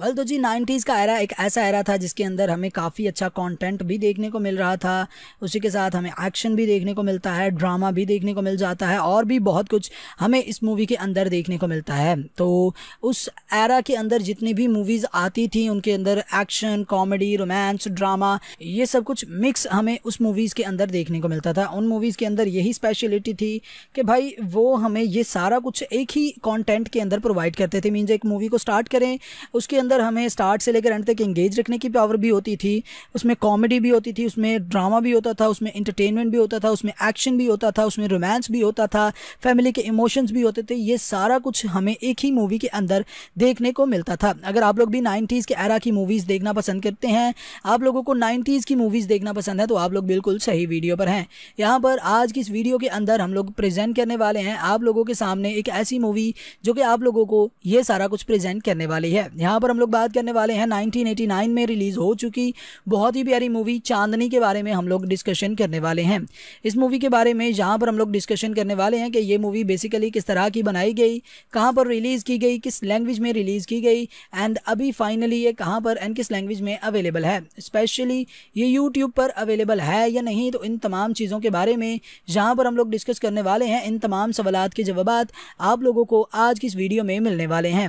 well तो जी 90s का era एक ऐसा एरा था जिसके अंदर हमें काफ़ी अच्छा कंटेंट भी देखने को मिल रहा था उसी के साथ हमें एक्शन भी देखने को मिलता है ड्रामा भी देखने को मिल जाता है और भी बहुत कुछ हमें इस मूवी के अंदर देखने को मिलता है तो उस एरा के अंदर जितनी भी मूवीज़ आती थी उनके अंदर एक्शन कॉमेडी रोमांस ड्रामा ये सब कुछ मिक्स हमें उस मूवीज़ के अंदर देखने को मिलता था उन मूवीज़ के अंदर यही स्पेशलिटी थी कि भाई वो हमें ये सारा कुछ एक ही कॉन्टेंट के अंदर प्रोवाइड करते थे मीन्स एक मूवी को स्टार्ट करें उसके अंदर हमें स्टार्ट से लेकर एंड तक इंगेज रखने की पावर भी होती थी उसमें कॉमेडी भी होती थी उसमें ड्रामा भी होता था उसमें इंटरटेनमेंट भी होता था उसमें एक्शन भी होता था उसमें रोमांस भी होता था फैमिली के इमोशंस भी होते थे ये सारा कुछ हमें एक ही मूवी के अंदर देखने को मिलता था अगर आप लोग भी नाइन्टीज़ के एरा की मूवीज़ देखना पसंद करते हैं आप लोगों को नाइन्टीज़ की मूवीज़ देखना पसंद है तो आप लोग बिल्कुल सही वीडियो पर हैं यहाँ पर आज की इस वीडियो के अंदर हम लोग प्रेजेंट करने वाले हैं आप लोगों के सामने एक ऐसी मूवी जो कि आप लोगों को ये सारा कुछ प्रेजेंट करने वाली है यहाँ पर हम लोग बात करने वाले हैं 1989 में रिलीज़ हो चुकी बहुत ही प्यारी मूवी चांदनी के बारे में हम लोग डिस्कशन करने वाले हैं इस मूवी के बारे में जहाँ पर हम लोग डिस्कशन करने वाले हैं कि ये मूवी बेसिकली किस तरह की बनाई गई कहाँ पर रिलीज़ की गई किस लैंग्वेज में रिलीज़ की गई एंड अभी फाइनली ये कहाँ पर एंड किस लैंग्वेज में अवेलेबल है स्पेशली ये यूट्यूब पर अवेलेबल है या नहीं तो इन तमाम चीज़ों के बारे में जहाँ पर हम लोग डिस्कस करने वाले हैं इन तमाम सवाल के जवाब आप लोगों को आज की इस वीडियो में मिलने वाले हैं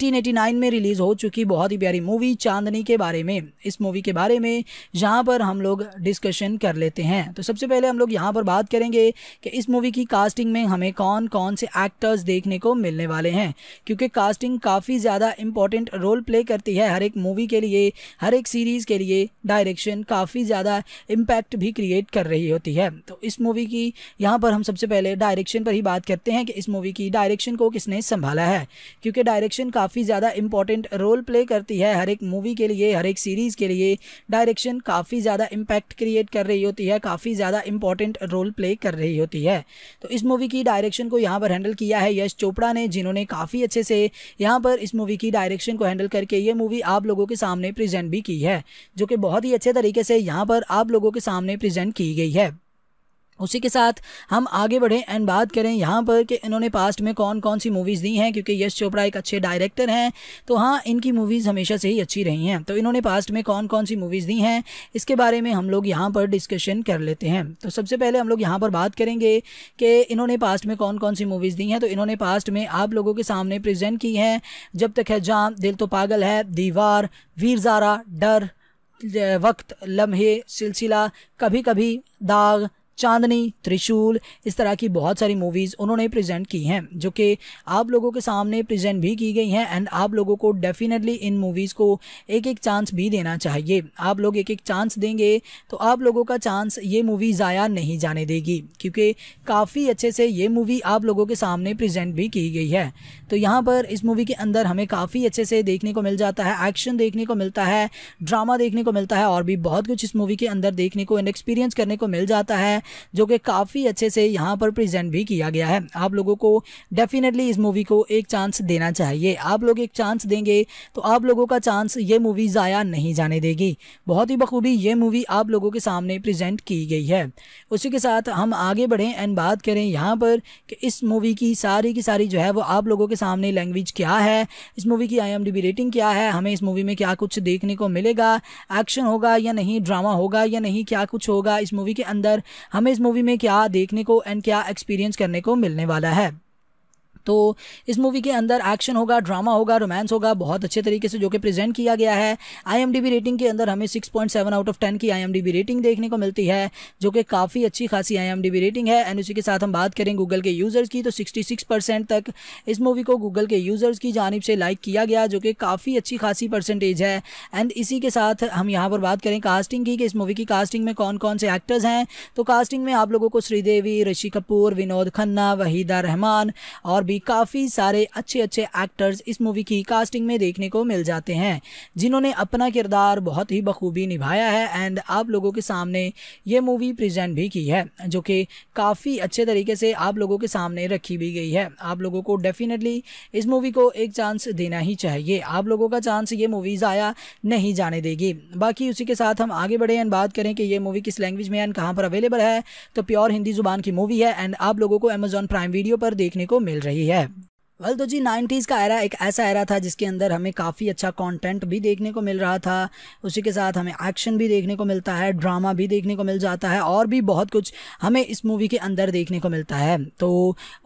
1989 में रिलीज़ हो चुकी बहुत ही प्यारी मूवी चांदनी के बारे में इस मूवी के बारे में यहाँ पर हम लोग डिस्कशन कर लेते हैं तो सबसे पहले हम लोग यहाँ पर बात करेंगे कि इस मूवी की कास्टिंग में हमें कौन कौन से एक्टर्स देखने को मिलने वाले हैं क्योंकि कास्टिंग काफ़ी ज़्यादा इंपॉर्टेंट रोल प्ले करती है हर एक मूवी के लिए हर एक सीरीज़ के लिए डायरेक्शन काफ़ी ज़्यादा इम्पैक्ट भी क्रिएट कर रही होती है तो इस मूवी की यहाँ पर हम सबसे पहले डायरेक्शन पर ही बात करते हैं कि इस मूवी की डायरेक्शन को किसने संभाला है क्योंकि डायरेक्शन काफ़ी काफ़ी ज़्यादा इंपॉर्टेंट रोल प्ले करती है हर एक मूवी के लिए हर एक सीरीज़ के लिए डायरेक्शन काफ़ी ज़्यादा इम्पैक्ट क्रिएट कर रही होती है काफ़ी ज़्यादा इंपॉर्टेंट रोल प्ले कर रही होती है तो इस मूवी की डायरेक्शन को यहाँ पर हैंडल किया है यश चोपड़ा ने जिन्होंने काफ़ी अच्छे से यहाँ पर इस मूवी की डायरेक्शन को हैंडल करके ये मूवी आप लोगों के सामने प्रेजेंट भी की है जो कि बहुत ही अच्छे तरीके से यहाँ पर आप लोगों के सामने प्रेजेंट की गई है उसी के साथ हम आगे बढ़ें एंड बात करें यहाँ पर कि इन्होंने पास्ट में कौन कौन सी मूवीज़ दी हैं क्योंकि यश चोपड़ा एक अच्छे डायरेक्टर हैं तो हाँ इनकी मूवीज़ हमेशा से ही अच्छी रही हैं तो इन्होंने पास्ट में कौन कौन सी मूवीज़ दी हैं इसके बारे में हम लोग यहाँ पर डिस्कशन कर लेते हैं तो सबसे पहले हम लोग यहाँ पर बात करेंगे कि इन्होंने पास्ट में कौन कौन सी मूवीज़ दी हैं तो इन्होंने पास्ट में आप लोगों के सामने प्रजेंट की हैं जब तक है जाम दिल तो पागल है दीवार वीर ज़ारा डर वक्त लम्हे सिलसिला कभी कभी दाग चांदनी त्रिशूल इस तरह की बहुत सारी मूवीज़ उन्होंने प्रेजेंट की हैं जो कि आप लोगों के सामने प्रेजेंट भी की गई हैं एंड आप लोगों को डेफिनेटली इन मूवीज़ को एक एक चांस भी देना चाहिए आप लोग एक एक चांस देंगे तो आप लोगों का चांस ये मूवी ज़ाया नहीं जाने देगी क्योंकि काफ़ी अच्छे से ये मूवी आप लोगों के सामने प्रजेंट भी की गई है तो यहाँ पर इस मूवी के अंदर हमें काफ़ी अच्छे से देखने को मिल जाता है एक्शन देखने को मिलता है ड्रामा देखने को मिलता है और भी बहुत कुछ इस मूवी के अंदर देखने को एंड एक्सपीरियंस करने को मिल जाता है जो कि काफ़ी अच्छे से यहाँ पर प्रेजेंट भी किया गया है आप लोगों को डेफिनेटली इस मूवी को एक चांस देना चाहिए आप लोग एक चांस देंगे तो आप लोगों का चांस ये मूवी ज़ाया नहीं जाने देगी बहुत ही बखूबी ये मूवी आप लोगों के सामने प्रजेंट की गई है उसी के साथ हम आगे बढ़ें एंड बात करें यहाँ पर कि इस मूवी की सारी की सारी जो है वो आप लोगों के सामने लैंग्वेज क्या है इस मूवी की आई रेटिंग क्या है हमें इस मूवी में क्या कुछ देखने को मिलेगा एक्शन होगा या नहीं ड्रामा होगा या नहीं क्या कुछ होगा इस मूवी के अंदर हम हमें इस मूवी में क्या देखने को एंड क्या एक्सपीरियंस करने को मिलने वाला है तो इस मूवी के अंदर एक्शन होगा ड्रामा होगा रोमांस होगा बहुत अच्छे तरीके से जो कि प्रेजेंट किया गया है आईएमडीबी रेटिंग के अंदर हमें 6.7 आउट ऑफ 10 की आईएमडीबी रेटिंग देखने को मिलती है जो कि काफ़ी अच्छी खासी आईएमडीबी रेटिंग है एंड उसी के साथ हम बात करें गूगल के यूज़र्स की तो 66 परसेंट तक इस मूवी को गूगल के यूज़र्स की जानब से लाइक किया गया जो कि काफ़ी अच्छी खासी परसेंटेज है एंड इसी के साथ हम यहाँ पर बात करें कास्टिंग की कि इस मूवी की कास्टिंग में कौन कौन से एक्टर्स हैं तो कास्टिंग में आप लोगों को श्रीदेवी ऋषि कपूर विनोद खन्ना वहीदा रहमान और भी काफ़ी सारे अच्छे अच्छे एक्टर्स इस मूवी की कास्टिंग में देखने को मिल जाते हैं जिन्होंने अपना किरदार बहुत ही बखूबी निभाया है एंड आप लोगों के सामने ये मूवी प्रेजेंट भी की है जो कि काफ़ी अच्छे तरीके से आप लोगों के सामने रखी भी गई है आप लोगों को डेफिनेटली इस मूवी को एक चांस देना ही चाहिए आप लोगों का चांस ये मूवी जया नहीं जाने देगी बाकी उसी के साथ हम आगे बढ़े एंड बात करें कि ये मूवी किस लैंग्वेज में एंड कहाँ पर अवेलेबल है तो प्योर हिंदी जुबान की मूवी है एंड आप लोगों को अमेजॉन प्राइम वीडियो पर देखने को मिल रही है yeah, वेल तो जी नाइन्टीज़ का एरा एक ऐसा एरा था जिसके अंदर हमें काफ़ी अच्छा कंटेंट भी देखने को मिल रहा था उसी के साथ हमें एक्शन भी देखने को मिलता है ड्रामा भी देखने को मिल जाता है और भी बहुत कुछ हमें इस मूवी के अंदर देखने को मिलता है तो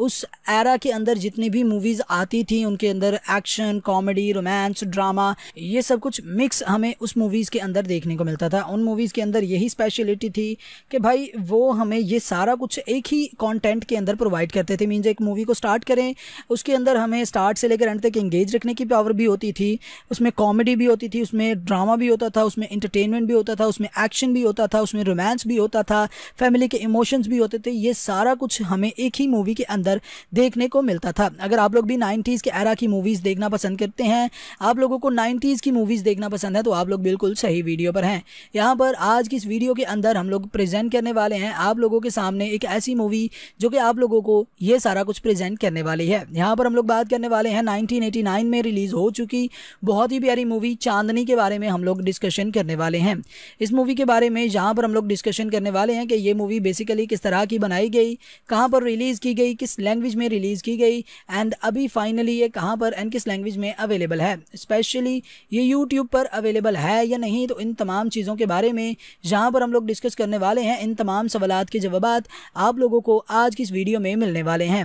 उस एरा के अंदर जितनी भी मूवीज़ आती थी उनके अंदर एक्शन कॉमेडी रोमांस ड्रामा ये सब कुछ मिक्स हमें उस मूवीज़ के अंदर देखने को मिलता था उन मूवीज़ के अंदर यही स्पेशलिटी थी कि भाई वो हमें ये सारा कुछ एक ही कॉन्टेंट के अंदर प्रोवाइड करते थे मीन्स एक मूवी को स्टार्ट करें उसके अंदर हमें स्टार्ट से लेकर एंड तक इंगेज रखने की पावर भी होती थी उसमें कॉमेडी भी होती थी उसमें ड्रामा भी होता था उसमें इंटरटेनमेंट भी होता था उसमें एक्शन भी होता था उसमें रोमांस भी होता था फैमिली के इमोशंस भी होते थे ये सारा कुछ हमें एक ही मूवी के अंदर देखने को मिलता था अगर आप लोग भी नाइन्टीज़ के एरा की मूवीज़ देखना पसंद करते हैं आप लोगों को नाइन्टीज़ की मूवीज़ देखना पसंद है तो आप लोग बिल्कुल सही वीडियो पर हैं यहाँ पर आज की इस वीडियो के अंदर हम लोग प्रेजेंट करने वाले हैं आप लोगों के सामने एक ऐसी मूवी जो कि आप लोगों को ये सारा कुछ प्रेजेंट करने वाली है यहाँ पर हम हम लोग बात करने वाले हैं 1989 में रिलीज़ हो चुकी बहुत ही प्यारी मूवी चांदनी के बारे में हम लोग डिस्कशन करने वाले हैं इस मूवी के बारे में जहाँ पर हम लोग डिस्कशन करने वाले हैं कि ये मूवी बेसिकली किस तरह की बनाई गई कहाँ पर रिलीज़ की गई किस लैंग्वेज में रिलीज़ की गई एंड अभी फाइनली ये कहाँ पर एंड किस लैंग्वेज में अवेलेबल है स्पेशली ये यूट्यूब पर अवेलेबल है या नहीं तो इन तमाम चीज़ों के बारे में जहाँ पर हम लोग डिस्कस करने वाले हैं इन तमाम सवाल के जवाब आप लोगों को आज की इस वीडियो में मिलने वाले हैं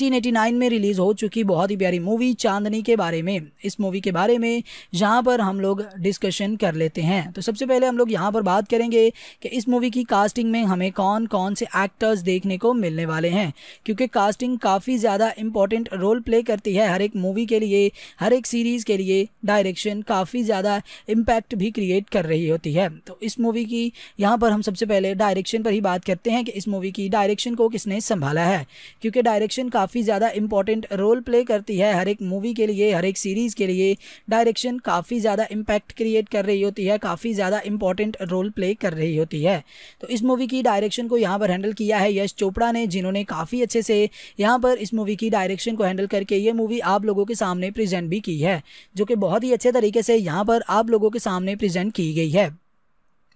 1989 में रिलीज़ हो चुकी बहुत ही प्यारी मूवी चांदनी के बारे में इस मूवी के बारे में यहाँ पर हम लोग डिस्कशन कर लेते हैं तो सबसे पहले हम लोग यहाँ पर बात करेंगे कि इस मूवी की कास्टिंग में हमें कौन कौन से एक्टर्स देखने को मिलने वाले हैं क्योंकि कास्टिंग काफ़ी ज़्यादा इंपॉर्टेंट रोल प्ले करती है हर एक मूवी के लिए हर एक सीरीज़ के लिए डायरेक्शन काफ़ी ज़्यादा इम्पैक्ट भी क्रिएट कर रही होती है तो इस मूवी की यहाँ पर हम सबसे पहले डायरेक्शन पर ही बात करते हैं कि इस मूवी की डायरेक्शन को किसने संभाला है क्योंकि डायरेक्शन काफ़ी काफ़ी ज़्यादा इंपॉर्टेंट रोल प्ले करती है हर एक मूवी के लिए हर एक सीरीज़ के लिए डायरेक्शन काफ़ी ज़्यादा इम्पैक्ट क्रिएट कर रही होती है काफ़ी ज़्यादा इंपॉर्टेंट रोल प्ले कर रही होती है तो इस मूवी की डायरेक्शन को यहाँ पर हैंडल किया है यश चोपड़ा ने जिन्होंने काफ़ी अच्छे से यहाँ पर इस मूवी की डायरेक्शन को हैंडल करके ये मूवी आप लोगों के सामने प्रेजेंट भी की है जो कि बहुत ही अच्छे तरीके से यहाँ पर आप लोगों के सामने प्रजेंट की गई है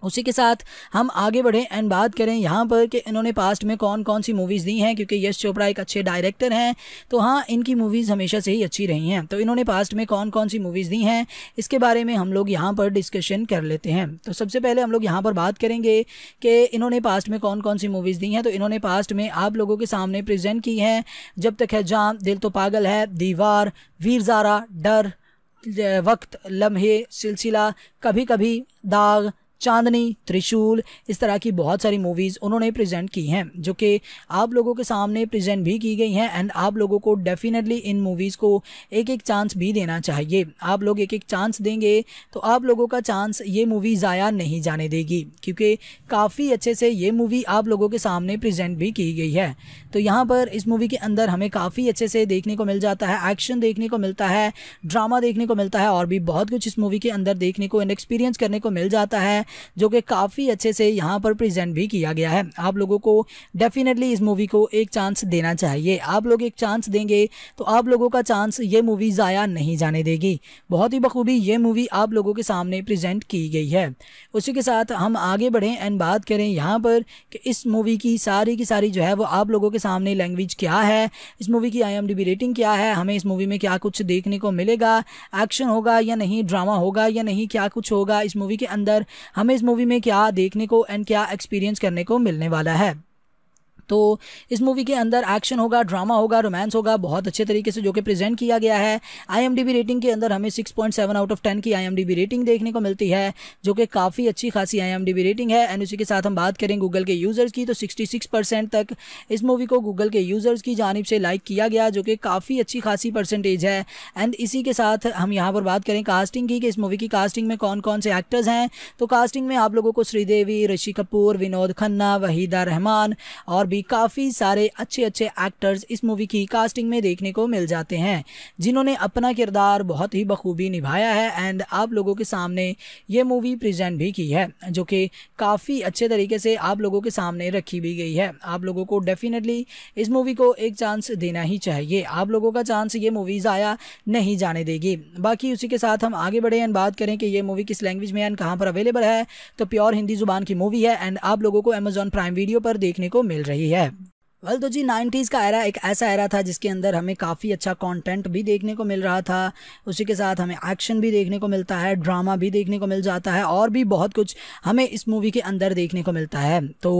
उसी के साथ हम आगे बढ़ें एंड बात करें यहाँ पर कि इन्होंने पास्ट में कौन कौन सी मूवीज़ दी हैं क्योंकि यश चोपड़ा एक अच्छे डायरेक्टर हैं तो हाँ इनकी मूवीज़ हमेशा से ही अच्छी रही हैं तो इन्होंने पास्ट में कौन कौन सी मूवीज़ दी हैं इसके बारे में हम लोग यहाँ पर डिस्कशन कर लेते हैं तो सबसे पहले हम लोग यहाँ पर बात करेंगे कि इन्होंने पास्ट में कौन कौन सी मूवीज़ दी हैं तो इन्होंने पास्ट में आप लोगों के सामने प्रेजेंट की हैं जब तक है जाम दिल तो पागल है दीवार वीर ज़ारा डर वक्त लम्हे सिलसिला कभी कभी दाग चांदनी त्रिशूल इस तरह की बहुत सारी मूवीज़ उन्होंने प्रेजेंट की हैं जो कि आप लोगों के सामने प्रेजेंट भी की गई हैं एंड आप लोगों को डेफिनेटली इन मूवीज़ को एक एक चांस भी देना चाहिए आप लोग एक एक चांस देंगे तो आप लोगों का चांस ये मूवी ज़ाया नहीं जाने देगी क्योंकि काफ़ी अच्छे से ये मूवी आप लोगों के सामने प्रजेंट भी की गई है तो यहाँ पर इस मूवी के अंदर हमें काफ़ी अच्छे से देखने को मिल जाता है एक्शन देखने को मिलता है ड्रामा देखने को मिलता है और भी बहुत कुछ इस मूवी के अंदर देखने को एंड एक्सपीरियंस करने को मिल जाता है जो कि काफ़ी अच्छे से यहाँ पर प्रेजेंट भी किया गया है आप लोगों को डेफिनेटली इस मूवी को एक चांस देना चाहिए आप लोग एक चांस देंगे तो आप लोगों का चांस ये मूवी ज़ाया नहीं जाने देगी बहुत ही बखूबी ये मूवी आप लोगों के सामने प्रजेंट की गई है उसी के साथ हम आगे बढ़ें एंड बात करें यहाँ पर कि इस मूवी की सारी की सारी जो है वो आप लोगों के सामने लैंग्वेज क्या है इस मूवी की आई रेटिंग क्या है हमें इस मूवी में क्या कुछ देखने को मिलेगा एक्शन होगा या नहीं ड्रामा होगा या नहीं क्या कुछ होगा इस मूवी के अंदर हमें इस मूवी में क्या देखने को एंड क्या एक्सपीरियंस करने को मिलने वाला है तो इस मूवी के अंदर एक्शन होगा ड्रामा होगा रोमांस होगा बहुत अच्छे तरीके से जो कि प्रेजेंट किया गया है आईएमडीबी रेटिंग के अंदर हमें 6.7 आउट ऑफ 10 की आईएमडीबी रेटिंग देखने को मिलती है जो कि काफ़ी अच्छी खासी आईएमडीबी रेटिंग है एंड उसी के साथ हम बात करें गूगल के यूज़र्स की तो सिक्सटी परसेंट तक इस मूवी को गूगल के यूज़र्स की जानब से लाइक किया गया जो कि काफ़ी अच्छी खासी परसेंटेज है एंड इसी के साथ हम यहाँ पर बात करें कास्टिंग की कि इस मूवी की कास्टिंग में कौन कौन से एक्टर्स हैं तो कास्टिंग में आप लोगों को श्रीदेवी ऋषि कपूर विनोद खन्ना वहीदा रहमान और भी काफ़ी सारे अच्छे अच्छे एक्टर्स इस मूवी की कास्टिंग में देखने को मिल जाते हैं जिन्होंने अपना किरदार बहुत ही बखूबी निभाया है एंड आप लोगों के सामने ये मूवी प्रेजेंट भी की है जो कि काफ़ी अच्छे तरीके से आप लोगों के सामने रखी भी गई है आप लोगों को डेफिनेटली इस मूवी को एक चांस देना ही चाहिए आप लोगों का चांस ये मूवी ज़ाया नहीं जाने देगी बाकी उसी के साथ हम आगे बढ़े एंड बात करें कि ये मूवी किस लैंग्वेज में एंड कहाँ पर अवेलेबल है तो प्योर हिंदी जुबान की मूवी है एंड आप लोगों को अमेजॉन प्राइम वीडियो पर देखने को मिल रही है yeah, वेल तो जी 90s का एरा एक ऐसा एरा था जिसके अंदर हमें काफ़ी अच्छा कंटेंट भी देखने को मिल रहा था उसी के साथ हमें एक्शन भी देखने को मिलता है ड्रामा भी देखने को मिल जाता है और भी बहुत कुछ हमें इस मूवी के अंदर देखने को मिलता है तो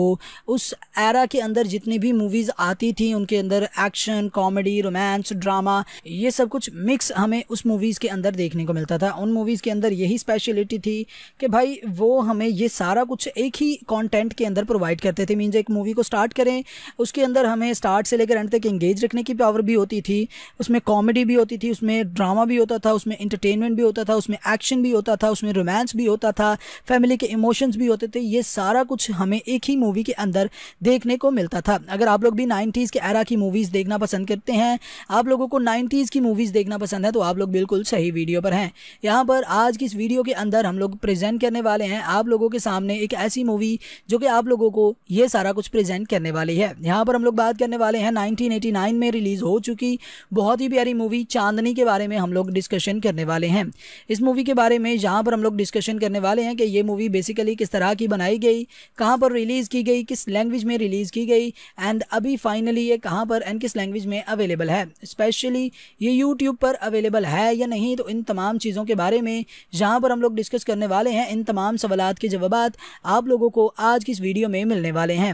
उस एरा के अंदर जितनी भी मूवीज़ आती थी उनके अंदर एक्शन कॉमेडी रोमांस ड्रामा ये सब कुछ मिक्स हमें उस मूवीज़ के अंदर देखने को मिलता था उन मूवीज़ के अंदर यही स्पेशलिटी थी कि भाई वो हमें ये सारा कुछ एक ही कॉन्टेंट के अंदर प्रोवाइड करते थे मीन्स एक मूवी को स्टार्ट करें उसके अंदर हमें स्टार्ट से लेकर एंड तक इंगेज रखने की पावर भी होती थी उसमें कॉमेडी भी होती थी उसमें ड्रामा भी होता था उसमें इंटरटेनमेंट भी होता था उसमें एक्शन भी होता था उसमें रोमांस भी होता था फैमिली के इमोशंस भी होते थे ये सारा कुछ हमें एक ही मूवी के अंदर देखने को मिलता था अगर आप लोग भी नाइन्टीज़ के एरा की मूवीज़ देखना पसंद करते हैं आप लोगों को नाइन्टीज़ की मूवीज़ देखना पसंद है तो आप लोग बिल्कुल सही वीडियो पर हैं यहाँ पर आज की इस वीडियो के अंदर हम लोग प्रेजेंट करने वाले हैं आप लोगों के सामने एक ऐसी मूवी जो कि आप लोगों को ये सारा कुछ प्रेजेंट करने वाली है यहाँ पर पर हम लोग बात करने वाले हैं 1989 में रिलीज़ हो चुकी बहुत ही प्यारी मूवी चांदनी के बारे में हम लोग डिस्कशन करने वाले हैं इस मूवी के बारे में जहाँ पर हम लोग डिस्कशन करने वाले हैं कि ये मूवी बेसिकली किस तरह की बनाई गई कहाँ पर रिलीज़ की गई किस लैंग्वेज में रिलीज़ की गई एंड अभी फाइनली ये कहाँ पर एंड किस लैंग्वेज में अवेलेबल है स्पेशली ये यूट्यूब पर अवेलेबल है या नहीं तो इन तमाम चीज़ों के बारे में जहाँ पर हम लोग डिस्कस करने वाले हैं इन तमाम सवाल के जवाब आप लोगों को आज की इस वीडियो में मिलने वाले हैं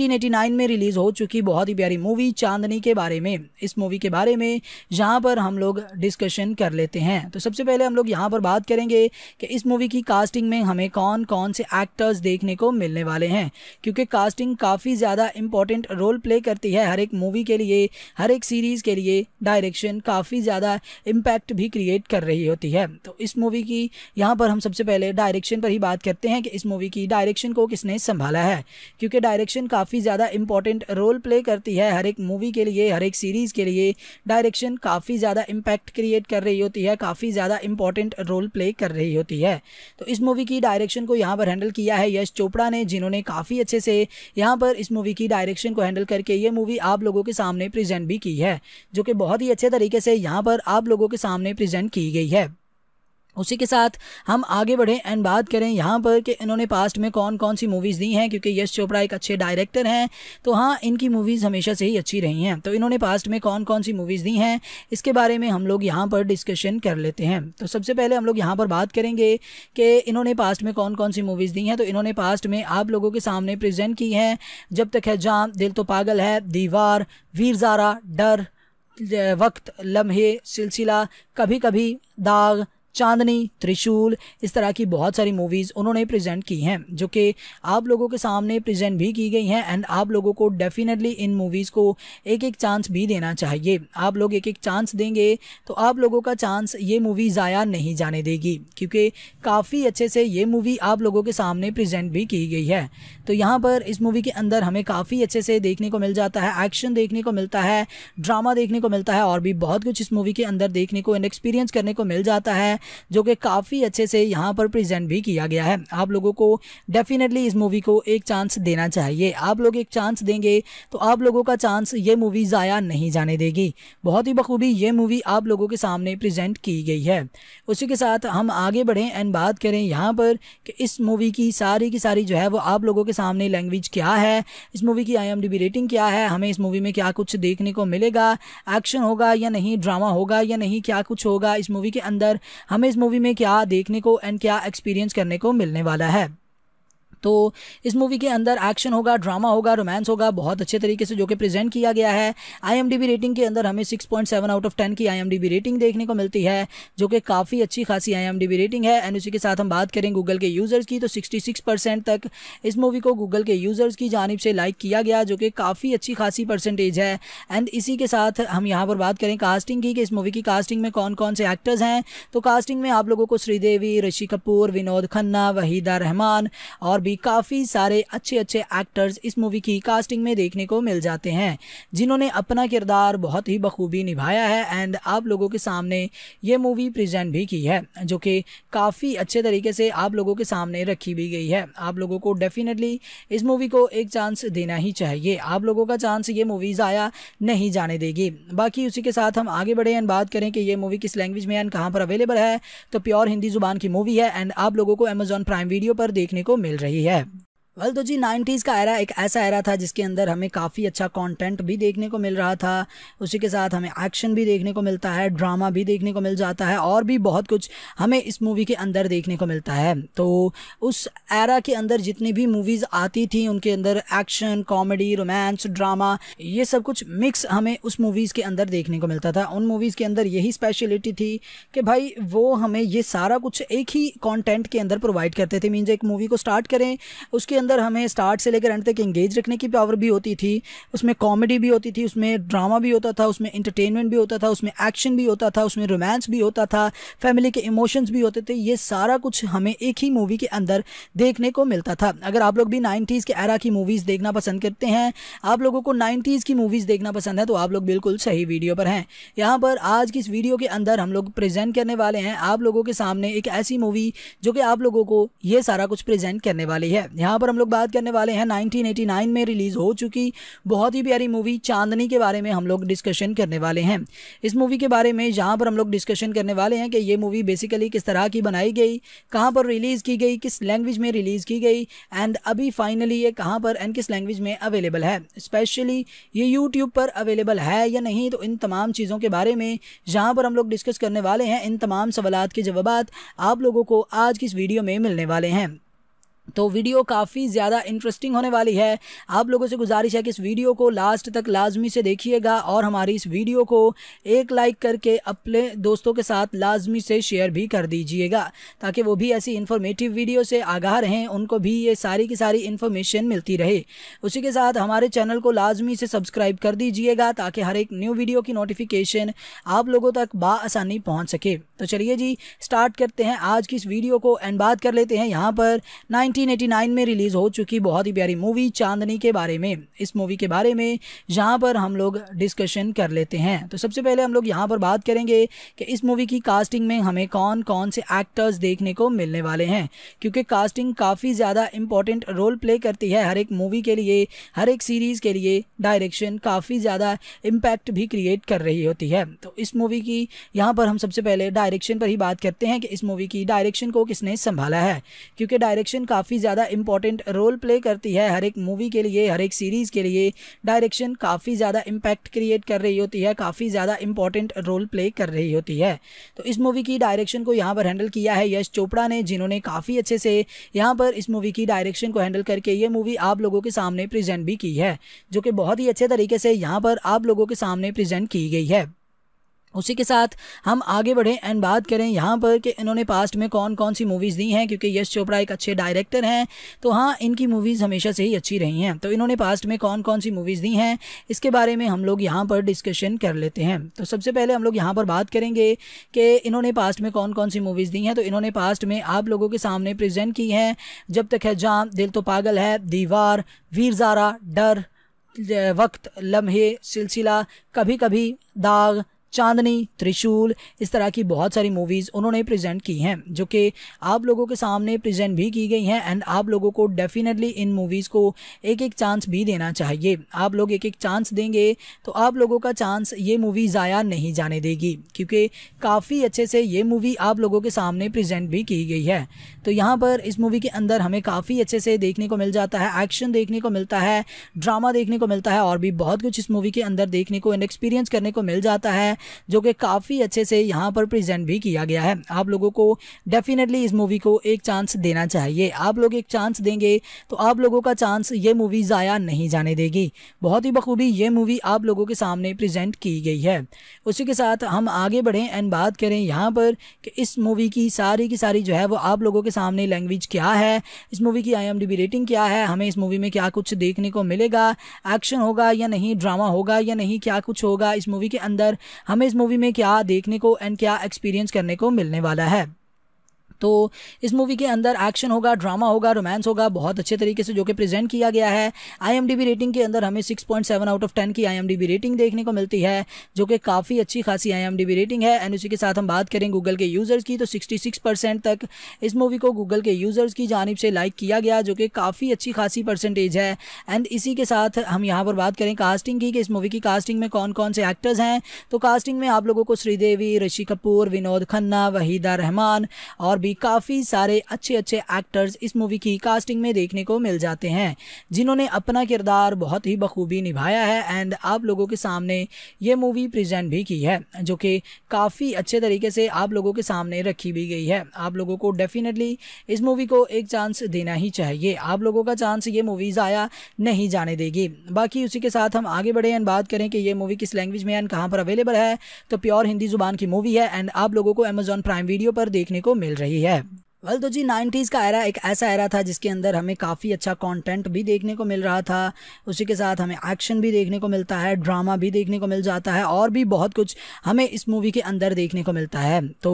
1989 में रिलीज़ हो चुकी बहुत ही प्यारी मूवी चांदनी के बारे में इस मूवी के बारे में यहाँ पर हम लोग डिस्कशन कर लेते हैं तो सबसे पहले हम लोग यहाँ पर बात करेंगे कि इस मूवी की कास्टिंग में हमें कौन कौन से एक्टर्स देखने को मिलने वाले हैं क्योंकि कास्टिंग काफ़ी ज़्यादा इंपॉर्टेंट रोल प्ले करती है हर एक मूवी के लिए हर एक सीरीज़ के लिए डायरेक्शन काफ़ी ज़्यादा इम्पैक्ट भी क्रिएट कर रही होती है तो इस मूवी की यहाँ पर हम सबसे पहले डायरेक्शन पर ही बात करते हैं कि इस मूवी की डायरेक्शन को किसने संभाला है क्योंकि डायरेक्शन काफ़ी काफ़ी ज़्यादा इंपॉर्टेंट रोल प्ले करती है हर एक मूवी के लिए हर एक सीरीज़ के लिए डायरेक्शन काफ़ी ज़्यादा इम्पैक्ट क्रिएट कर रही होती है काफ़ी ज़्यादा इंपॉर्टेंट रोल प्ले कर रही होती है तो इस मूवी की डायरेक्शन को यहाँ पर हैंडल किया है यश चोपड़ा ने जिन्होंने काफ़ी अच्छे से यहाँ पर इस मूवी की डायरेक्शन को हैंडल करके ये मूवी आप लोगों के सामने प्रजेंट भी की है जो कि बहुत ही अच्छे तरीके से यहाँ पर आप लोगों के सामने प्रजेंट की गई है उसी के साथ हम आगे बढ़ें एंड बात करें यहाँ पर कि इन्होंने पास्ट में कौन कौन सी मूवीज़ दी हैं क्योंकि यश चोपड़ा एक अच्छे डायरेक्टर हैं तो हाँ इनकी मूवीज़ हमेशा से ही अच्छी रही हैं तो इन्होंने पास्ट में कौन कौन सी मूवीज़ दी हैं इसके बारे में हम लोग यहाँ पर डिस्कशन कर लेते हैं तो सबसे पहले हम लोग यहाँ पर बात करेंगे कि इन्होंने पास्ट में कौन कौन सी मूवीज़ दी हैं तो इन्होंने पास्ट में आप लोगों के सामने प्रजेंट की हैं जब तक है जाम दिल तो पागल है दीवार वीर ज़ारा डर वक्त लम्हे सिलसिला कभी कभी दाग चांदनी त्रिशूल इस तरह की बहुत सारी मूवीज़ उन्होंने प्रेजेंट की हैं जो कि आप लोगों के सामने प्रेजेंट भी की गई हैं एंड आप लोगों को डेफिनेटली इन मूवीज़ को एक एक चांस भी देना चाहिए आप लोग एक एक चांस देंगे तो आप लोगों का चांस ये मूवी ज़ाया नहीं जाने देगी क्योंकि काफ़ी अच्छे से ये मूवी आप लोगों के सामने प्रजेंट भी की गई है तो यहाँ पर इस मूवी के अंदर हमें काफ़ी अच्छे से देखने को मिल जाता है एक्शन देखने को मिलता है ड्रामा देखने को मिलता है और भी बहुत कुछ इस मूवी के अंदर देखने को एंड एक्सपीरियंस करने को मिल जाता है जो कि काफ़ी अच्छे से यहाँ पर प्रेजेंट भी किया गया है आप लोगों को डेफिनेटली इस मूवी को एक चांस देना चाहिए आप लोग एक चांस देंगे तो आप लोगों का चांस ये मूवी ज़ाया नहीं जाने देगी बहुत ही बखूबी ये मूवी आप लोगों के सामने प्रजेंट की गई है उसी के साथ हम आगे बढ़ें एंड बात करें यहाँ पर कि इस मूवी की सारी की सारी जो है वो आप लोगों के सामने लैंग्वेज क्या है इस मूवी की आई रेटिंग क्या है हमें इस मूवी में क्या कुछ देखने को मिलेगा एक्शन होगा या नहीं ड्रामा होगा या नहीं क्या कुछ होगा इस मूवी के अंदर हमें इस मूवी में क्या देखने को एंड क्या एक्सपीरियंस करने को मिलने वाला है तो इस मूवी के अंदर एक्शन होगा ड्रामा होगा रोमांस होगा बहुत अच्छे तरीके से जो कि प्रेजेंट किया गया है आईएमडीबी रेटिंग के अंदर हमें 6.7 आउट ऑफ 10 की आईएमडीबी रेटिंग देखने को मिलती है जो कि काफ़ी अच्छी खासी आईएमडीबी रेटिंग है एंड उसी के साथ हम बात करें गूगल के यूज़र्स की तो सिक्सटी परसेंट तक इस मूवी को गूगल के यूज़र्स की जानब से लाइक किया गया जो कि काफ़ी अच्छी खासी परसेंटेज है एंड इसी के साथ हम यहाँ पर बात करें कास्टिंग की कि इस मूवी की कास्टिंग में कौन कौन से एक्टर्स हैं तो कास्टिंग में आप लोगों को श्रीदेवी ऋषि कपूर विनोद खन्ना वहीदा रहमान और भी काफ़ी सारे अच्छे अच्छे एक्टर्स इस मूवी की कास्टिंग में देखने को मिल जाते हैं जिन्होंने अपना किरदार बहुत ही बखूबी निभाया है एंड आप लोगों के सामने ये मूवी प्रेजेंट भी की है जो कि काफ़ी अच्छे तरीके से आप लोगों के सामने रखी भी गई है आप लोगों को डेफिनेटली इस मूवी को एक चांस देना ही चाहिए आप लोगों का चांस ये मूवी ज़ाया नहीं जाने देगी बाकी उसी के साथ हम आगे बढ़े एंड बात करें कि ये मूवी किस लैंग्वेज में एंड कहाँ पर अवेलेबल है तो प्योर हिंदी जुबान की मूवी है एंड आप लोगों को अमेजॉन प्राइम वीडियो पर देखने को मिल रही है yeah, वेल तो जी 90s का एरा एक ऐसा एरा था जिसके अंदर हमें काफ़ी अच्छा कंटेंट भी देखने को मिल रहा था उसी के साथ हमें एक्शन भी देखने को मिलता है ड्रामा भी देखने को मिल जाता है और भी बहुत कुछ हमें इस मूवी के अंदर देखने को मिलता है तो उस एरा के अंदर जितनी भी मूवीज़ आती थी उनके अंदर एक्शन कॉमेडी रोमांस ड्रामा ये सब कुछ मिक्स हमें उस मूवीज़ के अंदर देखने को मिलता था उन मूवीज़ के अंदर यही स्पेशलिटी थी कि भाई वो हमें ये सारा कुछ एक ही कॉन्टेंट के अंदर प्रोवाइड करते थे मीन्स एक मूवी को स्टार्ट करें उसके अंदर हमें स्टार्ट से लेकर एंड तक एंगेज रखने की पावर भी होती थी उसमें कॉमेडी भी होती थी उसमें ड्रामा भी होता था उसमें इंटरटेनमेंट भी होता था उसमें एक्शन भी होता था उसमें रोमांस भी होता था फैमिली के इमोशंस भी होते थे ये सारा कुछ हमें एक ही मूवी के अंदर देखने को मिलता था अगर आप लोग भी नाइन्टीज़ के एरा की मूवीज़ देखना पसंद करते हैं आप लोगों को नाइन्टीज़ की मूवीज़ देखना पसंद है तो आप लोग बिल्कुल सही वीडियो पर हैं यहाँ पर आज की इस वीडियो के अंदर हम लोग प्रेजेंट करने वाले हैं आप लोगों के सामने एक ऐसी मूवी जो कि आप लोगों को ये सारा कुछ प्रेजेंट करने वाली है यहाँ पर हम लोग बात करने वाले हैं 1989 में रिलीज़ हो चुकी बहुत ही प्यारी मूवी चांदनी के बारे में हम लोग डिस्कशन करने वाले हैं इस मूवी के बारे में जहाँ पर हम लोग डिस्कशन करने वाले हैं कि ये मूवी बेसिकली किस तरह की बनाई गई कहाँ पर रिलीज़ की गई किस लैंग्वेज में रिलीज़ की गई एंड अभी फाइनली ये कहाँ पर एंड किस लैंग्वेज में अवेलेबल है स्पेशली ये यूट्यूब पर अवेलेबल है या नहीं तो इन तमाम चीज़ों के बारे में जहाँ पर हम लोग डिस्कस करने वाले हैं इन तमाम सवाल के जवाब आप लोगों को आज की इस वीडियो में मिलने वाले हैं तो वीडियो काफ़ी ज़्यादा इंटरेस्टिंग होने वाली है आप लोगों से गुजारिश है कि इस वीडियो को लास्ट तक लाजमी से देखिएगा और हमारी इस वीडियो को एक लाइक करके अपने दोस्तों के साथ लाजमी से शेयर भी कर दीजिएगा ताकि वो भी ऐसी इन्फॉर्मेटिव वीडियो से आगाह रहें उनको भी ये सारी की सारी इन्फॉर्मेशन मिलती रहे उसी के साथ हमारे चैनल को लाजमी से सब्सक्राइब कर दीजिएगा ताकि हर एक न्यू वीडियो की नोटिफिकेशन आप लोगों तक बासानी पहुँच सके तो चलिए जी स्टार्ट करते हैं आज की इस वीडियो को एंड बात कर लेते हैं यहाँ पर नाइनटी 1989 में रिलीज़ हो चुकी बहुत ही प्यारी मूवी चांदनी के बारे में इस मूवी के बारे में यहाँ पर हम लोग डिस्कशन कर लेते हैं तो सबसे पहले हम लोग यहाँ पर बात करेंगे कि इस मूवी की कास्टिंग में हमें कौन कौन से एक्टर्स देखने को मिलने वाले हैं क्योंकि कास्टिंग काफ़ी ज़्यादा इंपॉर्टेंट रोल प्ले करती है हर एक मूवी के लिए हर एक सीरीज़ के लिए डायरेक्शन काफ़ी ज़्यादा इम्पैक्ट भी क्रिएट कर रही होती है तो इस मूवी की यहाँ पर हम सबसे पहले डायरेक्शन पर ही बात करते हैं कि इस मूवी की डायरेक्शन को किसने संभाला है क्योंकि डायरेक्शन का काफ़ी ज़्यादा इंपॉर्टेंट रोल प्ले करती है हर एक मूवी के लिए हर एक सीरीज़ के लिए डायरेक्शन काफ़ी ज़्यादा इम्पैक्ट क्रिएट कर रही होती है काफ़ी ज़्यादा इंपॉर्टेंट रोल प्ले कर रही होती है तो इस मूवी की डायरेक्शन को यहाँ पर हैंडल किया है यश चोपड़ा ने जिन्होंने काफ़ी अच्छे से यहाँ पर इस मूवी की डायरेक्शन को हैंडल करके ये मूवी आप लोगों के सामने प्रेजेंट भी की है जो कि बहुत ही अच्छे तरीके से यहाँ पर आप लोगों के सामने प्रजेंट की गई है उसी के साथ हम आगे बढ़ें एंड बात करें यहाँ पर कि इन्होंने पास्ट में कौन कौन सी मूवीज़ दी हैं क्योंकि यश चोपड़ा एक अच्छे डायरेक्टर हैं तो हाँ इनकी मूवीज़ हमेशा से ही अच्छी रही हैं तो इन्होंने पास्ट में कौन कौन सी मूवीज़ दी हैं इसके बारे में हम लोग यहाँ पर डिस्कशन कर लेते हैं तो सबसे पहले हम लोग यहाँ पर बात करेंगे कि इन्होंने पास्ट में कौन कौन सी मूवीज़ दी हैं तो इन्होंने पास्ट में आप लोगों के सामने प्रजेंट की हैं जब तक है जाम दिल तो पागल है दीवार वीर ज़ारा डर वक्त लम्हे सिलसिला कभी कभी दाग चांदनी त्रिशूल इस तरह की बहुत सारी मूवीज़ उन्होंने प्रेजेंट की हैं जो कि आप लोगों के सामने प्रेजेंट भी की गई हैं एंड आप लोगों को डेफिनेटली इन मूवीज़ को एक एक चांस भी देना चाहिए आप लोग एक एक चांस देंगे तो आप लोगों का चांस ये मूवी ज़ाया नहीं जाने देगी क्योंकि काफ़ी अच्छे से ये मूवी आप लोगों के सामने प्रजेंट भी की गई है तो यहाँ पर इस मूवी के अंदर हमें काफ़ी अच्छे से देखने को मिल जाता है एक्शन देखने को मिलता है ड्रामा देखने को मिलता है और भी बहुत कुछ इस मूवी के अंदर देखने को एंड एक्सपीरियंस करने को मिल जाता है जो कि काफ़ी अच्छे से यहाँ पर प्रजेंट भी किया गया है आप लोगों को डेफिनेटली इस मूवी को एक चांस देना चाहिए आप लोग एक चांस देंगे तो आप लोगों का चांस ये मूवी ज़ाया नहीं जाने देगी बहुत ही बखूबी ये मूवी आप लोगों के सामने प्रेजेंट की गई है उसी के साथ हम आगे बढ़ें एंड बात करें यहाँ पर कि इस मूवी की सारी की सारी जो है वो आप लोगों के के सामने लैंग्वेज क्या है इस मूवी की आई रेटिंग क्या है हमें इस मूवी में क्या कुछ देखने को मिलेगा एक्शन होगा या नहीं ड्रामा होगा या नहीं क्या कुछ होगा इस मूवी के अंदर हमें इस मूवी में क्या देखने को एंड क्या एक्सपीरियंस करने को मिलने वाला है तो इस मूवी के अंदर एक्शन होगा ड्रामा होगा रोमांस होगा बहुत अच्छे तरीके से जो कि प्रेजेंट किया गया है आईएमडीबी रेटिंग के अंदर हमें 6.7 आउट ऑफ 10 की आईएमडीबी रेटिंग देखने को मिलती है जो कि काफ़ी अच्छी खासी आईएमडीबी रेटिंग है एंड उसी के साथ हम बात करें गूगल के यूज़र्स की तो सिक्सटी परसेंट तक इस मूवी को गूगल के यूज़र्स की जानब से लाइक किया गया जो कि काफ़ी अच्छी खासी परसेंटेज है एंड इसी के साथ हम यहाँ पर बात करें कास्टिंग की कि इस मूवी की कास्टिंग में कौन कौन से एक्टर्स हैं तो कास्टिंग में आप लोगों को श्रीदेवी ऋषि कपूर विनोद खन्ना वहीदा रहमान और भी भी काफ़ी सारे अच्छे अच्छे एक्टर्स इस मूवी की कास्टिंग में देखने को मिल जाते हैं जिन्होंने अपना किरदार बहुत ही बखूबी निभाया है एंड आप लोगों के सामने ये मूवी प्रेजेंट भी की है जो कि काफ़ी अच्छे तरीके से आप लोगों के सामने रखी भी गई है आप लोगों को डेफिनेटली इस मूवी को एक चांस देना ही चाहिए आप लोगों का चांस ये मूवी ज़ाया नहीं जाने देगी बाकी उसी के साथ हम आगे बढ़े एंड बात करें कि ये मूवी किस लैंग्वेज में एंड कहाँ पर अवेलेबल है तो प्योर हिंदी जुबान की मूवी है एंड आप लोगों को अमेजॉन प्राइम वीडियो पर देखने को मिल रही है yeah वेल तो जी 90s का एरा एक ऐसा एरा था जिसके अंदर हमें काफ़ी अच्छा कंटेंट भी देखने को मिल रहा था उसी के साथ हमें एक्शन भी देखने को मिलता है ड्रामा भी देखने को मिल जाता है और भी बहुत कुछ हमें इस मूवी के अंदर देखने को मिलता है तो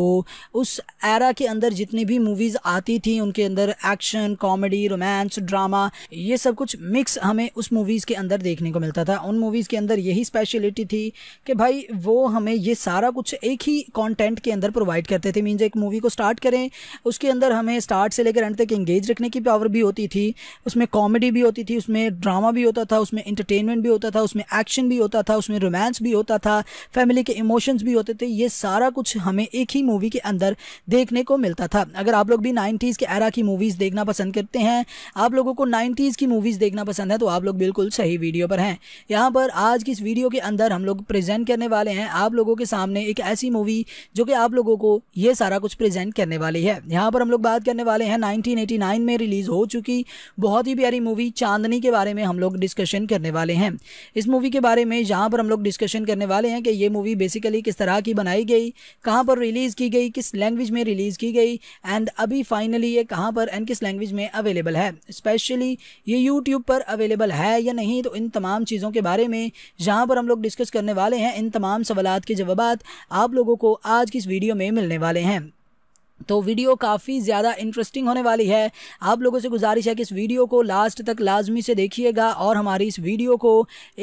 उस एरा के अंदर जितनी भी मूवीज़ आती थी उनके अंदर एक्शन कॉमेडी रोमांस ड्रामा ये सब कुछ मिक्स हमें उस मूवीज़ के अंदर देखने को मिलता था उन मूवीज़ के अंदर यही स्पेशलिटी थी कि भाई वो हमें ये सारा कुछ एक ही कॉन्टेंट के अंदर प्रोवाइड करते थे मीन्स एक मूवी को स्टार्ट करें उसके अंदर हमें स्टार्ट से लेकर एंड तक इंगेज रखने की पावर भी होती थी उसमें कॉमेडी भी होती थी उसमें ड्रामा भी होता था उसमें इंटरटेनमेंट भी होता था उसमें एक्शन भी होता था उसमें रोमांस भी होता था फैमिली के इमोशंस भी होते थे ये सारा कुछ हमें एक ही मूवी के अंदर देखने को मिलता था अगर आप लोग भी नाइन्टीज़ के एरा की मूवीज़ देखना पसंद करते हैं आप लोगों को नाइन्टीज़ की मूवीज़ देखना पसंद है तो आप लोग बिल्कुल सही वीडियो पर हैं यहाँ पर आज की इस वीडियो के अंदर हम लोग प्रेजेंट करने वाले हैं आप लोगों के सामने एक ऐसी मूवी जो कि आप लोगों को ये सारा कुछ प्रेजेंट करने वाली है यहाँ पर हम लोग बात करने वाले हैं 1989 में रिलीज़ हो चुकी बहुत ही प्यारी मूवी चांदनी के बारे में हम लोग डिस्कशन करने वाले हैं इस मूवी के बारे में जहाँ पर हम लोग डिस्कशन करने वाले हैं कि ये मूवी बेसिकली किस तरह की बनाई गई कहाँ पर रिलीज़ की गई किस लैंग्वेज में रिलीज़ की गई एंड अभी फाइनली ये कहाँ पर एंड किस लैंग्वेज में अवेलेबल है स्पेशली ये यूट्यूब पर अवेलेबल है या नहीं तो इन तमाम चीज़ों के बारे में जहाँ पर हम लोग डिस्कस करने वाले हैं इन तमाम सवाल के जवाब आप लोगों को आज की इस वीडियो में मिलने वाले हैं तो वीडियो काफ़ी ज़्यादा इंटरेस्टिंग होने वाली है आप लोगों से गुजारिश है कि इस वीडियो को लास्ट तक लाजमी से देखिएगा और हमारी इस वीडियो को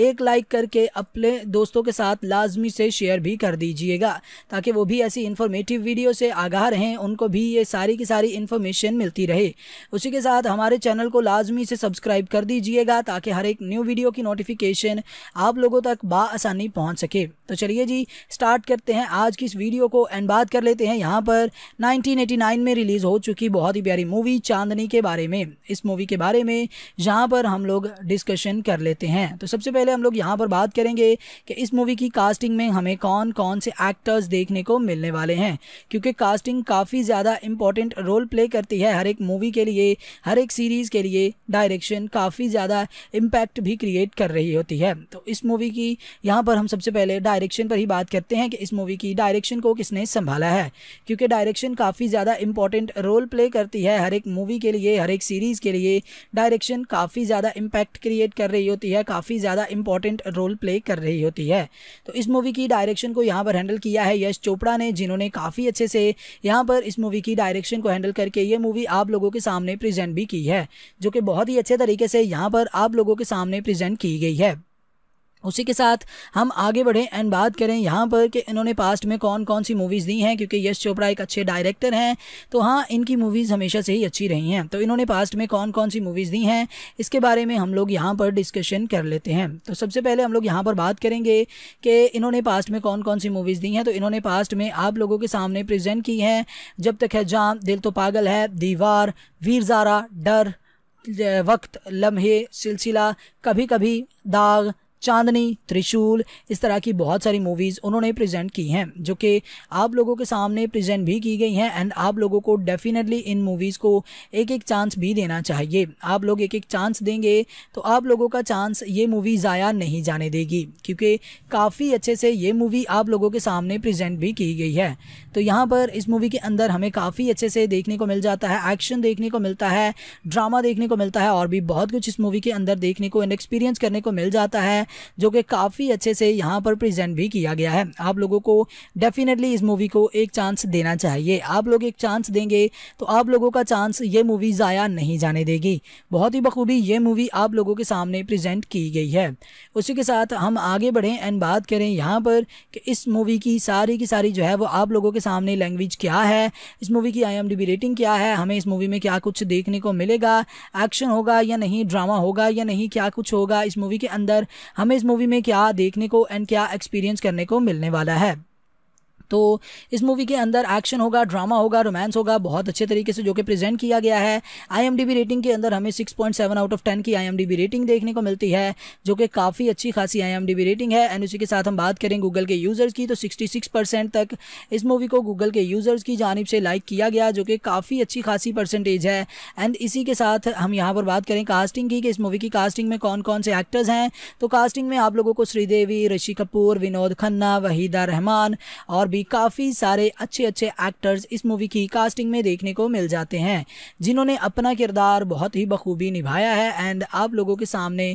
एक लाइक करके अपने दोस्तों के साथ लाजमी से शेयर भी कर दीजिएगा ताकि वो भी ऐसी इन्फॉर्मेटिव वीडियो से आगाह रहें उनको भी ये सारी की सारी इन्फॉर्मेशन मिलती रहे उसी के साथ हमारे चैनल को लाजमी से सब्सक्राइब कर दीजिएगा ताकि हर एक न्यू वीडियो की नोटिफिकेशन आप लोगों तक बासानी पहुँच सके तो चलिए जी स्टार्ट करते हैं आज की इस वीडियो को एंड बात कर लेते हैं यहाँ पर नाइन 1989 में रिलीज़ हो चुकी बहुत ही प्यारी मूवी चांदनी के बारे में इस मूवी के बारे में यहाँ पर हम लोग डिस्कशन कर लेते हैं तो सबसे पहले हम लोग यहाँ पर बात करेंगे कि इस मूवी की कास्टिंग में हमें कौन कौन से एक्टर्स देखने को मिलने वाले हैं क्योंकि कास्टिंग काफ़ी ज़्यादा इंपॉर्टेंट रोल प्ले करती है हर एक मूवी के लिए हर एक सीरीज़ के लिए डायरेक्शन काफ़ी ज़्यादा इम्पैक्ट भी क्रिएट कर रही होती है तो इस मूवी की यहाँ पर हम सबसे पहले डायरेक्शन पर ही बात करते हैं कि इस मूवी की डायरेक्शन को किसने संभाला है क्योंकि डायरेक्शन काफ़ी काफ़ी ज़्यादा इंपॉर्टेंट रोल प्ले करती है हर एक मूवी के लिए हर एक सीरीज़ के लिए डायरेक्शन काफ़ी ज़्यादा इम्पैक्ट क्रिएट कर रही होती है काफ़ी ज़्यादा इंपॉर्टेंट रोल प्ले कर रही होती है तो इस मूवी की डायरेक्शन को यहाँ पर हैंडल किया है यश चोपड़ा ने जिन्होंने काफ़ी अच्छे से यहाँ पर इस मूवी की डायरेक्शन को हैंडल करके ये मूवी आप लोगों के सामने प्रेजेंट भी की है जो कि बहुत ही अच्छे तरीके से यहाँ पर आप लोगों के सामने प्रेजेंट की गई है उसी के साथ हम आगे बढ़ें एंड बात करें यहाँ पर कि इन्होंने पास्ट में कौन कौन सी मूवीज़ दी हैं क्योंकि यश चोपड़ा एक अच्छे डायरेक्टर हैं तो हाँ इनकी मूवीज़ हमेशा से ही अच्छी रही हैं तो इन्होंने पास्ट में कौन कौन सी मूवीज़ दी हैं इसके बारे में हम लोग यहाँ पर डिस्कशन कर लेते हैं तो सबसे पहले हम लोग यहाँ पर बात करेंगे कि इन्होंने पास्ट में कौन कौन सी मूवीज़ दी हैं तो इन्होंने पास्ट में आप लोगों के सामने प्रजेंट की हैं जब तक है जाम दिल तो पागल है दीवार वीर ज़ारा डर वक्त लम्हे सिलसिला कभी कभी दाग चांदनी त्रिशूल इस तरह की बहुत सारी मूवीज़ उन्होंने प्रेजेंट की हैं जो कि आप लोगों के सामने प्रेजेंट भी की गई हैं एंड आप लोगों को डेफिनेटली इन मूवीज़ को एक एक चांस भी देना चाहिए आप लोग एक एक चांस देंगे तो आप लोगों का चांस ये मूवी ज़ाया नहीं जाने देगी क्योंकि काफ़ी अच्छे से ये मूवी आप लोगों के सामने प्रजेंट भी की गई है तो यहाँ पर इस मूवी के अंदर हमें काफ़ी अच्छे से देखने को मिल जाता है एक्शन देखने को मिलता है ड्रामा देखने को मिलता है और भी बहुत कुछ इस मूवी के अंदर देखने को एंड एक्सपीरियंस करने को मिल जाता है जो कि काफ़ी अच्छे से यहाँ पर प्रेजेंट भी किया गया है आप लोगों को डेफिनेटली इस मूवी को एक चांस देना चाहिए आप लोग एक चांस देंगे तो आप लोगों का चांस ये मूवी ज़ाया नहीं जाने देगी बहुत ही बखूबी ये मूवी आप लोगों के सामने प्रेजेंट की गई है उसी के साथ हम आगे बढ़ें एंड बात करें यहाँ पर कि इस मूवी की सारी की सारी जो है वो आप लोगों के सामने लैंग्वेज क्या है इस मूवी की आई रेटिंग क्या है हमें इस मूवी में क्या कुछ देखने को मिलेगा एक्शन होगा या नहीं ड्रामा होगा या नहीं क्या कुछ होगा इस मूवी के अंदर हमें इस मूवी में क्या देखने को एंड क्या एक्सपीरियंस करने को मिलने वाला है तो इस मूवी के अंदर एक्शन होगा ड्रामा होगा रोमांस होगा बहुत अच्छे तरीके से जो कि प्रेजेंट किया गया है आईएमडीबी रेटिंग के अंदर हमें 6.7 आउट ऑफ 10 की आईएमडीबी रेटिंग देखने को मिलती है जो कि काफ़ी अच्छी खासी आईएमडीबी रेटिंग है एंड उसी के साथ हम बात करें गूगल के यूज़र्स की तो सिक्सटी परसेंट तक इस मूवी को गूगल के यूज़र्स की जानब से लाइक किया गया जो कि काफ़ी अच्छी खासी परसेंटेज है एंड इसी के साथ हम यहाँ पर बात करें कास्टिंग की कि इस मूवी की कास्टिंग में कौन कौन से एक्टर्स हैं तो कास्टिंग में आप लोगों को श्रीदेवी ऋषि कपूर विनोद खन्ना वहीदा रहमान और भी काफ़ी सारे अच्छे अच्छे एक्टर्स इस मूवी की कास्टिंग में देखने को मिल जाते हैं जिन्होंने अपना किरदार बहुत ही बखूबी निभाया है एंड आप लोगों के सामने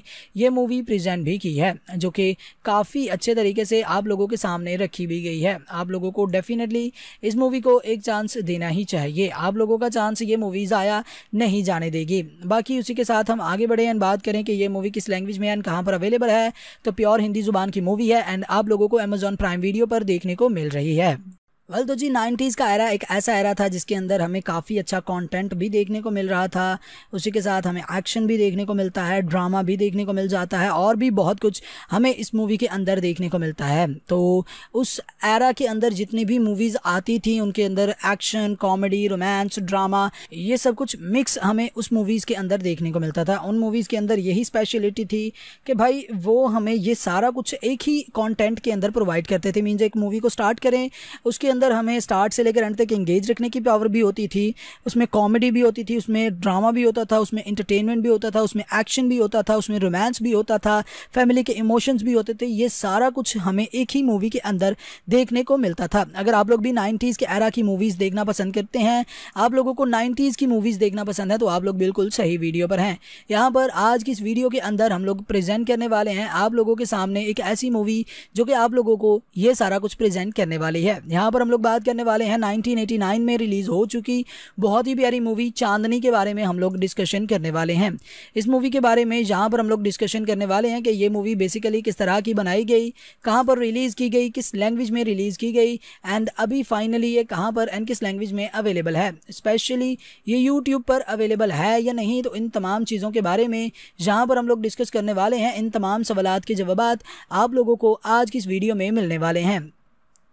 ये मूवी प्रेजेंट भी की है जो कि काफ़ी अच्छे तरीके से आप लोगों के सामने रखी भी गई है आप लोगों को डेफिनेटली इस मूवी को एक चांस देना ही चाहिए आप लोगों का चांस ये मूवी ज़ाया नहीं जाने देगी बाकी उसी के साथ हम आगे बढ़े एंड बात करें कि ये मूवी किस लैंग्वेज में एंड कहाँ पर अवेलेबल है तो प्योर हिंदी जुबान की मूवी है एंड आप लोगों को अमेजॉन प्राइम वीडियो पर देखने को मिल रही है yeah वेल तो जी नाइन्टीज़ का एरा एक ऐसा एरा था जिसके अंदर हमें काफ़ी अच्छा कंटेंट भी देखने को मिल रहा था उसी के साथ हमें एक्शन भी देखने को मिलता है ड्रामा भी देखने को मिल जाता है और भी बहुत कुछ हमें इस मूवी के अंदर देखने को मिलता है तो उस एरा के अंदर जितनी भी मूवीज़ आती थी उनके अंदर एक्शन कॉमेडी रोमांस ड्रामा ये सब कुछ मिक्स हमें उस मूवीज़ के अंदर देखने को मिलता था उन मूवीज़ के अंदर यही स्पेशलिटी थी कि भाई वो हमें ये सारा कुछ एक ही कॉन्टेंट के अंदर प्रोवाइड करते थे मीन्स एक मूवी को स्टार्ट करें उसके अंदर हमें स्टार्ट से लेकर एंड तक इंगेज रखने की पावर भी होती थी उसमें कॉमेडी भी होती थी उसमें ड्रामा भी होता था उसमें इंटरटेनमेंट भी होता था उसमें एक्शन भी होता था उसमें रोमांस भी होता था फैमिली के इमोशंस भी होते थे ये सारा कुछ हमें एक ही मूवी के अंदर देखने को मिलता था अगर आप लोग भी नाइन्टीज़ के एरा की मूवीज़ देखना पसंद करते हैं आप लोगों को नाइन्टीज़ की मूवीज़ देखना पसंद है तो आप लोग बिल्कुल सही वीडियो पर हैं यहाँ पर आज की इस वीडियो के अंदर हम लोग प्रेजेंट करने वाले हैं आप लोगों के सामने एक ऐसी मूवी जो कि आप लोगों को ये सारा कुछ प्रेजेंट करने वाली है यहाँ पर हम हम लोग बात करने वाले हैं 1989 में रिलीज़ हो चुकी बहुत ही प्यारी मूवी चांदनी के बारे में हम लोग डिस्कशन करने वाले हैं इस मूवी के बारे में जहाँ पर हम लोग डिस्कशन करने वाले हैं कि ये मूवी बेसिकली किस तरह की बनाई गई कहाँ पर रिलीज़ की गई किस लैंग्वेज में रिलीज़ की गई एंड अभी फाइनली ये कहाँ पर एंड किस लैंग्वेज में अवेलेबल है स्पेशली ये यूट्यूब पर अवेलेबल है या नहीं तो इन तमाम चीज़ों के बारे में जहाँ पर हम लोग डिस्कस करने वाले हैं इन तमाम सवाल के जवाब आप लोगों को आज की इस वीडियो में मिलने वाले हैं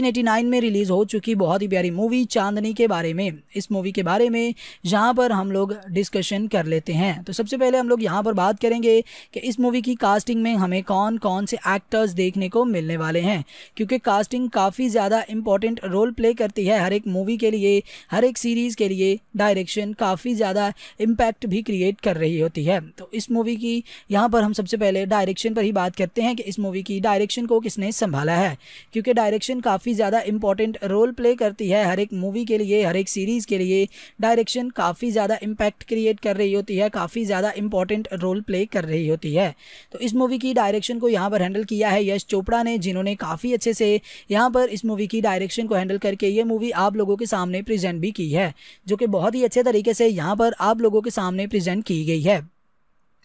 1989 में रिलीज़ हो चुकी बहुत ही प्यारी मूवी चांदनी के बारे में इस मूवी के बारे में यहाँ पर हम लोग डिस्कशन कर लेते हैं तो सबसे पहले हम लोग यहाँ पर बात करेंगे कि इस मूवी की कास्टिंग में हमें कौन कौन से एक्टर्स देखने को मिलने वाले हैं क्योंकि कास्टिंग काफ़ी ज़्यादा इंपॉर्टेंट रोल प्ले करती है हर एक मूवी के लिए हर एक सीरीज़ के लिए डायरेक्शन काफ़ी ज़्यादा इम्पैक्ट भी क्रिएट कर रही होती है तो इस मूवी की यहाँ पर हम सबसे पहले डायरेक्शन पर ही बात करते हैं कि इस मूवी की डायरेक्शन को किसने संभाला है क्योंकि डायरेक्शन काफ़ी काफ़ी ज़्यादा इंपॉर्टेंट रोल प्ले करती है हर एक मूवी के लिए हर एक सीरीज़ के लिए डायरेक्शन काफ़ी ज़्यादा इम्पैक्ट क्रिएट कर रही होती है काफ़ी ज़्यादा इंपॉर्टेंट रोल प्ले कर रही होती है तो इस मूवी की डायरेक्शन को यहाँ पर हैंडल किया है यश चोपड़ा ने जिन्होंने काफ़ी अच्छे से यहाँ पर इस मूवी की डायरेक्शन को हैंडल करके ये मूवी आप लोगों के सामने प्रेजेंट भी की है जो कि बहुत ही अच्छे तरीके से यहाँ पर आप लोगों के सामने प्रजेंट की गई है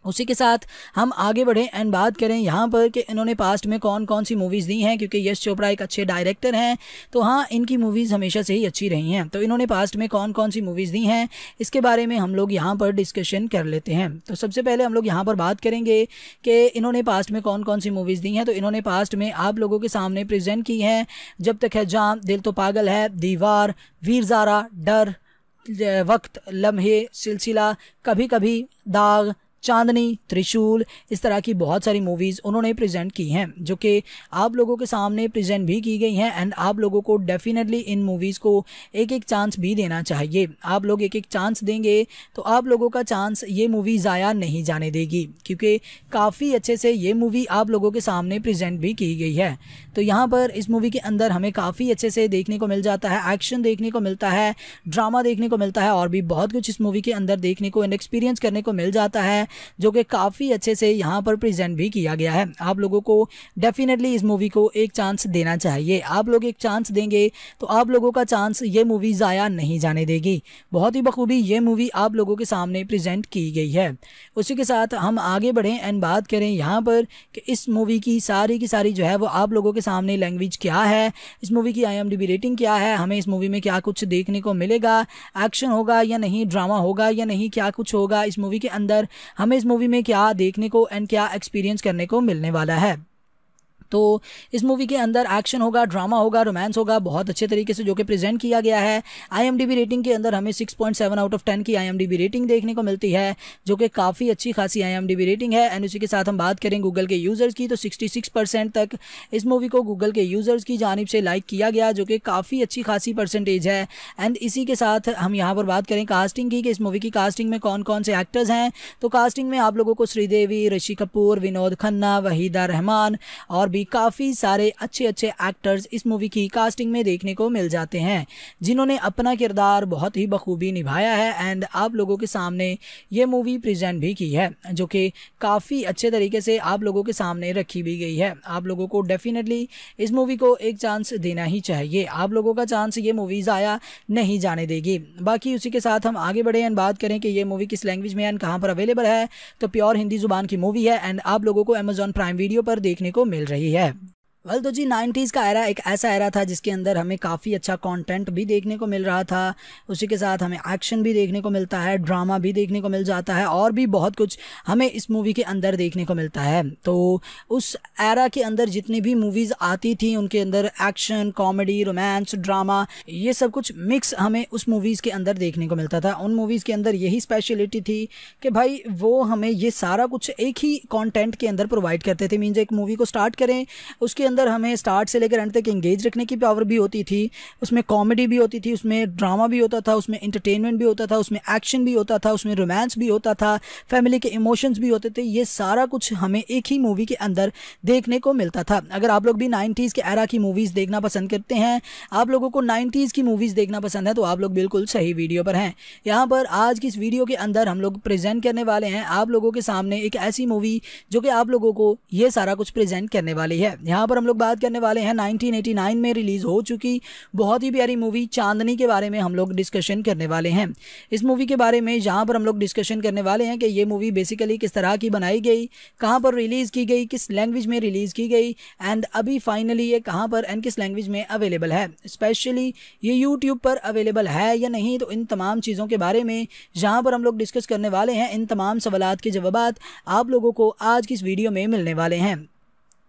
उसी के साथ हम आगे बढ़ें एंड बात करें यहाँ पर कि इन्होंने पास्ट में कौन कौन सी मूवीज़ दी हैं क्योंकि यश चोपड़ा एक अच्छे डायरेक्टर हैं तो हाँ इनकी मूवीज़ हमेशा से ही अच्छी रही हैं तो इन्होंने पास्ट में कौन कौन सी मूवीज़ दी हैं इसके बारे में हम लोग यहाँ पर डिस्कशन कर लेते हैं तो सबसे पहले हम लोग यहाँ पर बात करेंगे कि इन्होंने पास्ट में कौन कौन सी मूवीज़ दी हैं तो इन्होंने पास्ट में आप लोगों के सामने प्रजेंट की हैं जब तक है जाम दिल तो पागल है दीवार वीर ज़ारा डर वक्त लम्हे सिलसिला कभी कभी दाग चांदनी त्रिशूल इस तरह की बहुत सारी मूवीज़ उन्होंने प्रेजेंट की हैं जो कि आप लोगों के सामने प्रेजेंट भी की गई हैं एंड आप लोगों को डेफिनेटली इन मूवीज़ को एक एक चांस भी देना चाहिए आप लोग एक एक चांस देंगे तो आप लोगों का चांस ये मूवी ज़ाया नहीं जाने देगी क्योंकि काफ़ी अच्छे से ये मूवी आप लोगों के सामने प्रजेंट भी की गई है तो यहाँ पर इस मूवी के अंदर हमें काफ़ी अच्छे से देखने को मिल जाता है एक्शन देखने को मिलता है ड्रामा देखने को मिलता है और भी बहुत कुछ इस मूवी के अंदर देखने को एंड एक्सपीरियंस करने को मिल जाता है जो कि काफ़ी अच्छे से यहाँ पर प्रेजेंट भी किया गया है आप लोगों को डेफिनेटली इस मूवी को एक चांस देना चाहिए आप लोग एक चांस देंगे तो आप लोगों का चांस ये मूवी ज़ाया नहीं जाने देगी बहुत ही बखूबी ये मूवी आप लोगों के सामने प्रजेंट की गई है उसी के साथ हम आगे बढ़ें एंड बात करें यहाँ पर कि इस मूवी की सारी की सारी जो है वो आप लोगों के सामने लैंग्वेज क्या है इस मूवी की आई रेटिंग क्या है हमें इस मूवी में क्या कुछ देखने को मिलेगा एक्शन होगा या नहीं ड्रामा होगा या नहीं क्या कुछ होगा इस मूवी के अंदर हमें इस मूवी में क्या देखने को एंड क्या एक्सपीरियंस करने को मिलने वाला है तो इस मूवी के अंदर एक्शन होगा ड्रामा होगा रोमांस होगा बहुत अच्छे तरीके से जो कि प्रेजेंट किया गया है आईएमडीबी रेटिंग के अंदर हमें 6.7 आउट ऑफ 10 की आईएमडीबी रेटिंग देखने को मिलती है जो कि काफ़ी अच्छी खासी आईएमडीबी रेटिंग है एंड उसी के साथ हम बात करें गूगल के यूज़र्स की तो सिक्सटी परसेंट तक इस मूवी को गूगल के यूज़र्स की जानब से लाइक किया गया जो कि काफ़ी अच्छी खासी परसेंटेज है एंड इसी के साथ हम यहाँ पर बात करें कास्टिंग की कि इस मूवी की कास्टिंग में कौन कौन से एक्टर्स हैं तो कास्टिंग में आप लोगों को श्रीदेवी ऋषि कपूर विनोद खन्ना वहीदा रहमान और भी काफ़ी सारे अच्छे अच्छे एक्टर्स इस मूवी की कास्टिंग में देखने को मिल जाते हैं जिन्होंने अपना किरदार बहुत ही बखूबी निभाया है एंड आप लोगों के सामने ये मूवी प्रेजेंट भी की है जो कि काफ़ी अच्छे तरीके से आप लोगों के सामने रखी भी गई है आप लोगों को डेफिनेटली इस मूवी को एक चांस देना ही चाहिए आप लोगों का चांस ये मूवी ज़ाया नहीं जाने देगी बाकी उसी के साथ हम आगे बढ़े एंड बात करें कि ये मूवी किस लैंग्वेज में एंड कहाँ पर अवेलेबल है तो प्योर हिंदी जुबान की मूवी है एंड आप लोगों को अमेजॉन प्राइम वीडियो पर देखने को मिल रही है yeah, वेल तो जी नाइन्टीज़ का एरा एक ऐसा एरा था जिसके अंदर हमें काफ़ी अच्छा कंटेंट भी देखने को मिल रहा था उसी के साथ हमें एक्शन भी देखने को मिलता है ड्रामा भी देखने को मिल जाता है और भी बहुत कुछ हमें इस मूवी के अंदर देखने को मिलता है तो उस एरा के अंदर जितनी भी मूवीज़ आती थी उनके अंदर एक्शन कॉमेडी रोमांस ड्रामा ये सब कुछ मिक्स हमें उस मूवीज़ के अंदर देखने को मिलता था उन मूवीज़ के अंदर यही स्पेशलिटी थी कि भाई वो हमें ये सारा कुछ एक ही कॉन्टेंट के अंदर प्रोवाइड करते थे मीन्स एक मूवी को स्टार्ट करें उसके अंदर अंदर हमें स्टार्ट से लेकर एंड तक इंगेज रखने की पावर भी होती थी उसमें कॉमेडी भी होती थी उसमें ड्रामा भी होता था उसमें इंटरटेनमेंट भी होता था उसमें एक्शन भी होता था उसमें रोमांस भी होता था फैमिली के इमोशंस भी होते थे ये सारा कुछ हमें एक ही मूवी के अंदर देखने को मिलता था अगर आप लोग भी नाइन्टीज़ के एरा की मूवीज़ देखना पसंद करते हैं आप लोगों को नाइन्टीज़ की मूवीज़ देखना पसंद है तो आप लोग बिल्कुल सही वीडियो पर हैं यहाँ पर आज की इस वीडियो के अंदर हम लोग प्रेजेंट करने वाले हैं आप लोगों के सामने एक ऐसी मूवी जो कि आप लोगों को ये सारा कुछ प्रेजेंट करने वाली है यहाँ पर पर हम लोग बात करने वाले हैं 1989 में रिलीज़ हो चुकी बहुत ही प्यारी मूवी चांदनी के बारे में हम लोग डिस्कशन करने वाले हैं इस मूवी के बारे में जहाँ पर हम लोग डिस्कशन करने वाले हैं कि ये मूवी बेसिकली किस तरह की बनाई गई कहाँ पर रिलीज़ की गई किस लैंग्वेज में रिलीज़ की गई एंड अभी फाइनली ये कहाँ पर एंड किस लैंग्वेज में अवेलेबल है स्पेशली ये यूट्यूब पर अवेलेबल है या नहीं तो इन तमाम चीज़ों के बारे में जहाँ पर हम लोग डिस्कस करने वाले हैं इन तमाम सवाल के जवाब आप लोगों को आज की इस वीडियो में मिलने वाले हैं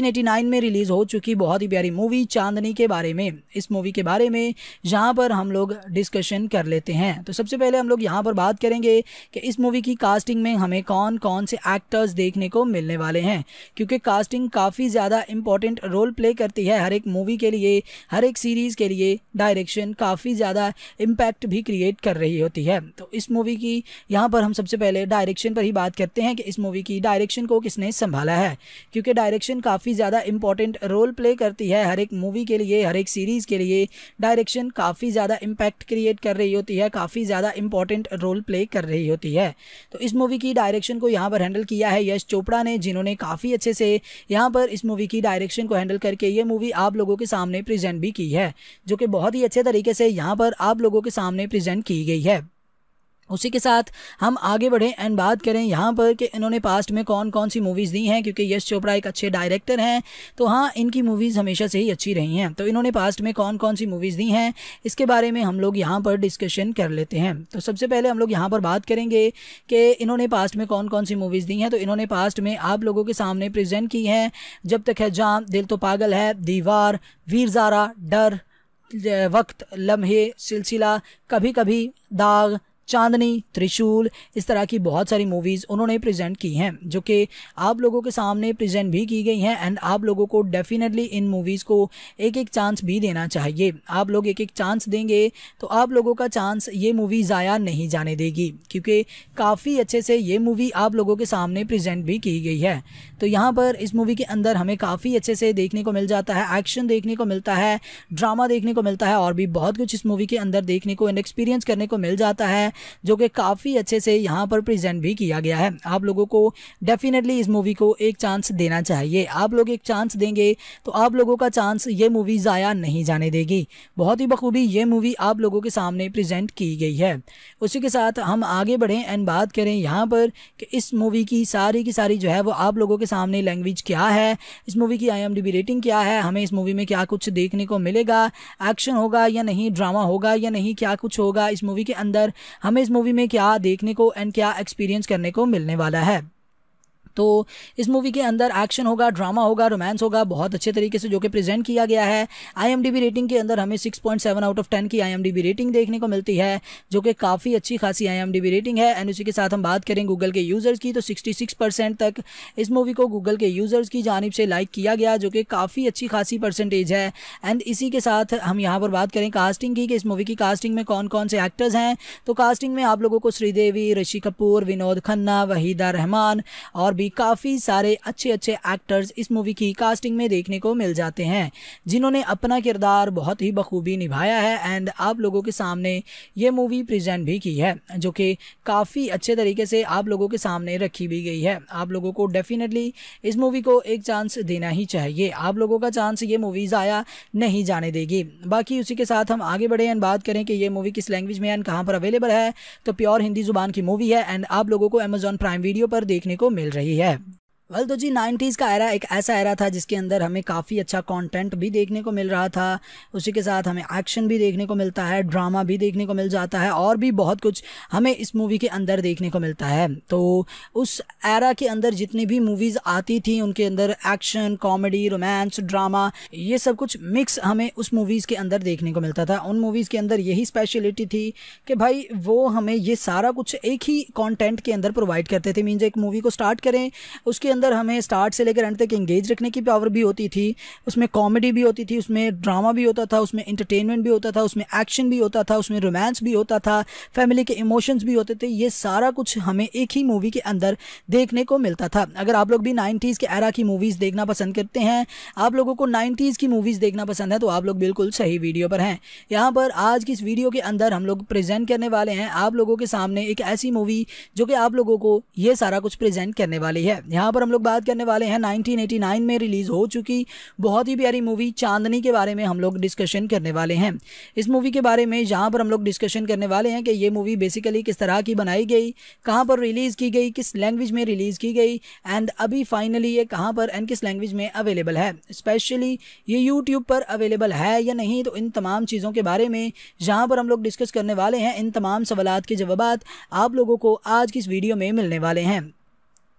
1989 में रिलीज़ हो चुकी बहुत ही प्यारी मूवी चांदनी के बारे में इस मूवी के बारे में यहाँ पर हम लोग डिस्कशन कर लेते हैं तो सबसे पहले हम लोग यहाँ पर बात करेंगे कि इस मूवी की कास्टिंग में हमें कौन कौन से एक्टर्स देखने को मिलने वाले हैं क्योंकि कास्टिंग काफ़ी ज़्यादा इंपॉर्टेंट रोल प्ले करती है हर एक मूवी के लिए हर एक सीरीज़ के लिए डायरेक्शन काफ़ी ज़्यादा इम्पैक्ट भी क्रिएट कर रही होती है तो इस मूवी की यहाँ पर हम सबसे पहले डायरेक्शन पर ही बात करते हैं कि इस मूवी की डायरेक्शन को किसने संभाला है क्योंकि डायरेक्शन काफ़ी काफ़ी ज़्यादा इंपॉर्टेंट रोल प्ले करती है हर एक मूवी के लिए हर एक सीरीज़ के लिए डायरेक्शन काफ़ी ज़्यादा इम्पैक्ट क्रिएट कर रही होती है काफ़ी ज़्यादा इंपॉर्टेंट रोल प्ले कर रही होती है तो इस मूवी की डायरेक्शन को यहाँ पर हैंडल किया है यश चोपड़ा ने जिन्होंने काफ़ी अच्छे से यहाँ पर इस मूवी की डायरेक्शन को हैंडल करके ये मूवी आप लोगों के सामने प्रजेंट भी की है जो कि बहुत ही अच्छे तरीके से यहाँ पर आप लोगों के सामने प्रजेंट की गई है उसी के साथ हम आगे बढ़ें एंड बात करें यहाँ पर कि इन्होंने पास्ट में कौन कौन सी मूवीज़ दी हैं क्योंकि यश चोपड़ा एक अच्छे डायरेक्टर हैं तो हाँ इनकी मूवीज़ हमेशा से ही अच्छी रही हैं तो इन्होंने पास्ट में कौन कौन सी मूवीज़ दी हैं इसके बारे में हम लोग यहाँ पर डिस्कशन कर लेते हैं तो सबसे पहले हम लोग यहाँ पर बात करेंगे कि इन्होंने पास्ट में कौन कौन सी मूवीज़ दी हैं तो इन्होंने पास्ट में आप लोगों के सामने प्रजेंट की हैं जब तक है जाम दिल तो पागल है दीवार वीर ज़ारा डर वक्त लम्हे सिलसिला कभी कभी दाग चांदनी त्रिशूल इस तरह की बहुत सारी मूवीज़ उन्होंने प्रेजेंट की हैं जो कि आप लोगों के सामने प्रेजेंट भी की गई हैं एंड आप लोगों को डेफिनेटली इन मूवीज़ को एक एक चांस भी देना चाहिए आप लोग एक एक चांस देंगे तो आप लोगों का चांस ये मूवी ज़ाया नहीं जाने देगी क्योंकि काफ़ी अच्छे से ये मूवी आप लोगों के सामने प्रेजेंट भी की गई है तो यहाँ पर इस मूवी के अंदर हमें काफ़ी अच्छे से देखने को मिल जाता है एक्शन देखने को मिलता है ड्रामा देखने को मिलता है और भी बहुत कुछ इस मूवी के अंदर देखने को एंड एक्सपीरियंस करने को मिल जाता है जो कि काफ़ी अच्छे से यहाँ पर प्रेजेंट भी किया गया है आप लोगों को डेफिनेटली इस मूवी को एक चांस देना चाहिए आप लोग एक चांस देंगे तो आप लोगों का चांस ये मूवी ज़ाया नहीं जाने देगी बहुत ही बखूबी ये मूवी आप लोगों के सामने प्रजेंट की गई है उसी के साथ हम आगे बढ़ें एंड बात करें यहाँ पर कि इस मूवी की सारी की सारी जो है वो आप लोगों के सामने लैंग्वेज क्या है इस मूवी की आई रेटिंग क्या है हमें इस मूवी में क्या कुछ देखने को मिलेगा एक्शन होगा या नहीं ड्रामा होगा या नहीं क्या कुछ होगा इस मूवी के अंदर हमें इस मूवी में क्या देखने को एंड क्या एक्सपीरियंस करने को मिलने वाला है तो इस मूवी के अंदर एक्शन होगा ड्रामा होगा रोमांस होगा बहुत अच्छे तरीके से जो कि प्रेजेंट किया गया है आई रेटिंग के अंदर हमें सेवन आउट ऑफ टेन की आई रेटिंग देखने को मिलती है जो कि काफ़ी अच्छी खासी आई रेटिंग है एंड उसी के साथ हम बात करें गूगल के यूज़र्स की तो सिक्सटी परसेंट तक इस मूवी को गूगल के यूज़र्स की जानब से लाइक किया गया जो कि काफ़ी अच्छी खासी परसेंटेज है एंड इसी के साथ हम यहाँ पर बात करें कास्टिंग की कि इस मूवी की कास्टिंग में कौन कौन से एक्टर्स हैं तो कास्टिंग में आप लोगों को श्रीदेवी ऋषि कपूर विनोद खन्ना वहीदा रहमान और भी काफ़ी सारे अच्छे अच्छे एक्टर्स इस मूवी की कास्टिंग में देखने को मिल जाते हैं जिन्होंने अपना किरदार बहुत ही बखूबी निभाया है एंड आप लोगों के सामने ये मूवी प्रेजेंट भी की है जो कि काफ़ी अच्छे तरीके से आप लोगों के सामने रखी भी गई है आप लोगों को डेफिनेटली इस मूवी को एक चांस देना ही चाहिए आप लोगों का चांस ये मूवी ज़ाया नहीं जाने देगी बाकी उसी के साथ हम आगे बढ़े एंड बात करें कि ये मूवी किस लैंग्वेज में एंड कहाँ पर अवेलेबल है तो प्योर हिंदी जुबान की मूवी है एंड आप लोगों को अमेजॉन प्राइम वीडियो पर देखने को मिल रही है yeah, वल तो जी नाइन्टीज़ का एरा एक ऐसा एरा था जिसके अंदर हमें काफ़ी अच्छा कंटेंट भी देखने को मिल रहा था उसी के साथ हमें एक्शन भी देखने को मिलता है ड्रामा भी देखने को मिल जाता है और भी बहुत कुछ हमें इस मूवी के अंदर देखने को मिलता है तो उस एरा के अंदर जितनी भी मूवीज़ आती थी उनके अंदर एक्शन कॉमेडी रोमांस ड्रामा ये सब कुछ मिक्स हमें उस मूवीज़ के अंदर देखने को मिलता था उन मूवीज़ के अंदर यही स्पेशलिटी थी कि भाई वो हमें ये सारा कुछ एक ही कॉन्टेंट के अंदर प्रोवाइड करते थे मीन्स एक मूवी को स्टार्ट करें उसके अंदर अंदर हमें स्टार्ट से लेकर एंड तक इंगेज रखने की पावर भी होती थी उसमें कॉमेडी भी होती थी उसमें ड्रामा भी होता था उसमें इंटरटेनमेंट भी होता था उसमें एक्शन भी होता था उसमें रोमांस भी होता था फैमिली के इमोशंस भी होते थे ये सारा कुछ हमें एक ही मूवी के अंदर देखने को मिलता था अगर आप लोग भी नाइन्टीज़ के एरा की मूवीज़ देखना पसंद करते हैं आप लोगों को नाइन्टीज़ की मूवीज़ देखना पसंद है तो आप लोग बिल्कुल सही वीडियो पर हैं यहाँ पर आज की इस वीडियो के अंदर हम लोग प्रेजेंट करने वाले हैं आप लोगों के सामने एक ऐसी मूवी जो कि आप लोगों को ये सारा कुछ प्रेजेंट करने वाली है यहाँ पर हम लोग बात करने वाले हैं 1989 में रिलीज़ हो चुकी बहुत ही प्यारी मूवी चांदनी के बारे में हम लोग डिस्कशन करने वाले हैं इस मूवी के बारे में यहाँ पर हम लोग डिस्कशन करने वाले हैं कि ये मूवी बेसिकली किस तरह की बनाई गई कहाँ पर रिलीज़ की गई किस लैंग्वेज में रिलीज़ की गई एंड अभी फाइनली ये कहाँ पर एंड किस लैंग्वेज में अवेलेबल है स्पेशली ये यूट्यूब पर अवेलेबल है या नहीं तो इन तमाम चीज़ों के बारे में जहाँ पर हम लोग डिस्कस करने वाले हैं इन तमाम सवाल के जवाब आप लोगों को आज की इस वीडियो में मिलने वाले हैं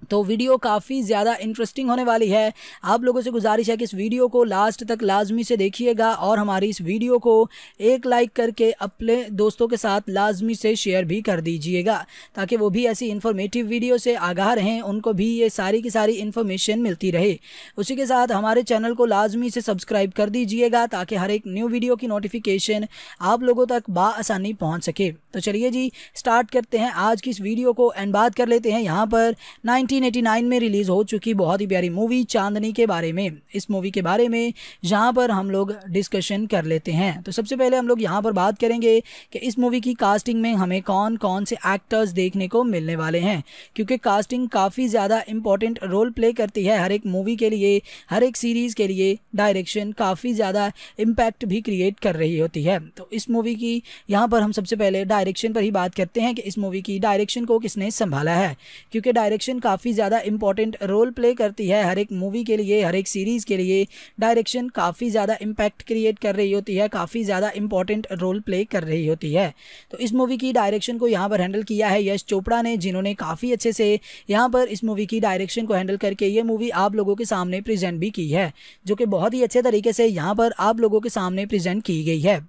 तो वीडियो काफ़ी ज़्यादा इंटरेस्टिंग होने वाली है आप लोगों से गुजारिश है कि इस वीडियो को लास्ट तक लाजमी से देखिएगा और हमारी इस वीडियो को एक लाइक करके अपने दोस्तों के साथ लाजमी से शेयर भी कर दीजिएगा ताकि वो भी ऐसी इन्फॉर्मेटिव वीडियो से आगाह रहें उनको भी ये सारी की सारी इन्फॉर्मेशन मिलती रहे उसी के साथ हमारे चैनल को लाजमी से सब्सक्राइब कर दीजिएगा ताकि हर एक न्यू वीडियो की नोटिफिकेशन आप लोगों तक बासानी पहुँच सके तो चलिए जी स्टार्ट करते हैं आज की इस वीडियो को एंड बात कर लेते हैं यहाँ पर नाइनटी 1989 में रिलीज़ हो चुकी बहुत ही प्यारी मूवी चांदनी के बारे में इस मूवी के बारे में यहाँ पर हम लोग डिस्कशन कर लेते हैं तो सबसे पहले हम लोग यहाँ पर बात करेंगे कि इस मूवी की कास्टिंग में हमें कौन कौन से एक्टर्स देखने को मिलने वाले हैं क्योंकि कास्टिंग काफ़ी ज़्यादा इंपॉर्टेंट रोल प्ले करती है हर एक मूवी के लिए हर एक सीरीज़ के लिए डायरेक्शन काफ़ी ज़्यादा इम्पैक्ट भी क्रिएट कर रही होती है तो इस मूवी की यहाँ पर हम सबसे पहले डायरेक्शन पर ही बात करते हैं कि इस मूवी की डायरेक्शन को किसने संभाला है क्योंकि डायरेक्शन का काफ़ी ज़्यादा इंपॉर्टेंट रोल प्ले करती है हर एक मूवी के लिए हर एक सीरीज़ के लिए डायरेक्शन काफ़ी ज़्यादा इम्पैक्ट क्रिएट कर रही होती है काफ़ी ज़्यादा इंपॉर्टेंट रोल प्ले कर रही होती है तो इस मूवी की डायरेक्शन को यहाँ पर हैंडल किया है यश चोपड़ा ने जिन्होंने काफ़ी अच्छे से यहाँ पर इस मूवी की डायरेक्शन को हैंडल करके ये मूवी आप लोगों के सामने प्रेजेंट भी की है जो कि बहुत ही अच्छे तरीके से यहाँ पर आप लोगों के सामने प्रेजेंट की गई है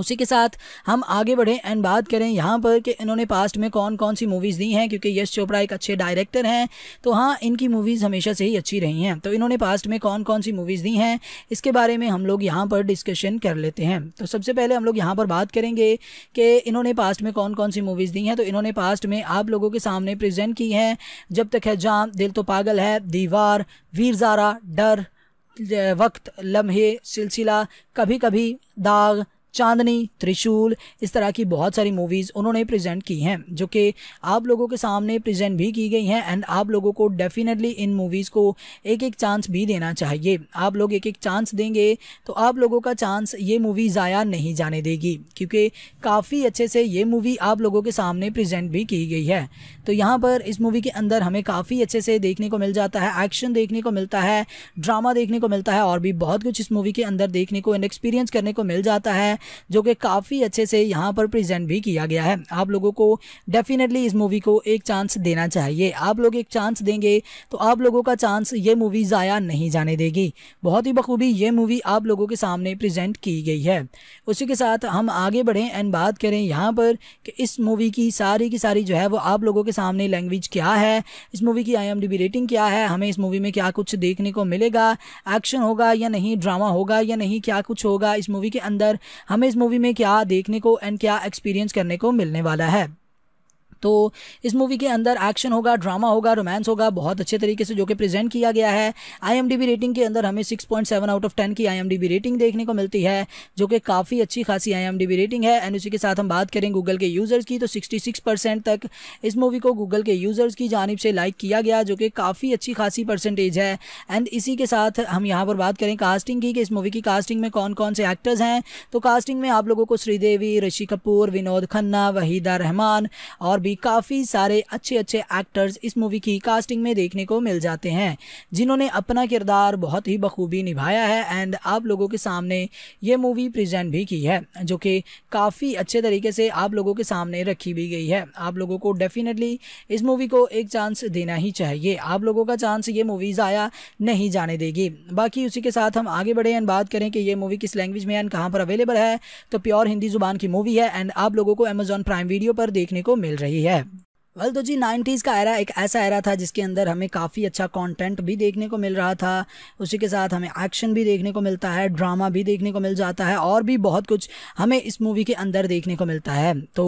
उसी के साथ हम आगे बढ़ें एंड बात करें यहाँ पर कि इन्होंने पास्ट में कौन कौन सी मूवीज़ दी हैं क्योंकि यश चोपड़ा एक अच्छे डायरेक्टर हैं तो हाँ इनकी मूवीज़ हमेशा से ही अच्छी रही हैं तो इन्होंने पास्ट में कौन कौन सी मूवीज़ दी हैं इसके बारे में हम लोग यहाँ पर डिस्कशन कर लेते हैं तो सबसे पहले हम लोग यहाँ पर बात करेंगे कि इन्होंने पास्ट में कौन कौन सी मूवीज़ दी हैं तो इन्होंने पास्ट में आप लोगों के सामने प्रजेंट की हैं जब तक है जाम दिल तो पागल है दीवार वीर ज़ारा डर वक्त लम्हे सिलसिला कभी कभी दाग चांदनी त्रिशूल इस तरह की बहुत सारी मूवीज़ उन्होंने प्रेजेंट की हैं जो कि आप लोगों के सामने प्रेजेंट भी की गई हैं एंड आप लोगों को डेफिनेटली इन मूवीज़ को एक एक चांस भी देना चाहिए आप लोग एक एक चांस देंगे तो आप लोगों का चांस ये मूवी ज़ाया नहीं जाने देगी क्योंकि काफ़ी अच्छे से ये मूवी आप लोगों के सामने प्रजेंट भी की गई है तो यहाँ पर इस मूवी के अंदर हमें काफ़ी अच्छे से देखने को मिल जाता है एक्शन देखने को मिलता है ड्रामा देखने को मिलता है और भी बहुत कुछ इस मूवी के अंदर देखने को एंड एक्सपीरियंस करने को मिल जाता है जो कि काफ़ी अच्छे से यहाँ पर प्रेजेंट भी किया गया है आप लोगों को डेफिनेटली इस मूवी को एक चांस देना चाहिए आप लोग एक चांस देंगे तो आप लोगों का चांस ये मूवी ज़ाया नहीं जाने देगी बहुत ही बखूबी ये मूवी आप लोगों के सामने प्रेजेंट की गई है उसी के साथ हम आगे बढ़ें एंड बात करें यहाँ पर कि इस मूवी की सारी की सारी जो है वो आप लोगों के सामने लैंग्वेज क्या है इस मूवी की आई रेटिंग क्या है हमें इस मूवी में क्या कुछ देखने को मिलेगा एक्शन होगा या नहीं ड्रामा होगा या नहीं क्या कुछ होगा इस मूवी के अंदर हमें इस मूवी में क्या देखने को एंड क्या एक्सपीरियंस करने को मिलने वाला है तो इस मूवी के अंदर एक्शन होगा ड्रामा होगा रोमांस होगा बहुत अच्छे तरीके से जो कि प्रेजेंट किया गया है आईएमडीबी रेटिंग के अंदर हमें 6.7 आउट ऑफ 10 की आईएमडीबी रेटिंग देखने को मिलती है जो कि काफ़ी अच्छी खासी आईएमडीबी रेटिंग है एंड उसी के साथ हम बात करें गूगल के यूज़र्स की तो सिक्सटी परसेंट तक इस मूवी को गूगल के यूज़र्स की जानब से लाइक किया गया जो कि काफ़ी अच्छी खासी परसेंटेज है एंड इसी के साथ हम यहाँ पर बात करें कास्टिंग की कि इस मूवी की कास्टिंग में कौन कौन से एक्टर्स हैं तो कास्टिंग में आप लोगों को श्रीदेवी ऋषि कपूर विनोद खन्ना वहीदा रहमान और भी भी काफ़ी सारे अच्छे अच्छे एक्टर्स इस मूवी की कास्टिंग में देखने को मिल जाते हैं जिन्होंने अपना किरदार बहुत ही बखूबी निभाया है एंड आप लोगों के सामने ये मूवी प्रेजेंट भी की है जो कि काफ़ी अच्छे तरीके से आप लोगों के सामने रखी भी गई है आप लोगों को डेफिनेटली इस मूवी को एक चांस देना ही चाहिए आप लोगों का चांस ये मूवी ज़ाया नहीं जाने देगी बाकी उसी के साथ हम आगे बढ़े एंड बात करें कि ये मूवी किस लैंग्वेज में एंड कहाँ पर अवेलेबल है तो प्योर हिंदी जुबान की मूवी है एंड आप लोगों को अमेजॉन प्राइम वीडियो पर देखने को मिल रही है yeah, वेल तो जी 90s का एरा एक ऐसा एरा था जिसके अंदर हमें काफ़ी अच्छा कंटेंट भी देखने को मिल रहा था उसी के साथ हमें एक्शन भी देखने को मिलता है ड्रामा भी देखने को मिल जाता है और भी बहुत कुछ हमें इस मूवी के अंदर देखने को मिलता है तो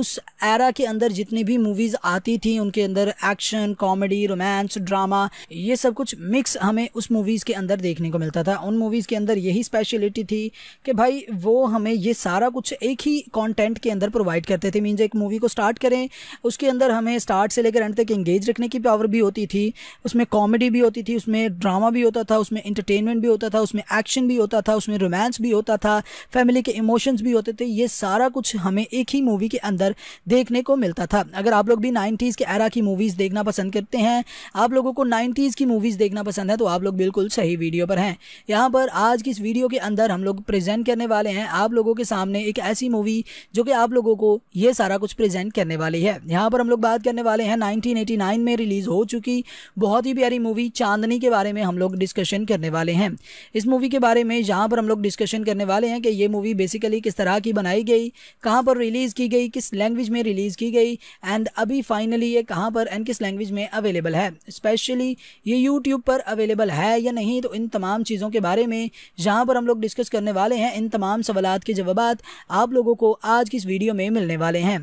उस एरा के अंदर जितनी भी मूवीज़ आती थी उनके अंदर एक्शन कॉमेडी रोमांस ड्रामा ये सब कुछ मिक्स हमें उस मूवीज़ के अंदर देखने को मिलता था उन मूवीज़ के अंदर यही स्पेशलिटी थी कि भाई वो हमें ये सारा कुछ एक ही कॉन्टेंट के अंदर प्रोवाइड करते थे मीन्स एक मूवी को स्टार्ट करें उसके अंदर हमें स्टार्ट से लेकर एंड तक इंगेज रखने की पावर भी होती थी उसमें कॉमेडी भी होती थी उसमें ड्रामा भी होता था उसमें इंटरटेनमेंट भी होता था उसमें एक्शन भी होता था उसमें रोमांस भी होता था फैमिली के इमोशंस भी होते थे ये सारा कुछ हमें एक ही मूवी के अंदर देखने को मिलता था अगर आप लोग भी नाइन्टीज़ के एरा की मूवीज़ देखना पसंद करते हैं आप लोगों को नाइन्टीज़ की मूवीज़ देखना पसंद है तो आप लोग बिल्कुल सही वीडियो पर हैं यहाँ पर आज की इस वीडियो के अंदर हम लोग प्रेजेंट करने वाले हैं आप लोगों के सामने एक ऐसी मूवी जो कि आप लोगों को ये सारा कुछ प्रेजेंट करने वाली है यहाँ पर हम लोग बात करने वाले हैं 1989 में रिलीज़ हो चुकी बहुत ही प्यारी मूवी चांदनी के बारे में हम लोग डिस्कशन करने वाले हैं इस मूवी के बारे में जहाँ पर हम लोग डिस्कशन करने वाले हैं कि ये मूवी बेसिकली किस तरह की बनाई गई कहाँ पर रिलीज़ की गई किस लैंग्वेज में रिलीज़ की गई एंड अभी फाइनली ये कहाँ पर एंड किस लैंग्वेज में अवेलेबल है स्पेशली ये यूट्यूब पर अवेलेबल है या नहीं तो इन तमाम चीज़ों के बारे में जहाँ पर हम लोग डिस्कस करने वाले हैं इन तमाम सवाल के जवाब आप लोगों को आज की इस वीडियो में मिलने वाले हैं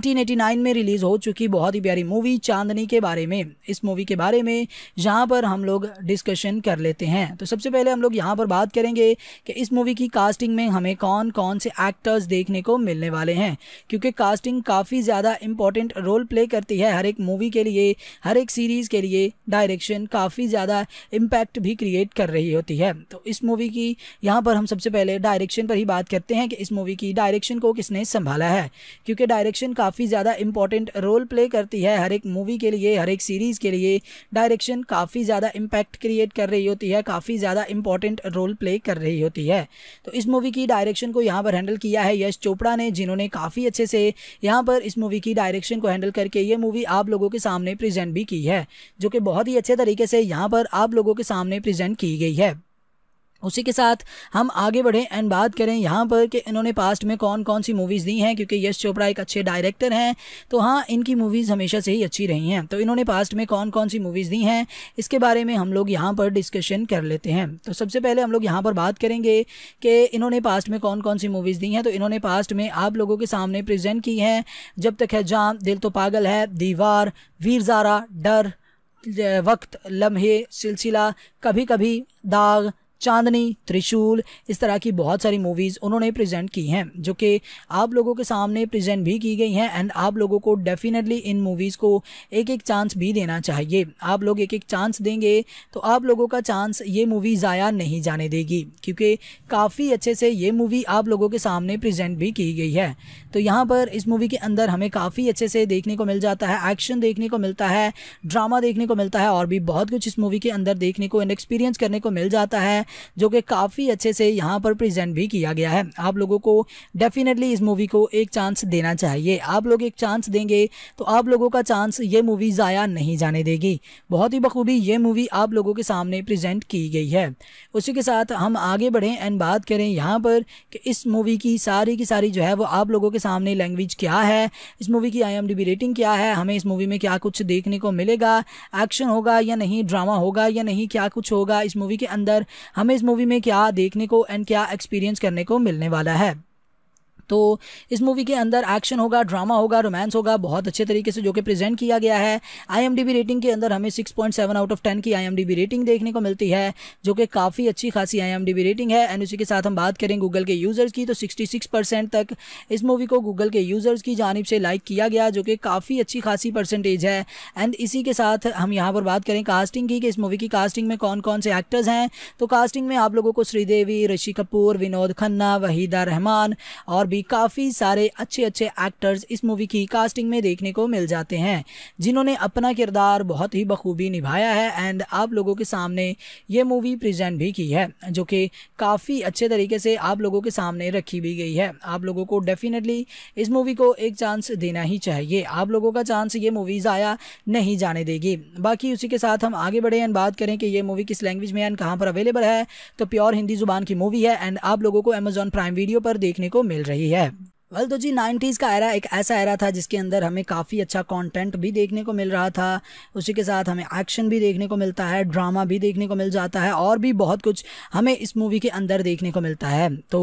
1989 में रिलीज़ हो चुकी बहुत ही प्यारी मूवी चांदनी के बारे में इस मूवी के बारे में यहाँ पर हम लोग डिस्कशन कर लेते हैं तो सबसे पहले हम लोग यहाँ पर बात करेंगे कि इस मूवी की कास्टिंग में हमें कौन कौन से एक्टर्स देखने को मिलने वाले हैं क्योंकि कास्टिंग काफ़ी ज़्यादा इंपॉर्टेंट रोल प्ले करती है हर एक मूवी के लिए हर एक सीरीज़ के लिए डायरेक्शन काफ़ी ज़्यादा इम्पैक्ट भी क्रिएट कर रही होती है तो इस मूवी की यहाँ पर हम सबसे पहले डायरेक्शन पर ही बात करते हैं कि इस मूवी की डायरेक्शन को किसने संभाला है क्योंकि डायरेक्शन काफ़ी काफ़ी ज़्यादा इंपॉर्टेंट रोल प्ले करती है हर एक मूवी के लिए हर एक सीरीज़ के लिए डायरेक्शन काफ़ी ज़्यादा इम्पैक्ट क्रिएट कर रही होती है काफ़ी ज़्यादा इंपॉर्टेंट रोल प्ले कर रही होती है तो इस मूवी की डायरेक्शन को यहाँ पर हैंडल किया है यश चोपड़ा ने जिन्होंने काफ़ी अच्छे से यहाँ पर इस मूवी की डायरेक्शन को हैंडल करके ये मूवी आप लोगों के सामने प्रेजेंट भी की है जो कि बहुत ही अच्छे तरीके से यहाँ पर आप लोगों के सामने प्रेजेंट की गई है उसी के साथ हम आगे बढ़ें एंड बात करें यहाँ पर कि इन्होंने पास्ट में कौन कौन सी मूवीज़ दी हैं क्योंकि यश चोपड़ा एक अच्छे डायरेक्टर हैं तो हाँ इनकी मूवीज़ हमेशा से ही अच्छी रही हैं तो इन्होंने पास्ट में कौन कौन सी मूवीज़ दी हैं इसके बारे में हम लोग यहाँ पर डिस्कशन कर लेते हैं तो सबसे पहले हम लोग यहाँ पर बात करेंगे कि इन्होंने पास्ट में कौन कौन सी मूवीज़ दी हैं तो इन्होंने पास्ट में आप लोगों के सामने प्रजेंट की हैं जब तक है जाम दिल तो पागल है दीवार वीर ज़ारा डर वक्त लम्हे सिलसिला कभी कभी दाग चांदनी त्रिशूल इस तरह की बहुत सारी मूवीज़ उन्होंने प्रेजेंट की हैं जो कि आप लोगों के सामने प्रेजेंट भी की गई हैं एंड आप लोगों को डेफिनेटली इन मूवीज़ को एक एक चांस भी देना चाहिए आप लोग एक एक चांस देंगे तो आप लोगों का चांस ये मूवी ज़ाया नहीं जाने देगी क्योंकि काफ़ी अच्छे से ये मूवी आप लोगों के सामने प्रजेंट भी की गई है तो यहाँ पर इस मूवी के अंदर हमें काफ़ी अच्छे से देखने को मिल जाता है एक्शन देखने को मिलता है ड्रामा देखने को मिलता है और भी बहुत कुछ इस मूवी के अंदर देखने को एंड एक्सपीरियंस करने को मिल जाता है जो कि काफ़ी अच्छे से यहाँ पर प्रेजेंट भी किया गया है आप लोगों को डेफिनेटली इस मूवी को एक चांस देना चाहिए आप लोग एक चांस देंगे तो आप लोगों का चांस ये मूवी ज़ाया नहीं जाने देगी बहुत ही बखूबी ये मूवी आप लोगों के सामने प्रजेंट की गई है उसी के साथ हम आगे बढ़ें एंड बात करें यहाँ पर कि इस मूवी की सारी की सारी जो है वो आप लोगों के सामने लैंग्वेज क्या है इस मूवी की आई रेटिंग क्या है हमें इस मूवी में क्या कुछ देखने को मिलेगा एक्शन होगा या नहीं ड्रामा होगा या नहीं क्या कुछ होगा इस मूवी के अंदर हमें इस मूवी में क्या देखने को एंड क्या एक्सपीरियंस करने को मिलने वाला है तो इस मूवी के अंदर एक्शन होगा ड्रामा होगा रोमांस होगा बहुत अच्छे तरीके से जो कि प्रेजेंट किया गया है आईएमडीबी रेटिंग के अंदर हमें सेवन आउट ऑफ टेन की आईएमडीबी रेटिंग देखने को मिलती है जो कि काफ़ी अच्छी खासी आईएमडीबी रेटिंग है एंड उसी के साथ हम बात करें गूगल के यूज़र्स की तो सिक्सटी परसेंट तक इस मूवी को गूगल के यूज़र्स की जानब से लाइक किया गया जो कि काफ़ी अच्छी खासी परसेंटेज है एंड इसी के साथ हम यहाँ पर बात करें कास्टिंग की कि इस मूवी की कास्टिंग में कौन कौन से एक्टर्स हैं तो कास्टिंग में आप लोगों को श्रीदेवी ऋषि कपूर विनोद खन्ना वहीदा रहमान और बी भी काफ़ी सारे अच्छे अच्छे एक्टर्स इस मूवी की कास्टिंग में देखने को मिल जाते हैं जिन्होंने अपना किरदार बहुत ही बखूबी निभाया है एंड आप लोगों के सामने ये मूवी प्रेजेंट भी की है जो कि काफ़ी अच्छे तरीके से आप लोगों के सामने रखी भी गई है आप लोगों को डेफिनेटली इस मूवी को एक चांस देना ही चाहिए आप लोगों का चांस ये मूवी ज़ाया नहीं जाने देगी बाकी उसी के साथ हम आगे बढ़े एंड बात करें कि ये मूवी किस लैंग्वेज में एंड कहाँ पर अवेलेबल है तो प्योर हिंदी जुबान की मूवी है एंड आप लोगों को अमेजॉन प्राइम वीडियो पर देखने को मिल रही है yeah, वेल well, तो जी नाइन्टीज़ का एरा एक ऐसा एरा था जिसके अंदर हमें काफ़ी अच्छा कंटेंट भी देखने को मिल रहा था उसी के साथ हमें एक्शन भी देखने को मिलता है ड्रामा भी देखने को मिल जाता है और भी बहुत कुछ हमें इस मूवी के अंदर देखने को मिलता है तो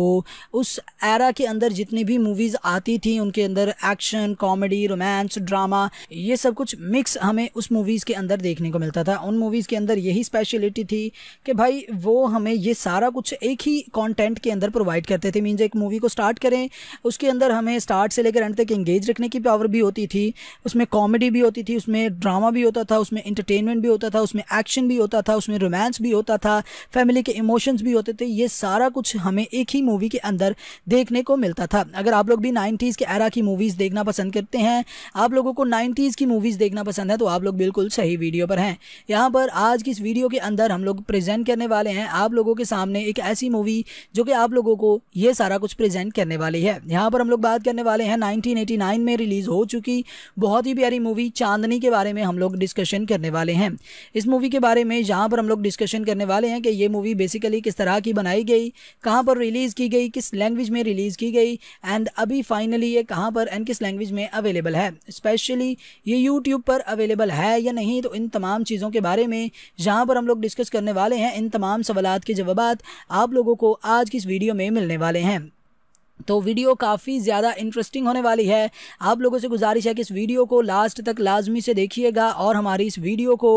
उस एरा के अंदर जितनी भी मूवीज़ आती थी उनके अंदर एक्शन कॉमेडी रोमांस ड्रामा ये सब कुछ मिक्स हमें उस मूवीज़ के अंदर देखने को मिलता था उन मूवीज़ के अंदर यही स्पेशलिटी थी कि भाई वो हमें ये सारा कुछ एक ही कॉन्टेंट के अंदर प्रोवाइड करते थे मीन्स एक मूवी को स्टार्ट करें उसके अंदर हमें स्टार्ट से लेकर एंड तक इंगेज रखने की पावर भी होती थी उसमें कॉमेडी भी होती थी उसमें ड्रामा भी होता था उसमें इंटरटेनमेंट भी होता था उसमें एक्शन भी होता था उसमें रोमांस भी होता था फैमिली के इमोशंस भी होते थे ये सारा कुछ हमें एक ही मूवी के अंदर देखने को मिलता था अगर आप लोग भी नाइन्टीज़ के एरा की मूवीज़ देखना पसंद करते हैं आप लोगों को नाइन्टीज़ की मूवीज़ देखना पसंद है तो आप लोग बिल्कुल सही वीडियो पर हैं यहाँ पर आज की इस वीडियो के अंदर हम लोग प्रेजेंट करने वाले हैं आप लोगों के सामने एक ऐसी मूवी जो कि आप लोगों को ये सारा कुछ प्रेजेंट करने वाली है यहाँ पर हम हम लोग बात करने वाले हैं 1989 में रिलीज़ हो चुकी बहुत ही प्यारी मूवी चांदनी के बारे में हम लोग डिस्कशन करने वाले हैं इस मूवी के बारे में जहाँ पर हम लोग डिस्कशन करने वाले हैं कि ये मूवी बेसिकली किस तरह की बनाई गई कहाँ पर रिलीज़ की गई किस लैंग्वेज में रिलीज़ की गई एंड अभी फाइनली ये कहाँ पर एंड किस लैंग्वेज में अवेलेबल है स्पेशली ये यूट्यूब पर अवेलेबल है या नहीं तो इन तमाम चीज़ों के बारे में जहाँ पर हम लोग डिस्कस करने वाले हैं इन तमाम सवाल के जवाब आप लोगों को आज की इस वीडियो में मिलने वाले हैं तो वीडियो काफ़ी ज़्यादा इंटरेस्टिंग होने वाली है आप लोगों से गुजारिश है कि इस वीडियो को लास्ट तक लाजमी से देखिएगा और हमारी इस वीडियो को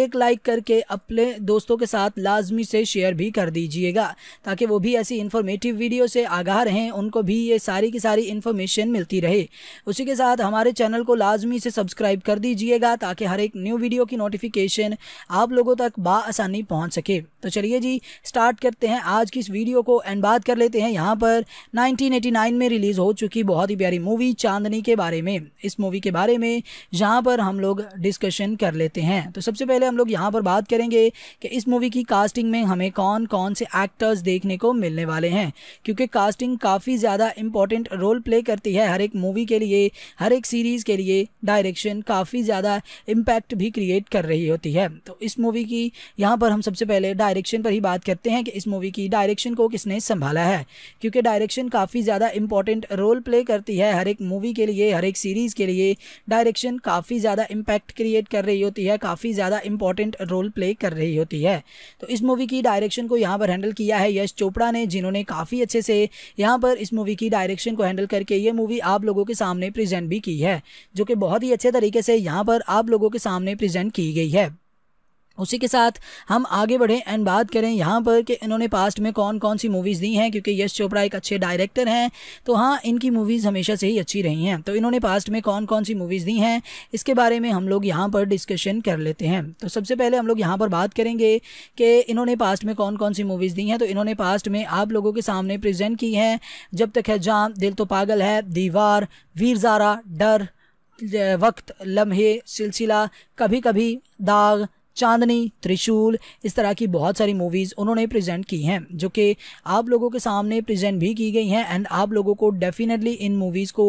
एक लाइक करके अपने दोस्तों के साथ लाजमी से शेयर भी कर दीजिएगा ताकि वो भी ऐसी इन्फॉर्मेटिव वीडियो से आगाह रहें उनको भी ये सारी की सारी इन्फॉर्मेशन मिलती रहे उसी के साथ हमारे चैनल को लाजमी से सब्सक्राइब कर दीजिएगा ताकि हर एक न्यू वीडियो की नोटिफिकेशन आप लोगों तक बासानी पहुँच सके तो चलिए जी स्टार्ट करते हैं आज की इस वीडियो को एंड बात कर लेते हैं यहाँ पर नाइन 1989 में रिलीज़ हो चुकी बहुत ही प्यारी मूवी चांदनी के बारे में इस मूवी के बारे में यहाँ पर हम लोग डिस्कशन कर लेते हैं तो सबसे पहले हम लोग यहाँ पर बात करेंगे कि इस मूवी की कास्टिंग में हमें कौन कौन से एक्टर्स देखने को मिलने वाले हैं क्योंकि कास्टिंग काफ़ी ज़्यादा इंपॉर्टेंट रोल प्ले करती है हर एक मूवी के लिए हर एक सीरीज़ के लिए डायरेक्शन काफ़ी ज़्यादा इम्पैक्ट भी क्रिएट कर रही होती है तो इस मूवी की यहाँ पर हम सबसे पहले डायरेक्शन पर ही बात करते हैं कि इस मूवी की डायरेक्शन को किसने संभाला है क्योंकि डायरेक्शन काफ़ी काफ़ी ज़्यादा इंपॉर्टेंट रोल प्ले करती है हर एक मूवी के लिए हर एक सीरीज़ के लिए डायरेक्शन काफ़ी ज़्यादा इम्पैक्ट क्रिएट कर रही होती है काफ़ी ज़्यादा इंपॉर्टेंट रोल प्ले कर रही होती है तो इस मूवी की डायरेक्शन को यहाँ पर हैंडल किया है यश चोपड़ा ने जिन्होंने काफ़ी अच्छे से यहाँ पर इस मूवी की डायरेक्शन को हैंडल करके ये मूवी आप लोगों के सामने प्रेजेंट भी की है जो कि बहुत ही अच्छे तरीके से यहाँ पर आप लोगों के सामने प्रेजेंट की गई है उसी के साथ हम आगे बढ़ें एंड बात करें यहाँ पर कि इन्होंने पास्ट में कौन कौन सी मूवीज़ दी हैं क्योंकि यश चोपड़ा एक अच्छे डायरेक्टर हैं तो हाँ इनकी मूवीज़ हमेशा से ही अच्छी रही हैं तो इन्होंने पास्ट में कौन कौन सी मूवीज़ दी हैं इसके बारे में हम लोग यहाँ पर डिस्कशन कर लेते हैं तो सबसे पहले हम लोग यहाँ पर बात करेंगे कि इन्होंने पास्ट में कौन कौन सी मूवीज़ दी हैं तो इन्होंने पास्ट में आप लोगों के सामने प्रजेंट की हैं जब तक है जाम दिल तो पागल है दीवार वीर ज़ारा डर वक्त लम्हे सिलसिला कभी कभी दाग चांदनी त्रिशूल इस तरह की बहुत सारी मूवीज़ उन्होंने प्रेजेंट की हैं जो कि आप लोगों के सामने प्रेजेंट भी की गई हैं एंड आप लोगों को डेफिनेटली इन मूवीज़ को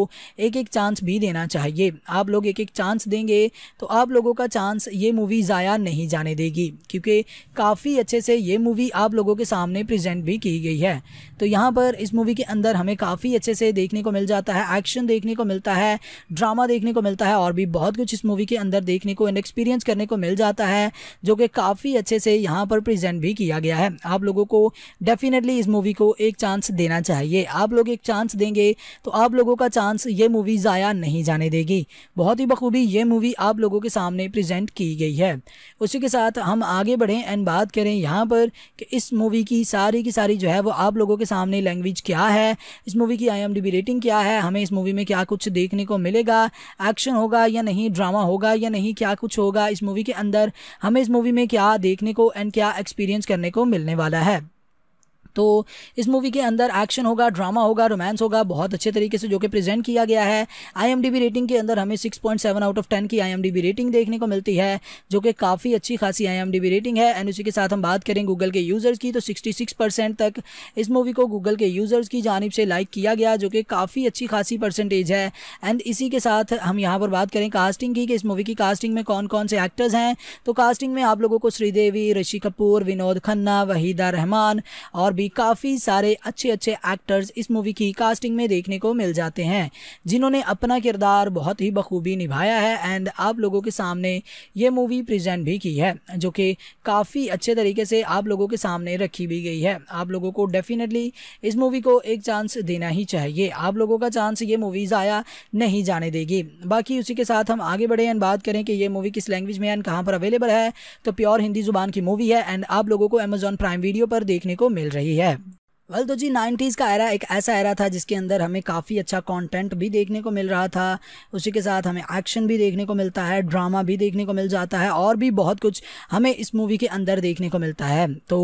एक एक चांस भी देना चाहिए आप लोग एक एक चांस देंगे तो आप लोगों का चांस ये मूवी ज़ाया नहीं जाने देगी क्योंकि काफ़ी अच्छे से ये मूवी आप लोगों के सामने प्रजेंट भी की गई है तो यहाँ पर इस मूवी के अंदर हमें काफ़ी अच्छे से देखने को मिल जाता है एक्शन देखने को मिलता है ड्रामा देखने को मिलता है और भी बहुत कुछ इस मूवी के अंदर देखने को एंड एक्सपीरियंस करने को मिल जाता है जो कि काफ़ी अच्छे से यहाँ पर प्रेजेंट भी किया गया है आप लोगों को डेफिनेटली इस मूवी को एक चांस देना चाहिए आप लोग एक चांस देंगे तो आप लोगों का चांस ये मूवी ज़ाया नहीं जाने देगी बहुत ही बखूबी ये मूवी आप लोगों के सामने प्रजेंट की गई है उसी के साथ हम आगे बढ़ें एंड बात करें यहाँ पर कि इस मूवी की सारी की सारी जो है वो आप लोगों के सामने लैंग्वेज क्या है इस मूवी की आई रेटिंग क्या है हमें इस मूवी में क्या कुछ देखने को मिलेगा एक्शन होगा या नहीं ड्रामा होगा या नहीं क्या कुछ होगा इस मूवी के अंदर हम हमें इस मूवी में क्या देखने को एंड क्या एक्सपीरियंस करने को मिलने वाला है तो इस मूवी के अंदर एक्शन होगा ड्रामा होगा रोमांस होगा बहुत अच्छे तरीके से जो कि प्रेजेंट किया गया है आईएमडीबी रेटिंग के अंदर हमें 6.7 आउट ऑफ 10 की आईएमडीबी रेटिंग देखने को मिलती है जो कि काफ़ी अच्छी खासी आईएमडीबी रेटिंग है एंड उसी के साथ हम बात करें गूगल के यूज़र्स की तो सिक्सटी परसेंट तक इस मूवी को गूगल के यूज़र्स की जानब से लाइक किया गया जो कि काफ़ी अच्छी खासी परसेंटेज है एंड इसी के साथ हम यहाँ पर बात करें कास्टिंग की कि इस मूवी की कास्टिंग में कौन कौन से एक्टर्स हैं तो कास्टिंग में आप लोगों को श्रीदेवी ऋषि कपूर विनोद खन्ना वहीदा रहमान और भी काफ़ी सारे अच्छे अच्छे एक्टर्स इस मूवी की कास्टिंग में देखने को मिल जाते हैं जिन्होंने अपना किरदार बहुत ही बखूबी निभाया है एंड आप लोगों के सामने ये मूवी प्रेजेंट भी की है जो कि काफ़ी अच्छे तरीके से आप लोगों के सामने रखी भी गई है आप लोगों को डेफिनेटली इस मूवी को एक चांस देना ही चाहिए आप लोगों का चांस ये मूवी जया नहीं जाने देगी बाकी उसी के साथ हम आगे बढ़े एंड बात करें कि ये मूवी किस लैंग्वेज में एंड कहाँ पर अवेलेबल है तो प्योर हिंदी जुबान की मूवी है एंड आप लोगों को अमेजॉन प्राइम वीडियो पर देखने को मिल रही है yeah वेल तो जी नाइन्टीज़ का एरा एक ऐसा एरा था जिसके अंदर हमें काफ़ी अच्छा कंटेंट भी देखने को मिल रहा था उसी के साथ हमें एक्शन भी देखने को मिलता है ड्रामा भी देखने को मिल जाता है और भी बहुत कुछ हमें इस मूवी के अंदर देखने को मिलता है तो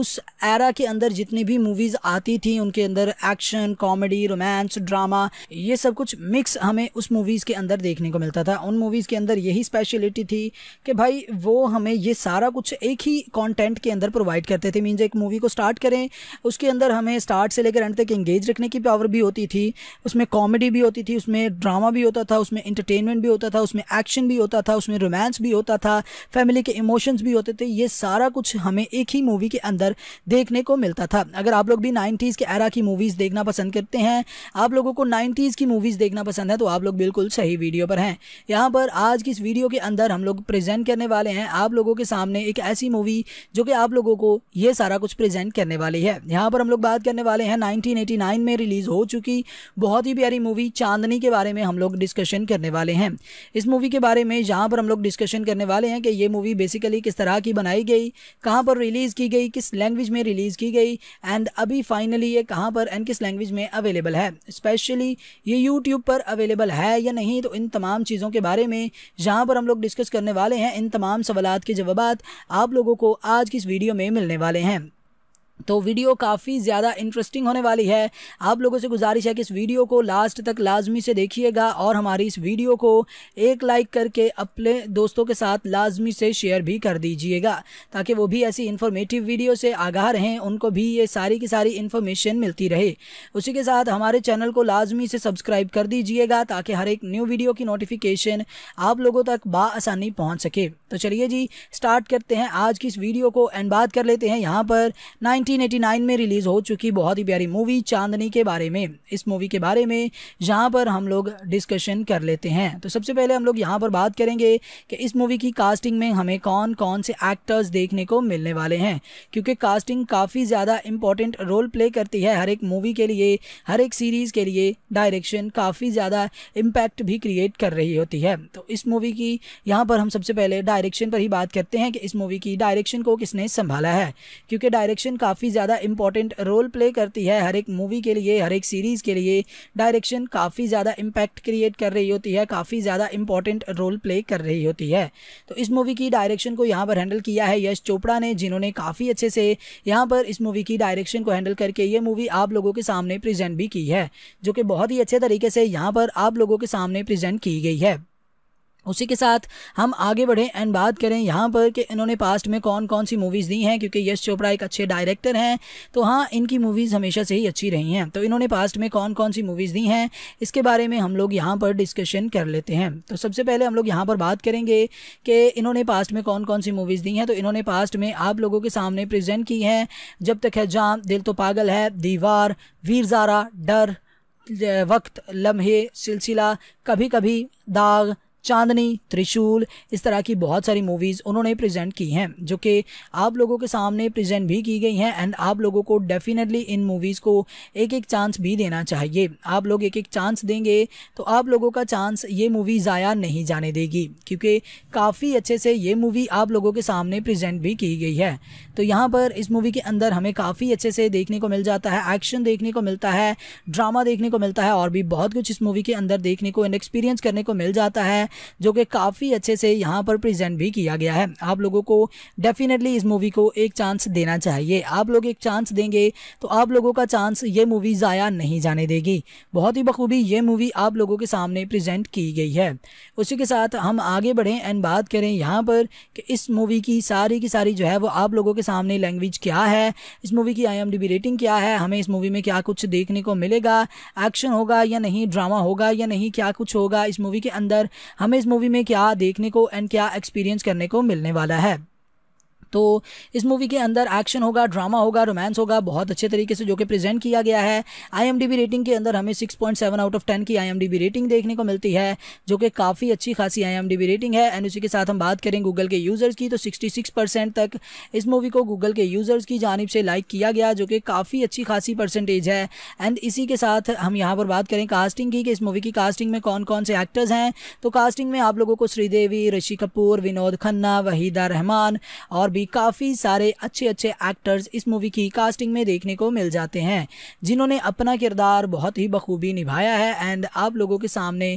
उस एरा के अंदर जितनी भी मूवीज़ आती थी उनके अंदर एक्शन कॉमेडी रोमांस ड्रामा ये सब कुछ मिक्स हमें उस मूवीज़ के अंदर देखने को मिलता था उन मूवीज़ के अंदर यही स्पेशलिटी थी कि भाई वो हमें ये सारा कुछ एक ही कॉन्टेंट के अंदर प्रोवाइड करते थे मीन्स एक मूवी को स्टार्ट करें उसके अंदर अंदर हमें स्टार्ट से लेकर एंड तक इंगेज रखने की पावर भी होती थी उसमें कॉमेडी भी होती थी उसमें ड्रामा भी होता था उसमें इंटरटेनमेंट भी होता था उसमें एक्शन भी होता था उसमें रोमांस भी होता था फैमिली के इमोशंस भी होते थे ये सारा कुछ हमें एक ही मूवी के अंदर देखने को मिलता था अगर आप लोग भी नाइन्टीज़ के एरा की मूवीज़ देखना पसंद करते हैं आप लोगों को नाइन्टीज़ की मूवीज़ देखना पसंद है तो आप लोग बिल्कुल सही वीडियो पर हैं यहाँ पर आज की इस वीडियो के अंदर हम लोग प्रेजेंट करने वाले हैं आप लोगों के सामने एक ऐसी मूवी जो कि आप लोगों को ये सारा कुछ प्रेजेंट करने वाली है यहाँ पर हम लोग बात करने वाले हैं 1989 में रिलीज़ हो चुकी बहुत ही प्यारी मूवी चांदनी के बारे में हम लोग डिस्कशन करने वाले हैं इस मूवी के बारे में जहाँ पर हम लोग डिस्कशन करने वाले हैं कि ये मूवी बेसिकली किस तरह की बनाई गई कहाँ पर रिलीज़ की गई किस लैंग्वेज में रिलीज़ की गई एंड अभी फाइनली ये कहाँ पर एंड किस लैंग्वेज में अवेलेबल है स्पेशली ये यूट्यूब पर अवेलेबल है या नहीं तो इन तमाम चीज़ों के बारे में जहाँ पर हम लोग डिस्कस करने वाले हैं इन तमाम सवाल के जवाब आप लोगों को आज की इस वीडियो में मिलने वाले हैं तो वीडियो काफ़ी ज़्यादा इंटरेस्टिंग होने वाली है आप लोगों से गुजारिश है कि इस वीडियो को लास्ट तक लाजमी से देखिएगा और हमारी इस वीडियो को एक लाइक करके अपने दोस्तों के साथ लाजमी से शेयर भी कर दीजिएगा ताकि वो भी ऐसी इन्फॉर्मेटिव वीडियो से आगाह रहें उनको भी ये सारी की सारी इन्फॉर्मेशन मिलती रहे उसी के साथ हमारे चैनल को लाजमी से सब्सक्राइब कर दीजिएगा ताकि हर एक न्यू वीडियो की नोटिफिकेशन आप लोगों तक बासानी पहुँच सके तो चलिए जी स्टार्ट करते हैं आज की इस वीडियो को एंड बात कर लेते हैं यहाँ पर नाइनटी 1989 में रिलीज़ हो चुकी बहुत ही प्यारी मूवी चांदनी के बारे में इस मूवी के बारे में यहाँ पर हम लोग डिस्कशन कर लेते हैं तो सबसे पहले हम लोग यहाँ पर बात करेंगे कि इस मूवी की कास्टिंग में हमें कौन कौन से एक्टर्स देखने को मिलने वाले हैं क्योंकि कास्टिंग काफ़ी ज़्यादा इंपॉर्टेंट रोल प्ले करती है हर एक मूवी के लिए हर एक सीरीज़ के लिए डायरेक्शन काफ़ी ज़्यादा इम्पैक्ट भी क्रिएट कर रही होती है तो इस मूवी की यहाँ पर हम सबसे पहले डायरेक्शन पर ही बात करते हैं कि इस मूवी की डायरेक्शन को किसने संभाला है क्योंकि डायरेक्शन काफ़ी काफ़ी ज़्यादा इंपॉर्टेंट रोल प्ले करती है हर एक मूवी के लिए हर एक सीरीज़ के लिए डायरेक्शन काफ़ी ज़्यादा इम्पैक्ट क्रिएट कर रही होती है काफ़ी ज़्यादा इंपॉर्टेंट रोल प्ले कर रही होती है तो इस मूवी की डायरेक्शन को यहाँ पर हैंडल किया है यश चोपड़ा ने जिन्होंने काफ़ी अच्छे से यहाँ पर इस मूवी की डायरेक्शन को हैंडल करके ये मूवी आप लोगों के सामने प्रजेंट भी की है जो कि बहुत ही अच्छे तरीके से यहाँ पर आप लोगों के सामने प्रजेंट की गई है उसी के साथ हम आगे बढ़ें एंड बात करें यहाँ पर कि इन्होंने पास्ट में कौन कौन सी मूवीज़ दी हैं क्योंकि यश चोपड़ा एक अच्छे डायरेक्टर हैं तो हाँ इनकी मूवीज़ हमेशा से ही अच्छी रही हैं तो इन्होंने पास्ट में कौन कौन सी मूवीज़ दी हैं इसके बारे में हम लोग यहाँ पर डिस्कशन कर लेते हैं तो सबसे पहले हम लोग यहाँ पर बात करेंगे कि इन्होंने पास्ट में कौन कौन सी मूवीज़ दी हैं तो इन्होंने पास्ट में आप लोगों के सामने प्रजेंट की हैं जब तक है जाम दिल तो पागल है दीवार वीर ज़ारा डर वक्त लम्हे सिलसिला कभी कभी दाग चांदनी त्रिशूल इस तरह की बहुत सारी मूवीज़ उन्होंने प्रेजेंट की हैं जो कि आप लोगों के सामने प्रेजेंट भी की गई हैं एंड आप लोगों को डेफिनेटली इन मूवीज़ को एक एक चांस भी देना चाहिए आप लोग एक एक चांस देंगे तो आप लोगों का चांस ये मूवी ज़ाया नहीं जाने देगी क्योंकि काफ़ी अच्छे से ये मूवी आप लोगों के सामने प्रजेंट भी की गई है तो यहाँ पर इस मूवी के अंदर हमें काफ़ी अच्छे से देखने को मिल जाता है एक्शन देखने को मिलता है ड्रामा देखने को मिलता है और भी बहुत कुछ इस मूवी के अंदर देखने को एंड एक्सपीरियंस करने को मिल जाता है जो कि काफ़ी अच्छे से यहाँ पर प्रेजेंट भी किया गया है आप लोगों को डेफिनेटली इस मूवी को एक चांस देना चाहिए आप लोग एक चांस देंगे तो आप लोगों का चांस ये मूवी ज़ाया नहीं जाने देगी बहुत ही बखूबी ये मूवी आप लोगों के सामने प्रजेंट की गई है उसी के साथ हम आगे बढ़ें एंड बात करें यहाँ पर कि इस मूवी की सारी की सारी जो है वो आप लोगों के सामने लैंग्वेज क्या है इस मूवी की आई रेटिंग क्या है हमें इस मूवी में क्या कुछ देखने को मिलेगा एक्शन होगा या नहीं ड्रामा होगा या नहीं क्या कुछ होगा इस मूवी के अंदर हमें इस मूवी में क्या देखने को एंड क्या एक्सपीरियंस करने को मिलने वाला है तो इस मूवी के अंदर एक्शन होगा ड्रामा होगा रोमांस होगा बहुत अच्छे तरीके से जो कि प्रेजेंट किया गया है आईएमडीबी रेटिंग के अंदर हमें 6.7 आउट ऑफ 10 की आईएमडीबी रेटिंग देखने को मिलती है जो कि काफ़ी अच्छी खासी आई रेटिंग है एंड उसी के साथ हम बात करें गूगल के यूज़र्स की तो सिक्सटी परसेंट तक इस मूवी को गूगल के यूज़र्स की जानब से लाइक किया गया जो कि काफ़ी अच्छी खासी परसेंटेज है एंड इसी के साथ हम यहाँ पर बात करें कास्टिंग की कि इस मूवी की कास्टिंग में कौन कौन से एक्टर्स हैं तो कास्टिंग में आप लोगों को श्रीदेवी ऋषि कपूर विनोद खन्ना वहीदा रहमान और भी काफ़ी सारे अच्छे अच्छे एक्टर्स इस मूवी की कास्टिंग में देखने को मिल जाते हैं जिन्होंने अपना किरदार बहुत ही बखूबी निभाया है एंड आप लोगों के सामने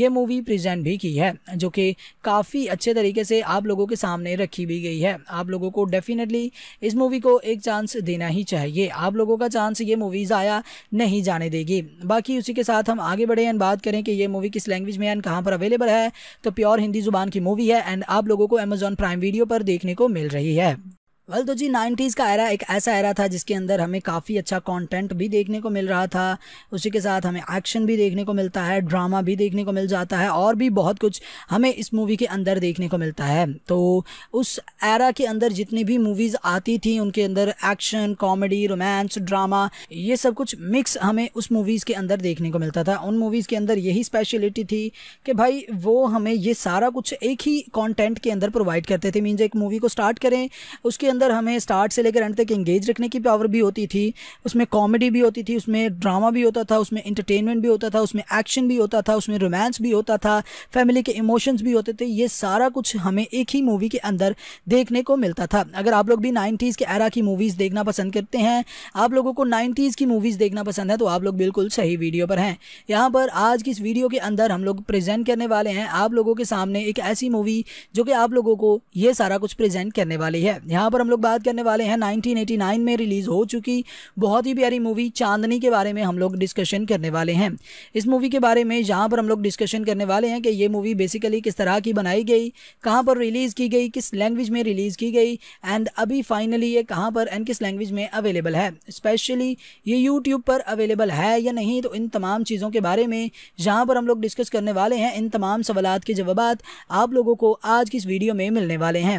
ये मूवी प्रेजेंट भी की है जो कि काफ़ी अच्छे तरीके से आप लोगों के सामने रखी भी गई है आप लोगों को डेफिनेटली इस मूवी को एक चांस देना ही चाहिए आप लोगों का चांस ये मूवी ज़ाया नहीं जाने देगी बाकी उसी के साथ हम आगे बढ़े एंड बात करें कि ये मूवी किस लैंग्वेज में एंड कहाँ पर अवेलेबल है तो प्योर हिंदी जुबान की मूवी है एंड आप लोगों को अमेजॉन प्राइम वीडियो पर देखने को मिल रही है yeah वेल तो जी 90s का एरा एक ऐसा एरा था जिसके अंदर हमें काफ़ी अच्छा कंटेंट भी देखने को मिल रहा था उसी के साथ हमें एक्शन भी देखने को मिलता है ड्रामा भी देखने को मिल जाता है और भी बहुत कुछ हमें इस मूवी के अंदर देखने को मिलता है तो उस एरा के अंदर जितनी भी मूवीज़ आती थी उनके अंदर एक्शन कॉमेडी रोमांस ड्रामा ये सब कुछ मिक्स हमें उस मूवीज़ के अंदर देखने को मिलता था उन मूवीज़ के अंदर यही स्पेशलिटी थी कि भाई वो हमें ये सारा कुछ एक ही कॉन्टेंट के अंदर प्रोवाइड करते थे मीन्स एक मूवी को स्टार्ट करें उसके अंदर हमें स्टार्ट से लेकर एंड तक एंगेज रखने की पावर भी होती थी उसमें कॉमेडी भी होती थी उसमें ड्रामा भी होता था उसमें इंटरटेनमेंट भी होता था उसमें एक्शन भी होता था उसमें रोमांस भी होता था फैमिली के इमोशंस भी होते थे ये सारा कुछ हमें एक ही मूवी के अंदर देखने को मिलता था अगर आप लोग भी नाइन्टीज़ के एरा की मूवीज़ देखना पसंद करते हैं आप लोगों को नाइन्टीज़ की मूवीज़ देखना पसंद है तो आप लोग बिल्कुल सही वीडियो पर हैं यहाँ पर आज की इस वीडियो के अंदर हम लोग प्रेजेंट करने वाले हैं आप लोगों के सामने एक ऐसी मूवी जो कि आप लोगों को ये सारा कुछ प्रेजेंट करने वाली है यहाँ पर हम लोग बात करने वाले हैं 1989 में रिलीज़ हो चुकी बहुत ही प्यारी मूवी चांदनी के बारे में हम लोग डिस्कशन करने वाले हैं इस मूवी के बारे में यहाँ पर हम लोग डिस्कशन करने वाले हैं कि ये मूवी बेसिकली किस तरह की बनाई गई कहाँ पर रिलीज़ की गई किस लैंग्वेज में रिलीज़ की गई एंड अभी फाइनली ये कहाँ पर एंड किस लैंग्वेज में अवेलेबल है स्पेशली ये यूट्यूब पर अवेलेबल है या नहीं तो इन तमाम चीज़ों के बारे में जहाँ पर हम लोग डिस्कस करने वाले हैं इन तमाम सवाल के जवाब आप लोगों को आज की इस वीडियो में मिलने वाले हैं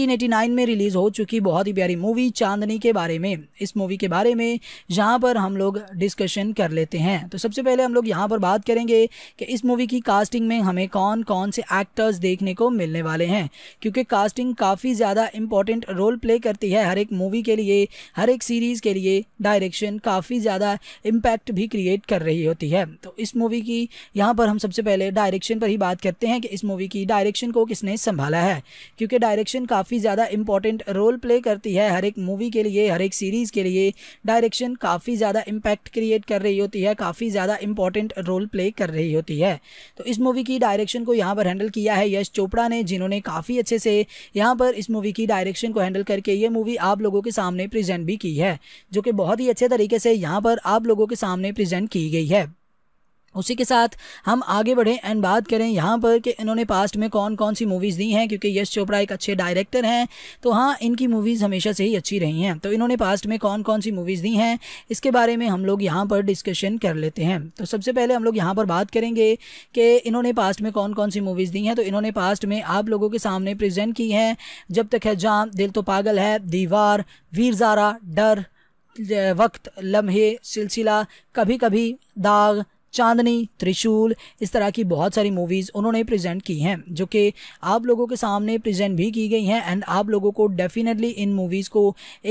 1989 में रिलीज़ हो चुकी बहुत ही प्यारी मूवी चांदनी के बारे में इस मूवी के बारे में यहाँ पर हम लोग डिस्कशन कर लेते हैं तो सबसे पहले हम लोग यहाँ पर बात करेंगे कि इस मूवी की कास्टिंग में हमें कौन कौन से एक्टर्स देखने को मिलने वाले हैं क्योंकि कास्टिंग काफ़ी ज़्यादा इंपॉर्टेंट रोल प्ले करती है हर एक मूवी के लिए हर एक सीरीज़ के लिए डायरेक्शन काफ़ी ज़्यादा इम्पैक्ट भी क्रिएट कर रही होती है तो इस मूवी की यहाँ पर हम सबसे पहले डायरेक्शन पर ही बात करते हैं कि इस मूवी की डायरेक्शन को किसने संभाला है क्योंकि डायरेक्शन काफ़ी काफ़ी ज़्यादा इंपॉर्टेंट रोल प्ले करती है हर एक मूवी के लिए हर एक सीरीज़ के लिए डायरेक्शन काफ़ी ज़्यादा इम्पैक्ट क्रिएट कर रही होती है काफ़ी ज़्यादा इंपॉर्टेंट रोल प्ले कर रही होती है तो इस मूवी की डायरेक्शन को यहाँ पर हैंडल किया है यश चोपड़ा ने जिन्होंने काफ़ी अच्छे से यहाँ पर इस मूवी की डायरेक्शन को हैंडल करके ये मूवी आप लोगों के सामने प्रजेंट भी की है जो कि बहुत ही अच्छे तरीके से यहाँ पर आप लोगों के सामने प्रजेंट की गई है उसी के साथ हम आगे बढ़ें एंड बात करें यहाँ पर कि इन्होंने पास्ट में कौन कौन सी मूवीज़ दी हैं क्योंकि यश चोपड़ा एक अच्छे डायरेक्टर हैं तो हाँ इनकी मूवीज़ हमेशा से ही अच्छी रही हैं तो इन्होंने पास्ट में कौन कौन सी मूवीज़ दी हैं इसके बारे में हम लोग यहाँ पर डिस्कशन कर लेते हैं तो सबसे पहले हम लोग यहाँ पर बात करेंगे कि इन्होंने पास्ट में कौन कौन सी मूवीज़ दी हैं तो इन्होंने पास्ट में आप लोगों के सामने प्रजेंट की हैं जब तक है जाम दिल तो पागल है दीवार वीर ज़ारा डर वक्त लम्हे सिलसिला कभी कभी दाग चांदनी त्रिशूल इस तरह की बहुत सारी मूवीज़ उन्होंने प्रेजेंट की हैं जो कि आप लोगों के सामने प्रेजेंट भी की गई हैं एंड आप लोगों को डेफिनेटली इन मूवीज़ को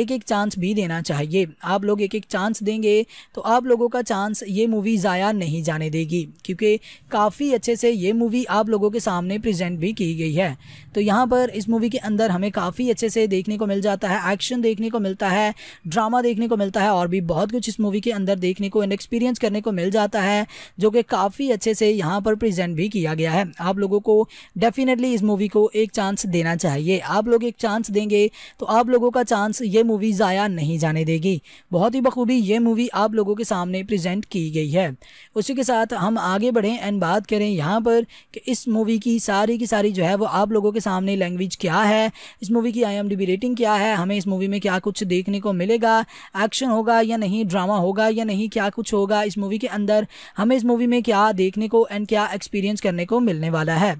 एक एक चांस भी देना चाहिए आप लोग एक एक चांस देंगे तो आप लोगों का चांस ये मूवी ज़ाया नहीं जाने देगी क्योंकि काफ़ी अच्छे से ये मूवी आप लोगों के सामने प्रजेंट भी की गई है तो यहाँ पर इस मूवी के अंदर हमें काफ़ी अच्छे से देखने को मिल जाता है एक्शन देखने को मिलता है ड्रामा देखने को मिलता है और भी बहुत कुछ इस मूवी के अंदर देखने को एंड एक्सपीरियंस करने को मिल जाता है जो कि काफ़ी अच्छे से यहाँ पर प्रेजेंट भी किया गया है आप लोगों को डेफिनेटली इस मूवी को एक चांस देना चाहिए आप लोग एक चांस देंगे तो आप लोगों का चांस ये मूवी ज़ाया नहीं जाने देगी बहुत ही बखूबी ये मूवी आप लोगों के सामने प्रेजेंट की गई है उसी के साथ हम आगे बढ़ें एंड बात करें यहाँ पर कि इस मूवी की सारी की सारी जो है वो आप लोगों के सामने लैंग्वेज क्या है इस मूवी की आई रेटिंग क्या है हमें इस मूवी में क्या कुछ देखने को मिलेगा एक्शन होगा या नहीं ड्रामा होगा या नहीं क्या कुछ होगा इस मूवी के अंदर हमें इस मूवी में क्या देखने को एंड क्या एक्सपीरियंस करने को मिलने वाला है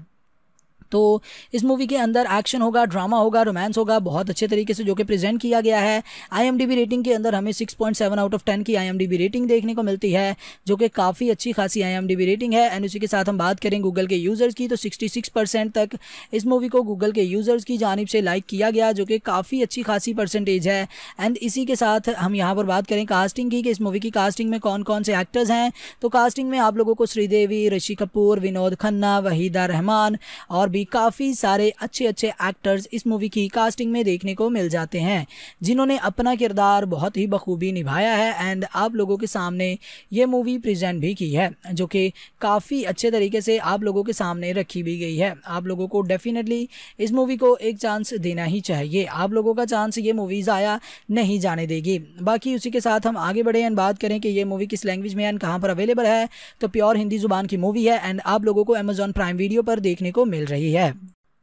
तो इस मूवी के अंदर एक्शन होगा ड्रामा होगा रोमांस होगा बहुत अच्छे तरीके से जो कि प्रेजेंट किया गया है आईएमडीबी रेटिंग के अंदर हमें 6.7 आउट ऑफ 10 की आईएमडीबी रेटिंग देखने को मिलती है जो कि काफ़ी अच्छी खासी आईएमडीबी रेटिंग है एंड उसी के साथ हम बात करें गूगल के यूज़र्स की तो सिक्सटी परसेंट तक इस मूवी को गूगल के यूज़र्स की जानब से लाइक किया गया जो कि काफ़ी अच्छी खासी परसेंटेज है एंड इसी के साथ हम यहाँ पर बात करें कास्टिंग की कि इस मूवी की कास्टिंग में कौन कौन से एक्टर्स हैं तो कास्टिंग में आप लोगों को श्रीदेवी ऋषि कपूर विनोद खन्ना वहीदा रहमान और भी काफ़ी सारे अच्छे अच्छे एक्टर्स इस मूवी की कास्टिंग में देखने को मिल जाते हैं जिन्होंने अपना किरदार बहुत ही बखूबी निभाया है एंड आप लोगों के सामने ये मूवी प्रेजेंट भी की है जो कि काफ़ी अच्छे तरीके से आप लोगों के सामने रखी भी गई है आप लोगों को डेफिनेटली इस मूवी को एक चांस देना ही चाहिए आप लोगों का चांस ये मूवी ज़ाया नहीं जाने देगी बाकी उसी के साथ हम आगे बढ़े एंड बात करें कि ये मूवी किस लैंग्वेज में एंड कहाँ पर अवेलेबल है तो प्योर हिंदी जुबान की मूवी है एंड आप लोगों को अमेजॉन प्राइम वीडियो पर देखने को मिल रही है yeah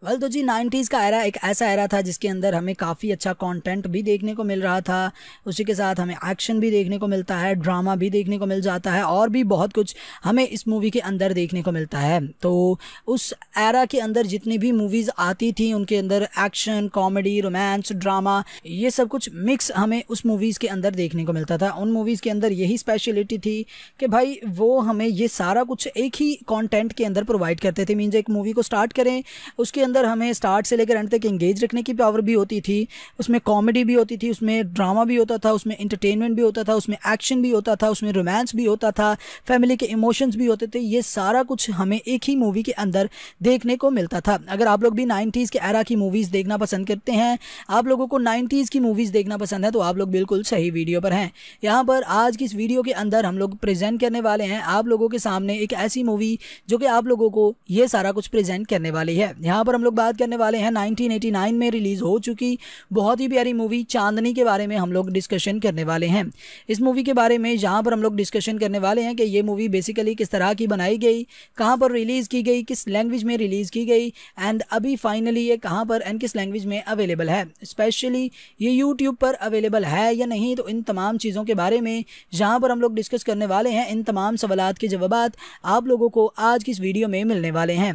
वेल तो जी 90s का एरा एक ऐसा एरा था जिसके अंदर हमें काफ़ी अच्छा कंटेंट भी देखने को मिल रहा था उसी के साथ हमें एक्शन भी देखने को मिलता है ड्रामा भी देखने को मिल जाता है और भी बहुत कुछ हमें इस मूवी के अंदर देखने को मिलता है तो उस एरा के अंदर जितनी भी मूवीज़ आती थी उनके अंदर एक्शन कॉमेडी रोमांस ड्रामा ये सब कुछ मिक्स हमें उस मूवीज़ के अंदर देखने को मिलता था उन मूवीज़ के अंदर यही स्पेशलिटी थी कि भाई वो हमें ये सारा कुछ एक ही कॉन्टेंट के अंदर प्रोवाइड करते थे मीन्स एक मूवी को स्टार्ट करें उसके अंदर हमें स्टार्ट से लेकर एंड तक इंगेज रखने की पावर भी होती थी उसमें कॉमेडी भी होती थी उसमें ड्रामा भी होता था उसमें इंटरटेनमेंट भी होता था उसमें एक्शन भी होता था उसमें रोमांस भी होता था फैमिली के इमोशंस भी होते थे ये सारा कुछ हमें एक ही मूवी के अंदर देखने को मिलता था अगर आप लोग भी नाइन्टीज़ के एरा की मूवीज़ देखना पसंद करते हैं आप लोगों को नाइन्टीज़ की मूवीज़ देखना पसंद है तो आप लोग बिल्कुल सही वीडियो पर हैं यहाँ पर आज की इस वीडियो के अंदर हम लोग प्रेजेंट करने वाले हैं आप लोगों के सामने एक ऐसी मूवी जो कि आप लोगों को ये सारा कुछ प्रेजेंट करने वाली है यहाँ पर हम लोग बात करने वाले हैं 1989 में रिलीज़ हो चुकी बहुत ही प्यारी मूवी चांदनी के बारे में हम लोग डिस्कशन करने वाले हैं इस मूवी के बारे में जहाँ पर हम लोग डिस्कशन करने वाले हैं कि ये मूवी बेसिकली किस तरह की बनाई गई कहाँ पर रिलीज़ की गई किस लैंग्वेज में रिलीज़ की गई एंड अभी फाइनली ये कहाँ पर एंड किस लैंग्वेज में अवेलेबल है स्पेशली ये यूट्यूब पर अवेलेबल है या नहीं तो इन तमाम चीज़ों के बारे में जहाँ पर हम लोग डिस्कस करने वाले हैं इन तमाम सवाल के जवाब आप लोगों को आज की इस वीडियो में मिलने वाले हैं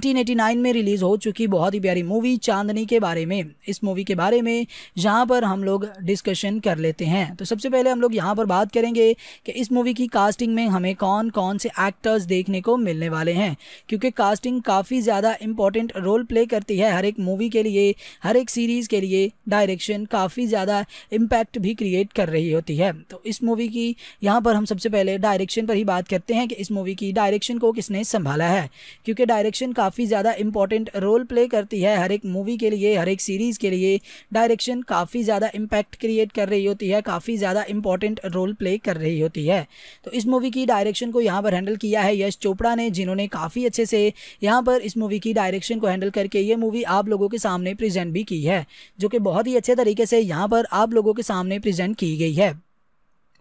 1989 में रिलीज़ हो चुकी बहुत ही प्यारी मूवी चांदनी के बारे में इस मूवी के बारे में यहाँ पर हम लोग डिस्कशन कर लेते हैं तो सबसे पहले हम लोग यहाँ पर बात करेंगे कि इस मूवी की कास्टिंग में हमें कौन कौन से एक्टर्स देखने को मिलने वाले हैं क्योंकि कास्टिंग काफ़ी ज़्यादा इंपॉर्टेंट रोल प्ले करती है हर एक मूवी के लिए हर एक सीरीज़ के लिए डायरेक्शन काफ़ी ज़्यादा इम्पैक्ट भी क्रिएट कर रही होती है तो इस मूवी की यहाँ पर हम सबसे पहले डायरेक्शन पर ही बात करते हैं कि इस मूवी की डायरेक्शन को किसने संभाला है क्योंकि डायरेक्शन काफ़ी काफ़ी ज़्यादा इंपॉर्टेंट रोल प्ले करती है हर एक मूवी के लिए हर एक सीरीज़ के लिए डायरेक्शन काफ़ी ज़्यादा इम्पैक्ट क्रिएट कर रही होती है काफ़ी ज़्यादा इंपॉर्टेंट रोल प्ले कर रही होती है तो इस मूवी की डायरेक्शन को यहाँ पर हैंडल किया है यश चोपड़ा ने जिन्होंने काफ़ी अच्छे से यहाँ पर इस मूवी की डायरेक्शन को हैंडल करके ये मूवी आप लोगों के सामने प्रेजेंट भी की है जो कि बहुत ही अच्छे तरीके से यहाँ पर आप लोगों के सामने प्रेजेंट की गई है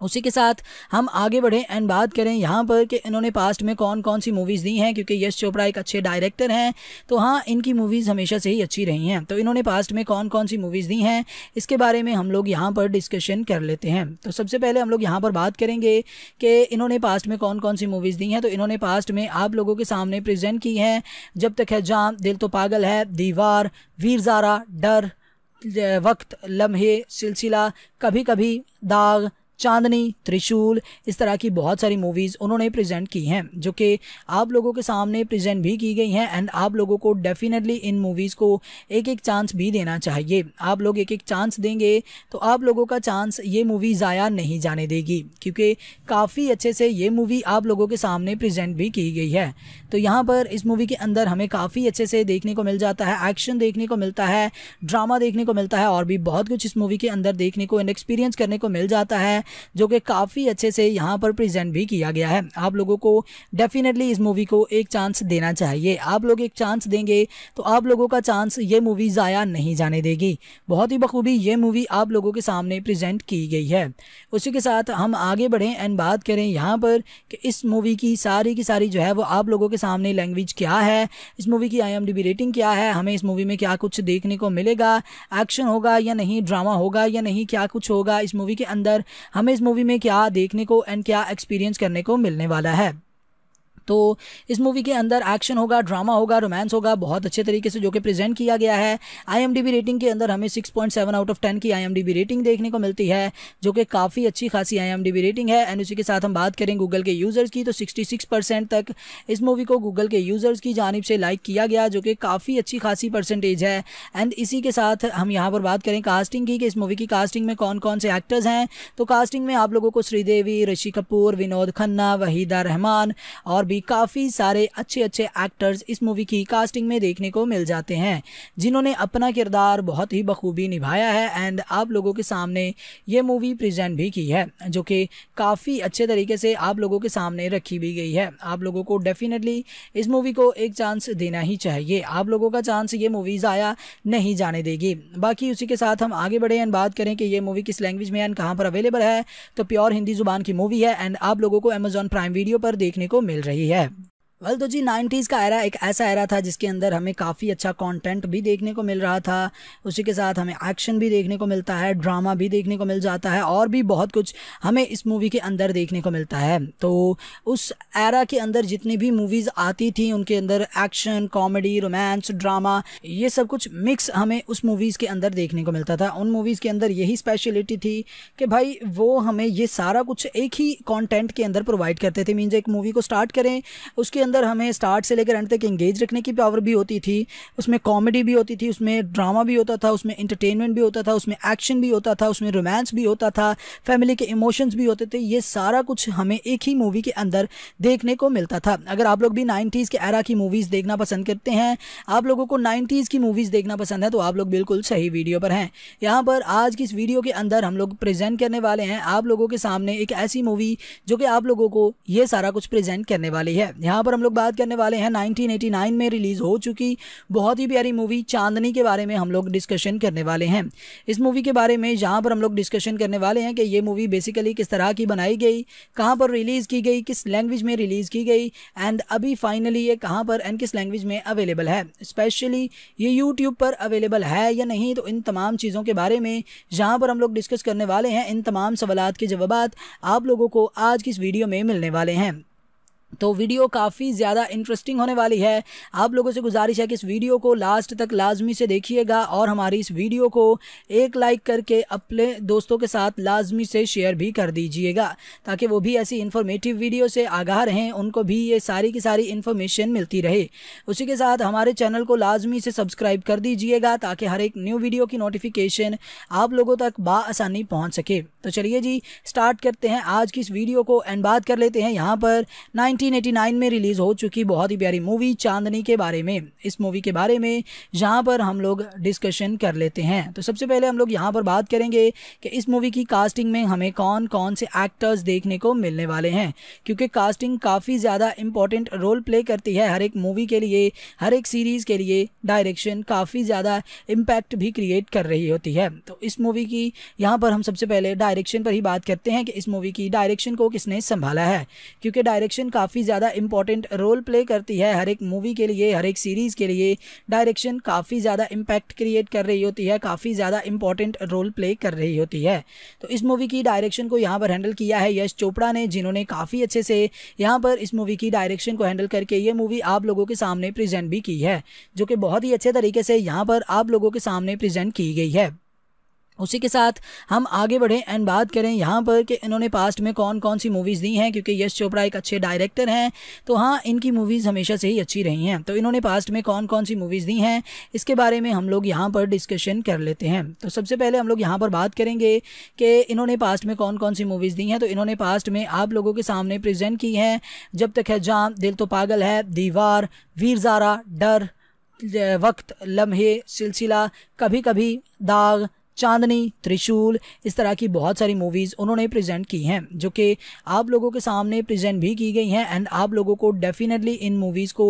उसी के साथ हम आगे बढ़ें एंड बात करें यहाँ पर कि इन्होंने पास्ट में कौन कौन सी मूवीज़ दी हैं क्योंकि यश चोपड़ा एक अच्छे डायरेक्टर हैं तो हाँ इनकी मूवीज़ हमेशा से ही अच्छी रही हैं तो इन्होंने पास्ट में कौन कौन सी मूवीज़ दी हैं इसके बारे में हम लोग यहाँ पर डिस्कशन कर लेते हैं तो सबसे पहले हम लोग यहाँ पर बात करेंगे कि इन्होंने पास्ट में कौन कौन सी मूवीज़ दी हैं तो इन्होंने पास्ट में आप लोगों के सामने प्रजेंट की हैं जब तक है जाम दिल तो पागल है दीवार वीर ज़ारा डर वक्त लम्हे सिलसिला कभी कभी दाग चांदनी त्रिशूल इस तरह की बहुत सारी मूवीज़ उन्होंने प्रेजेंट की हैं जो कि आप लोगों के सामने प्रेजेंट भी की गई हैं एंड आप लोगों को डेफिनेटली इन मूवीज़ को एक एक चांस भी देना चाहिए आप लोग एक एक चांस देंगे तो आप लोगों का चांस ये मूवी ज़ाया नहीं जाने देगी क्योंकि काफ़ी अच्छे से ये मूवी आप लोगों के सामने प्रेजेंट भी की गई है तो यहाँ पर इस मूवी के अंदर हमें काफ़ी अच्छे से देखने को मिल जाता है एक्शन देखने को मिलता है ड्रामा देखने को मिलता है और भी बहुत कुछ इस मूवी के अंदर देखने को एंड एक्सपीरियंस करने को मिल जाता है जो कि काफ़ी अच्छे से यहाँ पर प्रेजेंट भी किया गया है आप लोगों को डेफिनेटली इस मूवी को एक चांस देना चाहिए आप लोग एक चांस देंगे तो आप लोगों का चांस ये मूवी ज़ाया नहीं जाने देगी बहुत ही बखूबी ये मूवी आप लोगों के सामने प्रेजेंट की गई है उसी के साथ हम आगे बढ़ें एंड बात करें यहाँ पर कि इस मूवी की सारी की सारी जो है वो आप लोगों के सामने लैंग्वेज क्या है इस मूवी की आई रेटिंग क्या है हमें इस मूवी में क्या कुछ देखने को मिलेगा एक्शन होगा या नहीं ड्रामा होगा या नहीं क्या कुछ होगा इस मूवी के अंदर हमें इस मूवी में क्या देखने को एंड क्या एक्सपीरियंस करने को मिलने वाला है तो इस मूवी के अंदर एक्शन होगा ड्रामा होगा रोमांस होगा बहुत अच्छे तरीके से जो कि प्रेजेंट किया गया है आई रेटिंग के अंदर हमें सिक्स आउट ऑफ टेन की आई रेटिंग देखने को मिलती है जो कि काफ़ी अच्छी खासी आई रेटिंग है एंड उसी के साथ हम बात करें गूगल के यूज़र्स की तो सिक्सटी परसेंट तक इस मूवी को गूगल के यूज़र्स की जानब से लाइक किया गया जो कि काफ़ी अच्छी खासी परसेंटेज है एंड इसी के साथ हम यहाँ पर बात करें कास्टिंग की कि इस मूवी की कास्टिंग में कौन कौन से एक्टर्स हैं तो कास्टिंग में आप लोगों को श्रीदेवी ऋषि कपूर विनोद खन्ना वहीदा रहमान और भी भी काफ़ी सारे अच्छे अच्छे एक्टर्स इस मूवी की कास्टिंग में देखने को मिल जाते हैं जिन्होंने अपना किरदार बहुत ही बखूबी निभाया है एंड आप लोगों के सामने ये मूवी प्रेजेंट भी की है जो कि काफ़ी अच्छे तरीके से आप लोगों के सामने रखी भी गई है आप लोगों को डेफिनेटली इस मूवी को एक चांस देना ही चाहिए आप लोगों का चांस ये मूवी ज़ाया नहीं जाने देगी बाकी उसी के साथ हम आगे बढ़े एंड बात करें कि ये मूवी किस लैंग्वेज में एंड कहाँ पर अवेलेबल है तो प्योर हिंदी जुबान की मूवी है एंड आप लोगों को अमेजॉन प्राइम वीडियो पर देखने को मिल रही yeah, वेल तो जी 90s का एरा एक ऐसा एरा था जिसके अंदर हमें काफ़ी अच्छा कंटेंट भी देखने को मिल रहा था उसी के साथ हमें एक्शन भी देखने को मिलता है ड्रामा भी देखने को मिल जाता है और भी बहुत कुछ हमें इस मूवी के अंदर देखने को मिलता है तो उस एरा के अंदर जितनी भी मूवीज़ आती थी उनके अंदर एक्शन कॉमेडी रोमांस ड्रामा ये सब कुछ मिक्स हमें उस मूवीज़ के अंदर देखने को मिलता था उन मूवीज़ के अंदर यही स्पेशलिटी थी कि भाई वो हमें ये सारा कुछ एक ही कॉन्टेंट के अंदर प्रोवाइड करते थे मीन्स एक मूवी को स्टार्ट करें उसके अंदर हमें स्टार्ट से लेकर एंड तक इंगेज रखने की पावर भी होती थी उसमें कॉमेडी भी होती थी उसमें ड्रामा भी होता था उसमें इंटरटेनमेंट भी होता था उसमें एक्शन भी होता था उसमें रोमांस भी होता था फैमिली के इमोशंस भी होते थे ये सारा कुछ हमें एक ही मूवी के अंदर देखने को मिलता था अगर आप लोग भी नाइन्टीज़ के एरा की मूवीज़ देखना पसंद करते हैं आप लोगों को नाइन्टीज़ की मूवीज़ देखना पसंद है तो आप लोग बिल्कुल सही वीडियो पर हैं यहाँ पर आज की इस वीडियो के अंदर हम लोग प्रेजेंट करने वाले हैं आप लोगों के सामने एक ऐसी मूवी जो कि आप लोगों को ये सारा कुछ प्रेजेंट करने वाली है यहाँ पर हम लोग बात करने वाले हैं 1989 में रिलीज़ हो चुकी बहुत ही प्यारी मूवी चांदनी के बारे में हम लोग डिस्कशन करने वाले हैं इस मूवी के बारे में जहाँ पर हम लोग डिस्कशन करने वाले हैं कि ये मूवी बेसिकली किस तरह की बनाई गई कहाँ पर रिलीज़ की गई किस लैंग्वेज में रिलीज़ की गई एंड अभी फाइनली ये कहाँ पर एंड किस लैंग्वेज में अवेलेबल है स्पेशली ये यूट्यूब पर अवेलेबल है या नहीं तो इन तमाम चीज़ों के बारे में जहाँ पर हम लोग डिस्कस करने वाले हैं इन तमाम सवाल के जवाब आप लोगों को आज की इस वीडियो में मिलने वाले हैं तो वीडियो काफ़ी ज़्यादा इंटरेस्टिंग होने वाली है आप लोगों से गुजारिश है कि इस वीडियो को लास्ट तक लाजमी से देखिएगा और हमारी इस वीडियो को एक लाइक करके अपने दोस्तों के साथ लाजमी से शेयर भी कर दीजिएगा ताकि वो भी ऐसी इन्फॉर्मेटिव वीडियो से आगाह रहें उनको भी ये सारी की सारी इन्फॉर्मेशन मिलती रहे उसी के साथ हमारे चैनल को लाजमी से सब्सक्राइब कर दीजिएगा ताकि हर एक न्यू वीडियो की नोटिफिकेशन आप लोगों तक बासानी पहुँच सके तो चलिए जी स्टार्ट करते हैं आज की इस वीडियो को एंड बात कर लेते हैं यहाँ पर नाइन 1989 में रिलीज़ हो चुकी बहुत ही प्यारी मूवी चांदनी के बारे में इस मूवी के बारे में यहाँ पर हम लोग डिस्कशन कर लेते हैं तो सबसे पहले हम लोग यहाँ पर बात करेंगे कि इस मूवी की कास्टिंग में हमें कौन कौन से एक्टर्स देखने को मिलने वाले हैं क्योंकि कास्टिंग काफ़ी ज़्यादा इंपॉर्टेंट रोल प्ले करती है हर एक मूवी के लिए हर एक सीरीज़ के लिए डायरेक्शन काफ़ी ज़्यादा इम्पैक्ट भी क्रिएट कर रही होती है तो इस मूवी की यहाँ पर हम सबसे पहले डायरेक्शन पर ही बात करते हैं कि इस मूवी की डायरेक्शन को किसने संभाला है क्योंकि डायरेक्शन काफ़ी काफ़ी ज़्यादा इंपॉर्टेंट रोल प्ले करती है हर एक मूवी के लिए हर एक सीरीज़ के लिए डायरेक्शन काफ़ी ज़्यादा इम्पैक्ट क्रिएट कर रही होती है काफ़ी ज़्यादा इंपॉर्टेंट रोल प्ले कर रही होती है तो इस मूवी की डायरेक्शन को यहाँ पर हैंडल किया है यश चोपड़ा ने जिन्होंने काफ़ी अच्छे से यहाँ पर इस मूवी की डायरेक्शन को हैंडल करके ये मूवी आप लोगों के सामने प्रेजेंट भी की है जो कि बहुत ही अच्छे तरीके से यहाँ पर आप लोगों के सामने प्रेजेंट की गई है उसी के साथ हम आगे बढ़ें एंड बात करें यहाँ पर कि इन्होंने पास्ट में कौन कौन सी मूवीज़ दी हैं क्योंकि यश चोपड़ा एक अच्छे डायरेक्टर हैं तो हाँ इनकी मूवीज़ हमेशा से ही अच्छी रही हैं तो इन्होंने पास्ट में कौन कौन सी मूवीज़ दी हैं इसके बारे में हम लोग यहाँ पर डिस्कशन कर लेते हैं तो सबसे पहले हम लोग यहाँ पर बात करेंगे कि इन्होंने पास्ट में कौन कौन सी मूवीज़ दी हैं तो इन्होंने पास्ट में आप लोगों के सामने प्रजेंट की हैं जब तक है जाम दिल तो पागल है दीवार वीर ज़ारा डर वक्त लम्हे सिलसिला कभी कभी दाग चांदनी त्रिशूल इस तरह की बहुत सारी मूवीज़ उन्होंने प्रेजेंट की हैं जो कि आप लोगों के सामने प्रेजेंट भी की गई हैं एंड आप लोगों को डेफिनेटली इन मूवीज़ को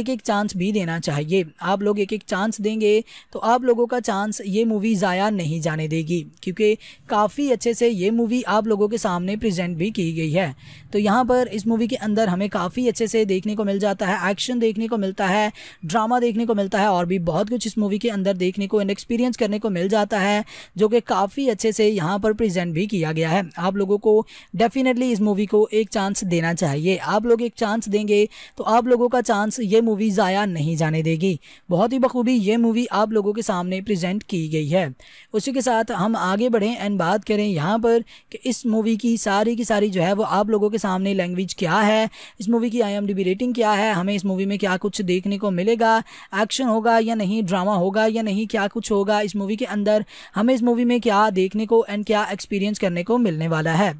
एक एक चांस भी देना चाहिए आप लोग एक एक चांस देंगे तो आप लोगों का चांस ये मूवी ज़ाया नहीं जाने देगी क्योंकि काफ़ी अच्छे से ये मूवी आप लोगों के सामने प्रजेंट भी की गई है तो यहाँ पर इस मूवी के अंदर हमें काफ़ी अच्छे से देखने को मिल जाता है एक्शन देखने को मिलता है ड्रामा देखने को मिलता है और भी बहुत कुछ इस मूवी के अंदर देखने को एंड एक्सपीरियंस करने को मिल जाता है जो कि काफ़ी अच्छे से यहाँ पर प्रेजेंट भी किया गया है आप लोगों को डेफिनेटली इस मूवी को एक चांस देना चाहिए आप लोग एक चांस देंगे तो आप लोगों का चांस ये मूवी ज़ाया नहीं जाने देगी बहुत ही बखूबी ये मूवी आप लोगों के सामने प्रजेंट की गई है उसी के साथ हम आगे बढ़ें एंड बात करें यहाँ पर कि इस मूवी की सारी की सारी जो है वो आप लोगों के सामने लैंग्वेज क्या है इस मूवी की आई रेटिंग क्या है हमें इस मूवी में क्या कुछ देखने को मिलेगा एक्शन होगा या नहीं ड्रामा होगा या नहीं क्या कुछ होगा इस मूवी के अंदर हम हमें इस मूवी में क्या देखने को एंड क्या एक्सपीरियंस करने को मिलने वाला है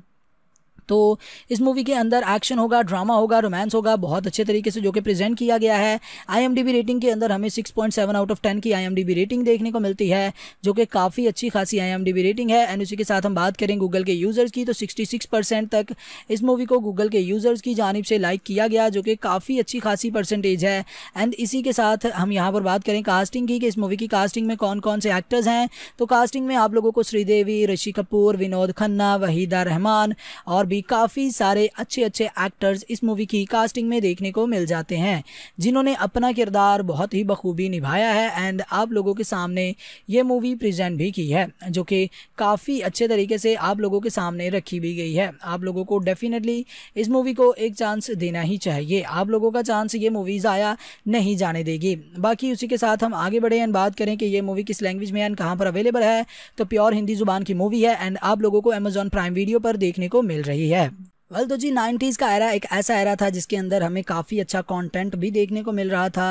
तो इस मूवी के अंदर एक्शन होगा ड्रामा होगा रोमांस होगा बहुत अच्छे तरीके से जो कि प्रेजेंट किया गया है आई रेटिंग के अंदर हमें सिक्स आउट ऑफ टेन की आई रेटिंग देखने को मिलती है जो कि काफ़ी अच्छी खासी आई रेटिंग है एंड उसी के साथ हम बात करें गूगल के यूज़र्स की तो सिक्सटी परसेंट तक इस मूवी को गूगल के यूज़र्स की जानब से लाइक किया गया जो कि काफ़ी अच्छी खासी परसेंटेज है एंड इसी के साथ हम यहाँ पर बात करें कास्टिंग की कि इस मूवी की कास्टिंग में कौन कौन से एक्टर्स हैं तो कास्टिंग में आप लोगों को श्रीदेवी ऋषि कपूर विनोद खन्ना वहीदा रहमान और बी काफ़ी सारे अच्छे अच्छे एक्टर्स इस मूवी की कास्टिंग में देखने को मिल जाते हैं जिन्होंने अपना किरदार बहुत ही बखूबी निभाया है एंड आप लोगों के सामने ये मूवी प्रेजेंट भी की है जो कि काफ़ी अच्छे तरीके से आप लोगों के सामने रखी भी गई है आप लोगों को डेफिनेटली इस मूवी को एक चांस देना ही चाहिए आप लोगों का चांस ये मूवी जया नहीं जाने देगी बाकी उसी के साथ हम आगे बढ़े एंड बात करें कि ये मूवी किस लैंग्वेज में एंड कहाँ पर अवेलेबल है तो प्योर हिंदी जुबान की मूवी है एंड आप लोगों को अमेजॉन प्राइम वीडियो पर देखने को मिल रही है yeah, वेल well, तो जी नाइन्टीज़ का एरा एक ऐसा एरा था जिसके अंदर हमें काफ़ी अच्छा कंटेंट भी देखने को मिल रहा था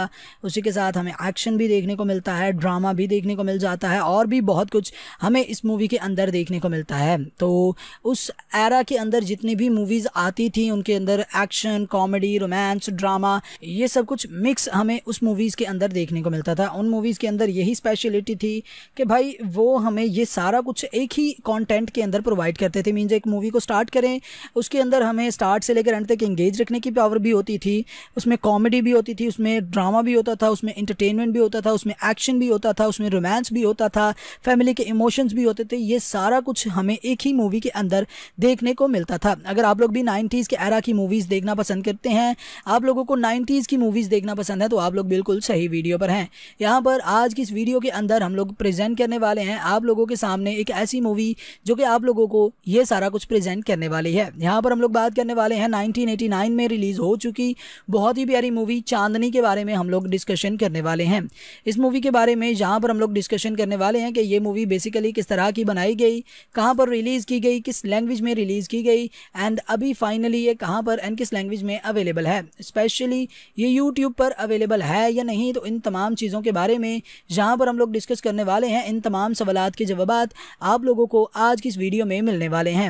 उसी के साथ हमें एक्शन भी देखने को मिलता है ड्रामा भी देखने को मिल जाता है और भी बहुत कुछ हमें इस मूवी के अंदर देखने को मिलता है तो उस एरा के अंदर जितनी भी मूवीज़ आती थी उनके अंदर एक्शन कॉमेडी रोमांस ड्रामा ये सब कुछ मिक्स हमें उस मूवीज़ के अंदर देखने को मिलता था उन मूवीज़ के अंदर यही स्पेशलिटी थी कि भाई वो हमें ये सारा कुछ एक ही कॉन्टेंट के अंदर प्रोवाइड करते थे मीन्स एक मूवी को स्टार्ट करें उसके अंदर अंदर हमें स्टार्ट से लेकर एंड तक इंगेज रखने की पावर भी होती थी उसमें कॉमेडी भी होती थी उसमें ड्रामा भी होता था उसमें इंटरटेनमेंट भी होता था उसमें एक्शन भी होता था उसमें रोमांस भी होता था फैमिली के इमोशंस भी होते थे ये सारा कुछ हमें एक ही मूवी के अंदर देखने को मिलता था अगर आप लोग भी नाइन्टीज़ के एरा की मूवीज़ देखना पसंद करते हैं आप लोगों को नाइन्टीज़ की मूवीज़ देखना पसंद है तो आप लोग बिल्कुल सही वीडियो पर हैं यहाँ पर आज की इस वीडियो के अंदर हम लोग प्रेजेंट करने वाले हैं आप लोगों के सामने एक ऐसी मूवी जो कि आप लोगों को ये सारा कुछ प्रेजेंट करने वाली है यहाँ पर हम लोग बात करने वाले हैं 1989 में रिलीज़ हो चुकी बहुत ही प्यारी मूवी चांदनी के बारे में हम लोग डिस्कशन करने वाले हैं इस मूवी के बारे में जहाँ पर हम लोग डिस्कशन करने वाले हैं कि ये मूवी बेसिकली किस तरह की बनाई गई कहाँ पर रिलीज़ की गई किस लैंग्वेज में रिलीज़ की गई एंड अभी फाइनली ये कहाँ पर एंड किस लैंग्वेज में अवेलेबल है स्पेशली ये यूट्यूब पर अवेलेबल है या नहीं तो इन तमाम चीज़ों के बारे में जहाँ पर हम लोग डिस्कस करने वाले हैं इन तमाम सवाल के जवाब आप लोगों को आज की इस वीडियो में मिलने वाले हैं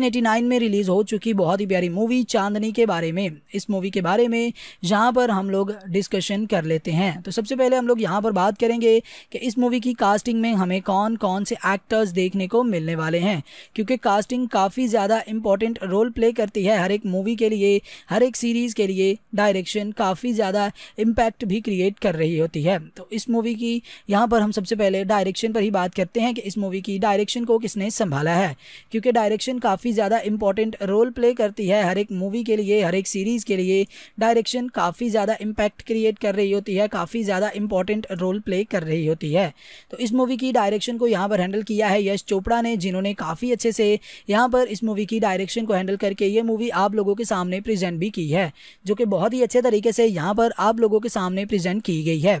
1989 में रिलीज़ हो चुकी बहुत ही प्यारी मूवी चांदनी के बारे में इस मूवी के बारे में यहाँ पर हम लोग डिस्कशन कर लेते हैं तो सबसे पहले हम लोग यहाँ पर बात करेंगे कि इस मूवी की कास्टिंग में हमें कौन कौन से एक्टर्स देखने को मिलने वाले हैं क्योंकि कास्टिंग काफ़ी ज़्यादा इंपॉर्टेंट रोल प्ले करती है हर एक मूवी के लिए हर एक सीरीज़ के लिए डायरेक्शन काफ़ी ज़्यादा इम्पैक्ट भी क्रिएट कर रही होती है तो इस मूवी की यहाँ पर हम सबसे पहले डायरेक्शन पर ही बात करते हैं कि इस मूवी की डायरेक्शन को किसने संभाला है क्योंकि डायरेक्शन काफ़ी काफ़ी ज़्यादा इंपॉर्टेंट रोल प्ले करती है हर एक मूवी के लिए हर एक सीरीज़ के लिए डायरेक्शन काफ़ी ज़्यादा इम्पैक्ट क्रिएट कर रही होती है काफ़ी ज़्यादा इंपॉर्टेंट रोल प्ले कर रही होती है तो इस मूवी की डायरेक्शन को यहाँ पर हैंडल किया है यश चोपड़ा ने जिन्होंने काफ़ी अच्छे से यहाँ पर इस मूवी की डायरेक्शन को हैंडल करके ये मूवी आप लोगों के सामने प्रजेंट भी की है जो कि बहुत ही अच्छे तरीके से यहाँ पर आप लोगों के सामने प्रजेंट की गई है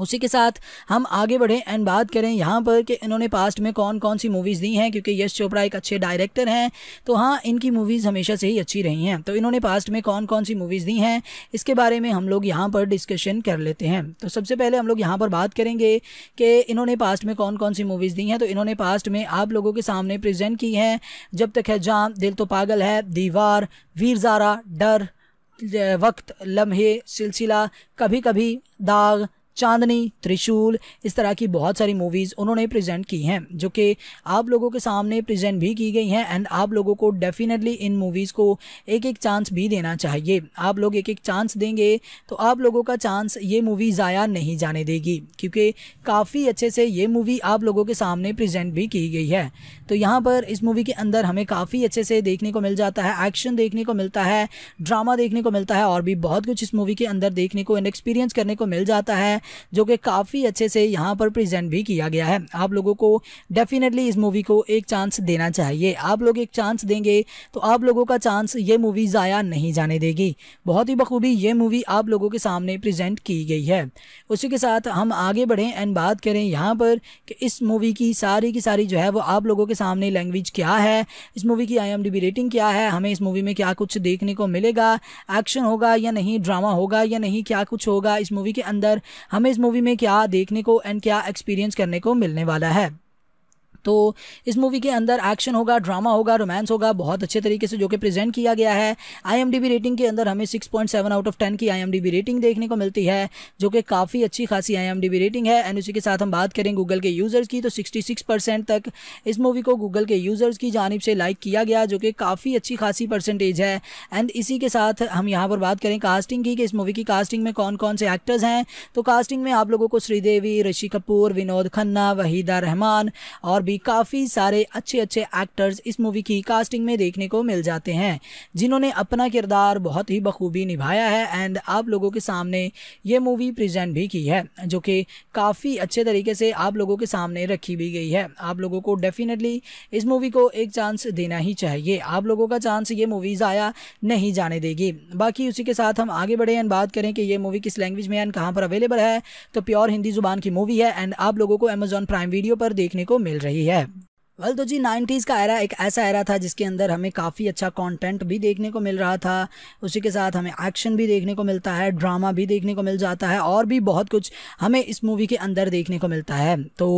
उसी के साथ हम आगे बढ़ें एंड बात करें यहाँ पर कि इन्होंने पास्ट में कौन कौन सी मूवीज़ दी हैं क्योंकि यश चोपड़ा एक अच्छे डायरेक्टर हैं तो हाँ इनकी मूवीज़ हमेशा से ही अच्छी रही हैं तो इन्होंने पास्ट में कौन कौन सी मूवीज़ दी हैं इसके बारे में हम लोग यहाँ पर डिस्कशन कर लेते हैं तो सबसे पहले हम लोग यहाँ पर बात करेंगे कि इन्होंने पास्ट में कौन कौन सी मूवीज़ दी हैं तो इन्होंने पास्ट में आप लोगों के सामने प्रजेंट की हैं जब तक है जाम दिल तो पागल है दीवार वीर ज़ारा डर वक्त लम्हे सिलसिला कभी कभी दाग चांदनी त्रिशूल इस तरह की बहुत सारी मूवीज़ उन्होंने प्रेजेंट की हैं जो कि आप लोगों के सामने प्रेजेंट भी की गई हैं एंड आप लोगों को डेफिनेटली इन मूवीज़ को एक एक चांस भी देना चाहिए आप लोग एक एक चांस देंगे तो आप लोगों का चांस ये मूवी ज़ाया नहीं जाने देगी क्योंकि काफ़ी अच्छे से ये मूवी आप लोगों के सामने प्रजेंट भी की गई है तो यहाँ पर इस मूवी के अंदर हमें काफ़ी अच्छे से देखने को मिल जाता है एक्शन देखने को मिलता है ड्रामा देखने को मिलता है और भी बहुत कुछ इस मूवी के अंदर देखने को एंड एक्सपीरियंस करने को मिल जाता है जो कि काफ़ी अच्छे से यहाँ पर प्रेजेंट भी किया गया है आप लोगों को डेफिनेटली इस मूवी को एक चांस देना चाहिए आप लोग एक चांस देंगे तो आप लोगों का चांस ये मूवी ज़ाया नहीं जाने देगी बहुत ही बखूबी ये मूवी आप लोगों के सामने प्रजेंट की गई है उसी के साथ हम आगे बढ़ें एंड बात करें यहाँ पर कि इस मूवी की सारी की सारी जो है वो आप लोगों के सामने लैंग्वेज क्या है इस मूवी की आई रेटिंग क्या है हमें इस मूवी में क्या कुछ देखने को मिलेगा एक्शन होगा या नहीं ड्रामा होगा या नहीं क्या कुछ होगा इस मूवी के अंदर हमें इस मूवी में क्या देखने को एंड क्या एक्सपीरियंस करने को मिलने वाला है तो इस मूवी के अंदर एक्शन होगा ड्रामा होगा रोमांस होगा बहुत अच्छे तरीके से जो कि प्रेजेंट किया गया है आई रेटिंग के अंदर हमें सेवन आउट ऑफ टेन की आई रेटिंग देखने को मिलती है जो कि काफ़ी अच्छी खासी आई रेटिंग है एंड उसी के साथ हम बात करें गूगल के यूज़र्स की तो सिक्सटी परसेंट तक इस मूवी को गूगल के यूज़र्स की जानब से लाइक किया गया जो कि काफ़ी अच्छी खासी परसेंटेज है एंड इसी के साथ हम यहाँ पर बात करें कास्टिंग की कि इस मूवी की कास्टिंग में कौन कौन से एक्टर्स हैं तो कास्टिंग में आप लोगों को श्रीदेवी ऋषि कपूर विनोद खन्ना वहीदा रहमान और भी काफ़ी सारे अच्छे अच्छे एक्टर्स इस मूवी की कास्टिंग में देखने को मिल जाते हैं जिन्होंने अपना किरदार बहुत ही बखूबी निभाया है एंड आप लोगों के सामने ये मूवी प्रेजेंट भी की है जो कि काफ़ी अच्छे तरीके से आप लोगों के सामने रखी भी गई है आप लोगों को डेफिनेटली इस मूवी को एक चांस देना ही चाहिए आप लोगों का चांस ये मूवी ज़ाया नहीं जाने देगी बाकी उसी के साथ हम आगे बढ़े एंड बात करें कि ये मूवी किस लैंग्वेज में एंड कहाँ पर अवेलेबल है तो प्योर हिंदी जुबान की मूवी है एंड आप लोगों को अमेजॉन प्राइम वीडियो पर देखने को मिल रही है yeah वेल तो जी नाइन्टीज़ का एरा एक ऐसा एरा था जिसके अंदर हमें काफ़ी अच्छा कंटेंट भी देखने को मिल रहा था उसी के साथ हमें एक्शन भी देखने को मिलता है ड्रामा भी देखने को मिल जाता है और भी बहुत कुछ हमें इस मूवी के अंदर देखने को मिलता है तो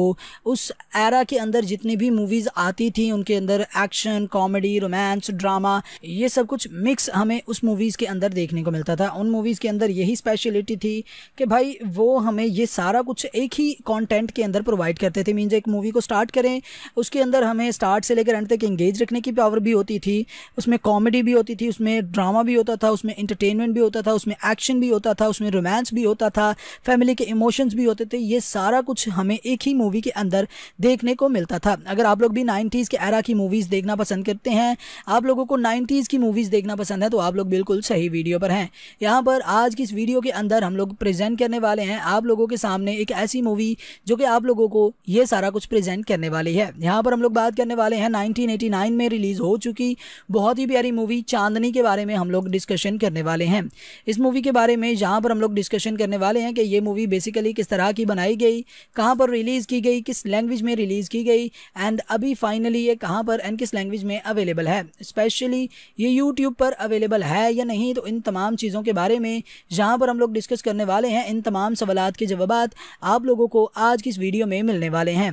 उस एरा के अंदर जितनी भी मूवीज़ आती थी उनके अंदर एक्शन कॉमेडी रोमांस ड्रामा ये सब कुछ मिक्स हमें उस मूवीज़ के अंदर देखने को मिलता था उन मूवीज़ के अंदर यही स्पेशलिटी थी कि भाई वो हमें ये सारा कुछ एक ही कॉन्टेंट के अंदर प्रोवाइड करते थे मीन्स एक मूवी को स्टार्ट करें उसके अंदर हमें स्टार्ट से लेकर एंड तक एंगेज रखने की पावर भी होती थी उसमें कॉमेडी भी होती थी उसमें ड्रामा भी होता था उसमें इंटरटेनमेंट भी होता था उसमें एक्शन भी होता था उसमें रोमांस भी होता था फैमिली के इमोशंस भी होते थे ये सारा कुछ हमें एक ही मूवी के अंदर देखने को मिलता था अगर आप लोग भी नाइन्टीज़ के एरा की मूवीज़ देखना पसंद करते हैं आप लोगों को नाइन्टीज़ की मूवीज़ देखना पसंद है तो आप लोग बिल्कुल सही वीडियो पर हैं यहाँ पर आज की इस वीडियो के अंदर हम लोग प्रेजेंट करने वाले हैं आप लोगों के सामने एक ऐसी मूवी जो कि आप लोगों को ये सारा कुछ प्रेजेंट करने वाली है यहाँ पर हम लोग बात करने वाले हैं 1989 में रिलीज़ हो चुकी बहुत ही प्यारी मूवी चांदनी के बारे में हम लोग डिस्कशन करने वाले हैं इस मूवी के बारे में यहाँ पर हम लोग डिस्कशन करने वाले हैं कि ये मूवी बेसिकली किस तरह की बनाई गई कहाँ पर रिलीज़ की गई किस लैंग्वेज में रिलीज़ की गई एंड अभी फाइनली ये कहाँ पर एंड किस लैंग्वेज में अवेलेबल है स्पेशली ये यूट्यूब पर अवेलेबल है या नहीं तो इन तमाम चीज़ों के बारे में जहाँ पर हम लोग डिस्कस करने वाले हैं इन तमाम सवाल के जवाब आप लोगों को आज की इस वीडियो में मिलने वाले हैं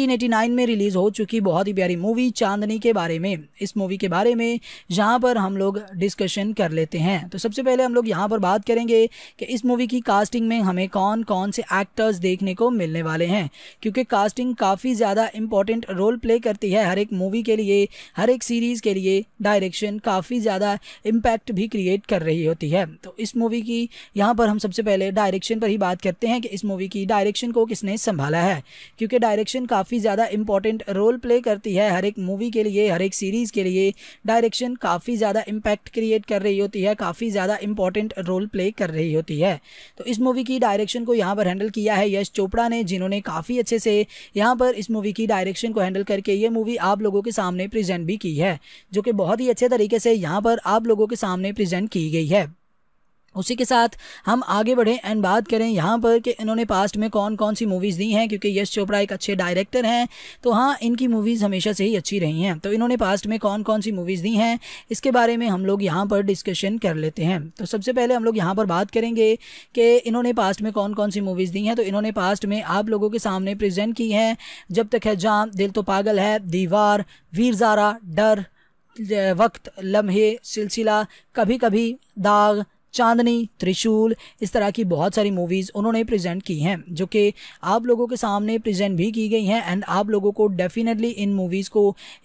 1989 में रिलीज़ हो चुकी बहुत ही प्यारी मूवी चांदनी के बारे में इस मूवी के बारे में यहाँ पर हम लोग डिस्कशन कर लेते हैं तो सबसे पहले हम लोग यहाँ पर बात करेंगे कि इस मूवी की कास्टिंग में हमें कौन कौन से एक्टर्स देखने को मिलने वाले हैं क्योंकि कास्टिंग काफ़ी ज़्यादा इंपॉर्टेंट रोल प्ले करती है हर एक मूवी के लिए हर एक सीरीज़ के लिए डायरेक्शन काफ़ी ज़्यादा इम्पैक्ट भी क्रिएट कर रही होती है तो इस मूवी की यहाँ पर हम सबसे पहले डायरेक्शन पर ही बात करते हैं कि इस मूवी की डायरेक्शन को किसने संभाला है क्योंकि डायरेक्शन काफ़ी काफ़ी ज़्यादा इंपॉर्टेंट रोल प्ले करती है हर एक मूवी के लिए हर एक सीरीज़ के लिए डायरेक्शन काफ़ी ज़्यादा इम्पैक्ट क्रिएट कर रही होती है काफ़ी ज़्यादा इंपॉर्टेंट रोल प्ले कर रही होती है तो इस मूवी की डायरेक्शन को यहाँ पर हैंडल किया है यश चोपड़ा ने जिन्होंने काफ़ी अच्छे से यहाँ पर इस मूवी की डायरेक्शन को हैंडल करके ये मूवी आप लोगों के सामने प्रजेंट भी की है जो कि बहुत ही अच्छे तरीके से यहाँ पर आप लोगों के सामने प्रजेंट की गई है उसी के साथ हम आगे बढ़ें एंड बात करें यहाँ पर कि इन्होंने पास्ट में कौन कौन सी मूवीज़ दी हैं क्योंकि यश चोपड़ा एक अच्छे डायरेक्टर हैं तो हाँ इनकी मूवीज़ हमेशा से ही अच्छी रही हैं तो इन्होंने पास्ट में कौन कौन सी मूवीज़ दी हैं इसके बारे में हम लोग यहाँ पर डिस्कशन कर लेते हैं तो सबसे पहले हम लोग यहाँ पर बात करेंगे कि इन्होंने पास्ट में कौन कौन सी मूवीज़ दी हैं तो इन्होंने पास्ट में आप लोगों के सामने प्रजेंट की हैं जब तक है जाम दिल तो पागल है दीवार वीर ज़ारा डर वक्त लम्हे सिलसिला कभी कभी दाग चांदनी त्रिशूल इस तरह की बहुत सारी मूवीज़ उन्होंने प्रेजेंट की हैं जो कि आप लोगों के सामने प्रेजेंट भी की गई हैं एंड आप लोगों को डेफिनेटली इन मूवीज़ को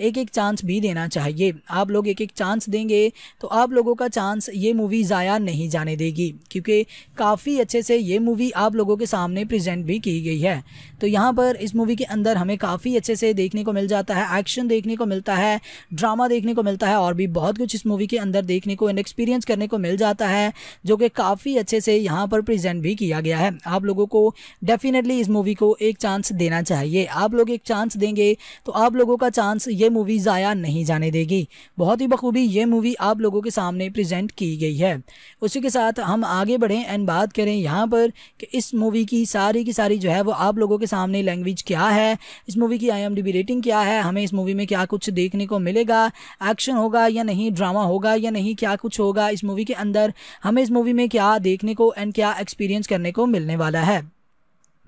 एक एक चांस भी देना चाहिए आप लोग एक एक चांस देंगे तो आप लोगों का चांस ये मूवी ज़ाया नहीं जाने देगी क्योंकि काफ़ी अच्छे से ये मूवी आप लोगों के सामने प्रजेंट भी की गई है तो यहाँ पर इस मूवी के अंदर हमें काफ़ी अच्छे से देखने को मिल जाता है एक्शन देखने को मिलता है ड्रामा देखने को मिलता है और भी बहुत कुछ इस मूवी के अंदर देखने को एंड एक्सपीरियंस करने को मिल जाता है जो कि काफ़ी अच्छे से यहाँ पर प्रेजेंट भी किया गया है आप लोगों को डेफिनेटली इस मूवी को एक चांस देना चाहिए आप लोग एक चांस देंगे तो आप लोगों का चांस ये मूवी ज़ाया नहीं जाने देगी बहुत ही बखूबी ये मूवी आप लोगों के सामने प्रजेंट की गई है उसी के साथ हम आगे बढ़ें एंड बात करें यहाँ पर कि इस मूवी की सारी की सारी जो है वो आप लोगों के सामने लैंग्वेज क्या है इस मूवी की आई रेटिंग क्या है हमें इस मूवी में क्या कुछ देखने को मिलेगा एक्शन होगा या नहीं ड्रामा होगा या नहीं क्या कुछ होगा इस मूवी के अंदर हमें इस मूवी में क्या देखने को एंड क्या एक्सपीरियंस करने को मिलने वाला है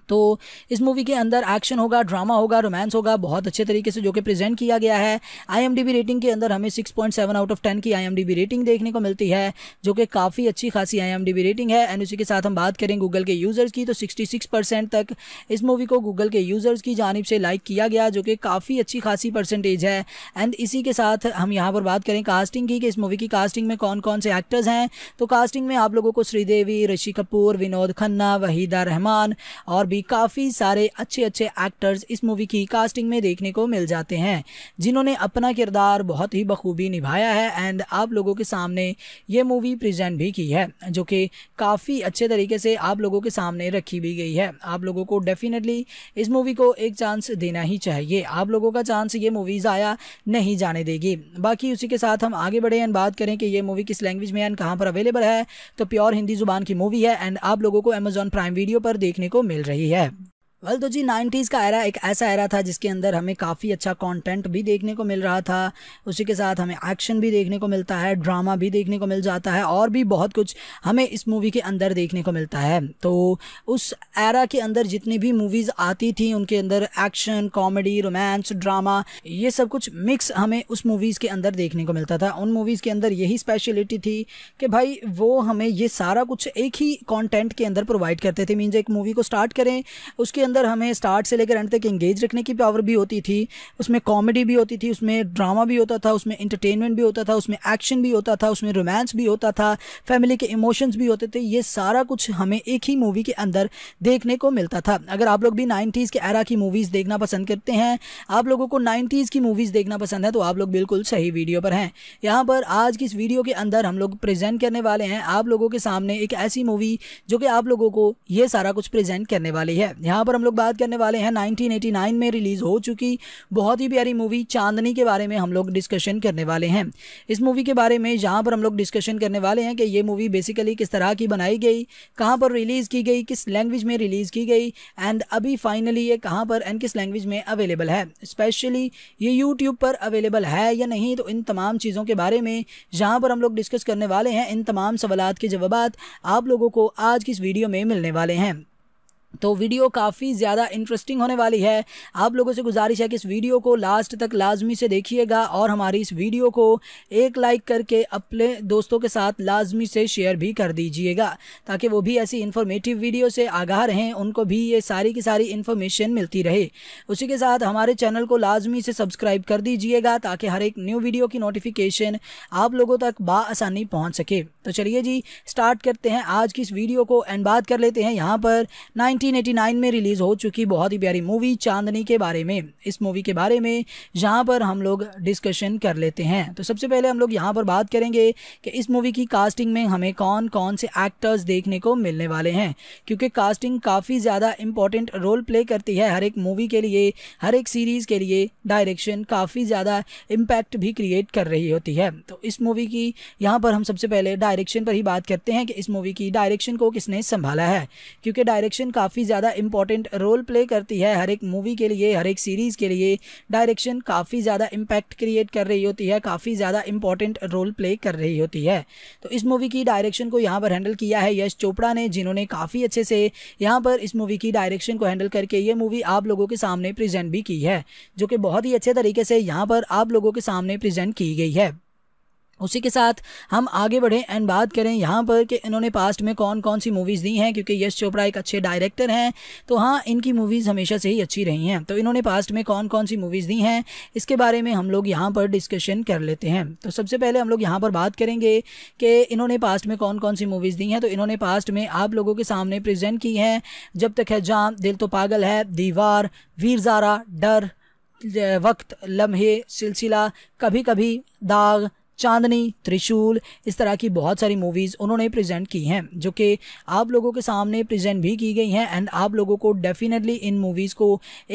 तो इस मूवी के अंदर एक्शन होगा ड्रामा होगा रोमांस होगा बहुत अच्छे तरीके से जो कि प्रेजेंट किया गया है आईएमडीबी रेटिंग के अंदर हमें 6.7 आउट ऑफ 10 की आईएमडीबी रेटिंग देखने को मिलती है जो कि काफ़ी अच्छी खासी आईएमडीबी रेटिंग है एंड उसी के साथ हम बात करें गूगल के यूज़र्स की तो सिक्सटी परसेंट तक इस मूवी को गूगल के यूज़र्स की जानब से लाइक किया गया जो कि काफ़ी अच्छी खासी परसेंटेज है एंड इसी के साथ हम यहाँ पर बात करें कास्टिंग की कि इस मूवी की कास्टिंग में कौन कौन से एक्टर्स हैं तो कास्टिंग में आप लोगों को श्रीदेवी ऋषि कपूर विनोद खन्ना वहीदा रहमान और भी काफ़ी सारे अच्छे अच्छे एक्टर्स इस मूवी की कास्टिंग में देखने को मिल जाते हैं जिन्होंने अपना किरदार बहुत ही बखूबी निभाया है एंड आप लोगों के सामने ये मूवी प्रेजेंट भी की है जो कि काफ़ी अच्छे तरीके से आप लोगों के सामने रखी भी गई है आप लोगों को डेफिनेटली इस मूवी को एक चांस देना ही चाहिए आप लोगों का चांस ये मूवी ज़ाया नहीं जाने देगी बाकी उसी के साथ हम आगे बढ़े एंड बात करें कि ये मूवी किस लैंग्वेज में एंड कहाँ पर अवेलेबल है तो प्योर हिंदी जुबान की मूवी है एंड आप लोगों को अमेजॉन प्राइम वीडियो पर देखने को मिल रही है yeah वेल तो जी 90s का एरा एक ऐसा एरा था जिसके अंदर हमें काफ़ी अच्छा कंटेंट भी देखने को मिल रहा था उसी के साथ हमें एक्शन भी देखने को मिलता है ड्रामा भी देखने को मिल जाता है और भी बहुत कुछ हमें इस मूवी के अंदर देखने को मिलता है तो उस एरा के अंदर जितनी भी मूवीज़ आती थी उनके अंदर एक्शन कॉमेडी रोमांस ड्रामा ये सब कुछ मिक्स हमें उस मूवीज़ के अंदर देखने को मिलता था उन मूवीज़ के अंदर यही स्पेशलिटी थी कि भाई वो हमें ये सारा कुछ एक ही कॉन्टेंट के अंदर प्रोवाइड करते थे मीन्स एक मूवी को स्टार्ट करें उसके अंदर हमें स्टार्ट से लेकर एंड तक इंगेज रखने की पावर भी होती थी उसमें कॉमेडी भी होती थी उसमें ड्रामा भी होता था उसमें इंटरटेनमेंट भी होता था उसमें एक्शन भी होता था उसमें रोमांस भी होता था फैमिली के इमोशंस भी होते थे ये सारा कुछ हमें एक ही मूवी के अंदर देखने को मिलता था अगर आप लोग भी नाइन्टीज़ के एरा की मूवीज़ देखना पसंद करते हैं आप लोगों को नाइन्टीज़ की मूवीज़ देखना पसंद है तो आप लोग बिल्कुल सही वीडियो पर हैं यहाँ पर आज की इस वीडियो के अंदर हम लोग प्रेजेंट करने वाले हैं आप लोगों के सामने एक ऐसी मूवी जो कि आप लोगों को ये सारा कुछ प्रेजेंट करने वाली है यहाँ पर हम लोग बात करने वाले हैं 1989 में रिलीज़ हो चुकी बहुत ही प्यारी मूवी चांदनी के बारे में हम लोग डिस्कशन करने वाले हैं इस मूवी के बारे में जहाँ पर हम लोग डिस्कशन करने वाले हैं कि ये मूवी बेसिकली किस तरह की बनाई गई कहाँ पर रिलीज़ की गई किस लैंग्वेज में रिलीज़ की गई एंड अभी फाइनली ये कहाँ पर एंड किस लैंग्वेज में अवेलेबल है स्पेशली ये यूट्यूब पर अवेलेबल है या नहीं तो इन तमाम चीज़ों के बारे में जहाँ पर हम लोग डिस्कस करने वाले हैं इन तमाम सवाल के जवाब आप लोगों को आज की इस वीडियो में मिलने वाले हैं तो वीडियो काफ़ी ज़्यादा इंटरेस्टिंग होने वाली है आप लोगों से गुजारिश है कि इस वीडियो को लास्ट तक लाजमी से देखिएगा और हमारी इस वीडियो को एक लाइक करके अपने दोस्तों के साथ लाजमी से शेयर भी कर दीजिएगा ताकि वो भी ऐसी इन्फॉर्मेटिव वीडियो से आगाह रहें उनको भी ये सारी की सारी इन्फॉर्मेशन मिलती रहे उसी के साथ हमारे चैनल को लाजमी से सब्सक्राइब कर दीजिएगा ताकि हर एक न्यू वीडियो की नोटिफिकेशन आप लोगों तक बासानी पहुँच सके तो चलिए जी स्टार्ट करते हैं आज की इस वीडियो को एंड बात कर लेते हैं यहाँ पर नाइन 1989 में रिलीज़ हो चुकी बहुत ही प्यारी मूवी चांदनी के बारे में इस मूवी के बारे में यहाँ पर हम लोग डिस्कशन कर लेते हैं तो सबसे पहले हम लोग यहाँ पर बात करेंगे कि इस मूवी की कास्टिंग में हमें कौन कौन से एक्टर्स देखने को मिलने वाले हैं क्योंकि कास्टिंग काफ़ी ज़्यादा इम्पॉर्टेंट रोल प्ले करती है हर एक मूवी के लिए हर एक सीरीज़ के लिए डायरेक्शन काफ़ी ज़्यादा इम्पैक्ट भी क्रिएट कर रही होती है तो इस मूवी की यहाँ पर हम सबसे पहले डायरेक्शन पर ही बात करते हैं कि इस मूवी की डायरेक्शन को किसने संभाला है क्योंकि डायरेक्शन काफ़ी काफ़ी ज़्यादा इंपॉर्टेंट रोल प्ले करती है हर एक मूवी के लिए हर एक सीरीज़ के लिए डायरेक्शन काफ़ी ज़्यादा इम्पैक्ट क्रिएट कर रही होती है काफ़ी ज़्यादा इंपॉर्टेंट रोल प्ले कर रही होती है तो इस मूवी की डायरेक्शन को यहाँ पर हैंडल किया है यश चोपड़ा ने जिन्होंने काफ़ी अच्छे से यहाँ पर इस मूवी की डायरेक्शन को हैंडल करके ये मूवी आप लोगों के सामने प्रेजेंट भी की है जो कि बहुत ही अच्छे तरीके से यहाँ पर आप लोगों के सामने प्रजेंट की गई है उसी के साथ हम आगे बढ़ें एंड बात करें यहाँ पर कि इन्होंने पास्ट में कौन कौन सी मूवीज़ दी हैं क्योंकि यश चोपड़ा एक अच्छे डायरेक्टर हैं तो हाँ इनकी मूवीज़ हमेशा से ही अच्छी रही हैं तो इन्होंने पास्ट में कौन कौन सी मूवीज़ दी हैं इसके बारे में हम लोग यहाँ पर डिस्कशन कर लेते हैं तो सबसे पहले हम लोग यहाँ पर बात करेंगे कि इन्होंने पास्ट में कौन कौन सी मूवीज़ दी हैं तो इन्होंने पास्ट में आप लोगों के सामने प्रजेंट की हैं जब तक है जाम दिल तो पागल है दीवार वीर ज़ारा डर वक्त लम्हे सिलसिला कभी कभी दाग चांदनी त्रिशूल इस तरह की बहुत सारी मूवीज़ उन्होंने प्रेजेंट की हैं जो कि आप लोगों के सामने प्रेजेंट भी की गई हैं एंड आप लोगों को डेफिनेटली इन मूवीज़ को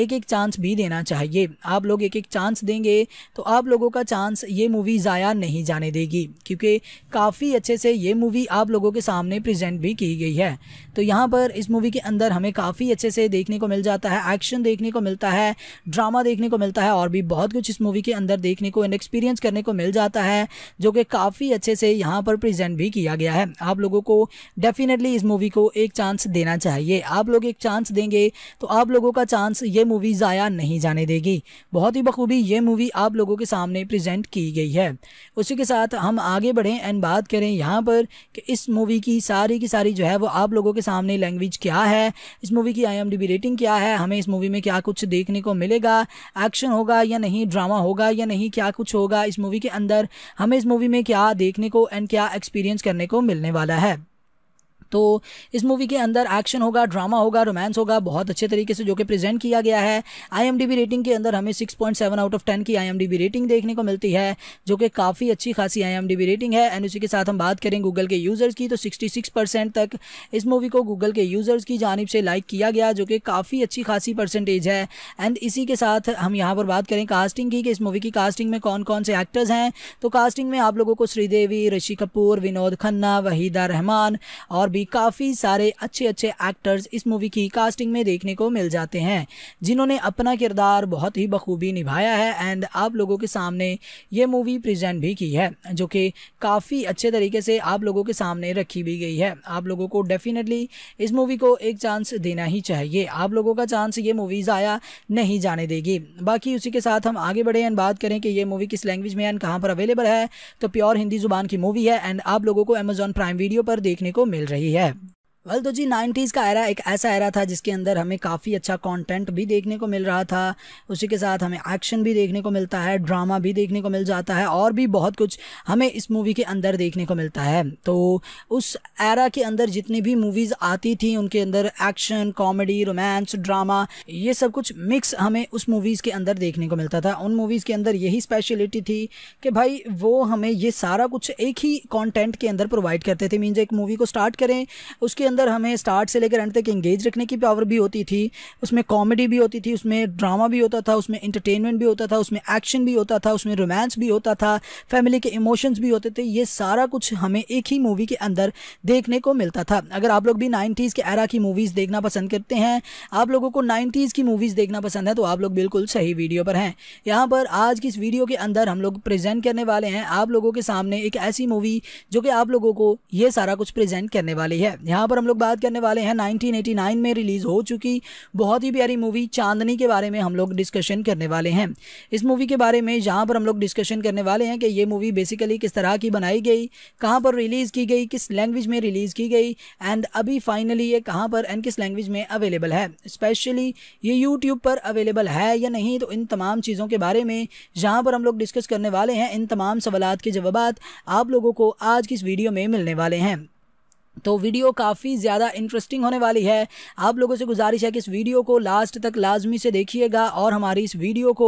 एक एक चांस भी देना चाहिए आप लोग एक एक चांस देंगे तो आप लोगों का चांस ये मूवी ज़ाया नहीं जाने देगी क्योंकि काफ़ी अच्छे से ये मूवी आप लोगों के सामने प्रजेंट भी की गई है तो यहाँ पर इस मूवी के अंदर हमें काफ़ी अच्छे से देखने को मिल जाता है एक्शन देखने को मिलता है ड्रामा देखने को मिलता है और भी बहुत कुछ इस मूवी के अंदर देखने को एंड एक्सपीरियंस करने को मिल जाता है जो कि काफ़ी अच्छे से यहाँ पर प्रेजेंट भी किया गया है आप लोगों को डेफिनेटली इस मूवी को एक चांस देना चाहिए आप लोग एक चांस देंगे तो आप लोगों का चांस ये मूवी ज़ाया नहीं जाने देगी बहुत ही बखूबी ये मूवी आप लोगों के सामने प्रेजेंट की गई है उसी के साथ हम आगे बढ़ें एंड बात करें यहाँ पर कि इस मूवी की सारी की सारी जो है वो आप लोगों के सामने लैंग्वेज क्या है इस मूवी की आई रेटिंग क्या है हमें इस मूवी में क्या कुछ देखने को मिलेगा एक्शन होगा या नहीं ड्रामा होगा या नहीं क्या कुछ होगा इस मूवी के अंदर हमें इस मूवी में क्या देखने को एंड क्या एक्सपीरियंस करने को मिलने वाला है तो इस मूवी के अंदर एक्शन होगा ड्रामा होगा रोमांस होगा बहुत अच्छे तरीके से जो कि प्रेजेंट किया गया है आई रेटिंग के अंदर हमें सिक्स आउट ऑफ टेन की आई रेटिंग देखने को मिलती है जो कि काफ़ी अच्छी खासी आई रेटिंग है एंड उसी के साथ हम बात करें गूगल के यूज़र्स की तो सिक्सटी तक इस मूवी को गूगल के यूज़र्स की जानब से लाइक किया गया जो कि काफ़ी अच्छी खासी परसेंटेज है एंड इसी के साथ हम यहाँ पर बात करें कास्टिंग की कि इस मूवी की कास्टिंग में कौन कौन से एक्टर्स हैं तो कास्टिंग में आप लोगों को श्रीदेवी ऋषि कपूर विनोद खन्ना वहीदा रहमान और भी भी काफ़ी सारे अच्छे अच्छे एक्टर्स इस मूवी की कास्टिंग में देखने को मिल जाते हैं जिन्होंने अपना किरदार बहुत ही बखूबी निभाया है एंड आप लोगों के सामने ये मूवी प्रेजेंट भी की है जो कि काफ़ी अच्छे तरीके से आप लोगों के सामने रखी भी गई है आप लोगों को डेफिनेटली इस मूवी को एक चांस देना ही चाहिए आप लोगों का चांस ये मूवी ज़ाया नहीं जाने देगी बाकी उसी के साथ हम आगे बढ़े एंड बात करें कि ये मूवी किस लैंग्वेज में एंड कहाँ पर अवेलेबल है तो प्योर हिंदी जुबान की मूवी है एंड आप लोगों को अमेजॉन प्राइम वीडियो पर देखने को मिल रही है yeah, वेल तो जी 90s का एरा एक ऐसा एरा था जिसके अंदर हमें काफ़ी अच्छा कंटेंट भी देखने को मिल रहा था उसी के साथ हमें एक्शन भी देखने को मिलता है ड्रामा भी देखने को मिल जाता है और भी बहुत कुछ हमें इस मूवी के अंदर देखने को मिलता है तो उस एरा के अंदर जितनी भी मूवीज़ आती थी उनके अंदर एक्शन कॉमेडी रोमांस ड्रामा ये सब कुछ मिक्स हमें उस मूवीज़ के अंदर देखने को मिलता था उन मूवीज़ के अंदर यही स्पेशलिटी थी कि भाई वो हमें ये सारा कुछ एक ही कॉन्टेंट के अंदर प्रोवाइड करते थे मीन्स एक मूवी को स्टार्ट करें उसके अंदर हमें स्टार्ट से लेकर एंड तक इंगेज रखने की पावर भी होती थी उसमें कॉमेडी भी होती थी उसमें ड्रामा भी होता था उसमें इंटरटेनमेंट भी होता था उसमें एक्शन भी होता था उसमें रोमांस भी होता था फैमिली के इमोशंस भी होते थे ये सारा कुछ हमें एक ही मूवी के अंदर देखने को मिलता था अगर आप लोग भी नाइन्टीज़ के एरा की मूवीज़ देखना पसंद करते हैं आप लोगों को नाइन्टीज़ की मूवीज़ देखना पसंद है तो आप लोग बिल्कुल सही वीडियो पर हैं यहाँ पर आज की इस वीडियो के अंदर हम लोग प्रेजेंट करने वाले हैं आप लोगों के सामने एक ऐसी मूवी जो कि आप लोगों को ये सारा कुछ प्रेजेंट करने वाली है यहाँ पर हम लोग बात करने वाले हैं 1989 में रिलीज़ हो चुकी बहुत ही प्यारी मूवी चांदनी के बारे में हम लोग डिस्कशन करने वाले हैं इस मूवी के बारे में जहाँ पर हम लोग डिस्कशन करने वाले हैं कि ये मूवी बेसिकली किस तरह की बनाई गई कहाँ पर रिलीज़ की गई किस लैंग्वेज में रिलीज़ की गई एंड अभी फाइनली ये कहाँ पर एंड किस लैंग्वेज में अवेलेबल है स्पेशली ये यूट्यूब पर अवेलेबल है या नहीं तो इन तमाम चीज़ों के बारे में जहाँ पर हम लोग डिस्कस करने वाले हैं इन तमाम सवाल के जवाब आप लोगों को आज की इस वीडियो में मिलने वाले हैं तो वीडियो काफ़ी ज़्यादा इंटरेस्टिंग होने वाली है आप लोगों से गुजारिश है कि इस वीडियो को लास्ट तक लाजमी से देखिएगा और हमारी इस वीडियो को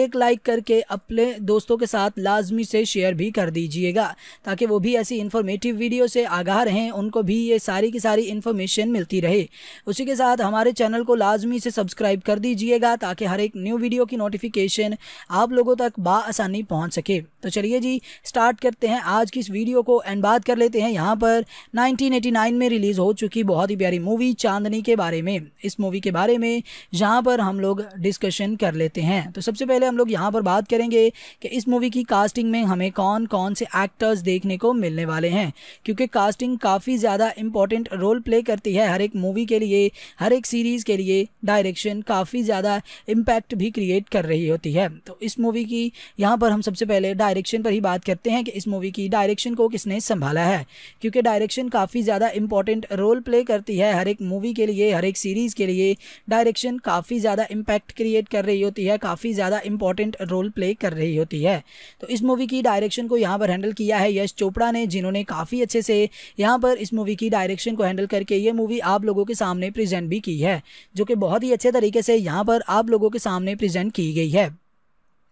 एक लाइक करके अपने दोस्तों के साथ लाजमी से शेयर भी कर दीजिएगा ताकि वो भी ऐसी इन्फॉर्मेटिव वीडियो से आगाह रहें उनको भी ये सारी की सारी इन्फॉर्मेशन मिलती रहे उसी के साथ हमारे चैनल को लाजमी से सब्सक्राइब कर दीजिएगा ताकि हर एक न्यू वीडियो की नोटिफिकेशन आप लोगों तक बासानी पहुँच सके तो चलिए जी स्टार्ट करते हैं आज की इस वीडियो को एंड बात कर लेते हैं यहाँ पर नाइन 1989 में रिलीज़ हो चुकी बहुत ही प्यारी मूवी चांदनी के बारे में इस मूवी के बारे में यहाँ पर हम लोग डिस्कशन कर लेते हैं तो सबसे पहले हम लोग यहाँ पर बात करेंगे कि इस मूवी की कास्टिंग में हमें कौन कौन से एक्टर्स देखने को मिलने वाले हैं क्योंकि कास्टिंग काफ़ी ज़्यादा इंपॉर्टेंट रोल प्ले करती है हर एक मूवी के लिए हर एक सीरीज़ के लिए डायरेक्शन काफ़ी ज़्यादा इम्पैक्ट भी क्रिएट कर रही होती है तो इस मूवी की यहाँ पर हम सबसे पहले डायरेक्शन पर ही बात करते हैं कि इस मूवी की डायरेक्शन को किसने संभाला है क्योंकि डायरेक्शन काफ़ी काफ़ी ज़्यादा इंपॉर्टेंट रोल प्ले करती है हर एक मूवी के लिए हर एक सीरीज़ के लिए डायरेक्शन काफ़ी ज़्यादा इम्पैक्ट क्रिएट कर रही होती है काफ़ी ज़्यादा इंपॉर्टेंट रोल प्ले कर रही होती है तो इस मूवी की डायरेक्शन को यहाँ पर हैंडल किया है यश चोपड़ा ने जिन्होंने काफ़ी अच्छे से यहाँ पर इस मूवी की डायरेक्शन को हैंडल करके ये मूवी आप लोगों के सामने प्रेजेंट भी की है जो कि बहुत ही अच्छे तरीके से यहाँ पर आप लोगों के सामने प्रेजेंट की गई है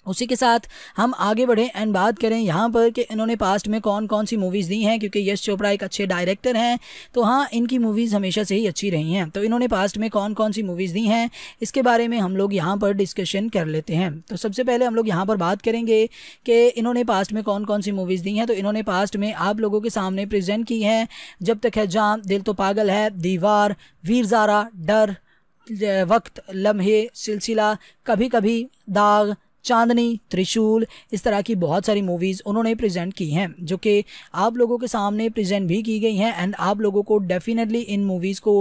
उसी के साथ हम आगे बढ़ें एंड बात करें यहाँ पर कि इन्होंने पास्ट में कौन कौन सी मूवीज़ दी हैं क्योंकि यश चोपड़ा एक अच्छे डायरेक्टर हैं तो हाँ इनकी मूवीज़ हमेशा से ही अच्छी रही हैं तो इन्होंने पास्ट में कौन कौन सी मूवीज़ दी हैं इसके बारे में हम लोग यहाँ पर डिस्कशन कर लेते हैं तो सबसे पहले हम लोग यहाँ पर बात करेंगे कि इन्होंने पास्ट में कौन कौन सी मूवीज़ दी हैं तो इन्होंने पास्ट में आप लोगों के सामने प्रजेंट की हैं जब तक है जाम दिल तो पागल है दीवार वीर ज़ारा डर वक्त लम्हे सिलसिला कभी कभी दाग चांदनी त्रिशूल इस तरह की बहुत सारी मूवीज़ उन्होंने प्रेजेंट की हैं जो कि आप लोगों के सामने प्रेजेंट भी की गई हैं एंड आप लोगों को डेफिनेटली इन मूवीज़ को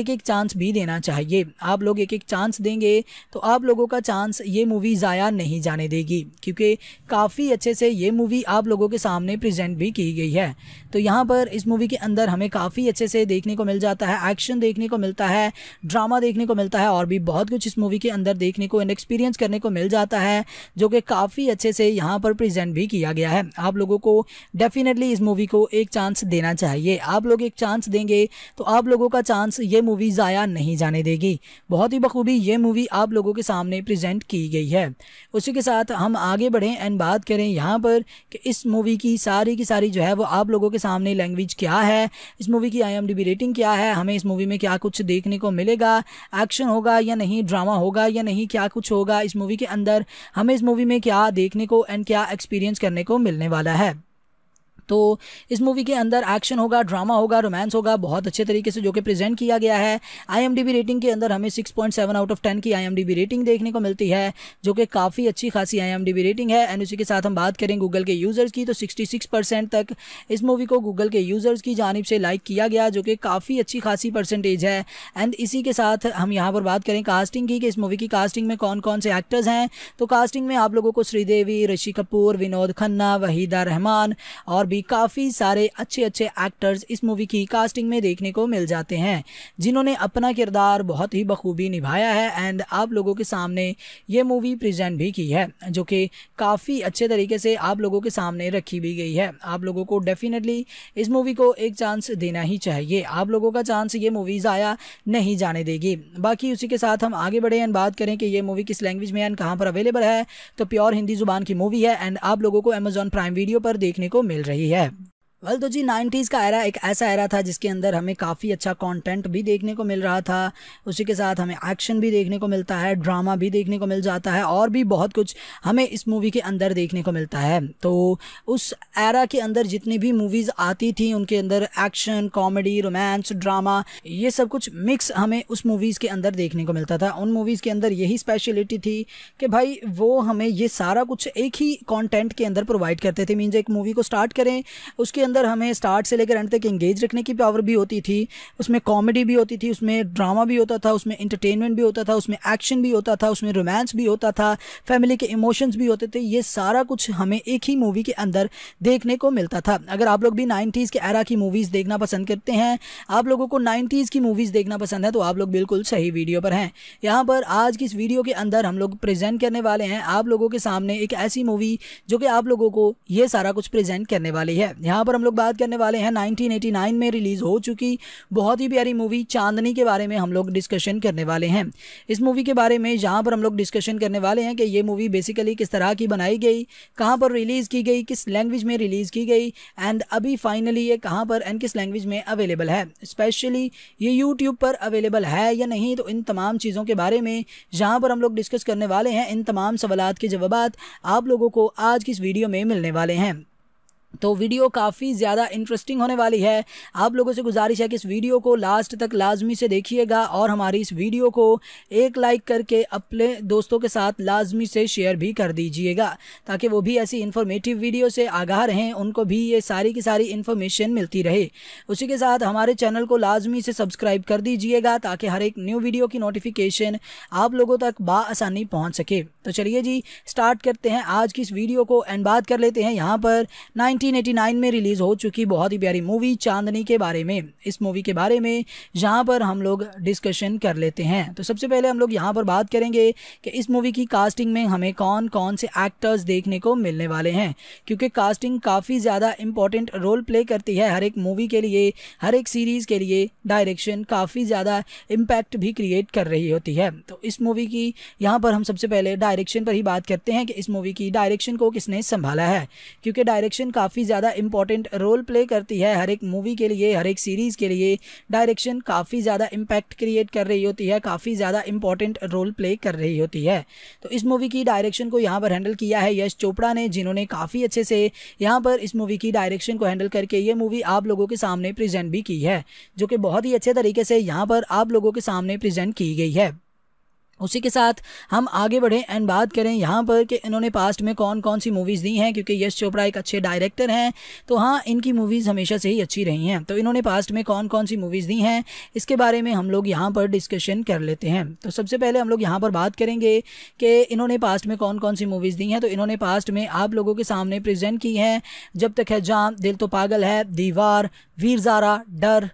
एक एक चांस भी देना चाहिए आप लोग एक एक चांस देंगे तो आप लोगों का चांस ये मूवी ज़ाया नहीं जाने देगी क्योंकि काफ़ी अच्छे से ये मूवी आप लोगों के सामने प्रजेंट भी की गई है तो यहाँ पर इस मूवी के अंदर हमें काफ़ी अच्छे से देखने को मिल जाता है एक्शन देखने को मिलता है ड्रामा देखने को मिलता है और भी बहुत कुछ इस मूवी के अंदर देखने को एंड एक्सपीरियंस करने को मिल जाता है जो कि काफ़ी अच्छे से यहाँ पर प्रेजेंट भी किया गया है आप लोगों को डेफिनेटली इस मूवी को एक चांस देना चाहिए आप लोग एक चांस देंगे तो आप लोगों का चांस ये मूवी ज़ाया नहीं जाने देगी बहुत ही बखूबी ये मूवी आप लोगों के सामने प्रजेंट की गई है उसी के साथ हम आगे बढ़ें एंड बात करें यहाँ पर कि इस मूवी की सारी की सारी जो है वो आप लोगों के सामने लैंग्वेज क्या है इस मूवी की आई रेटिंग क्या है हमें इस मूवी में क्या कुछ देखने को मिलेगा एक्शन होगा या नहीं ड्रामा होगा या नहीं क्या कुछ होगा इस मूवी के अंदर हम हमें इस मूवी में क्या देखने को एंड क्या एक्सपीरियंस करने को मिलने वाला है तो इस मूवी के अंदर एक्शन होगा ड्रामा होगा रोमांस होगा बहुत अच्छे तरीके से जो कि प्रेजेंट किया गया है आई रेटिंग के अंदर हमें सिक्स आउट ऑफ टेन की आई रेटिंग देखने को मिलती है जो कि काफ़ी अच्छी खासी आई रेटिंग है एंड उसी के साथ हम बात करें गूगल के यूज़र्स की तो सिक्सटी परसेंट तक इस मूवी को गूगल के यूज़र्स की जानब से लाइक किया गया जो कि काफ़ी अच्छी खासी परसेंटेज है एंड इसी के साथ हम यहाँ पर बात करें कास्टिंग की कि इस मूवी की कास्टिंग में कौन कौन से एक्टर्स हैं तो कास्टिंग में आप लोगों को श्रीदेवी ऋषि कपूर विनोद खन्ना वहीदा रहमान और बी काफ़ी सारे अच्छे अच्छे एक्टर्स इस मूवी की कास्टिंग में देखने को मिल जाते हैं जिन्होंने अपना किरदार बहुत ही बखूबी निभाया है एंड आप लोगों के सामने ये मूवी प्रेजेंट भी की है जो कि काफ़ी अच्छे तरीके से आप लोगों के सामने रखी भी गई है आप लोगों को डेफिनेटली इस मूवी को एक चांस देना ही चाहिए आप लोगों का चांस ये मूवी ज़ाया नहीं जाने देगी बाकी उसी के साथ हम आगे बढ़े एंड बात करें कि ये मूवी किस लैंग्वेज में एंड कहाँ पर अवेलेबल है तो प्योर हिंदी जुबान की मूवी है एंड आप लोगों को अमेजॉन प्राइम वीडियो पर देखने को मिल रही है yeah, वेल well, तो जी नाइन्टीज़ का एरा एक ऐसा एरा था जिसके अंदर हमें काफ़ी अच्छा कंटेंट भी देखने को मिल रहा था उसी के साथ हमें एक्शन भी देखने को मिलता है ड्रामा भी देखने को मिल जाता है और भी बहुत कुछ हमें इस मूवी के अंदर देखने को मिलता है तो उस एरा के अंदर जितनी भी मूवीज़ आती थी उनके अंदर एक्शन कॉमेडी रोमांस ड्रामा ये सब कुछ मिक्स हमें उस मूवीज़ के अंदर देखने को मिलता था उन मूवीज़ के अंदर यही स्पेशलिटी थी कि भाई वो हमें ये सारा कुछ एक ही कॉन्टेंट के अंदर प्रोवाइड करते थे मीन्स एक मूवी को स्टार्ट करें उसके अंदर हमें स्टार्ट से लेकर एंड तक इंगेज रखने की पावर भी होती थी उसमें कॉमेडी भी होती थी उसमें ड्रामा भी होता था उसमें इंटरटेनमेंट भी होता था उसमें एक्शन भी होता था उसमें रोमांस भी होता था फैमिली के इमोशंस भी होते थे ये सारा कुछ हमें एक ही मूवी के अंदर देखने को मिलता था अगर आप लोग भी नाइन्टीज़ के एरा की मूवीज़ देखना पसंद करते हैं आप लोगों को नाइन्टीज़ की मूवीज़ देखना पसंद है तो आप लोग बिल्कुल सही वीडियो पर हैं यहाँ पर आज की इस वीडियो के अंदर हम लोग प्रेजेंट करने वाले हैं आप लोगों के सामने एक ऐसी मूवी जो कि आप लोगों को ये सारा कुछ प्रेजेंट करने वाली है यहाँ पर हम हम लोग बात करने वाले हैं 1989 में रिलीज़ हो चुकी बहुत ही प्यारी मूवी चांदनी के बारे में हम लोग डिस्कशन करने वाले हैं इस मूवी के बारे में जहाँ पर हम लोग डिस्कशन करने वाले हैं कि ये मूवी बेसिकली किस तरह की बनाई गई कहाँ पर रिलीज़ की गई किस लैंग्वेज में रिलीज़ की गई एंड अभी फाइनली ये कहाँ पर एंड किस लैंग्वेज में अवेलेबल है स्पेशली ये यूट्यूब पर अवेलेबल है या नहीं तो इन तमाम चीज़ों के बारे में जहाँ पर हम लोग डिस्कस करने वाले हैं इन तमाम सवाल के जवाब आप लोगों को आज की इस वीडियो में मिलने वाले हैं तो वीडियो काफ़ी ज़्यादा इंटरेस्टिंग होने वाली है आप लोगों से गुजारिश है कि इस वीडियो को लास्ट तक लाजमी से देखिएगा और हमारी इस वीडियो को एक लाइक करके अपने दोस्तों के साथ लाजमी से शेयर भी कर दीजिएगा ताकि वो भी ऐसी इन्फॉर्मेटिव वीडियो से आगाह रहें उनको भी ये सारी की सारी इन्फॉर्मेशन मिलती रहे उसी के साथ हमारे चैनल को लाजमी से सब्सक्राइब कर दीजिएगा ताकि हर एक न्यू वीडियो की नोटिफिकेशन आप लोगों तक बासानी पहुँच सके तो चलिए जी स्टार्ट करते हैं आज की इस वीडियो को एंड बात कर लेते हैं यहाँ पर नाइन 1989 में रिलीज़ हो चुकी बहुत ही प्यारी मूवी चांदनी के बारे में इस मूवी के बारे में यहाँ पर हम लोग डिस्कशन कर लेते हैं तो सबसे पहले हम लोग यहाँ पर बात करेंगे कि इस मूवी की कास्टिंग में हमें कौन कौन से एक्टर्स देखने को मिलने वाले हैं क्योंकि कास्टिंग काफ़ी ज़्यादा इंपॉर्टेंट रोल प्ले करती है हर एक मूवी के लिए हर एक सीरीज़ के लिए डायरेक्शन काफ़ी ज़्यादा इम्पैक्ट भी क्रिएट कर रही होती है तो इस मूवी की यहाँ पर हम सबसे पहले डायरेक्शन पर ही बात करते हैं कि इस मूवी की डायरेक्शन को किसने संभाला है क्योंकि डायरेक्शन काफ़ी काफ़ी ज़्यादा इंपॉर्टेंट रोल प्ले करती है हर एक मूवी के लिए हर एक सीरीज़ के लिए डायरेक्शन काफ़ी ज़्यादा इम्पैक्ट क्रिएट कर रही होती है काफ़ी ज़्यादा इंपॉर्टेंट रोल प्ले कर रही होती है तो इस मूवी की डायरेक्शन को यहाँ पर हैंडल किया है यश चोपड़ा ने जिन्होंने काफ़ी अच्छे से यहाँ पर इस मूवी की डायरेक्शन को हैंडल करके ये मूवी आप लोगों के सामने प्रेजेंट भी की है जो कि बहुत ही अच्छे तरीके से यहाँ पर आप लोगों के सामने प्रजेंट की गई है उसी के साथ हम आगे बढ़ें एंड बात करें यहाँ पर कि इन्होंने पास्ट में कौन कौन सी मूवीज़ दी हैं क्योंकि यश चोपड़ा एक अच्छे डायरेक्टर हैं तो हाँ इनकी मूवीज़ हमेशा से ही अच्छी रही हैं तो इन्होंने पास्ट में कौन कौन सी मूवीज़ दी हैं इसके बारे में हम लोग यहाँ पर डिस्कशन कर लेते हैं तो सबसे पहले हम लोग यहाँ पर बात करेंगे कि इन्होंने पास्ट में कौन कौन सी मूवीज़ दी हैं तो इन्होंने पास्ट में आप लोगों के सामने प्रजेंट की हैं जब तक है जाम दिल तो पागल है दीवार वीर ज़ारा डर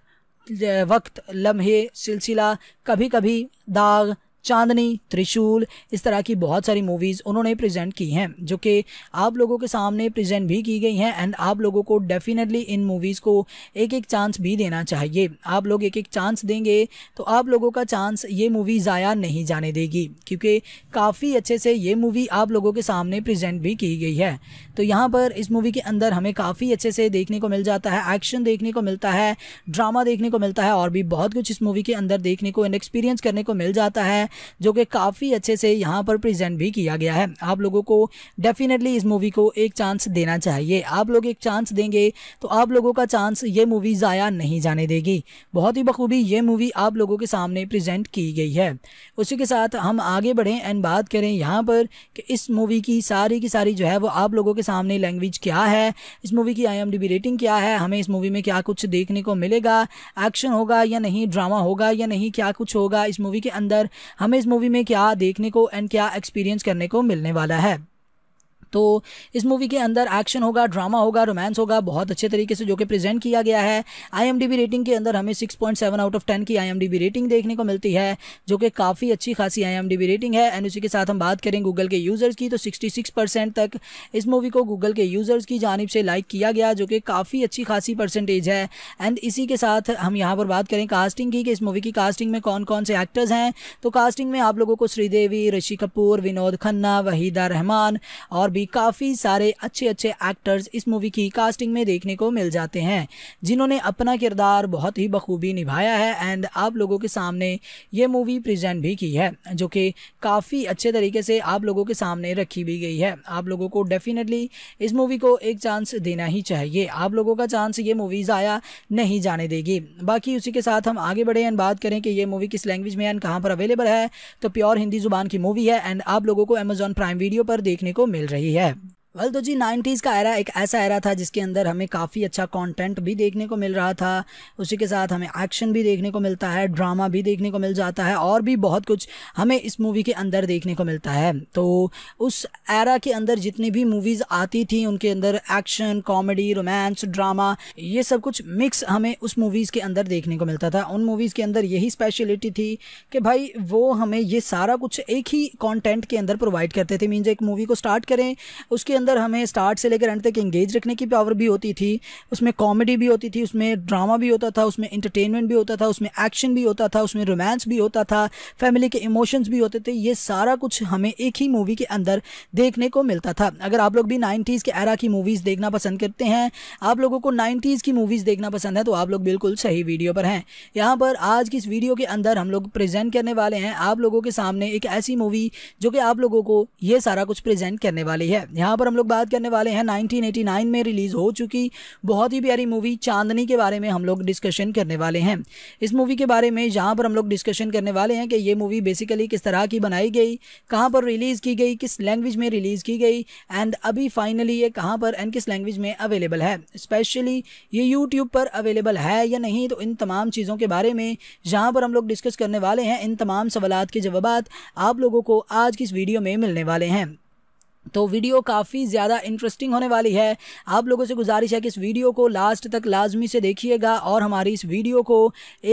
वक्त लम्हे सिलसिला कभी कभी दाग चांदनी त्रिशूल इस तरह की बहुत सारी मूवीज़ उन्होंने प्रेजेंट की हैं जो कि आप लोगों के सामने प्रेजेंट भी की गई हैं एंड आप लोगों को डेफिनेटली इन मूवीज़ को एक एक चांस भी देना चाहिए आप लोग एक एक चांस देंगे तो आप लोगों का चांस ये मूवी ज़ाया नहीं जाने देगी क्योंकि काफ़ी अच्छे से ये मूवी आप लोगों के सामने प्रजेंट भी की गई है तो यहाँ पर इस मूवी के अंदर हमें काफ़ी अच्छे से देखने को मिल जाता है एक्शन देखने को मिलता है ड्रामा देखने को मिलता है और भी बहुत कुछ इस मूवी के अंदर देखने को एंड एक्सपीरियंस करने को मिल जाता है जो कि काफ़ी अच्छे से यहाँ पर प्रेजेंट भी किया गया है आप लोगों को डेफिनेटली इस मूवी को एक चांस देना चाहिए आप लोग एक चांस देंगे तो आप लोगों का चांस ये मूवी ज़ाया नहीं जाने देगी बहुत ही बखूबी ये मूवी आप लोगों के सामने प्रजेंट की गई है उसी के साथ हम आगे बढ़ें एंड बात करें यहाँ पर कि इस मूवी की सारी की सारी जो है वो आप लोगों के सामने लैंग्वेज क्या है इस मूवी की आई रेटिंग क्या है हमें इस मूवी में क्या कुछ देखने को मिलेगा एक्शन होगा या नहीं ड्रामा होगा या नहीं क्या कुछ होगा इस मूवी के अंदर हमें इस मूवी में क्या देखने को एंड क्या एक्सपीरियंस करने को मिलने वाला है तो इस मूवी के अंदर एक्शन होगा ड्रामा होगा रोमांस होगा बहुत अच्छे तरीके से जो कि प्रेजेंट किया गया है आईएमडीबी रेटिंग के अंदर हमें 6.7 आउट ऑफ 10 की आईएमडीबी रेटिंग देखने को मिलती है जो कि काफ़ी अच्छी खासी आईएमडीबी रेटिंग है एंड उसी के साथ हम बात करें गूगल के यूज़र्स की तो सिक्सटी परसेंट तक इस मूवी को गूगल के यूज़र्स की जानब से लाइक किया गया जो कि काफ़ी अच्छी खासी परसेंटेज है एंड इसी के साथ हम यहाँ पर बात करें कास्टिंग की कि इस मूवी की कास्टिंग में कौन कौन से एक्टर्स हैं तो कास्टिंग में आप लोगों को श्रीदेवी ऋषि कपूर विनोद खन्ना वहीदा रहमान और भी काफ़ी सारे अच्छे अच्छे एक्टर्स इस मूवी की कास्टिंग में देखने को मिल जाते हैं जिन्होंने अपना किरदार बहुत ही बखूबी निभाया है एंड आप लोगों के सामने ये मूवी प्रेजेंट भी की है जो कि काफ़ी अच्छे तरीके से आप लोगों के सामने रखी भी गई है आप लोगों को डेफिनेटली इस मूवी को एक चांस देना ही चाहिए आप लोगों का चांस ये मूवी जया नहीं जाने देगी बाकी उसी के साथ हम आगे बढ़े एंड बात करें कि ये मूवी किस लैंग्वेज में एंड कहाँ पर अवेलेबल है तो प्योर हिंदी जुबान की मूवी है एंड आप लोगों को अमेजॉन प्राइम वीडियो पर देखने को मिल रही है yeah वेल तो जी नाइन्टीज़ का एरा एक ऐसा एरा था जिसके अंदर हमें काफ़ी अच्छा कंटेंट भी देखने को मिल रहा था उसी के साथ हमें एक्शन भी देखने को मिलता है ड्रामा भी देखने को मिल जाता है और भी बहुत कुछ हमें इस मूवी के अंदर देखने को मिलता है तो उस एरा के अंदर जितनी भी मूवीज़ आती थी उनके अंदर एक्शन कॉमेडी रोमांस ड्रामा ये सब कुछ मिक्स हमें उस मूवीज़ के अंदर देखने को मिलता था उन मूवीज़ के अंदर यही स्पेशलिटी थी कि भाई वो हमें ये सारा कुछ एक ही कॉन्टेंट के अंदर प्रोवाइड करते थे मीन्स एक मूवी को स्टार्ट करें उसके अंदर हमें स्टार्ट से लेकर एंड तक इंगेज रखने की पावर भी होती थी उसमें कॉमेडी भी होती थी उसमें ड्रामा भी होता था उसमें इंटरटेनमेंट भी होता था उसमें एक्शन भी होता था उसमें रोमांस भी होता था फैमिली के इमोशंस भी होते थे ये सारा कुछ हमें एक ही मूवी के अंदर देखने को मिलता था अगर आप लोग भी नाइन्टीज़ के एरा की मूवीज़ देखना पसंद करते हैं आप लोगों को नाइन्टीज़ की मूवीज़ देखना पसंद है तो आप लोग बिल्कुल सही वीडियो पर हैं यहाँ पर आज की इस वीडियो के अंदर हम लोग प्रेजेंट करने वाले हैं आप लोगों के सामने एक ऐसी मूवी जो कि आप लोगों को ये सारा कुछ प्रेजेंट करने वाली है यहाँ पर और हम लोग बात करने वाले हैं 1989 में रिलीज़ हो चुकी बहुत ही प्यारी मूवी चांदनी के बारे में हम लोग डिस्कशन करने वाले हैं इस मूवी के बारे में यहाँ पर हम लोग डिस्कशन करने वाले हैं कि ये मूवी बेसिकली किस तरह की बनाई गई कहाँ पर रिलीज़ की गई किस लैंग्वेज में रिलीज़ की गई एंड अभी फाइनली ये कहाँ पर एंड किस लैंग्वेज में अवेलेबल है स्पेशली ये यूट्यूब पर अवेलेबल है या नहीं तो इन तमाम चीज़ों के बारे में यहाँ पर हम लोग डिस्कस करने वाले हैं इन तमाम सवाल के जवाब आप लोगों को आज की इस वीडियो में मिलने वाले हैं तो वीडियो काफ़ी ज़्यादा इंटरेस्टिंग होने वाली है आप लोगों से गुजारिश है कि इस वीडियो को लास्ट तक लाजमी से देखिएगा और हमारी इस वीडियो को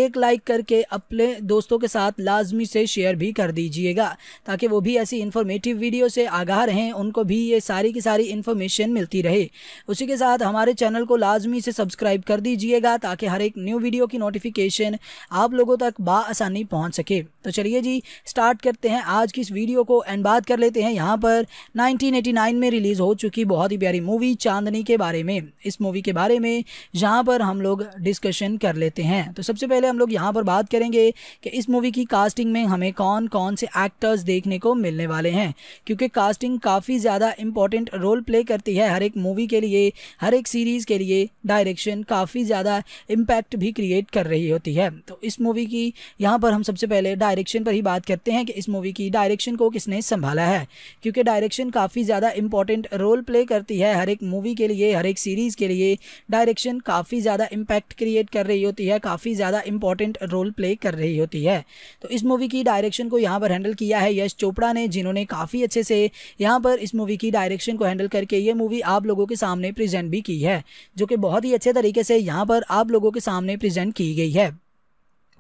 एक लाइक करके अपने दोस्तों के साथ लाजमी से शेयर भी कर दीजिएगा ताकि वो भी ऐसी इन्फॉर्मेटिव वीडियो से आगाह रहें उनको भी ये सारी की सारी इन्फॉर्मेशन मिलती रहे उसी के साथ हमारे चैनल को लाजमी से सब्सक्राइब कर दीजिएगा ताकि हर एक न्यू वीडियो की नोटिफिकेशन आप लोगों तक बासानी पहुँच सके तो चलिए जी स्टार्ट करते हैं आज की इस वीडियो को एंड बात कर लेते हैं यहाँ पर नाइनटी 1989 में रिलीज़ हो चुकी बहुत ही प्यारी मूवी चांदनी के बारे में इस मूवी के बारे में यहाँ पर हम लोग डिस्कशन कर लेते हैं तो सबसे पहले हम लोग यहाँ पर बात करेंगे कि इस मूवी की कास्टिंग में हमें कौन कौन से एक्टर्स देखने को मिलने वाले हैं क्योंकि कास्टिंग काफ़ी ज़्यादा इंपॉर्टेंट रोल प्ले करती है हर एक मूवी के लिए हर एक सीरीज़ के लिए डायरेक्शन काफ़ी ज़्यादा इम्पैक्ट भी क्रिएट कर रही होती है तो इस मूवी की यहाँ पर हम सबसे पहले डायरेक्शन पर ही बात करते हैं कि इस मूवी की डायरेक्शन को किसने संभाला है क्योंकि डायरेक्शन का काफ़ी ज़्यादा इंपॉर्टेंट रोल प्ले करती है हर एक मूवी के लिए हर एक सीरीज़ के लिए डायरेक्शन काफ़ी ज़्यादा इम्पैक्ट क्रिएट कर रही होती है काफ़ी ज़्यादा इंपॉर्टेंट रोल प्ले कर रही होती है तो इस मूवी की डायरेक्शन को यहाँ पर हैंडल किया है यश चोपड़ा ने जिन्होंने काफ़ी अच्छे से यहाँ पर इस मूवी की डायरेक्शन को हैंडल करके ये मूवी आप लोगों के सामने प्रेजेंट भी की है जो कि बहुत ही अच्छे तरीके से यहाँ पर आप लोगों के सामने प्रजेंट की गई है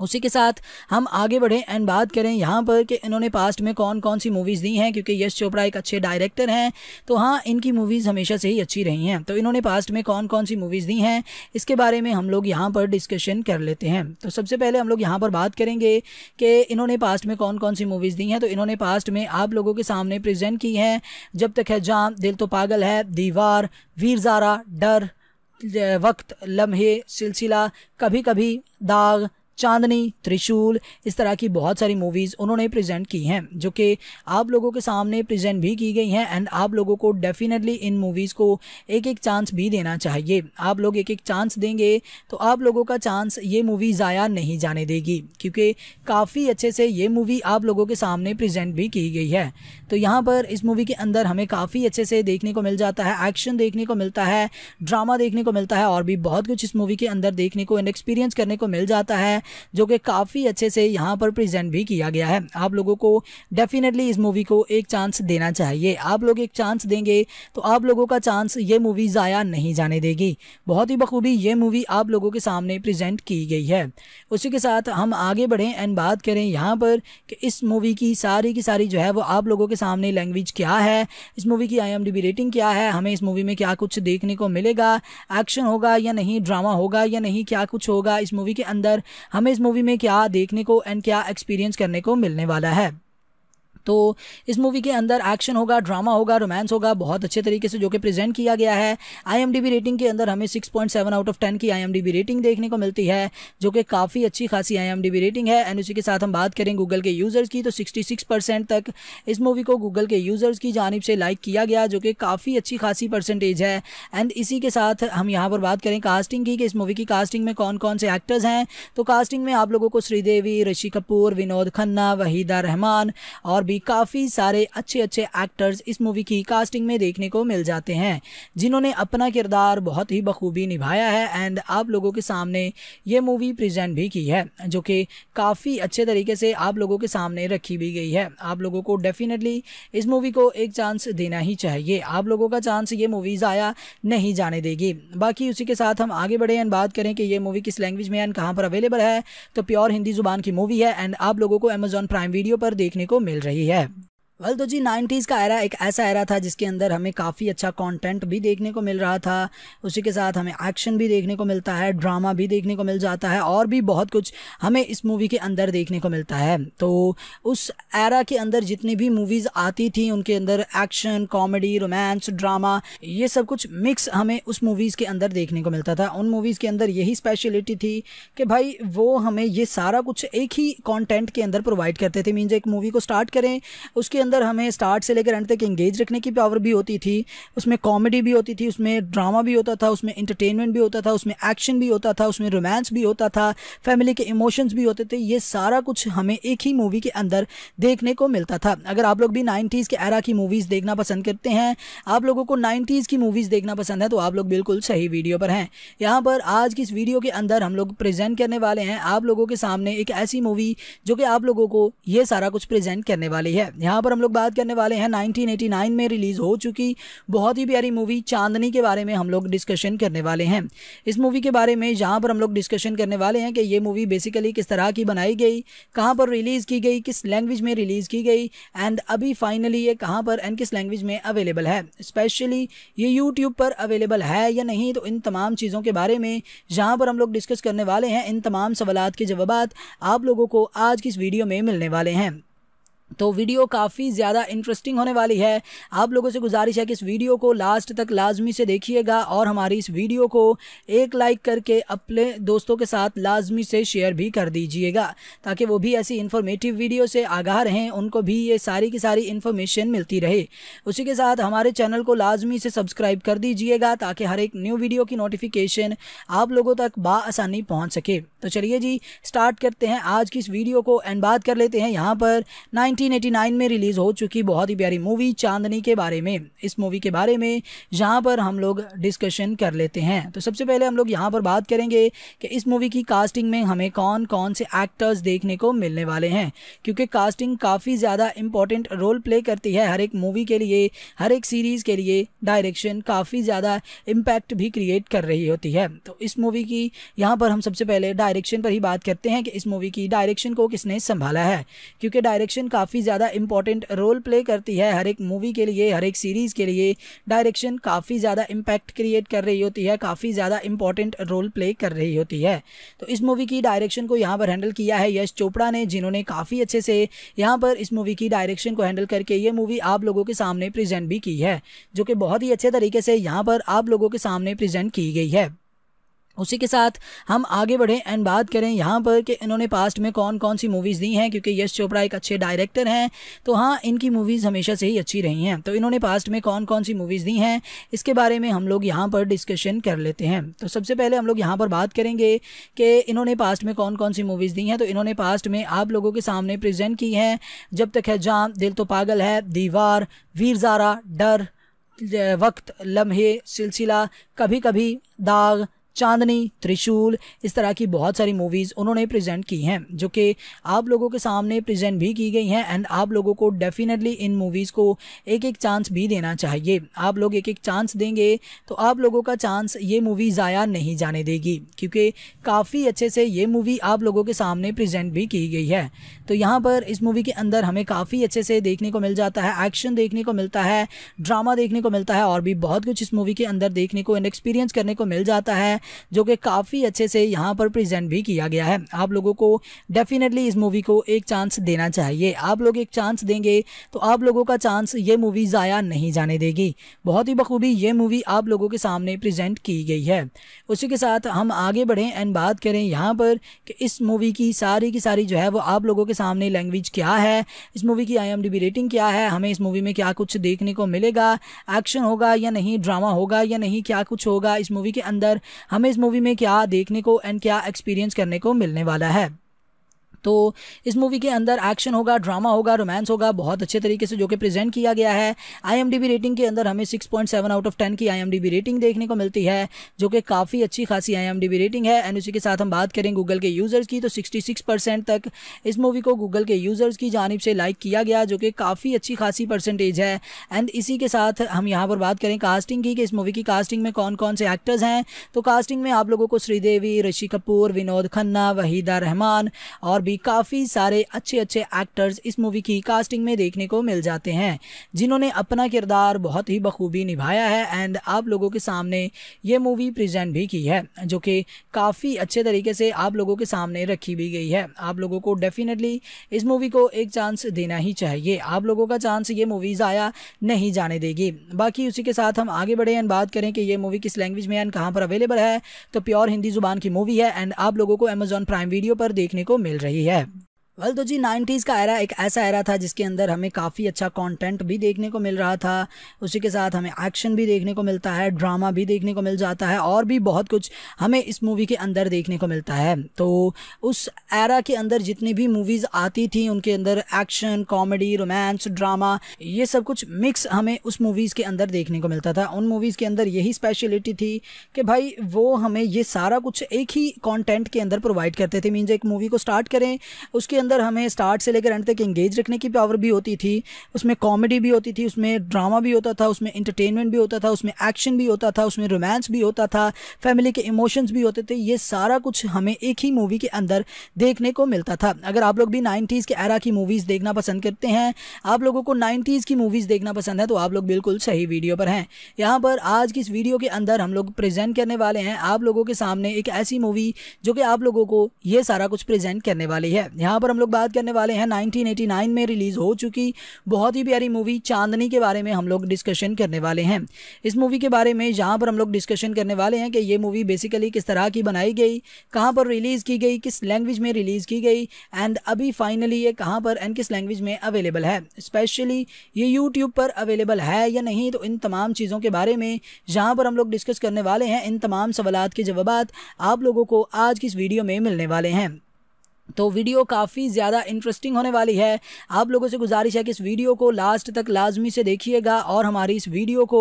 उसी के साथ हम आगे बढ़ें एंड बात करें यहाँ पर कि इन्होंने पास्ट में कौन कौन सी मूवीज़ दी हैं क्योंकि यश चोपड़ा एक अच्छे डायरेक्टर हैं तो हाँ इनकी मूवीज़ हमेशा से ही अच्छी रही हैं तो इन्होंने पास्ट में कौन कौन सी मूवीज़ दी हैं इसके बारे में हम लोग यहाँ पर डिस्कशन कर लेते हैं तो सबसे पहले हम लोग यहाँ पर बात करेंगे कि इन्होंने पास्ट में कौन कौन सी मूवीज़ दी हैं तो इन्होंने पास्ट में आप लोगों के सामने प्रजेंट की हैं जब तक है जाम दिल तो पागल है दीवार वीर ज़ारा डर वक्त लम्हे सिलसिला कभी कभी दाग चांदनी त्रिशूल इस तरह की बहुत सारी मूवीज़ उन्होंने प्रेजेंट की हैं जो कि आप लोगों के सामने प्रेजेंट भी की गई हैं एंड आप लोगों को डेफिनेटली इन मूवीज़ को एक एक चांस भी देना चाहिए आप लोग एक एक चांस देंगे तो आप लोगों का चांस ये मूवी ज़ाया नहीं जाने देगी क्योंकि काफ़ी अच्छे से ये मूवी आप लोगों के सामने प्रजेंट भी की गई है तो यहाँ पर इस मूवी के अंदर हमें काफ़ी अच्छे से देखने को मिल जाता है एक्शन देखने को मिलता है ड्रामा देखने को मिलता है और भी बहुत कुछ इस मूवी के अंदर देखने को एंड एक्सपीरियंस करने को मिल जाता है जो कि काफ़ी अच्छे से यहाँ पर प्रेजेंट भी किया गया है आप लोगों को डेफिनेटली इस मूवी को एक चांस देना चाहिए आप लोग एक चांस देंगे तो आप लोगों का चांस ये मूवी ज़ाया नहीं जाने देगी बहुत ही बखूबी ये मूवी आप लोगों के सामने प्रजेंट की गई है उसी के साथ हम आगे बढ़ें एंड बात करें यहाँ पर कि इस मूवी की सारी की सारी जो है वो आप लोगों के सामने लैंग्वेज क्या है इस मूवी की आई रेटिंग क्या है हमें इस मूवी में क्या कुछ देखने को मिलेगा एक्शन होगा या नहीं ड्रामा होगा या नहीं क्या कुछ होगा इस मूवी के अंदर हमें इस मूवी में क्या देखने को एंड क्या एक्सपीरियंस करने को मिलने वाला है तो इस मूवी के अंदर एक्शन होगा ड्रामा होगा रोमांस होगा बहुत अच्छे तरीके से जो कि प्रेजेंट किया गया है आईएमडीबी रेटिंग के अंदर हमें 6.7 आउट ऑफ 10 की आईएमडीबी रेटिंग देखने को मिलती है जो कि काफ़ी अच्छी खासी आईएमडीबी रेटिंग है एंड उसी के साथ हम बात करें गूगल के यूज़र्स की तो सिक्सटी परसेंट तक इस मूवी को गूगल के यूज़र्स की जानब से लाइक किया गया जो कि काफ़ी अच्छी खासी परसेंटेज है एंड इसी के साथ हम यहाँ पर बात करें कास्टिंग की कि इस मूवी की कास्टिंग में कौन कौन से एक्टर्स हैं तो कास्टिंग में आप लोगों को श्रीदेवी ऋषि कपूर विनोद खन्ना वहीदा रहमान और भी काफ़ी सारे अच्छे अच्छे एक्टर्स इस मूवी की कास्टिंग में देखने को मिल जाते हैं जिन्होंने अपना किरदार बहुत ही बखूबी निभाया है एंड आप लोगों के सामने ये मूवी प्रेजेंट भी की है जो कि काफ़ी अच्छे तरीके से आप लोगों के सामने रखी भी गई है आप लोगों को डेफिनेटली इस मूवी को एक चांस देना ही चाहिए आप लोगों का चांस ये मूवी ज़ाया नहीं जाने देगी बाकी उसी के साथ हम आगे बढ़े एंड बात करें कि ये मूवी किस लैंग्वेज में एंड कहाँ पर अवेलेबल है तो प्योर हिंदी जुबान की मूवी है एंड आप लोगों को अमेजॉन प्राइम वीडियो पर देखने को मिल रही है yeah वेल तो जी 90s का एरा एक ऐसा एरा था जिसके अंदर हमें काफ़ी अच्छा कंटेंट भी देखने को मिल रहा था उसी के साथ हमें एक्शन भी देखने को मिलता है ड्रामा भी देखने को मिल जाता है और भी बहुत कुछ हमें इस मूवी के अंदर देखने को मिलता है तो उस एरा के अंदर जितनी भी मूवीज़ आती थी उनके अंदर एक्शन कॉमेडी रोमांस ड्रामा ये सब कुछ मिक्स हमें उस मूवीज़ के अंदर देखने को मिलता था उन मूवीज़ के अंदर यही स्पेशलिटी थी कि भाई वो हमें ये सारा कुछ एक ही कॉन्टेंट के अंदर प्रोवाइड करते थे मीन्स एक मूवी को स्टार्ट करें उसके अंदर हमें स्टार्ट से लेकर एंड तक इंगेज रखने की पावर भी होती थी उसमें कॉमेडी भी होती थी उसमें ड्रामा भी होता था उसमें इंटरटेनमेंट भी होता था उसमें एक्शन भी होता था उसमें रोमांस भी होता था फैमिली के इमोशंस भी होते थे ये सारा कुछ हमें एक ही मूवी के अंदर देखने को मिलता था अगर आप लोग भी नाइन्टीज़ के एरा की मूवीज़ देखना पसंद करते हैं आप लोगों को नाइन्टीज़ की मूवीज़ देखना पसंद है तो आप लोग बिल्कुल सही वीडियो पर हैं यहाँ पर आज की इस वीडियो के अंदर हम लोग प्रेजेंट करने वाले हैं आप लोगों के सामने एक ऐसी मूवी जो कि आप लोगों को ये सारा कुछ प्रेजेंट करने वाली है यहाँ पर हम लोग बात करने वाले हैं 1989 में रिलीज़ हो चुकी बहुत ही प्यारी मूवी चांदनी के बारे में हम लोग डिस्कशन करने वाले हैं इस मूवी के बारे में जहाँ पर हम लोग डिस्कशन करने वाले हैं कि ये मूवी बेसिकली किस तरह की बनाई गई कहाँ पर रिलीज़ की गई किस लैंग्वेज में रिलीज़ की गई एंड अभी फाइनली ये कहाँ पर एंड किस लैंग्वेज में अवेलेबल है स्पेशली ये यूट्यूब पर अवेलेबल है या नहीं तो इन तमाम चीज़ों के बारे में जहाँ पर हम लोग डिस्कस करने वाले हैं इन तमाम सवाल के जवाब आप लोगों को आज की इस वीडियो में मिलने वाले हैं तो वीडियो काफ़ी ज़्यादा इंटरेस्टिंग होने वाली है आप लोगों से गुजारिश है कि इस वीडियो को लास्ट तक लाजमी से देखिएगा और हमारी इस वीडियो को एक लाइक करके अपने दोस्तों के साथ लाजमी से शेयर भी कर दीजिएगा ताकि वो भी ऐसी इन्फॉर्मेटिव वीडियो से आगाह रहें उनको भी ये सारी की सारी इन्फॉर्मेशन मिलती रहे उसी के साथ हमारे चैनल को लाजमी से सब्सक्राइब कर दीजिएगा ताकि हर एक न्यू वीडियो की नोटिफिकेशन आप लोगों तक बासानी पहुँच सके तो चलिए जी स्टार्ट करते हैं आज की इस वीडियो को एंड बात कर लेते हैं यहाँ पर नाइनटी 1989 में रिलीज़ हो चुकी बहुत ही प्यारी मूवी चांदनी के बारे में इस मूवी के बारे में यहाँ पर हम लोग डिस्कशन कर लेते हैं तो सबसे पहले हम लोग यहाँ पर बात करेंगे कि इस मूवी की कास्टिंग में हमें कौन कौन से एक्टर्स देखने को मिलने वाले हैं क्योंकि कास्टिंग काफ़ी ज़्यादा इंपॉर्टेंट रोल प्ले करती है हर एक मूवी के लिए हर एक सीरीज़ के लिए डायरेक्शन काफ़ी ज़्यादा इम्पैक्ट भी क्रिएट कर रही होती है तो इस मूवी की यहाँ पर हम सबसे पहले डायरेक्शन पर ही बात करते हैं कि इस मूवी की डायरेक्शन को किसने संभाला है क्योंकि डायरेक्शन काफ़ी काफ़ी ज़्यादा इंपॉर्टेंट रोल प्ले करती है हर एक मूवी के लिए हर एक सीरीज़ के लिए डायरेक्शन काफ़ी ज़्यादा इम्पैक्ट क्रिएट कर रही होती है काफ़ी ज़्यादा इंपॉर्टेंट रोल प्ले कर रही होती है तो इस मूवी की डायरेक्शन को यहाँ पर हैंडल किया है यश चोपड़ा ने जिन्होंने काफ़ी अच्छे से यहाँ पर इस मूवी की डायरेक्शन को हैंडल करके ये मूवी आप लोगों के सामने प्रेजेंट भी की है जो कि बहुत ही अच्छे तरीके से यहाँ पर आप लोगों के सामने प्रजेंट की गई है उसी के साथ हम आगे बढ़ें एंड बात करें यहाँ पर कि इन्होंने पास्ट में कौन कौन सी मूवीज़ दी हैं क्योंकि यश चोपड़ा एक अच्छे डायरेक्टर हैं तो हाँ इनकी मूवीज़ हमेशा से ही अच्छी रही हैं तो इन्होंने पास्ट में कौन कौन सी मूवीज़ दी हैं इसके बारे में हम लोग यहाँ पर डिस्कशन कर लेते हैं तो सबसे पहले हम लोग यहाँ पर बात करेंगे कि इन्होंने पास्ट में कौन कौन सी मूवीज़ दी हैं तो इन्होंने पास्ट में आप लोगों के सामने प्रजेंट की हैं जब तक है जाम दिल तो पागल है दीवार वीर ज़ारा डर वक्त लम्हे सिलसिला कभी कभी दाग चांदनी त्रिशूल इस तरह की बहुत सारी मूवीज़ उन्होंने प्रेजेंट की हैं जो कि आप लोगों के सामने प्रेजेंट भी की गई हैं एंड आप लोगों को डेफिनेटली इन मूवीज़ को एक एक चांस भी देना चाहिए आप लोग एक एक चांस देंगे तो आप लोगों का चांस ये मूवी ज़ाया नहीं जाने देगी क्योंकि काफ़ी अच्छे से ये मूवी आप लोगों के सामने प्रजेंट भी की गई है तो यहाँ पर इस मूवी के अंदर हमें काफ़ी अच्छे से देखने को मिल जाता है एक्शन देखने को मिलता है ड्रामा देखने को मिलता है और भी बहुत कुछ इस मूवी के अंदर देखने को एंड एक्सपीरियंस करने को मिल जाता है जो कि काफ़ी अच्छे से यहाँ पर प्रेजेंट भी किया गया है आप लोगों को डेफिनेटली इस मूवी को एक चांस देना चाहिए आप लोग एक चांस देंगे तो आप लोगों का चांस ये मूवी ज़ाया नहीं जाने देगी बहुत ही बखूबी ये मूवी आप लोगों के सामने प्रेजेंट की गई है उसी के साथ हम आगे बढ़ें एंड बात करें यहाँ पर कि इस मूवी की सारी की सारी जो है वो आप लोगों के सामने लैंग्वेज क्या है इस मूवी की आई रेटिंग क्या है हमें इस मूवी में क्या कुछ देखने को मिलेगा एक्शन होगा या नहीं ड्रामा होगा या नहीं क्या कुछ होगा इस मूवी के अंदर हमें इस मूवी में क्या देखने को एंड क्या एक्सपीरियंस करने को मिलने वाला है तो इस मूवी के अंदर एक्शन होगा ड्रामा होगा रोमांस होगा बहुत अच्छे तरीके से जो कि प्रेजेंट किया गया है आईएमडीबी रेटिंग के अंदर हमें 6.7 आउट ऑफ 10 की आईएमडीबी रेटिंग देखने को मिलती है जो कि काफ़ी अच्छी खासी आईएमडीबी रेटिंग है एंड उसी के साथ हम बात करें गूगल के यूज़र्स की तो सिक्सटी परसेंट तक इस मूवी को गूगल के यूज़र्स की जानब से लाइक किया गया जो कि काफ़ी अच्छी खासी परसेंटेज है एंड इसी के साथ हम यहाँ पर बात करें कास्टिंग की कि इस मूवी की कास्टिंग में कौन कौन से एक्टर्स हैं तो कास्टिंग में आप लोगों को श्रीदेवी ऋषि कपूर विनोद खन्ना वहीदा रहमान और भी भी काफ़ी सारे अच्छे अच्छे एक्टर्स इस मूवी की कास्टिंग में देखने को मिल जाते हैं जिन्होंने अपना किरदार बहुत ही बखूबी निभाया है एंड आप लोगों के सामने ये मूवी प्रेजेंट भी की है जो कि काफ़ी अच्छे तरीके से आप लोगों के सामने रखी भी गई है आप लोगों को डेफिनेटली इस मूवी को एक चांस देना ही चाहिए आप लोगों का चांस ये मूवी ज़ाया नहीं जाने देगी बाकी उसी के साथ हम आगे बढ़े एंड बात करें कि ये मूवी किस लैंग्वेज में एंड कहाँ पर अवेलेबल है तो प्योर हिंदी जुबान की मूवी है एंड आप लोगों को अमेजॉन प्राइम वीडियो पर देखने को मिल रही है yeah, वेल तो जी 90s का एरा एक ऐसा एरा था जिसके अंदर हमें काफ़ी अच्छा कंटेंट भी देखने को मिल रहा था उसी के साथ हमें एक्शन भी देखने को मिलता है ड्रामा भी देखने को मिल जाता है और भी बहुत कुछ हमें इस मूवी के अंदर देखने को मिलता है तो उस एरा के अंदर जितनी भी मूवीज़ आती थी उनके अंदर एक्शन कॉमेडी रोमांस ड्रामा ये सब कुछ मिक्स हमें उस मूवीज़ के अंदर देखने को मिलता था उन मूवीज़ के अंदर यही स्पेशलिटी थी कि भाई वो हमें ये सारा कुछ एक ही कॉन्टेंट के अंदर प्रोवाइड करते थे मीन्स एक मूवी को स्टार्ट करें उसके अंदर हमें स्टार्ट से लेकर एंड तक इंगेज रखने की पावर भी होती थी उसमें कॉमेडी भी होती थी उसमें ड्रामा भी होता था उसमें इंटरटेनमेंट भी होता था उसमें एक्शन भी होता था उसमें रोमांस भी होता था फैमिली के इमोशंस भी होते थे ये सारा कुछ हमें एक ही मूवी के अंदर देखने को मिलता था अगर आप लोग भी नाइन्टीज़ के एरा की मूवीज़ देखना पसंद करते हैं आप लोगों को नाइन्टीज़ की मूवीज़ देखना पसंद है तो आप लोग बिल्कुल सही वीडियो पर हैं यहाँ पर आज की इस वीडियो के अंदर हम लोग प्रेजेंट करने वाले हैं आप लोगों के सामने एक ऐसी मूवी जो कि आप लोगों को ये सारा कुछ प्रेजेंट करने वाली है यहाँ पर हम लोग बात करने वाले हैं 1989 में रिलीज़ हो चुकी बहुत ही प्यारी मूवी चांदनी के बारे में हम लोग डिस्कशन करने वाले हैं इस मूवी के बारे में जहाँ पर हम लोग डिस्कशन करने वाले हैं कि ये मूवी बेसिकली किस तरह की बनाई गई कहाँ पर रिलीज़ की गई किस लैंग्वेज में रिलीज़ की गई एंड अभी फाइनली ये कहाँ पर एंड किस लैंग्वेज में अवेलेबल है स्पेशली ये यूट्यूब पर अवेलेबल है या नहीं तो इन तमाम चीज़ों के बारे में जहाँ पर हम लोग डिस्कस करने वाले हैं इन तमाम सवाल के जवाब आप लोगों को आज की इस वीडियो में मिलने वाले हैं तो वीडियो काफ़ी ज़्यादा इंटरेस्टिंग होने वाली है आप लोगों से गुजारिश है कि इस वीडियो को लास्ट तक लाजमी से देखिएगा और हमारी इस वीडियो को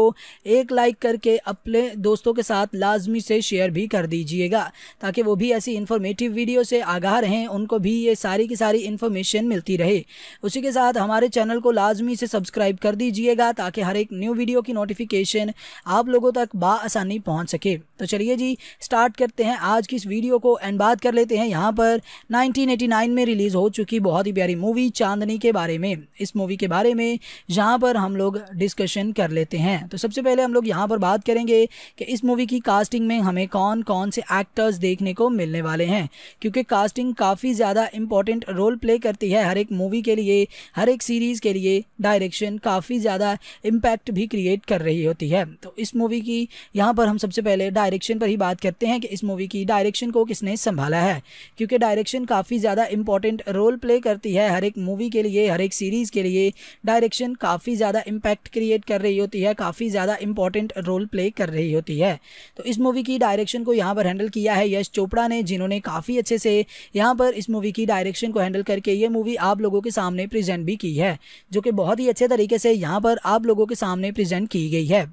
एक लाइक करके अपने दोस्तों के साथ लाजमी से शेयर भी कर दीजिएगा ताकि वो भी ऐसी इन्फॉर्मेटिव वीडियो से आगाह रहें उनको भी ये सारी की सारी इन्फॉर्मेशन मिलती रहे उसी के साथ हमारे चैनल को लाजमी से सब्सक्राइब कर दीजिएगा ताकि हर एक न्यू वीडियो की नोटिफिकेशन आप लोगों तक बासानी पहुँच सके तो चलिए जी स्टार्ट करते हैं आज की इस वीडियो को एंड बात कर लेते हैं यहाँ पर नाइन 1989 में रिलीज़ हो चुकी बहुत ही प्यारी मूवी चांदनी के बारे में इस मूवी के बारे में यहाँ पर हम लोग डिस्कशन कर लेते हैं तो सबसे पहले हम लोग यहाँ पर बात करेंगे कि इस मूवी की कास्टिंग में हमें कौन कौन से एक्टर्स देखने को मिलने वाले हैं क्योंकि कास्टिंग काफ़ी ज़्यादा इंपॉर्टेंट रोल प्ले करती है हर एक मूवी के लिए हर एक सीरीज़ के लिए डायरेक्शन काफ़ी ज़्यादा इम्पैक्ट भी क्रिएट कर रही होती है तो इस मूवी की यहाँ पर हम सबसे पहले डायरेक्शन पर ही बात करते हैं कि इस मूवी की डायरेक्शन को किसने संभाला है क्योंकि डायरेक्शन काफ़ी काफ़ी ज़्यादा इंपॉर्टेंट रोल प्ले करती है हर एक मूवी के लिए हर एक सीरीज़ के लिए डायरेक्शन काफ़ी ज़्यादा इम्पैक्ट क्रिएट कर रही होती है काफ़ी ज़्यादा इंपॉर्टेंट रोल प्ले कर रही होती है तो इस मूवी की डायरेक्शन को यहाँ पर हैंडल किया है यश चोपड़ा ने जिन्होंने काफ़ी अच्छे से यहाँ पर इस मूवी की डायरेक्शन को हैंडल करके ये मूवी आप लोगों के सामने प्रेजेंट भी की है जो कि बहुत ही अच्छे तरीके से यहाँ पर आप लोगों के सामने प्रेजेंट की गई है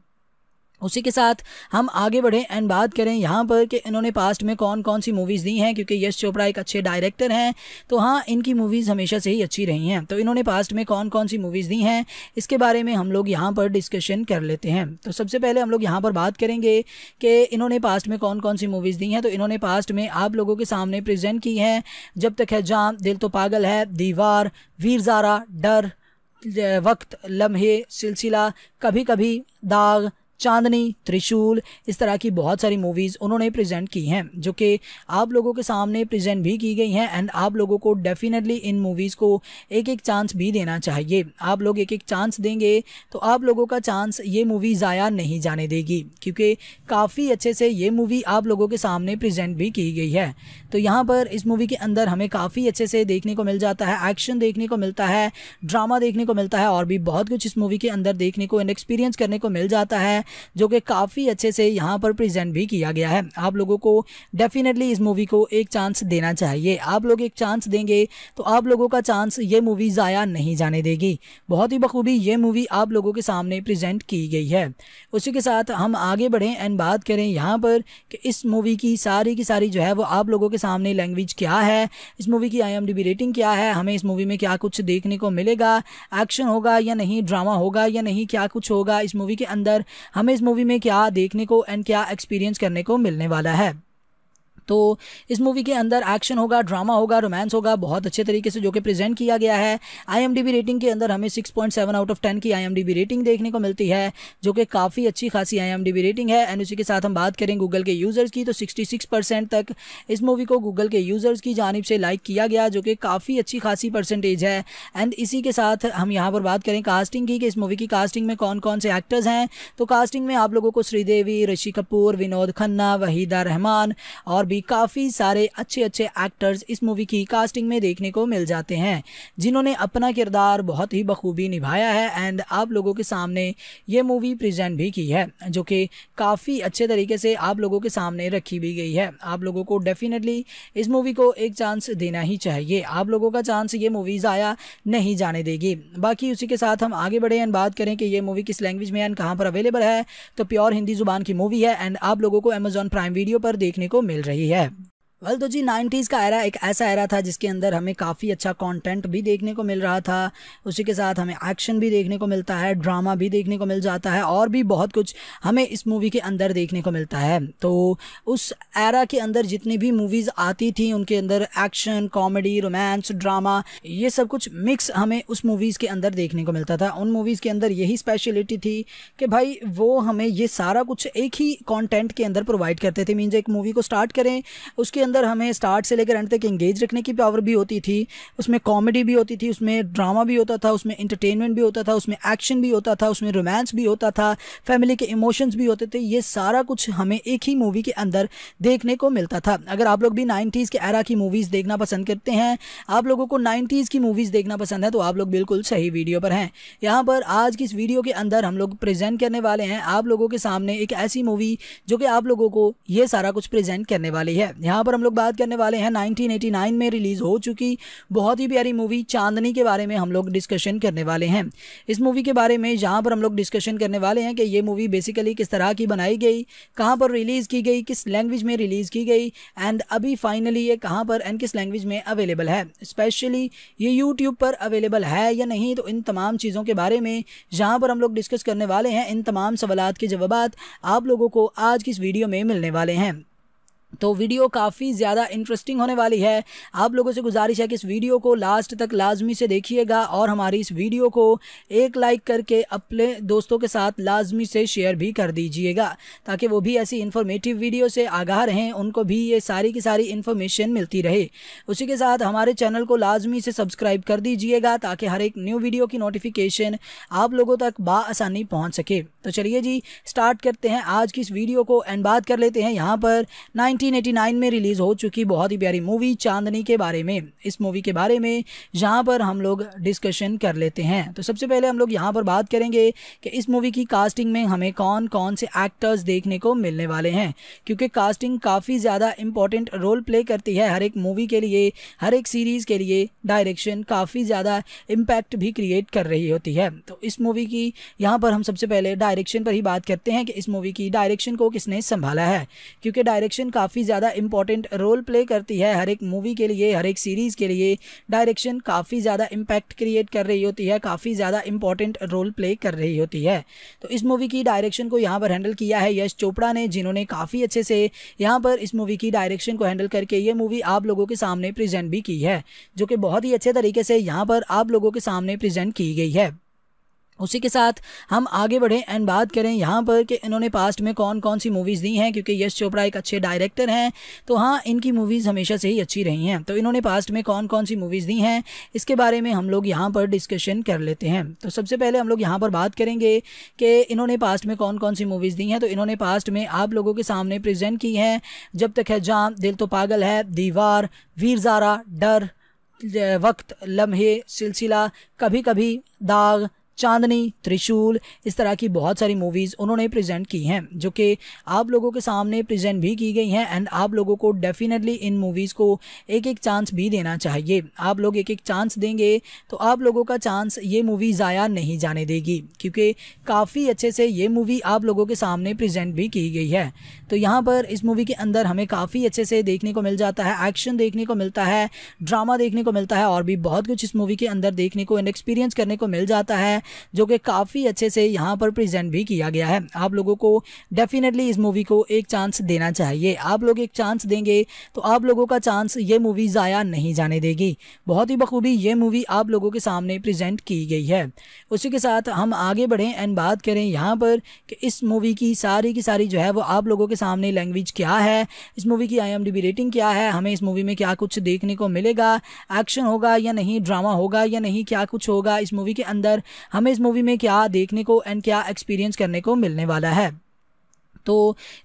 उसी के साथ हम आगे बढ़ें एंड बात करें यहाँ पर कि इन्होंने पास्ट में कौन कौन सी मूवीज़ दी हैं क्योंकि यश चोपड़ा एक अच्छे डायरेक्टर हैं तो हाँ इनकी मूवीज़ हमेशा से ही अच्छी रही हैं तो इन्होंने पास्ट में कौन कौन सी मूवीज़ दी हैं इसके बारे में हम लोग यहाँ पर डिस्कशन कर लेते हैं तो सबसे पहले हम लोग यहाँ पर बात करेंगे कि इन्होंने पास्ट में कौन कौन सी मूवीज़ दी हैं तो इन्होंने पास्ट में आप लोगों के सामने प्रजेंट की हैं जब तक है जाम दिल तो पागल है दीवार वीर ज़ारा डर वक्त लम्हे सिलसिला कभी कभी दाग चांदनी त्रिशूल इस तरह की बहुत सारी मूवीज़ उन्होंने प्रेजेंट की हैं जो कि आप लोगों के सामने प्रेजेंट भी की गई हैं एंड आप लोगों को डेफिनेटली इन मूवीज़ को एक एक चांस भी देना चाहिए आप लोग एक एक चांस देंगे तो आप लोगों का चांस ये मूवी ज़ाया नहीं जाने देगी क्योंकि काफ़ी अच्छे से ये मूवी आप लोगों के सामने प्रजेंट भी की गई है तो यहाँ पर इस मूवी के अंदर हमें काफ़ी अच्छे से देखने को मिल जाता है एक्शन देखने को मिलता है ड्रामा देखने को मिलता है और भी बहुत कुछ इस मूवी के अंदर देखने को एंड एक्सपीरियंस करने को मिल जाता है जो कि काफ़ी अच्छे से यहाँ पर प्रजेंट भी किया गया है आप लोगों को डेफिनेटली इस मूवी को एक चांस देना चाहिए आप लोग एक चांस देंगे तो आप लोगों का चांस ये मूवी ज़ाया नहीं जाने देगी बहुत ही बखूबी ये मूवी आप लोगों के सामने प्रेजेंट की गई है उसी के साथ हम आगे बढ़ें एंड बात करें यहाँ पर कि इस मूवी की सारी की सारी जो है वो आप लोगों के सामने लैंग्वेज क्या है इस मूवी की आई रेटिंग क्या है हमें इस मूवी में क्या कुछ देखने को मिलेगा एक्शन होगा या नहीं ड्रामा होगा या नहीं क्या कुछ होगा इस मूवी के अंदर हमें इस मूवी में क्या देखने को एंड क्या एक्सपीरियंस करने को मिलने वाला है तो इस मूवी के अंदर एक्शन होगा ड्रामा होगा रोमांस होगा बहुत अच्छे तरीके से जो कि प्रेजेंट किया गया है आईएमडीबी रेटिंग के अंदर हमें 6.7 आउट ऑफ 10 की आईएमडीबी रेटिंग देखने को मिलती है जो कि काफ़ी अच्छी खासी आईएमडीबी रेटिंग है एंड उसी के साथ हम बात करें गूगल के यूज़र्स की तो सिक्सटी परसेंट तक इस मूवी को गूगल के यूज़र्स की जानब से लाइक किया गया जो कि काफ़ी अच्छी खासी परसेंटेज है एंड इसी के साथ हम यहाँ पर बात करें कास्टिंग की कि इस मूवी की कास्टिंग में कौन कौन से एक्टर्स हैं तो कास्टिंग में आप लोगों को श्रीदेवी ऋषि कपूर विनोद खन्ना वहीदा रहमान और भी काफ़ी सारे अच्छे अच्छे एक्टर्स इस मूवी की कास्टिंग में देखने को मिल जाते हैं जिन्होंने अपना किरदार बहुत ही बखूबी निभाया है एंड आप लोगों के सामने ये मूवी प्रेजेंट भी की है जो कि काफ़ी अच्छे तरीके से आप लोगों के सामने रखी भी गई है आप लोगों को डेफिनेटली इस मूवी को एक चांस देना ही चाहिए आप लोगों का चांस ये मूवी जया नहीं जाने देगी बाकी उसी के साथ हम आगे बढ़े एंड बात करें कि ये मूवी किस लैंग्वेज में एंड कहाँ पर अवेलेबल है तो प्योर हिंदी जुबान की मूवी है एंड आप लोगों को अमेजॉन प्राइम वीडियो पर देखने को मिल रही है yeah वेल तो जी नाइन्टीज़ का एरा एक ऐसा एरा था जिसके अंदर हमें काफ़ी अच्छा कंटेंट भी देखने को मिल रहा था उसी के साथ हमें एक्शन भी देखने को मिलता है ड्रामा भी देखने को मिल जाता है और भी बहुत कुछ हमें इस मूवी के अंदर देखने को मिलता है तो उस एरा के अंदर जितनी भी मूवीज़ आती थी उनके अंदर एक्शन कॉमेडी रोमांस ड्रामा ये सब कुछ मिक्स हमें उस मूवीज़ के अंदर देखने को मिलता था उन मूवीज़ के अंदर यही स्पेशलिटी थी कि भाई वो हमें ये सारा कुछ एक ही कॉन्टेंट के अंदर प्रोवाइड करते थे मीन्स एक मूवी को स्टार्ट करें उसके अंदर हमें स्टार्ट से लेकर एंड तक इंगेज रखने की पावर भी होती थी उसमें कॉमेडी भी होती थी उसमें ड्रामा भी होता था उसमें इंटरटेनमेंट भी होता था उसमें एक्शन भी होता था उसमें रोमांस भी होता था फैमिली के इमोशंस भी होते थे ये सारा कुछ हमें एक ही मूवी के अंदर देखने को मिलता था अगर आप लोग भी नाइन्टीज़ के एरा की मूवीज़ देखना पसंद करते हैं आप लोगों को नाइन्टीज़ की मूवीज़ देखना पसंद है तो आप लोग बिल्कुल सही वीडियो पर हैं यहाँ पर आज की इस वीडियो के अंदर हम लोग प्रेजेंट करने वाले हैं आप लोगों के सामने एक ऐसी मूवी जो कि आप लोगों को ये सारा कुछ प्रेजेंट करने वाली है यहाँ पर हम लोग बात करने वाले हैं 1989 में रिलीज़ हो चुकी बहुत ही प्यारी मूवी चांदनी के बारे में हम लोग डिस्कशन करने वाले हैं इस मूवी के बारे में जहाँ पर हम लोग डिस्कशन करने वाले हैं कि ये मूवी बेसिकली किस तरह की बनाई गई कहाँ पर रिलीज़ की गई किस लैंग्वेज में रिलीज़ की गई एंड अभी फाइनली ये कहाँ पर एंड किस लैंग्वेज में अवेलेबल है स्पेशली ये यूट्यूब पर अवेलेबल है या नहीं तो इन तमाम चीज़ों के बारे में जहाँ पर हम लोग डिस्कस करने वाले हैं इन तमाम सवाल के जवाब आप लोगों को आज की इस वीडियो में मिलने वाले हैं तो वीडियो काफ़ी ज़्यादा इंटरेस्टिंग होने वाली है आप लोगों से गुजारिश है कि इस वीडियो को लास्ट तक लाजमी से देखिएगा और हमारी इस वीडियो को एक लाइक करके अपने दोस्तों के साथ लाजमी से शेयर भी कर दीजिएगा ताकि वो भी ऐसी इन्फॉर्मेटिव वीडियो से आगाह रहें उनको भी ये सारी की सारी इन्फॉर्मेशन मिलती रहे उसी के साथ हमारे चैनल को लाजमी से सब्सक्राइब कर दीजिएगा ताकि हर एक न्यू वीडियो की नोटिफिकेशन आप लोगों तक बासानी पहुँच सके तो चलिए जी स्टार्ट करते हैं आज की इस वीडियो को एंड बात कर लेते हैं यहाँ पर नाइन 1989 में रिलीज़ हो चुकी बहुत ही प्यारी मूवी चांदनी के बारे में इस मूवी के बारे में यहाँ पर हम लोग डिस्कशन कर लेते हैं तो सबसे पहले हम लोग यहाँ पर बात करेंगे कि इस मूवी की कास्टिंग में हमें कौन कौन से एक्टर्स देखने को मिलने वाले हैं क्योंकि कास्टिंग काफ़ी ज़्यादा इंपॉर्टेंट रोल प्ले करती है हर एक मूवी के लिए हर एक सीरीज़ के लिए डायरेक्शन काफ़ी ज़्यादा इम्पैक्ट भी क्रिएट कर रही होती है तो इस मूवी की यहाँ पर हम सबसे पहले डायरेक्शन पर ही बात करते हैं कि इस मूवी की डायरेक्शन को किसने संभाला है क्योंकि डायरेक्शन काफ़ी काफ़ी ज़्यादा इंपॉर्टेंट रोल प्ले करती है हर एक मूवी के लिए हर एक सीरीज़ के लिए डायरेक्शन काफ़ी ज़्यादा इम्पैक्ट क्रिएट कर रही होती है काफ़ी ज़्यादा इंपॉर्टेंट रोल प्ले कर रही होती है तो इस मूवी की डायरेक्शन को यहाँ पर हैंडल किया है यश चोपड़ा ने जिन्होंने काफ़ी अच्छे से यहाँ पर इस मूवी की डायरेक्शन को हैंडल करके ये मूवी आप लोगों के सामने प्रेजेंट भी की है जो कि बहुत ही अच्छे तरीके से यहाँ पर आप लोगों के सामने प्रेजेंट की गई है उसी के साथ हम आगे बढ़ें एंड बात करें यहाँ पर कि इन्होंने पास्ट में कौन कौन सी मूवीज़ दी हैं क्योंकि यश चोपड़ा एक अच्छे डायरेक्टर हैं तो हाँ इनकी मूवीज़ हमेशा से ही अच्छी रही हैं तो इन्होंने पास्ट में कौन कौन सी मूवीज़ दी हैं इसके बारे में हम लोग यहाँ पर डिस्कशन कर लेते हैं तो सबसे पहले हम लोग यहाँ पर बात करेंगे कि इन्होंने पास्ट में कौन कौन सी मूवीज़ दी हैं तो इन्होंने पास्ट में आप लोगों के सामने प्रजेंट की हैं जब तक है जाम दिल तो पागल है दीवार वीर ज़ारा डर वक्त लम्हे सिलसिला कभी कभी दाग चांदनी त्रिशूल इस तरह की बहुत सारी मूवीज़ उन्होंने प्रेजेंट की हैं जो कि आप लोगों के सामने प्रेजेंट भी की गई हैं एंड आप लोगों को डेफिनेटली इन मूवीज़ को एक एक चांस भी देना चाहिए आप लोग एक एक चांस देंगे तो आप लोगों का चांस ये मूवी ज़ाया नहीं जाने देगी क्योंकि काफ़ी अच्छे से ये मूवी आप लोगों के सामने प्रजेंट भी की गई है तो यहाँ पर इस मूवी के अंदर हमें काफ़ी अच्छे से देखने को मिल जाता है एक्शन देखने को मिलता है ड्रामा देखने को मिलता है और भी बहुत कुछ इस मूवी के अंदर देखने को एंड एक्सपीरियंस करने को मिल जाता है जो कि काफ़ी अच्छे से यहाँ पर प्रेजेंट भी किया गया है आप लोगों को डेफिनेटली इस मूवी को एक चांस देना चाहिए आप लोग एक चांस देंगे तो आप लोगों का चांस ये मूवी ज़ाया नहीं जाने देगी बहुत ही बखूबी ये मूवी आप लोगों के सामने प्रजेंट की गई है उसी के साथ हम आगे बढ़ें एंड बात करें यहाँ पर कि इस मूवी की सारी की सारी जो है वो आप लोगों के सामने लैंग्वेज क्या है इस मूवी की आई रेटिंग क्या है हमें इस मूवी में क्या कुछ देखने को मिलेगा एक्शन होगा या नहीं ड्रामा होगा या नहीं क्या कुछ होगा इस मूवी के अंदर हमें इस मूवी में क्या देखने को एंड क्या एक्सपीरियंस करने को मिलने वाला है तो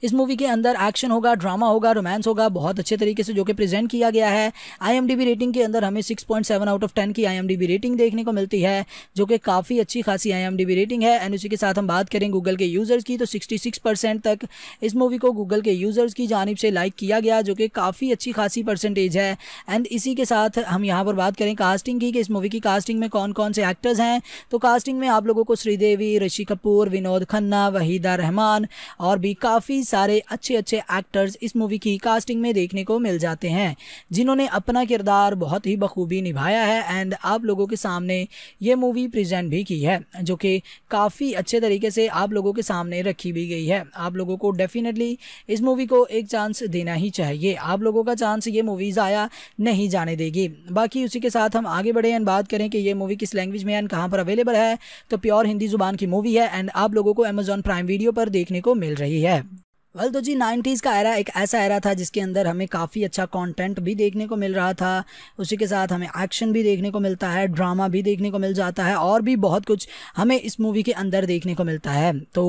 इस मूवी के अंदर एक्शन होगा ड्रामा होगा रोमांस होगा बहुत अच्छे तरीके से जो कि प्रेजेंट किया गया है आईएमडीबी रेटिंग के अंदर हमें 6.7 आउट ऑफ 10 की आईएमडीबी रेटिंग देखने को मिलती है जो कि काफ़ी अच्छी खासी आईएमडीबी रेटिंग है एंड उसी के साथ हम बात करें गूगल के यूज़र्स की तो सिक्सटी परसेंट तक इस मूवी को गूगल के यूज़र्स की जानब से लाइक किया गया जो कि काफ़ी अच्छी खासी परसेंटेज है एंड इसी के साथ हम यहाँ पर बात करें कास्टिंग की कि इस मूवी की कास्टिंग में कौन कौन से एक्टर्स हैं तो कास्टिंग में आप लोगों को श्रीदेवी ऋषि कपूर विनोद खन्ना वहीदा रहमान और भी काफ़ी सारे अच्छे अच्छे एक्टर्स इस मूवी की कास्टिंग में देखने को मिल जाते हैं जिन्होंने अपना किरदार बहुत ही बखूबी निभाया है एंड आप लोगों के सामने ये मूवी प्रेजेंट भी की है जो कि काफ़ी अच्छे तरीके से आप लोगों के सामने रखी भी गई है आप लोगों को डेफिनेटली इस मूवी को एक चांस देना ही चाहिए आप लोगों का चांस ये मूवी ज़ाया नहीं जाने देगी बाकी उसी के साथ हम आगे बढ़े एंड बात करें कि ये मूवी किस लैंग्वेज में एंड कहाँ पर अवेलेबल है तो प्योर हिंदी जुबान की मूवी है एंड आप लोगों को अमेजॉन प्राइम वीडियो पर देखने को मिल रही है yeah वेल तो जी नाइन्टीज़ का एरा एक ऐसा एरा था जिसके अंदर हमें काफ़ी अच्छा कंटेंट भी देखने को मिल रहा था उसी के साथ हमें एक्शन भी देखने को मिलता है ड्रामा भी देखने को मिल जाता है और भी बहुत कुछ हमें इस मूवी के अंदर देखने को मिलता है तो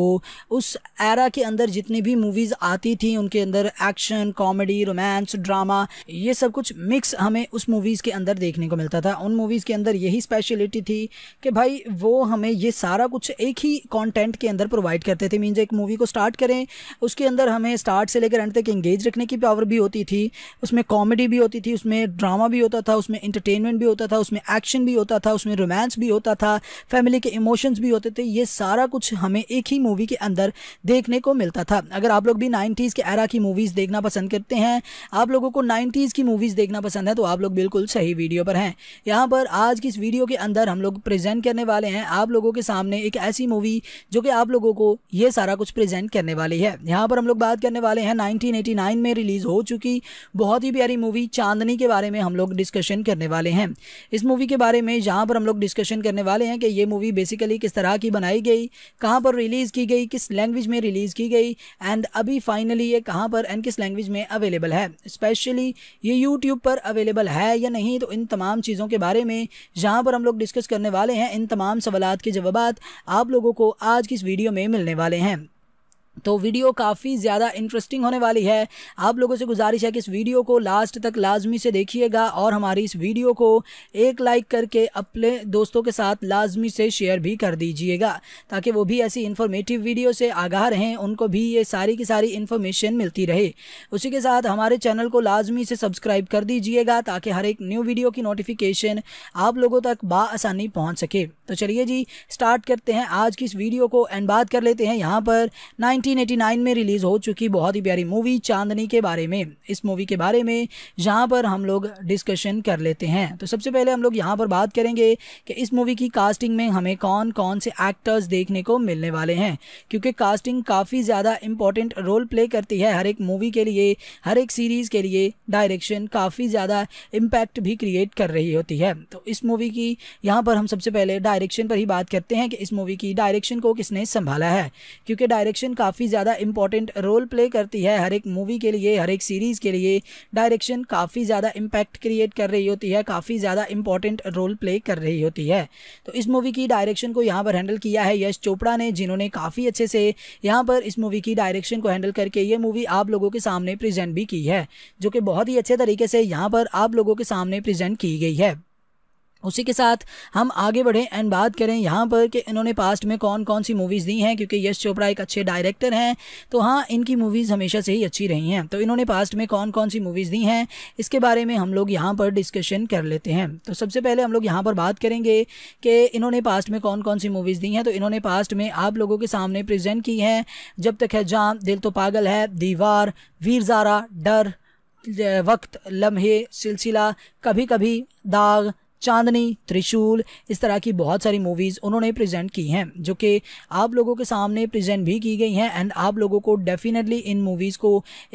उस एरा के अंदर जितनी भी मूवीज़ आती थी उनके अंदर एक्शन कॉमेडी रोमांस ड्रामा ये सब कुछ मिक्स हमें उस मूवीज़ के अंदर देखने को मिलता था उन मूवीज़ के अंदर यही स्पेशलिटी थी कि भाई वो हमें ये सारा कुछ एक ही कॉन्टेंट के अंदर प्रोवाइड करते थे मीन्स एक मूवी को स्टार्ट करें उसके अंदर अंदर हमें स्टार्ट से लेकर एंड तक इंगेज रखने की पावर भी होती थी उसमें कॉमेडी भी होती थी उसमें ड्रामा भी होता था उसमें इंटरटेनमेंट भी होता था उसमें एक्शन भी होता था उसमें रोमांस भी होता था फैमिली के इमोशंस भी होते थे ये सारा कुछ हमें एक ही मूवी के अंदर देखने को मिलता था अगर आप लोग भी नाइन्टीज़ के एरा की मूवीज़ देखना पसंद करते हैं आप लोगों को नाइन्टीज़ की मूवीज़ देखना पसंद है तो आप लोग बिल्कुल सही वीडियो पर हैं यहाँ पर आज की इस वीडियो के अंदर हम लोग प्रेजेंट करने वाले हैं आप लोगों के सामने एक ऐसी मूवी जो कि आप लोगों को ये सारा कुछ प्रेजेंट करने वाली है यहाँ पर हम लोग बात करने वाले हैं 1989 में रिलीज़ हो चुकी बहुत ही प्यारी मूवी चांदनी के बारे में हम लोग डिस्कशन करने वाले हैं इस मूवी के बारे में जहाँ पर हम लोग डिस्कशन करने वाले हैं कि ये मूवी बेसिकली किस तरह की बनाई गई कहाँ पर रिलीज़ की गई किस लैंग्वेज में रिलीज़ की गई एंड अभी फाइनली ये कहाँ पर एंड किस लैंग्वेज में अवेलेबल है स्पेशली ये यूट्यूब पर अवेलेबल है या नहीं तो इन तमाम चीज़ों के बारे में जहाँ पर हम लोग डिस्कस करने वाले हैं इन तमाम सवाल के जवाब आप लोगों को आज की इस वीडियो में मिलने वाले हैं तो वीडियो काफ़ी ज़्यादा इंटरेस्टिंग होने वाली है आप लोगों से गुजारिश है कि इस वीडियो को लास्ट तक लाजमी से देखिएगा और हमारी इस वीडियो को एक लाइक करके अपने दोस्तों के साथ लाजमी से शेयर भी कर दीजिएगा ताकि वो भी ऐसी इन्फॉर्मेटिव वीडियो से आगाह रहें उनको भी ये सारी की सारी इन्फॉर्मेशन मिलती रहे उसी के साथ हमारे चैनल को लाजमी से सब्सक्राइब कर दीजिएगा ताकि हर एक न्यू वीडियो की नोटिफिकेशन आप लोगों तक बासानी पहुँच सके तो चलिए जी स्टार्ट करते हैं आज की इस वीडियो को एंड बात कर लेते हैं यहाँ पर नाइन्टी 1989 में रिलीज़ हो चुकी बहुत ही प्यारी मूवी चांदनी के बारे में इस मूवी के बारे में यहाँ पर हम लोग डिस्कशन कर लेते हैं तो सबसे पहले हम लोग यहाँ पर बात करेंगे कि इस मूवी की कास्टिंग में हमें कौन कौन से एक्टर्स देखने को मिलने वाले हैं क्योंकि कास्टिंग काफ़ी ज़्यादा इंपॉर्टेंट रोल प्ले करती है हर एक मूवी के लिए हर एक सीरीज़ के लिए डायरेक्शन काफ़ी ज़्यादा इम्पैक्ट भी क्रिएट कर रही होती है तो इस मूवी की यहाँ पर हम सबसे पहले डायरेक्शन पर ही बात करते हैं कि इस मूवी की डायरेक्शन को किसने संभाला है क्योंकि डायरेक्शन काफ़ी काफ़ी ज़्यादा इंपॉर्टेंट रोल प्ले करती है हर एक मूवी के लिए हर एक सीरीज़ के लिए डायरेक्शन काफ़ी ज़्यादा इम्पैक्ट क्रिएट कर रही होती है काफ़ी ज़्यादा इंपॉर्टेंट रोल प्ले कर रही होती है तो इस मूवी की डायरेक्शन को यहाँ पर हैंडल किया है यश चोपड़ा ने जिन्होंने काफ़ी अच्छे से यहाँ पर इस मूवी की डायरेक्शन को हैंडल करके ये मूवी आप लोगों के सामने प्रजेंट भी की है जो कि बहुत ही अच्छे तरीके से यहाँ पर आप लोगों के सामने प्रजेंट की गई है उसी के साथ हम आगे बढ़ें एंड बात करें यहाँ पर कि इन्होंने पास्ट में कौन कौन सी मूवीज़ दी हैं क्योंकि यश चोपड़ा एक अच्छे डायरेक्टर हैं तो हाँ इनकी मूवीज़ हमेशा से ही अच्छी रही हैं तो इन्होंने पास्ट में कौन कौन सी मूवीज़ दी हैं इसके बारे में हम लोग यहाँ पर डिस्कशन कर लेते हैं तो सबसे पहले हम लोग यहाँ पर बात करेंगे कि इन्होंने पास्ट में कौन कौन सी मूवीज़ दी हैं तो इन्होंने पास्ट में आप लोगों के सामने प्रजेंट की हैं जब तक है जाम दिल तो पागल है दीवार वीर ज़ारा डर वक्त लम्हे सिलसिला कभी कभी दाग चांदनी त्रिशूल इस तरह की बहुत सारी मूवीज़ उन्होंने प्रेजेंट की हैं जो कि आप लोगों के सामने प्रेजेंट भी की गई हैं एंड आप लोगों को डेफिनेटली इन मूवीज़ को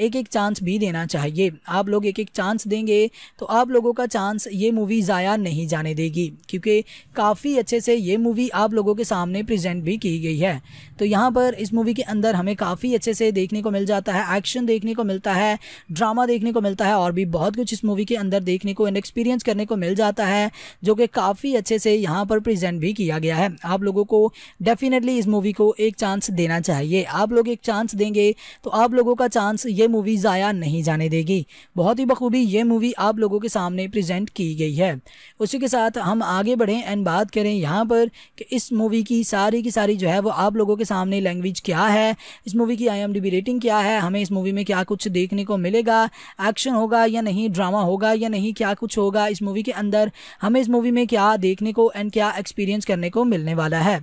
एक एक चांस भी देना चाहिए आप लोग एक एक चांस देंगे तो आप लोगों का चांस ये मूवी ज़ाया नहीं जाने देगी क्योंकि काफ़ी अच्छे से ये मूवी आप लोगों के सामने प्रजेंट भी की गई है तो यहाँ पर इस मूवी के अंदर हमें काफ़ी अच्छे से देखने को मिल जाता है एक्शन देखने को मिलता है ड्रामा देखने को मिलता है और भी बहुत कुछ इस मूवी के अंदर देखने को एंड एक्सपीरियंस करने को मिल जाता है जो कि काफ़ी अच्छे से यहाँ पर प्रेजेंट भी किया गया है आप लोगों को डेफिनेटली इस मूवी को एक चांस देना चाहिए आप लोग एक चांस देंगे तो आप लोगों का चांस ये मूवी ज़ाया नहीं जाने देगी बहुत ही बखूबी ये मूवी आप लोगों के सामने प्रजेंट की गई है उसी के साथ हम आगे बढ़ें एंड बात करें यहाँ पर कि इस मूवी की सारी की सारी जो है वो आप लोगों के सामने लैंग्वेज क्या है इस मूवी की आई रेटिंग क्या है हमें इस मूवी में क्या कुछ देखने को मिलेगा एक्शन होगा या नहीं ड्रामा होगा या नहीं क्या कुछ होगा इस मूवी के अंदर हमें इस मूवी में क्या देखने को एंड क्या एक्सपीरियंस करने को मिलने वाला है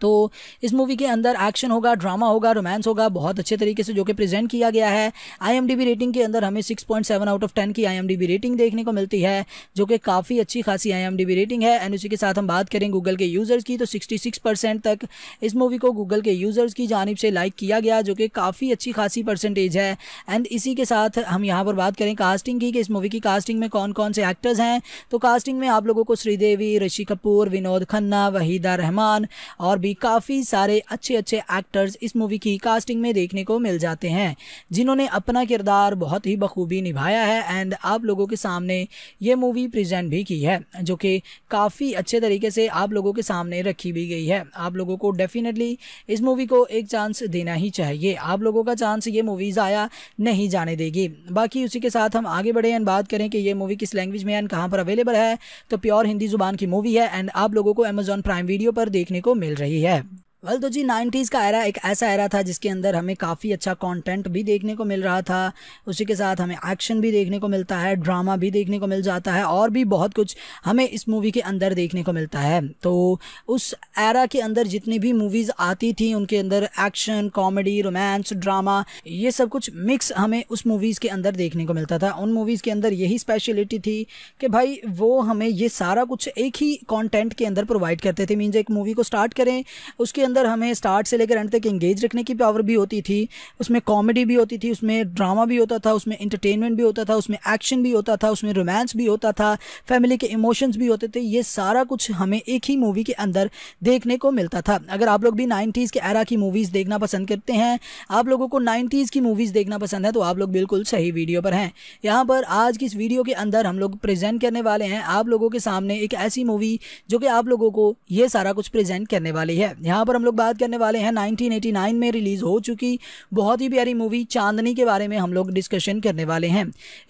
तो इस मूवी के अंदर एक्शन होगा ड्रामा होगा रोमांस होगा बहुत अच्छे तरीके से जो कि प्रेजेंट किया गया है आई रेटिंग के अंदर हमें सेवन आउट ऑफ टेन की आई रेटिंग देखने को मिलती है जो कि काफ़ी अच्छी खासी आई रेटिंग है एंड उसी के साथ हम बात करें गूगल के यूज़र्स की तो सिक्सटी परसेंट तक इस मूवी को गूगल के यूज़र्स की जानब से लाइक किया गया जो कि काफ़ी अच्छी खासी परसेंटेज है एंड इसी के साथ हम यहाँ पर बात करें कास्टिंग की कि इस मूवी की कास्टिंग में कौन कौन से एक्टर्स हैं तो कास्टिंग में आप लोगों को श्रीदेवी ऋषि कपूर विनोद खन्ना वहीदा रहमान और भी काफ़ी सारे अच्छे अच्छे एक्टर्स इस मूवी की कास्टिंग में देखने को मिल जाते हैं जिन्होंने अपना किरदार बहुत ही बखूबी निभाया है एंड आप लोगों के सामने ये मूवी प्रेजेंट भी की है जो कि काफ़ी अच्छे तरीके से आप लोगों के सामने रखी भी गई है आप लोगों को डेफिनेटली इस मूवी को एक चांस देना ही चाहिए आप लोगों का चांस ये मूवी ज़ाया नहीं जाने देगी बाकी उसी के साथ हम आगे बढ़े एंड बात करें कि ये मूवी किस लैंग्वेज में एंड कहाँ पर अवेलेबल है तो प्योर हिंदी जुबान की मूवी है एंड आप लोगों को अमेजॉन प्राइम वीडियो पर देखने को मिल रही है yeah वेल तो जी 90s का एरा एक ऐसा एरा था जिसके अंदर हमें काफ़ी अच्छा कंटेंट भी देखने को मिल रहा था उसी के साथ हमें एक्शन भी देखने को मिलता है ड्रामा भी देखने को मिल जाता है और भी बहुत कुछ हमें इस मूवी के अंदर देखने को मिलता है तो उस एरा के अंदर जितनी भी मूवीज़ आती थी उनके अंदर एक्शन कॉमेडी रोमांस ड्रामा ये सब कुछ मिक्स हमें उस मूवीज़ के अंदर देखने को मिलता था उन मूवीज़ के अंदर यही स्पेशलिटी थी कि भाई वो हमें ये सारा कुछ एक ही कॉन्टेंट के अंदर प्रोवाइड करते थे मीन्स एक मूवी को स्टार्ट करें उसके अंदर हमें स्टार्ट से लेकर एंड तक इंगेज रखने की पावर भी होती थी उसमें कॉमेडी भी होती थी उसमें ड्रामा भी होता था उसमें इंटरटेनमेंट भी होता था उसमें एक्शन भी होता था उसमें रोमांस भी होता था फैमिली के इमोशंस भी होते थे ये सारा कुछ हमें एक ही मूवी के अंदर देखने को मिलता था अगर आप लोग भी नाइन्टीज़ के एरा की मूवीज़ देखना पसंद करते हैं आप लोगों को नाइन्टीज़ की मूवीज़ देखना पसंद है तो आप लोग बिल्कुल सही वीडियो पर हैं यहाँ पर आज की इस वीडियो के अंदर हम लोग प्रेजेंट करने वाले हैं आप लोगों के सामने एक ऐसी मूवी जो कि आप लोगों को ये सारा कुछ प्रेजेंट करने वाली है यहाँ पर हम लोग बात करने वाले हैं 1989 में रिलीज़ हो चुकी बहुत ही प्यारी मूवी चांदनी के बारे में हम लोग डिस्कशन करने वाले हैं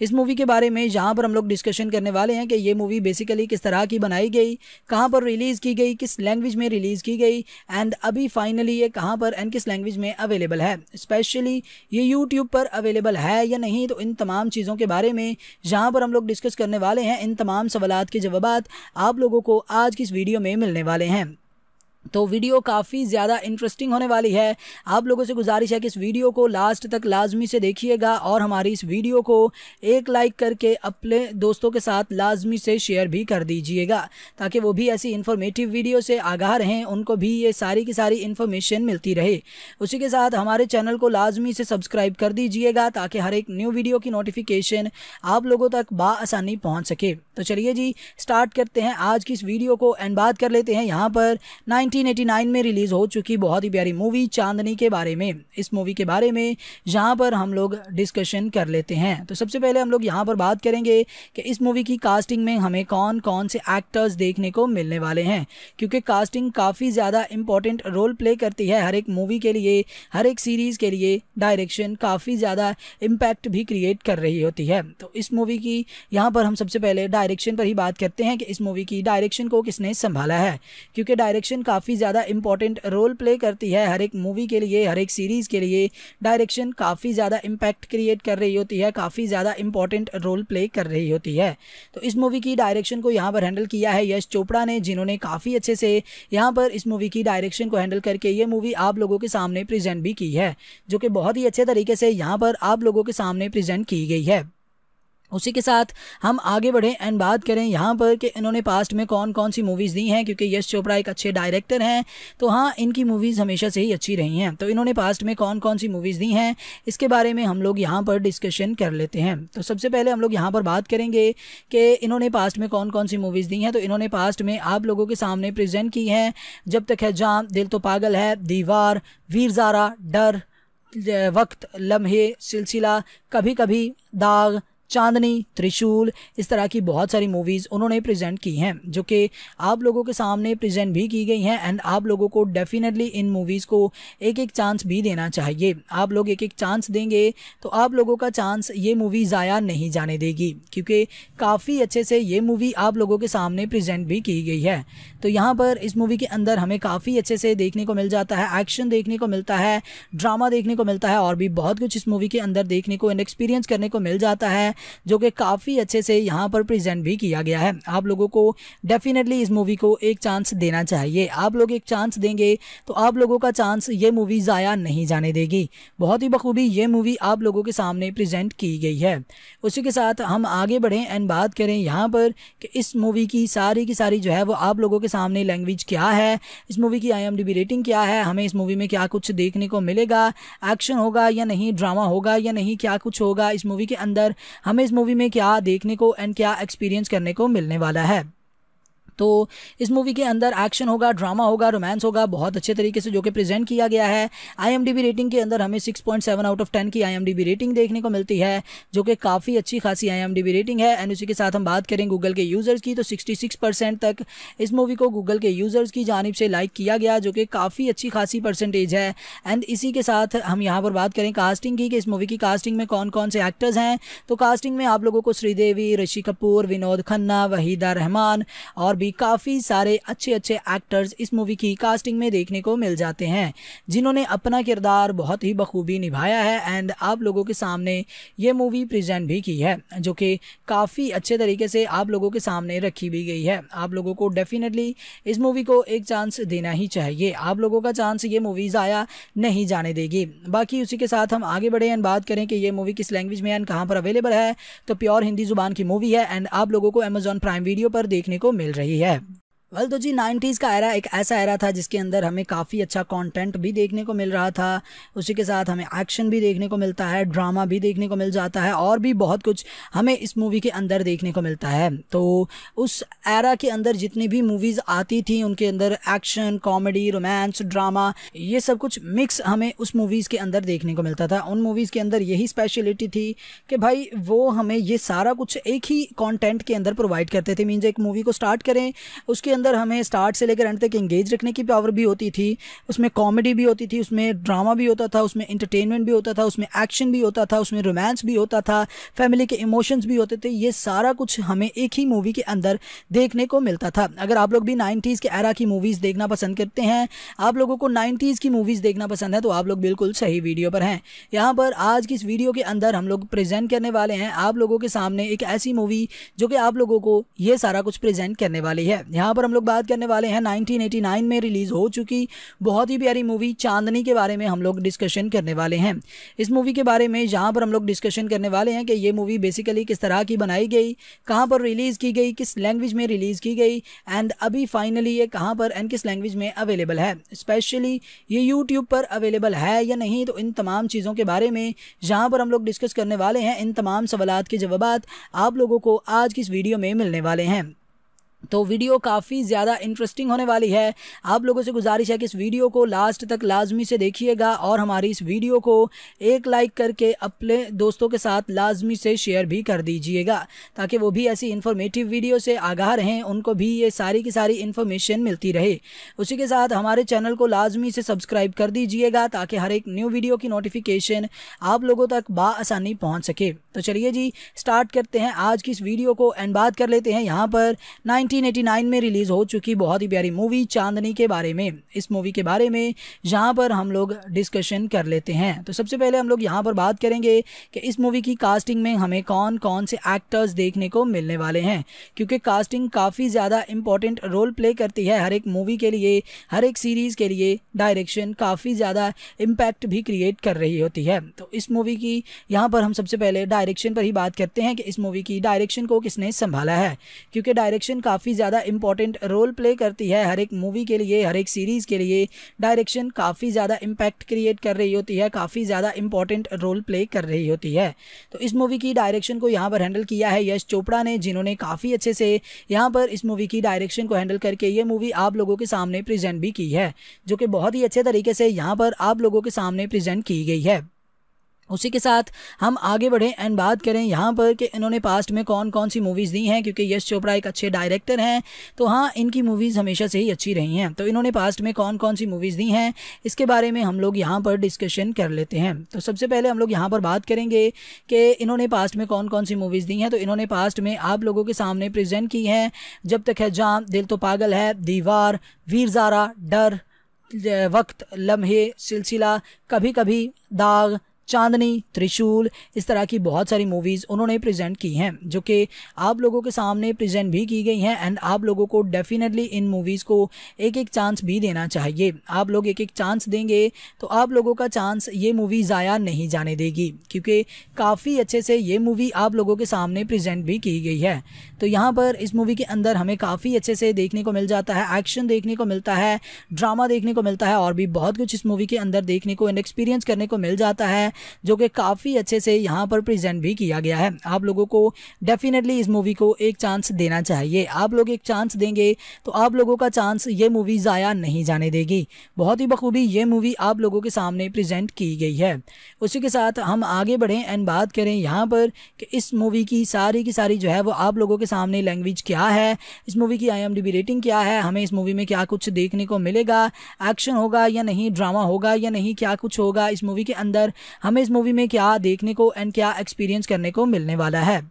इस मूवी के बारे में जहाँ पर हम लोग डिस्कशन करने वाले हैं कि ये मूवी बेसिकली किस तरह की बनाई गई कहाँ पर रिलीज़ की गई किस लैंग्वेज में रिलीज़ की गई एंड अभी फाइनली ये कहाँ पर एंड किस लैंग्वेज में अवेलेबल है स्पेशली ये यूट्यूब पर अवेलेबल है या नहीं तो इन तमाम चीज़ों के बारे में जहाँ पर हम लोग डिस्कस करने वाले हैं इन तमाम सवाल के जवाब आप लोगों को आज की इस वीडियो में मिलने वाले हैं तो वीडियो काफ़ी ज़्यादा इंटरेस्टिंग होने वाली है आप लोगों से गुजारिश है कि इस वीडियो को लास्ट तक लाजमी से देखिएगा और हमारी इस वीडियो को एक लाइक करके अपने दोस्तों के साथ लाजमी से शेयर भी कर दीजिएगा ताकि वो भी ऐसी इन्फॉर्मेटिव वीडियो से आगाह रहें उनको भी ये सारी की सारी इन्फॉर्मेशन मिलती रहे उसी के साथ हमारे चैनल को लाजमी से सब्सक्राइब कर दीजिएगा ताकि हर एक न्यू वीडियो की नोटिफिकेशन आप लोगों तक बासानी पहुँच सके तो चलिए जी स्टार्ट करते हैं आज की इस वीडियो को एंड बात कर लेते हैं यहाँ पर नाइनटी 1989 में रिलीज़ हो चुकी बहुत ही प्यारी मूवी चांदनी के बारे में इस मूवी के बारे में यहाँ पर हम लोग डिस्कशन कर लेते हैं तो सबसे पहले हम लोग यहाँ पर बात करेंगे कि इस मूवी की कास्टिंग में हमें कौन कौन से एक्टर्स देखने को मिलने वाले हैं क्योंकि कास्टिंग काफ़ी ज़्यादा इंपॉर्टेंट रोल प्ले करती है हर एक मूवी के लिए हर एक सीरीज़ के लिए डायरेक्शन काफ़ी ज़्यादा इम्पैक्ट भी क्रिएट कर रही होती है तो इस मूवी की यहाँ पर हम सबसे पहले डायरेक्शन पर ही बात करते हैं कि इस मूवी की डायरेक्शन को किसने संभाला है क्योंकि डायरेक्शन का काफ़ी ज़्यादा इंपॉर्टेंट रोल प्ले करती है हर एक मूवी के लिए हर एक सीरीज़ के लिए डायरेक्शन काफ़ी ज़्यादा इम्पैक्ट क्रिएट कर रही होती है काफ़ी ज़्यादा इंपॉर्टेंट रोल प्ले कर रही होती है तो इस मूवी की डायरेक्शन को यहाँ पर हैंडल किया है यश चोपड़ा ने जिन्होंने काफ़ी अच्छे से यहाँ पर इस मूवी की डायरेक्शन को हैंडल करके ये मूवी आप लोगों के सामने प्रेजेंट भी की है जो कि बहुत ही अच्छे तरीके से यहाँ पर आप लोगों के सामने प्रजेंट की गई है उसी के साथ हम आगे बढ़ें एंड बात करें यहाँ पर कि इन्होंने पास्ट में कौन कौन सी मूवीज़ दी हैं क्योंकि यश चोपड़ा एक अच्छे डायरेक्टर हैं तो हाँ इनकी मूवीज़ हमेशा से ही अच्छी रही हैं तो इन्होंने पास्ट में कौन कौन सी मूवीज़ दी हैं इसके बारे में हम लोग यहाँ पर डिस्कशन कर लेते हैं तो सबसे पहले हम लोग यहाँ पर बात करेंगे कि इन्होंने पास्ट में कौन कौन सी मूवीज़ दी हैं तो इन्होंने पास्ट में आप लोगों के सामने प्रजेंट की हैं जब तक है जाम दिल तो पागल है दीवार वीर ज़ारा डर वक्त लम्हे सिलसिला कभी कभी दाग चांदनी त्रिशूल इस तरह की बहुत सारी मूवीज़ उन्होंने प्रेजेंट की हैं जो कि आप लोगों के सामने प्रेजेंट भी की गई हैं एंड आप लोगों को डेफिनेटली इन मूवीज़ को एक एक चांस भी देना चाहिए आप लोग एक एक चांस देंगे तो आप लोगों का चांस ये मूवी ज़ाया नहीं जाने देगी क्योंकि काफ़ी अच्छे से ये मूवी आप लोगों के सामने प्रजेंट भी की गई है तो यहाँ पर इस मूवी के अंदर हमें काफ़ी अच्छे से देखने को मिल जाता है एक्शन देखने को मिलता है ड्रामा देखने को मिलता है और भी बहुत कुछ इस मूवी के अंदर देखने को एंड एक्सपीरियंस करने को मिल जाता है जो कि काफ़ी अच्छे से यहाँ पर प्रेजेंट भी किया गया है आप लोगों को डेफिनेटली इस मूवी को एक चांस देना चाहिए आप लोग एक चांस देंगे तो आप लोगों का चांस ये मूवी ज़ाया नहीं जाने देगी बहुत ही बखूबी ये मूवी आप लोगों के सामने प्रेजेंट की गई है उसी के साथ हम आगे बढ़ें एंड बात करें यहाँ पर कि इस मूवी की सारी की सारी जो है वो आप लोगों के सामने लैंग्वेज क्या है इस मूवी की आई रेटिंग क्या है हमें इस मूवी में क्या कुछ देखने को मिलेगा एक्शन होगा या नहीं ड्रामा होगा या नहीं क्या कुछ होगा इस मूवी के अंदर हमें इस मूवी में क्या देखने को एंड क्या एक्सपीरियंस करने को मिलने वाला है तो इस मूवी के अंदर एक्शन होगा ड्रामा होगा रोमांस होगा बहुत अच्छे तरीके से जो कि प्रेजेंट किया गया है आईएमडीबी रेटिंग के अंदर हमें 6.7 आउट ऑफ 10 की आईएमडीबी रेटिंग देखने को मिलती है जो कि काफ़ी अच्छी खासी आईएमडीबी रेटिंग है एंड उसी के साथ हम बात करें गूगल के यूज़र्स की तो सिक्सटी परसेंट तक इस मूवी को गूगल के यूज़र्स की जानब से लाइक किया गया जो कि काफ़ी अच्छी खासी परसेंटेज है एंड इसी के साथ हम यहाँ पर बात करें कास्टिंग की कि इस मूवी की कास्टिंग में कौन कौन से एक्टर्स हैं तो कास्टिंग में आप लोगों को श्रीदेवी ऋषि कपूर विनोद खन्ना वहीदा रहमान और भी भी काफ़ी सारे अच्छे अच्छे एक्टर्स इस मूवी की कास्टिंग में देखने को मिल जाते हैं जिन्होंने अपना किरदार बहुत ही बखूबी निभाया है एंड आप लोगों के सामने ये मूवी प्रेजेंट भी की है जो कि काफ़ी अच्छे तरीके से आप लोगों के सामने रखी भी गई है आप लोगों को डेफिनेटली इस मूवी को एक चांस देना ही चाहिए आप लोगों का चांस ये मूवी ज़ाया नहीं जाने देगी बाकी उसी के साथ हम आगे बढ़े एंड बात करें कि ये मूवी किस लैंग्वेज में एंड कहाँ पर अवेलेबल है तो प्योर हिंदी जुबान की मूवी है एंड आप लोगों को अमेजॉन प्राइम वीडियो पर देखने को मिल रही है yeah, वेल तो जी 90s का एरा एक ऐसा एरा था जिसके अंदर हमें काफ़ी अच्छा कंटेंट भी देखने को मिल रहा था उसी के साथ हमें एक्शन भी देखने को मिलता है ड्रामा भी देखने को मिल जाता है और भी बहुत कुछ हमें इस मूवी के अंदर देखने को मिलता है तो उस एरा के अंदर जितनी भी मूवीज़ आती थी उनके अंदर एक्शन कॉमेडी रोमांस ड्रामा ये सब कुछ मिक्स हमें उस मूवीज़ के अंदर देखने को मिलता था उन मूवीज़ के अंदर यही स्पेशलिटी थी कि भाई वो हमें ये सारा कुछ एक ही कॉन्टेंट के अंदर प्रोवाइड करते थे मीनज एक मूवी को स्टार्ट करें उसके अंदर हमें स्टार्ट से लेकर एंड तक इंगेज रखने की पावर भी होती थी उसमें कॉमेडी भी होती थी उसमें ड्रामा भी होता था उसमें इंटरटेनमेंट भी होता था उसमें एक्शन भी होता था उसमें रोमांस भी होता था फैमिली के इमोशंस भी होते थे ये सारा कुछ हमें एक ही मूवी के अंदर देखने को मिलता था अगर आप लोग भी नाइन्टीज़ के एरा की मूवीज़ देखना पसंद करते हैं आप लोगों को नाइन्टीज़ की मूवीज़ देखना पसंद है तो आप लोग बिल्कुल सही वीडियो पर हैं यहाँ पर आज की इस वीडियो के अंदर हम लोग प्रेजेंट करने वाले हैं आप लोगों के सामने एक ऐसी मूवी जो कि आप लोगों को ये सारा कुछ प्रेजेंट करने वाली है यहाँ पर हम लोग बात करने वाले हैं 1989 में रिलीज़ हो चुकी बहुत ही प्यारी मूवी चांदनी के बारे में हम लोग डिस्कशन करने वाले हैं इस मूवी के बारे में जहाँ पर हम लोग डिस्कशन करने वाले हैं कि ये मूवी बेसिकली किस तरह की बनाई गई कहाँ पर रिलीज़ की गई किस लैंग्वेज में रिलीज़ की गई एंड अभी फाइनली ये कहाँ पर एंड किस लैंग्वेज में अवेलेबल है स्पेशली ये यूट्यूब पर अवेलेबल है या नहीं तो इन तमाम चीज़ों के बारे में जहाँ पर हम लोग डिस्कस करने वाले हैं इन तमाम सवाल के जवाब आप लोगों को आज की इस वीडियो में मिलने वाले हैं तो वीडियो काफ़ी ज़्यादा इंटरेस्टिंग होने वाली है आप लोगों से गुजारिश है कि इस वीडियो को लास्ट तक लाजमी से देखिएगा और हमारी इस वीडियो को एक लाइक करके अपने दोस्तों के साथ लाजमी से शेयर भी कर दीजिएगा ताकि वो भी ऐसी इन्फॉर्मेटिव वीडियो से आगाह रहें उनको भी ये सारी की सारी इन्फॉर्मेशन मिलती रहे उसी के साथ हमारे चैनल को लाजमी से सब्सक्राइब कर दीजिएगा ताकि हर एक न्यू वीडियो की नोटिफिकेशन आप लोगों तक बासानी पहुँच सके तो चलिए जी स्टार्ट करते हैं आज की इस वीडियो को एंड बात कर लेते हैं यहाँ पर नाइन 1989 में रिलीज़ हो चुकी बहुत ही प्यारी मूवी चांदनी के बारे में इस मूवी के बारे में यहाँ पर हम लोग डिस्कशन कर लेते हैं तो सबसे पहले हम लोग यहाँ पर बात करेंगे कि इस मूवी की कास्टिंग में हमें कौन कौन से एक्टर्स देखने को मिलने वाले हैं क्योंकि कास्टिंग काफ़ी ज़्यादा इंपॉर्टेंट रोल प्ले करती है हर एक मूवी के लिए हर एक सीरीज़ के लिए डायरेक्शन काफ़ी ज़्यादा इम्पैक्ट भी क्रिएट कर रही होती है तो इस मूवी की यहाँ पर हम सबसे पहले डायरेक्शन पर ही बात करते हैं कि इस मूवी की डायरेक्शन को किसने संभाला है क्योंकि डायरेक्शन काफ़ी काफ़ी ज़्यादा इंपॉर्टेंट रोल प्ले करती है हर एक मूवी के लिए हर एक सीरीज़ के लिए डायरेक्शन काफ़ी ज़्यादा इम्पैक्ट क्रिएट कर रही होती है काफ़ी ज़्यादा इंपॉर्टेंट रोल प्ले कर रही होती है तो इस मूवी की डायरेक्शन को यहाँ पर हैंडल किया है यश चोपड़ा ने जिन्होंने काफ़ी अच्छे से यहाँ पर इस मूवी की डायरेक्शन को हैंडल करके ये मूवी आप लोगों के सामने प्रेजेंट भी की है जो कि बहुत ही अच्छे तरीके से यहाँ पर आप लोगों के सामने प्रेजेंट की गई है उसी के साथ हम आगे बढ़ें एंड बात करें यहाँ पर कि इन्होंने पास्ट में कौन कौन सी मूवीज़ दी हैं क्योंकि यश चोपड़ा एक अच्छे डायरेक्टर हैं तो हाँ इनकी मूवीज़ हमेशा से ही अच्छी रही हैं तो इन्होंने पास्ट में कौन कौन सी मूवीज़ दी हैं इसके बारे में हम लोग यहाँ पर डिस्कशन कर लेते हैं तो सबसे पहले हम लोग यहाँ पर बात करेंगे कि इन्होंने पास्ट में कौन कौन सी मूवीज़ दी हैं तो इन्होंने पास्ट में आप लोगों के सामने प्रजेंट की हैं जब तक है जाम दिल तो पागल है दीवार वीर ज़ारा डर वक्त लम्हे सिलसिला कभी कभी दाग चांदनी त्रिशूल इस तरह की बहुत सारी मूवीज़ उन्होंने प्रेजेंट की हैं जो कि आप लोगों के सामने प्रेजेंट भी की गई हैं एंड आप लोगों को डेफिनेटली इन मूवीज़ को एक एक चांस भी देना चाहिए आप लोग एक एक चांस देंगे तो आप लोगों का चांस ये मूवी ज़ाया नहीं जाने देगी क्योंकि काफ़ी अच्छे से ये मूवी आप लोगों के सामने प्रजेंट भी की गई है तो यहाँ पर इस मूवी के अंदर हमें काफ़ी अच्छे से देखने को मिल जाता है एक्शन देखने को मिलता है ड्रामा देखने को मिलता है और भी बहुत कुछ इस मूवी के अंदर देखने को एंड एक्सपीरियंस करने को मिल जाता है जो कि काफ़ी अच्छे से यहाँ पर प्रेजेंट भी किया गया है आप लोगों को डेफिनेटली इस मूवी को एक चांस देना चाहिए आप लोग एक चांस देंगे तो आप लोगों का चांस ये मूवी ज़ाया नहीं जाने देगी बहुत ही बखूबी ये मूवी आप लोगों के सामने प्रजेंट की गई है उसी के साथ हम आगे बढ़ें एंड बात करें यहाँ पर कि इस मूवी की सारी की सारी जो है वो आप लोगों के सामने लैंग्वेज क्या है इस मूवी की आई रेटिंग क्या है हमें इस मूवी में क्या कुछ देखने को मिलेगा एक्शन होगा या नहीं ड्रामा होगा या नहीं क्या कुछ होगा इस मूवी के अंदर हमें इस मूवी में क्या देखने को एंड क्या एक्सपीरियंस करने को मिलने वाला है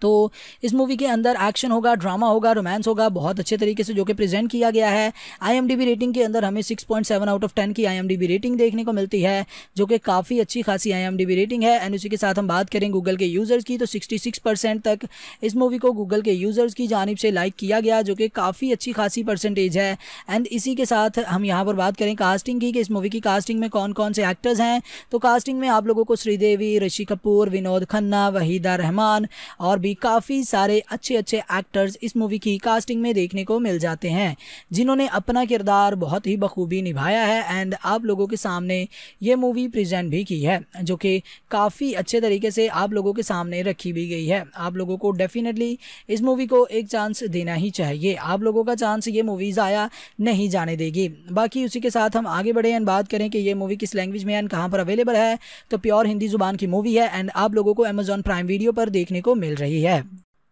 तो इस मूवी के अंदर एक्शन होगा ड्रामा होगा रोमांस होगा बहुत अच्छे तरीके से जो कि प्रेजेंट किया गया है आईएमडीबी रेटिंग के अंदर हमें 6.7 आउट ऑफ 10 की आईएमडीबी रेटिंग देखने को मिलती है जो कि काफ़ी अच्छी खासी आईएमडीबी रेटिंग है एंड उसी के साथ हम बात करें गूगल के यूज़र्स की तो सिक्सटी परसेंट तक इस मूवी को गूगल के यूज़र्स की जानब से लाइक किया गया जो कि काफ़ी अच्छी खासी परसेंटेज है एंड इसी के साथ हम यहाँ पर बात करें कास्टिंग की कि इस मूवी की कास्टिंग में कौन कौन से एक्टर्स हैं तो कास्टिंग में आप लोगों को श्रीदेवी ऋषि कपूर विनोद खन्ना वहीदा रहमान और भी काफ़ी सारे अच्छे अच्छे एक्टर्स इस मूवी की कास्टिंग में देखने को मिल जाते हैं जिन्होंने अपना किरदार बहुत ही बखूबी निभाया है एंड आप लोगों के सामने ये मूवी प्रेजेंट भी की है जो कि काफ़ी अच्छे तरीके से आप लोगों के सामने रखी भी गई है आप लोगों को डेफिनेटली इस मूवी को एक चांस देना ही चाहिए आप लोगों का चांस ये मूवी जया नहीं जाने देगी बाकी उसी के साथ हम आगे बढ़े एंड बात करें कि ये मूवी किस लैंग्वेज में एंड कहाँ पर अवेलेबल है तो प्योर हिंदी जुबान की मूवी है एंड आप लोगों को अमेजॉन प्राइम वीडियो पर देखने को मिल रही है yeah,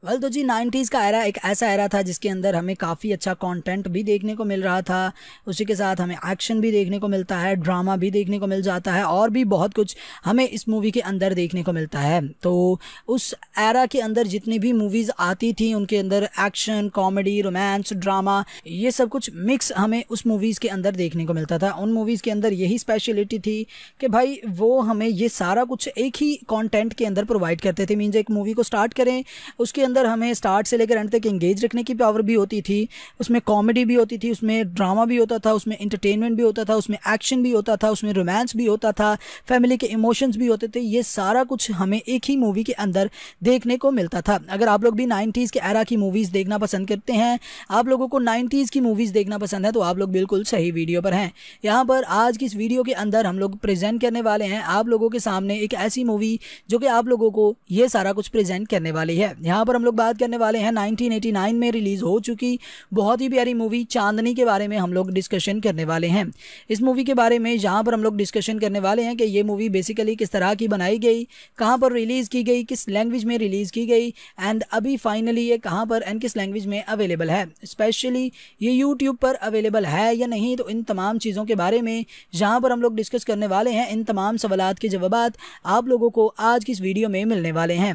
वेल तो जी 90s का एरा एक ऐसा एरा था जिसके अंदर हमें काफ़ी अच्छा कंटेंट भी देखने को मिल रहा था उसी के साथ हमें एक्शन भी देखने को मिलता है ड्रामा भी देखने को मिल जाता है और भी बहुत कुछ हमें इस मूवी के अंदर देखने को मिलता है तो उस एरा के अंदर जितनी भी मूवीज़ आती थी उनके अंदर एक्शन कॉमेडी रोमांस ड्रामा ये सब कुछ मिक्स हमें उस मूवीज़ के अंदर देखने को मिलता था उन मूवीज़ के अंदर यही स्पेशलिटी थी कि भाई वो हमें ये सारा कुछ एक ही कॉन्टेंट के अंदर प्रोवाइड करते थे मीन्स एक मूवी को स्टार्ट करें उसके अंदर हमें स्टार्ट से लेकर एंड तक इंगेज रखने की पावर भी होती थी उसमें कॉमेडी भी होती थी उसमें ड्रामा भी होता था उसमें इंटरटेनमेंट भी होता था उसमें एक्शन भी होता था उसमें रोमांस भी होता था फैमिली के इमोशंस भी होते थे ये सारा कुछ हमें एक ही मूवी के अंदर देखने को मिलता था अगर आप लोग भी नाइन्टीज़ के एरा की मूवीज़ देखना पसंद करते हैं आप लोगों को नाइन्टीज़ की मूवीज़ देखना पसंद है तो आप लोग बिल्कुल सही वीडियो पर हैं यहाँ पर आज की इस वीडियो के अंदर हम लोग प्रेजेंट करने वाले हैं आप लोगों के सामने एक ऐसी मूवी जो कि आप लोगों को ये सारा कुछ प्रेजेंट करने वाली है यहाँ पर हम लोग बात करने वाले हैं 1989 में रिलीज़ हो चुकी बहुत ही प्यारी मूवी चांदनी के बारे में हम लोग डिस्कशन करने वाले हैं इस मूवी के बारे में जहाँ पर हम लोग डिस्कशन करने वाले हैं कि ये मूवी बेसिकली किस तरह की बनाई गई कहाँ पर रिलीज़ की गई किस लैंग्वेज में रिलीज़ की गई एंड अभी फाइनली ये कहाँ पर एंड किस लैंग्वेज में अवेलेबल है स्पेशली ये यूट्यूब पर अवेलेबल है या नहीं तो इन तमाम चीज़ों के बारे में जहाँ पर हम लोग डिस्कस करने वाले हैं इन तमाम सवाल के जवाब आप लोगों को आज की इस वीडियो में मिलने वाले हैं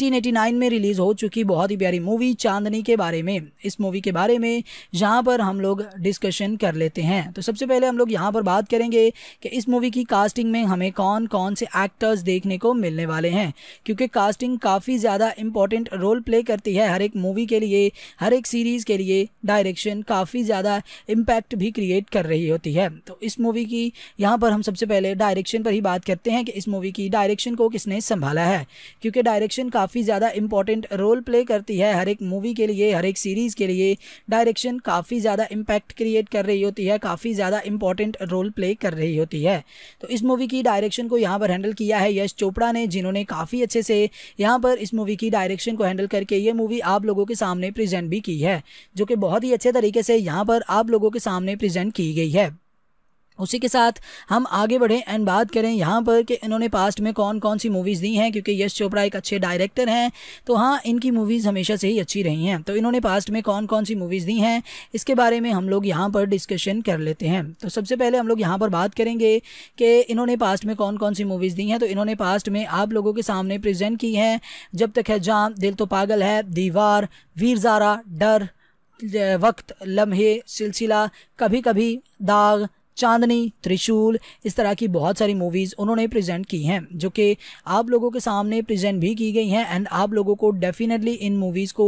1989 में रिलीज़ हो चुकी बहुत ही प्यारी मूवी चांदनी के बारे में इस मूवी के बारे में यहाँ पर हम लोग डिस्कशन कर लेते हैं तो सबसे पहले हम लोग यहाँ पर बात करेंगे कि इस मूवी की कास्टिंग में हमें कौन कौन से एक्टर्स देखने को मिलने वाले हैं क्योंकि कास्टिंग काफ़ी ज़्यादा इंपॉर्टेंट रोल प्ले करती है हर एक मूवी के लिए हर एक सीरीज़ के लिए डायरेक्शन काफ़ी ज़्यादा इम्पैक्ट भी क्रिएट कर रही होती है तो इस मूवी की यहाँ पर हम सबसे पहले डायरेक्शन पर ही बात करते हैं कि इस मूवी की डायरेक्शन को किसने संभाला है क्योंकि डायरेक्शन काफ़ी काफ़ी ज़्यादा इंपॉर्टेंट रोल प्ले करती है हर एक मूवी के लिए हर एक सीरीज़ के लिए डायरेक्शन काफ़ी ज़्यादा इम्पैक्ट क्रिएट कर रही होती है काफ़ी ज़्यादा इंपॉर्टेंट रोल प्ले कर रही होती है तो इस मूवी की डायरेक्शन को यहाँ पर हैंडल किया है यश चोपड़ा ने जिन्होंने काफ़ी अच्छे से यहाँ पर इस मूवी की डायरेक्शन को हैंडल करके ये मूवी आप लोगों के सामने प्रेजेंट भी की है जो कि बहुत ही अच्छे तरीके से यहाँ पर आप लोगों के सामने प्रेजेंट की गई है उसी के साथ हम आगे बढ़ें एंड बात करें यहाँ पर कि इन्होंने पास्ट में कौन कौन सी मूवीज़ दी हैं क्योंकि यश चोपड़ा एक अच्छे डायरेक्टर हैं तो हाँ इनकी मूवीज़ हमेशा से ही अच्छी रही हैं तो इन्होंने पास्ट में कौन कौन सी मूवीज़ दी हैं इसके बारे में हम लोग यहाँ पर डिस्कशन कर लेते हैं तो सबसे पहले हम लोग यहाँ पर बात करेंगे कि इन्होंने पास्ट में कौन कौन सी मूवीज़ दी हैं तो इन्होंने पास्ट में आप लोगों के सामने प्रजेंट की हैं जब तक है जाम दिल तो पागल है दीवार वीर ज़ारा डर वक्त लम्हे सिलसिला कभी कभी दाग चांदनी त्रिशूल इस तरह की बहुत सारी मूवीज़ उन्होंने प्रेजेंट की हैं जो कि आप लोगों के सामने प्रेजेंट भी की गई हैं एंड आप लोगों को डेफिनेटली इन मूवीज़ को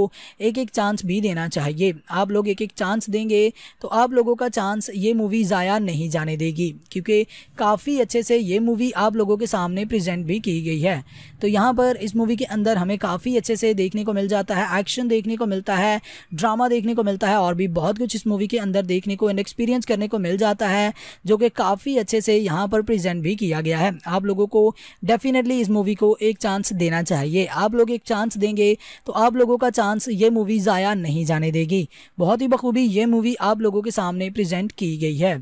एक एक चांस भी देना चाहिए आप लोग एक एक चांस देंगे तो आप लोगों का चांस ये मूवी ज़ाया नहीं जाने देगी क्योंकि काफ़ी अच्छे से ये मूवी आप लोगों के सामने प्रजेंट भी की गई है तो यहाँ पर इस मूवी के अंदर हमें काफ़ी अच्छे से देखने को मिल जाता है एक्शन देखने को मिलता है ड्रामा देखने को मिलता है और भी बहुत कुछ इस मूवी के अंदर देखने को एंड एक्सपीरियंस करने को मिल जाता है जो कि काफ़ी अच्छे से यहाँ पर प्रेजेंट भी किया गया है आप लोगों को डेफिनेटली इस मूवी को एक चांस देना चाहिए आप लोग एक चांस देंगे तो आप लोगों का चांस ये मूवी ज़ाया नहीं जाने देगी बहुत ही बखूबी ये मूवी आप लोगों के सामने प्रजेंट की गई है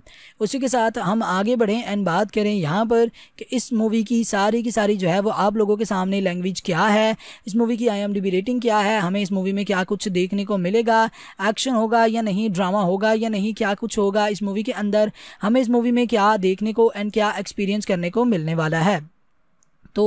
उसी के साथ हम आगे बढ़ें एंड बात करें यहाँ पर कि इस मूवी की सारी की सारी जो है वो आप लोगों के सामने लैंग्वेज क्या है इस मूवी की आई रेटिंग क्या है हमें इस मूवी में क्या कुछ देखने को मिलेगा एक्शन होगा या नहीं ड्रामा होगा या नहीं क्या कुछ होगा इस मूवी के अंदर हमें इस मूवी में क्या देखने को एंड क्या एक्सपीरियंस करने को मिलने वाला है तो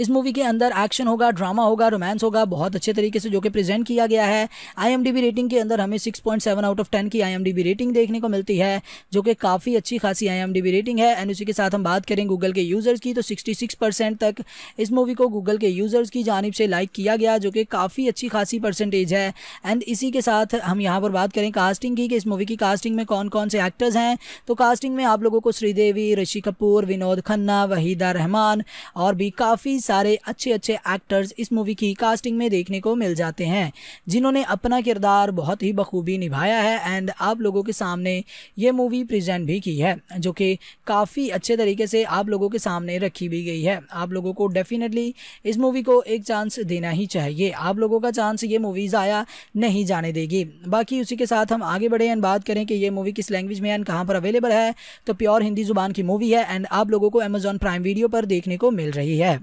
इस मूवी के अंदर एक्शन होगा ड्रामा होगा रोमांस होगा बहुत अच्छे तरीके से जो कि प्रेजेंट किया गया है आई रेटिंग के अंदर हमें 6.7 आउट ऑफ 10 की आई रेटिंग देखने को मिलती है जो कि काफ़ी अच्छी खासी आई रेटिंग है एंड उसी के साथ हम बात करें गूगल के यूज़र्स की तो 66 परसेंट तक इस मूवी को गूगल के यूज़र्स की जानब से लाइक किया गया जो कि काफ़ी अच्छी खासी परसेंटेज है एंड इसी के साथ हम यहाँ पर बात करें कास्टिंग की कि इस मूवी की कास्टिंग में कौन कौन से एक्टर्स हैं तो कास्टिंग में आप लोगों को श्रीदेवी ऋषि कपूर विनोद खन्ना वहीदा रहमान और भी काफ़ी सारे अच्छे अच्छे एक्टर्स इस मूवी की कास्टिंग में देखने को मिल जाते हैं जिन्होंने अपना किरदार बहुत ही बखूबी निभाया है एंड आप लोगों के सामने ये मूवी प्रेजेंट भी की है जो कि काफ़ी अच्छे तरीके से आप लोगों के सामने रखी भी गई है आप लोगों को डेफिनेटली इस मूवी को एक चांस देना ही चाहिए आप लोगों का चांस ये मूवी ज़ाया नहीं जाने देगी बाकी उसी के साथ हम आगे बढ़े एंड बात करें कि ये मूवी किस लैंग्वेज में एंड कहाँ पर अवेलेबल है तो प्योर हिंदी जुबान की मूवी है एंड आप लोगों को अमेजॉन प्राइम वीडियो पर देखने को मिल रही है yeah,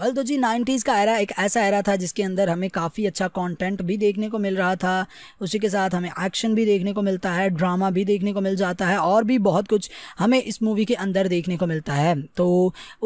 वेल तो जी 90s का एरा एक ऐसा एरा था जिसके अंदर हमें काफ़ी अच्छा कंटेंट भी देखने को मिल रहा था उसी के साथ हमें एक्शन भी देखने को मिलता है ड्रामा भी देखने को मिल जाता है और भी बहुत कुछ हमें इस मूवी के अंदर देखने को मिलता है तो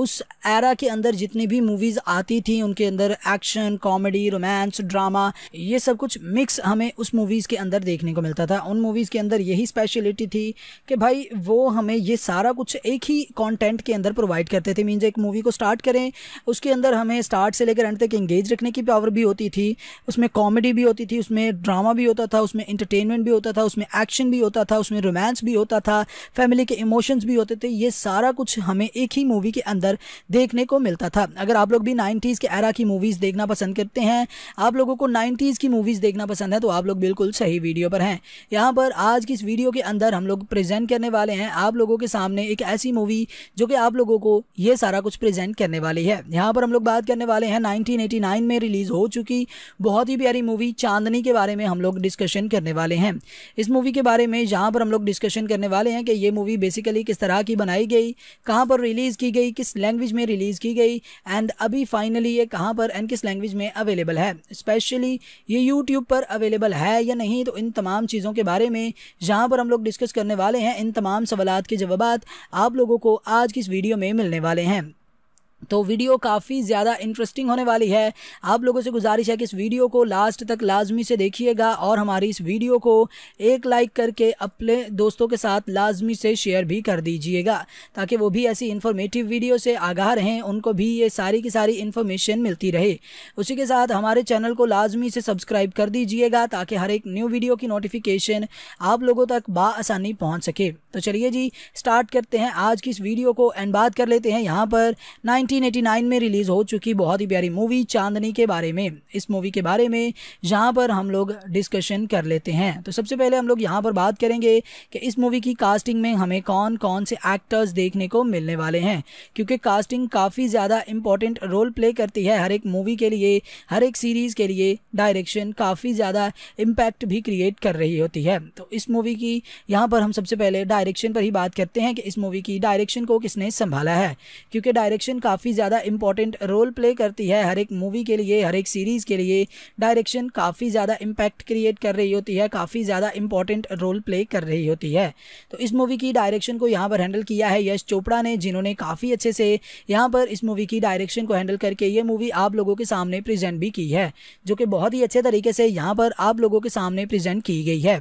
उस एरा के अंदर जितनी भी मूवीज़ आती थी उनके अंदर एक्शन कॉमेडी रोमांस ड्रामा ये सब कुछ मिक्स हमें उस मूवीज़ के अंदर देखने को मिलता था उन मूवीज़ के अंदर यही स्पेशलिटी थी कि भाई वो हमें ये सारा कुछ एक ही कॉन्टेंट के अंदर प्रोवाइड करते थे मीन्स एक मूवी को स्टार्ट करें उसके अंदर अंदर हमें स्टार्ट से लेकर एंड तक इंगेज रखने की पावर भी होती थी उसमें कॉमेडी भी होती थी उसमें ड्रामा भी होता था उसमें इंटरटेनमेंट भी होता था उसमें एक्शन भी होता था उसमें रोमांस भी होता था फैमिली के इमोशंस भी होते थे ये सारा कुछ हमें एक ही मूवी के अंदर देखने को मिलता था अगर आप लोग भी नाइन्टीज़ के एरा की मूवीज़ देखना पसंद करते हैं आप लोगों को नाइन्टीज़ की मूवीज़ देखना पसंद है तो आप लोग बिल्कुल सही वीडियो पर हैं यहाँ पर आज की इस वीडियो के अंदर हम लोग प्रेजेंट करने वाले हैं आप लोगों के सामने एक ऐसी मूवी जो कि आप लोगों को ये सारा कुछ प्रेजेंट करने वाली है यहाँ पर पर हम लोग बात करने वाले हैं 1989 में रिलीज़ हो चुकी बहुत ही प्यारी मूवी चांदनी के बारे में हम लोग डिस्कशन करने वाले हैं इस मूवी के बारे में जहाँ पर हम लोग डिस्कशन करने वाले हैं कि ये मूवी बेसिकली किस तरह की बनाई गई कहाँ पर रिलीज़ की गई किस लैंग्वेज में रिलीज़ की गई एंड अभी फाइनली ये कहाँ पर एंड किस लैंग्वेज में अवेलेबल है स्पेशली ये यूट्यूब पर अवेलेबल है या नहीं तो इन तमाम चीज़ों के बारे में जहाँ पर हम लोग डिस्कस करने वाले हैं इन तमाम सवाल के जवाब आप लोगों को आज की इस वीडियो में मिलने वाले हैं तो वीडियो काफ़ी ज़्यादा इंटरेस्टिंग होने वाली है आप लोगों से गुजारिश है कि इस वीडियो को लास्ट तक लाजमी से देखिएगा और हमारी इस वीडियो को एक लाइक करके अपने दोस्तों के साथ लाजमी से शेयर भी कर दीजिएगा ताकि वो भी ऐसी इन्फॉर्मेटिव वीडियो से आगाह रहें उनको भी ये सारी की सारी इन्फॉर्मेशन मिलती रहे उसी के साथ हमारे चैनल को लाजमी से सब्सक्राइब कर दीजिएगा ताकि हर एक न्यू वीडियो की नोटिफिकेशन आप लोगों तक बासानी पहुँच सके तो चलिए जी स्टार्ट करते हैं आज की इस वीडियो को एंड बात कर लेते हैं यहाँ पर नाइन्टी 1989 में रिलीज़ हो चुकी बहुत ही प्यारी मूवी चांदनी के बारे में इस मूवी के बारे में यहाँ पर हम लोग डिस्कशन कर लेते हैं तो सबसे पहले हम लोग यहाँ पर बात करेंगे कि इस मूवी की कास्टिंग में हमें कौन कौन से एक्टर्स देखने को मिलने वाले हैं क्योंकि कास्टिंग काफ़ी ज़्यादा इंपॉर्टेंट रोल प्ले करती है हर एक मूवी के लिए हर एक सीरीज़ के लिए डायरेक्शन काफ़ी ज़्यादा इम्पैक्ट भी क्रिएट कर रही होती है तो इस मूवी की यहाँ पर हम सबसे पहले डायरेक्शन पर ही बात करते हैं कि इस मूवी की डायरेक्शन को किसने संभाला है क्योंकि डायरेक्शन काफ़ी काफ़ी ज़्यादा इंपॉर्टेंट रोल प्ले करती है हर एक मूवी के लिए हर एक सीरीज़ के लिए डायरेक्शन काफ़ी ज़्यादा इम्पैक्ट क्रिएट कर रही होती है काफ़ी ज़्यादा इंपॉर्टेंट रोल प्ले कर रही होती है तो इस मूवी की डायरेक्शन को यहाँ पर हैंडल किया है यश चोपड़ा ने जिन्होंने काफ़ी अच्छे से यहाँ पर इस मूवी की डायरेक्शन को हैंडल करके ये मूवी आप लोगों के सामने प्रजेंट भी की है जो कि बहुत ही अच्छे तरीके से यहाँ पर आप लोगों के सामने प्रजेंट की गई है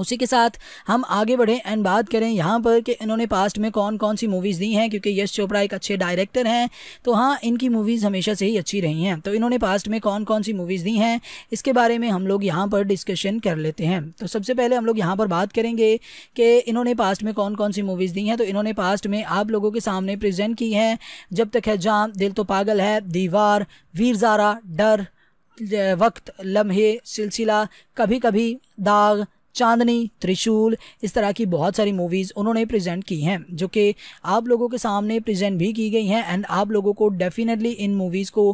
उसी के साथ हम आगे बढ़ें एंड बात करें यहाँ पर कि इन्होंने पास्ट में कौन कौन सी मूवीज़ दी हैं क्योंकि यश चोपड़ा एक अच्छे डायरेक्टर हैं तो हाँ इनकी मूवीज़ हमेशा से ही अच्छी रही हैं तो इन्होंने पास्ट में कौन कौन सी मूवीज़ दी हैं इसके बारे में हम लोग यहाँ पर डिस्कशन कर लेते हैं तो सबसे पहले हम लोग यहाँ पर बात करेंगे कि इन्होंने पास्ट में कौन कौन सी मूवीज़ दी हैं तो इन्होंने पास्ट में आप लोगों के सामने प्रेजेंट की हैं जब तक है जाम दिल तो पागल है दीवार वीर ज़ारा डर वक्त लम्हे सिलसिला कभी कभी दाग चांदनी त्रिशूल इस तरह की बहुत सारी मूवीज़ उन्होंने प्रेजेंट की हैं जो कि आप लोगों के सामने प्रेजेंट भी की गई हैं एंड आप लोगों को डेफिनेटली इन मूवीज़ को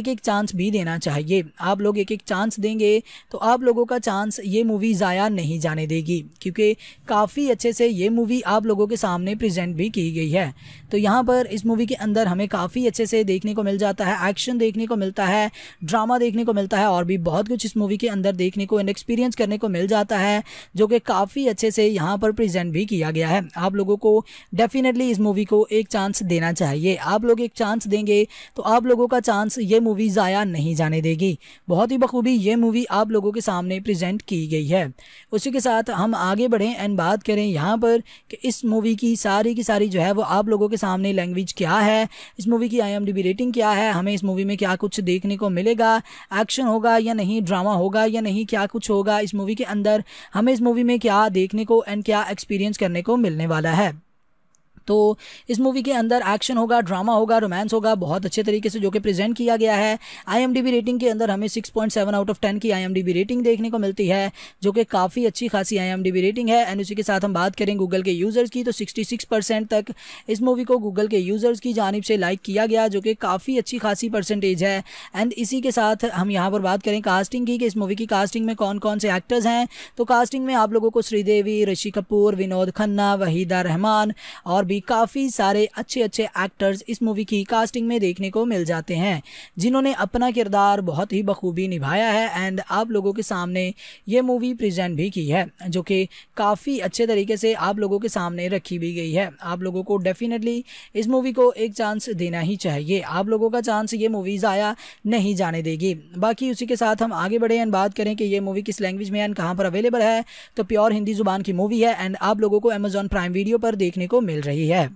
एक एक चांस भी देना चाहिए आप लोग एक एक चांस देंगे तो आप लोगों का चांस ये मूवी ज़ाया नहीं जाने देगी क्योंकि काफ़ी अच्छे से ये मूवी आप लोगों के सामने प्रजेंट भी की गई है तो यहाँ पर इस मूवी के अंदर हमें काफ़ी अच्छे से देखने को मिल जाता है एक्शन देखने को मिलता है ड्रामा देखने को मिलता है और भी बहुत कुछ इस मूवी के अंदर देखने को एंड एक्सपीरियंस करने को मिल जाता है जो कि काफ़ी अच्छे से यहाँ पर प्रेजेंट भी किया गया है आप लोगों को डेफिनेटली इस मूवी को एक चांस देना चाहिए आप लोग एक चांस देंगे तो आप लोगों का चांस ये मूवी ज़ाया नहीं जाने देगी बहुत ही बखूबी ये मूवी आप लोगों के सामने प्रजेंट की गई है उसी के साथ हम आगे बढ़ें एंड बात करें यहाँ पर कि इस मूवी की सारी की सारी जो है वो आप लोगों के सामने लैंग्वेज क्या है इस मूवी की आई रेटिंग क्या है हमें इस मूवी में क्या कुछ देखने को मिलेगा एक्शन होगा या नहीं ड्रामा होगा या नहीं क्या कुछ होगा इस मूवी के अंदर हमें इस मूवी में क्या देखने को एंड क्या एक्सपीरियंस करने को मिलने वाला है तो इस मूवी के अंदर एक्शन होगा ड्रामा होगा रोमांस होगा बहुत अच्छे तरीके से जो कि प्रेजेंट किया गया है आई रेटिंग के अंदर हमें सेवन आउट ऑफ टेन की आई रेटिंग देखने को मिलती है जो कि काफ़ी अच्छी खासी आई रेटिंग है एंड उसी के साथ हम बात करें गूगल के यूज़र्स की तो सिक्सटी परसेंट तक इस मूवी को गूगल के यूज़र्स की जानब से लाइक किया गया जो कि काफ़ी अच्छी खासी परसेंटेज है एंड इसी के साथ हम यहाँ पर बात करें कास्टिंग की कि इस मूवी की कास्टिंग में कौन कौन से एक्टर्स हैं तो कास्टिंग में आप लोगों को श्रीदेवी ऋषि कपूर विनोद खन्ना वहीदा रहमान और भी काफ़ी सारे अच्छे अच्छे एक्टर्स इस मूवी की कास्टिंग में देखने को मिल जाते हैं जिन्होंने अपना किरदार बहुत ही बखूबी निभाया है एंड आप लोगों के सामने ये मूवी प्रेजेंट भी की है जो कि काफ़ी अच्छे तरीके से आप लोगों के सामने रखी भी गई है आप लोगों को डेफिनेटली इस मूवी को एक चांस देना ही चाहिए आप लोगों का चांस ये मूवी ज़ाया नहीं जाने देगी बाकी उसी के साथ हम आगे बढ़े एंड बात करें कि ये मूवी किस लैंग्वेज में एंड कहाँ पर अवेलेबल है तो प्योर हिंदी जुबान की मूवी है एंड आप लोगों को अमेजॉन प्राइम वीडियो पर देखने को मिल रही है yeah,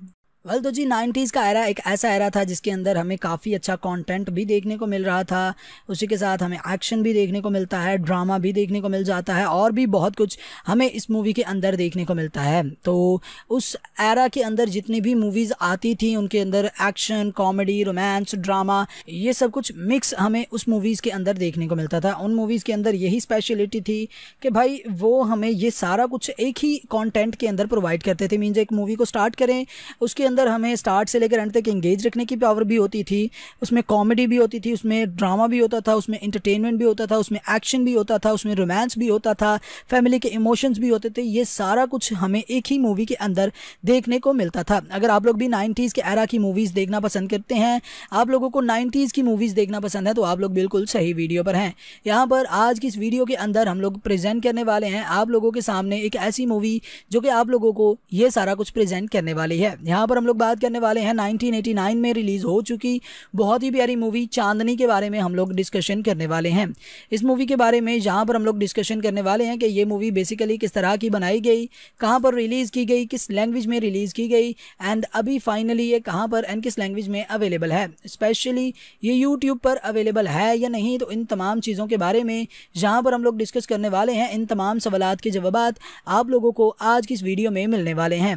वल तो जी नाइन्टीज़ का एरा एक ऐसा एरा था जिसके अंदर हमें काफ़ी अच्छा कंटेंट भी देखने को मिल रहा था उसी के साथ हमें एक्शन भी देखने को मिलता है ड्रामा भी देखने को मिल जाता है और भी बहुत कुछ हमें इस मूवी के अंदर देखने को मिलता है तो उस एरा के अंदर जितनी भी मूवीज़ आती थी उनके अंदर एक्शन कॉमेडी रोमांस ड्रामा ये सब कुछ मिक्स हमें उस मूवीज़ के अंदर देखने को मिलता था उन मूवीज़ के अंदर यही स्पेशलिटी थी कि भाई वो हमें ये सारा कुछ एक ही कॉन्टेंट के अंदर प्रोवाइड करते थे मीन्स एक मूवी को स्टार्ट करें उसके अंदर अंदर हमें स्टार्ट से लेकर एंड तक इंगेज रखने की पावर भी होती थी उसमें कॉमेडी भी होती थी उसमें ड्रामा भी होता था उसमें इंटरटेनमेंट भी होता था उसमें एक्शन भी होता था उसमें रोमांस भी होता था फैमिली के इमोशंस भी होते थे ये सारा कुछ हमें एक ही मूवी के अंदर देखने को मिलता था अगर आप लोग भी नाइन्टीज़ के एरा की मूवीज़ देखना पसंद करते हैं आप लोगों को नाइन्टीज़ की मूवीज़ देखना पसंद है तो आप लोग बिल्कुल सही वीडियो पर हैं यहाँ पर आज की इस वीडियो के अंदर हम लोग प्रेजेंट करने वाले हैं आप लोगों के सामने एक ऐसी मूवी जो कि आप लोगों को ये सारा कुछ प्रेजेंट करने वाली है यहाँ पर और हम लोग बात करने वाले हैं 1989 में रिलीज़ हो चुकी बहुत ही प्यारी मूवी चांदनी के बारे में हम लोग डिस्कशन करने वाले हैं इस मूवी के बारे में जहाँ पर हम लोग डिस्कशन करने वाले हैं कि ये मूवी बेसिकली किस तरह की बनाई गई कहाँ पर रिलीज़ की गई किस लैंग्वेज में रिलीज़ की गई एंड अभी फाइनली ये कहाँ पर एंड किस लैंग्वेज में अवेलेबल है स्पेशली ये यूट्यूब पर अवेलेबल है या नहीं तो इन तमाम चीज़ों के बारे में जहाँ पर हम लोग डिस्कस करने वाले हैं इन तमाम सवाल के जवाब आप लोगों को आज की इस वीडियो में मिलने वाले हैं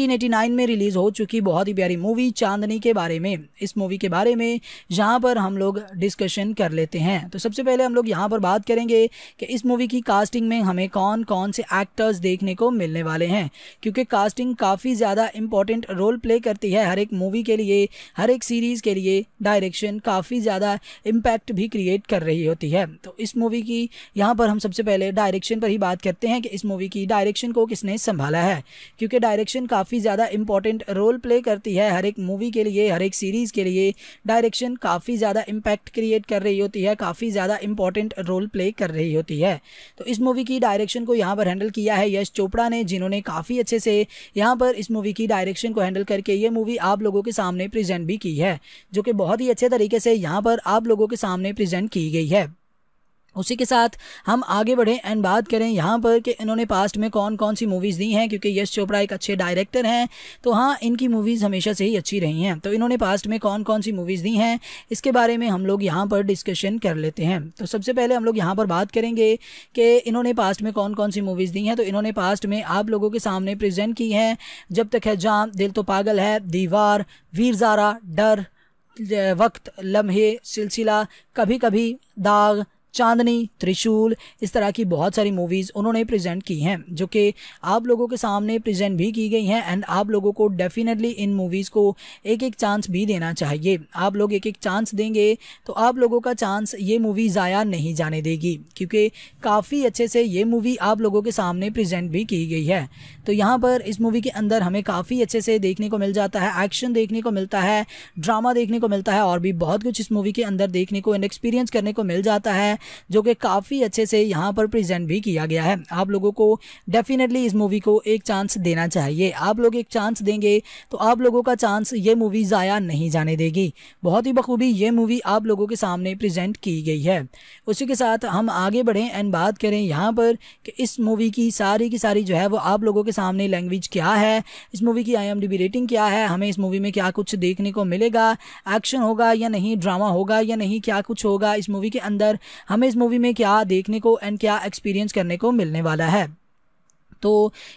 1989 में रिलीज़ हो चुकी बहुत ही प्यारी मूवी चांदनी के बारे में इस मूवी के बारे में यहाँ पर हम लोग डिस्कशन कर लेते हैं तो सबसे पहले हम लोग यहाँ पर बात करेंगे कि इस मूवी की कास्टिंग में हमें कौन कौन से एक्टर्स देखने को मिलने वाले हैं क्योंकि कास्टिंग काफ़ी ज़्यादा इंपॉर्टेंट रोल प्ले करती है हर एक मूवी के लिए हर एक सीरीज़ के लिए डायरेक्शन काफ़ी ज़्यादा इम्पैक्ट भी क्रिएट कर रही होती है तो इस मूवी की यहाँ पर हम सबसे पहले डायरेक्शन पर ही बात करते हैं कि इस मूवी की डायरेक्शन को किसने संभाला है क्योंकि डायरेक्शन काफ़ी काफ़ी ज़्यादा इंपॉर्टेंट रोल प्ले करती है हर एक मूवी के लिए हर एक सीरीज़ के लिए डायरेक्शन काफ़ी ज़्यादा इम्पैक्ट क्रिएट कर रही होती है काफ़ी ज़्यादा इंपॉर्टेंट रोल प्ले कर रही होती है तो इस मूवी की डायरेक्शन को यहाँ पर हैंडल किया है यश चोपड़ा ने जिन्होंने काफ़ी अच्छे से यहाँ पर इस मूवी की डायरेक्शन को हैंडल करके ये मूवी आप लोगों के सामने प्रजेंट भी की है जो कि बहुत ही अच्छे तरीके से यहाँ पर आप लोगों के सामने प्रजेंट की गई है उसी के साथ हम आगे बढ़ें एंड बात करें यहाँ पर कि इन्होंने पास्ट में कौन कौन सी मूवीज़ दी हैं क्योंकि यश चोपड़ा एक अच्छे डायरेक्टर हैं तो हाँ इनकी मूवीज़ हमेशा से ही अच्छी रही हैं तो इन्होंने पास्ट में कौन कौन सी मूवीज़ दी हैं इसके बारे में हम लोग यहाँ पर डिस्कशन कर लेते हैं तो सबसे पहले हम लोग यहाँ पर बात करेंगे कि इन्होंने पास्ट में कौन कौन सी मूवीज़ दी हैं तो इन्होंने पास्ट में आप लोगों के सामने प्रजेंट की हैं जब तक है जाम दिल तो पागल है दीवार वीर ज़ारा डर वक्त लम्हे सिलसिला कभी कभी दाग चांदनी त्रिशूल इस तरह की बहुत सारी मूवीज़ उन्होंने प्रेजेंट की हैं जो कि आप लोगों के सामने प्रेजेंट भी की गई हैं एंड आप लोगों को डेफिनेटली इन मूवीज़ को एक एक चांस भी देना चाहिए आप लोग एक एक चांस देंगे तो आप लोगों का चांस ये मूवी ज़ाया नहीं जाने देगी क्योंकि काफ़ी अच्छे से ये मूवी आप लोगों के सामने प्रजेंट भी की गई है तो यहाँ पर इस मूवी के अंदर हमें काफ़ी अच्छे से देखने को मिल जाता है एक्शन देखने को मिलता है ड्रामा देखने को मिलता है और भी बहुत कुछ इस मूवी के अंदर देखने को एंड एक्सपीरियंस करने को मिल जाता है जो कि काफ़ी अच्छे से यहाँ पर प्रेजेंट भी किया गया है आप लोगों को डेफिनेटली इस मूवी को एक चांस देना चाहिए आप लोग एक चांस देंगे तो आप लोगों का चांस ये मूवी ज़ाया नहीं जाने देगी बहुत ही बखूबी ये मूवी आप लोगों के सामने प्रजेंट की गई है उसी के साथ हम आगे बढ़ें एंड बात करें यहाँ पर कि इस मूवी की सारी की सारी जो है वो आप लोगों के सामने लैंग्वेज क्या है इस मूवी की आई रेटिंग क्या है हमें इस मूवी में क्या कुछ देखने को मिलेगा एक्शन होगा या नहीं ड्रामा होगा या नहीं क्या कुछ होगा इस मूवी के अंदर हमें इस मूवी में क्या देखने को एंड क्या एक्सपीरियंस करने को मिलने वाला है तो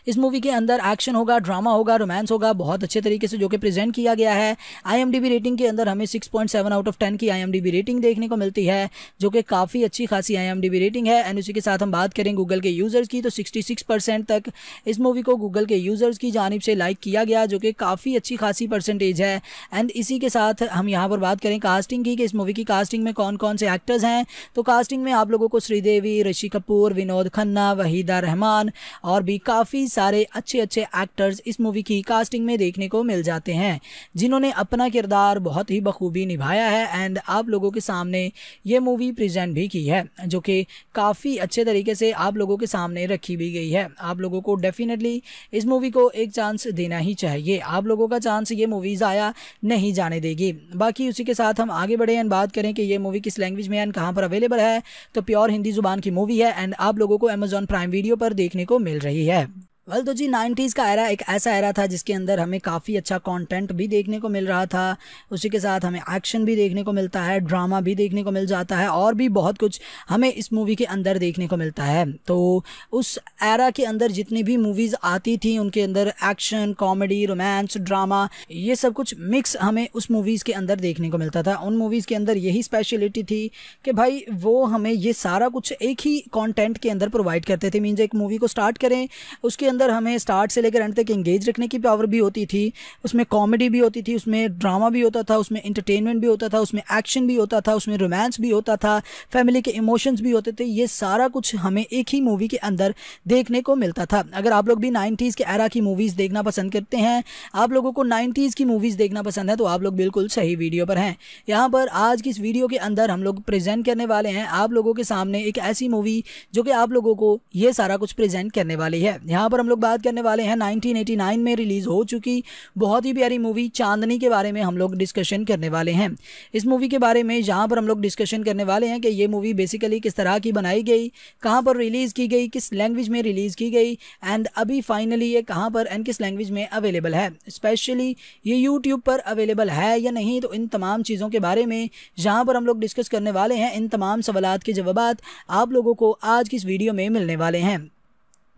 इस मूवी के अंदर एक्शन होगा ड्रामा होगा रोमांस होगा बहुत अच्छे तरीके से जो कि प्रेजेंट किया गया है आईएमडीबी रेटिंग के अंदर हमें 6.7 आउट ऑफ 10 की आईएमडीबी रेटिंग देखने को मिलती है जो कि काफ़ी अच्छी खासी आईएमडीबी रेटिंग है एंड उसी के साथ हम बात करें गूगल के यूज़र्स की तो सिक्सटी परसेंट तक इस मूवी को गूगल के यूज़र्स की जानब से लाइक किया गया जो कि काफ़ी अच्छी खासी परसेंटेज है एंड इसी के साथ हम यहाँ पर बात करें कास्टिंग की कि इस मूवी की कास्टिंग में कौन कौन से एक्टर्स हैं तो कास्टिंग में आप लोगों को श्रीदेवी ऋषि कपूर विनोद खन्ना वहीदा रहमान और भी काफ़ी सारे अच्छे अच्छे एक्टर्स इस मूवी की कास्टिंग में देखने को मिल जाते हैं जिन्होंने अपना किरदार बहुत ही बखूबी निभाया है एंड आप लोगों के सामने ये मूवी प्रेजेंट भी की है जो कि काफ़ी अच्छे तरीके से आप लोगों के सामने रखी भी गई है आप लोगों को डेफिनेटली इस मूवी को एक चांस देना ही चाहिए आप लोगों का चांस ये मूवी ज़ाया नहीं जाने देगी बाकी उसी के साथ हम आगे बढ़े एंड बात करें कि ये मूवी किस लैंग्वेज में एंड कहाँ पर अवेलेबल है तो प्योर हिंदी जुबान की मूवी है एंड आप लोगों को अमेजॉन प्राइम वीडियो पर देखने को मिल रही है yeah वेल तो जी 90s का एरा एक ऐसा एरा था जिसके अंदर हमें काफ़ी अच्छा कंटेंट भी देखने को मिल रहा था उसी के साथ हमें एक्शन भी देखने को मिलता है ड्रामा भी देखने को मिल जाता है और भी बहुत कुछ हमें इस मूवी के अंदर देखने को मिलता है तो उस एरा के अंदर जितनी भी मूवीज़ आती थी उनके अंदर एक्शन कॉमेडी रोमांस ड्रामा ये सब कुछ मिक्स हमें उस मूवीज़ के अंदर देखने को मिलता था उन मूवीज़ के अंदर यही स्पेशलिटी थी कि भाई वो हमें ये सारा कुछ एक ही कॉन्टेंट के अंदर प्रोवाइड करते थे मीन्स एक मूवी को स्टार्ट करें उसके अंदर हमें स्टार्ट से लेकर एंड तक इंगेज रखने की पावर भी होती थी उसमें कॉमेडी भी होती थी उसमें ड्रामा भी होता था उसमें इंटरटेनमेंट भी होता था उसमें एक्शन भी होता था उसमें रोमांस भी होता था फैमिली के इमोशंस भी होते थे ये सारा कुछ हमें एक ही मूवी के अंदर देखने को मिलता था अगर आप लोग भी नाइन्टीज़ के एरा की मूवीज़ देखना पसंद करते हैं आप लोगों को नाइन्टीज़ की मूवीज़ देखना पसंद है तो आप लोग बिल्कुल सही वीडियो पर हैं यहाँ पर आज की इस वीडियो के अंदर हम लोग प्रेजेंट करने वाले हैं आप लोगों के सामने एक ऐसी मूवी जो कि आप लोगों को ये सारा कुछ प्रेजेंट करने वाली है यहाँ पर हम लोग बात करने वाले हैं 1989 में रिलीज़ हो चुकी बहुत ही प्यारी मूवी चांदनी के बारे में हम लोग डिस्कशन करने वाले हैं इस मूवी के बारे में जहाँ पर हम लोग डिस्कशन करने वाले हैं कि ये मूवी बेसिकली किस तरह की बनाई गई कहाँ पर रिलीज़ की गई किस लैंग्वेज में रिलीज़ की गई एंड अभी फाइनली ये कहाँ पर एंड किस लैंग्वेज में अवेलेबल है स्पेशली ये यूट्यूब पर अवेलेबल है या नहीं तो इन तमाम चीज़ों के बारे में जहाँ पर हम लोग डिस्कस करने वाले हैं इन तमाम सवाल के जवाब आप लोगों को आज की इस वीडियो में मिलने वाले हैं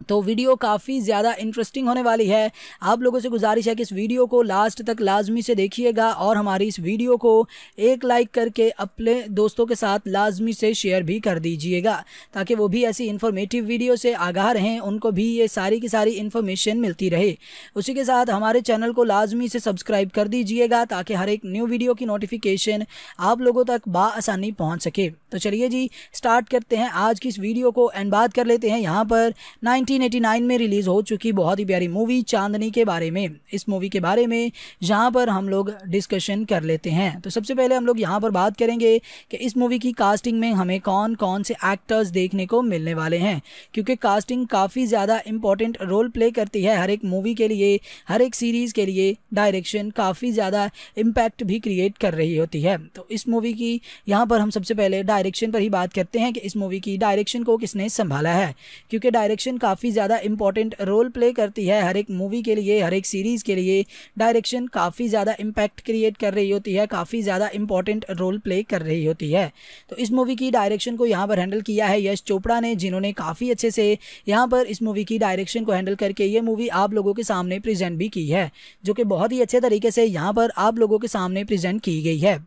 तो वीडियो काफ़ी ज़्यादा इंटरेस्टिंग होने वाली है आप लोगों से गुजारिश है कि इस वीडियो को लास्ट तक लाजमी से देखिएगा और हमारी इस वीडियो को एक लाइक करके अपने दोस्तों के साथ लाजमी से शेयर भी कर दीजिएगा ताकि वो भी ऐसी इन्फॉर्मेटिव वीडियो से आगाह रहें उनको भी ये सारी की सारी इन्फॉर्मेशन मिलती रहे उसी के साथ हमारे चैनल को लाजमी से सब्सक्राइब कर दीजिएगा ताकि हर एक न्यू वीडियो की नोटिफिकेशन आप लोगों तक बासानी पहुँच सके तो चलिए जी स्टार्ट करते हैं आज की इस वीडियो को एंड बात कर लेते हैं यहाँ पर नाइन 1989 में रिलीज़ हो चुकी बहुत ही प्यारी मूवी चांदनी के बारे में इस मूवी के बारे में यहाँ पर हम लोग डिस्कशन कर लेते हैं तो सबसे पहले हम लोग यहाँ पर बात करेंगे कि इस मूवी की कास्टिंग में हमें कौन कौन से एक्टर्स देखने को मिलने वाले हैं क्योंकि कास्टिंग काफ़ी ज़्यादा इंपॉर्टेंट रोल प्ले करती है हर एक मूवी के लिए हर एक सीरीज़ के लिए डायरेक्शन काफ़ी ज़्यादा इम्पैक्ट भी क्रिएट कर रही होती है तो इस मूवी की यहाँ पर हम सबसे पहले डायरेक्शन पर ही बात करते हैं कि इस मूवी की डायरेक्शन को किसने संभाला है क्योंकि डायरेक्शन काफ़ी काफ़ी ज़्यादा इंपॉर्टेंट रोल प्ले करती है हर एक मूवी के लिए हर एक सीरीज़ के लिए डायरेक्शन काफ़ी ज़्यादा इम्पैक्ट क्रिएट कर रही होती है काफ़ी ज़्यादा इंपॉर्टेंट रोल प्ले कर रही होती है तो इस मूवी की डायरेक्शन को यहाँ पर हैंडल किया है यश चोपड़ा ने जिन्होंने काफ़ी अच्छे से यहाँ पर इस मूवी की डायरेक्शन को हैंडल करके ये मूवी आप लोगों के सामने प्रेजेंट भी की है जो कि बहुत ही अच्छे तरीके से यहाँ पर आप लोगों के सामने प्रेजेंट की गई है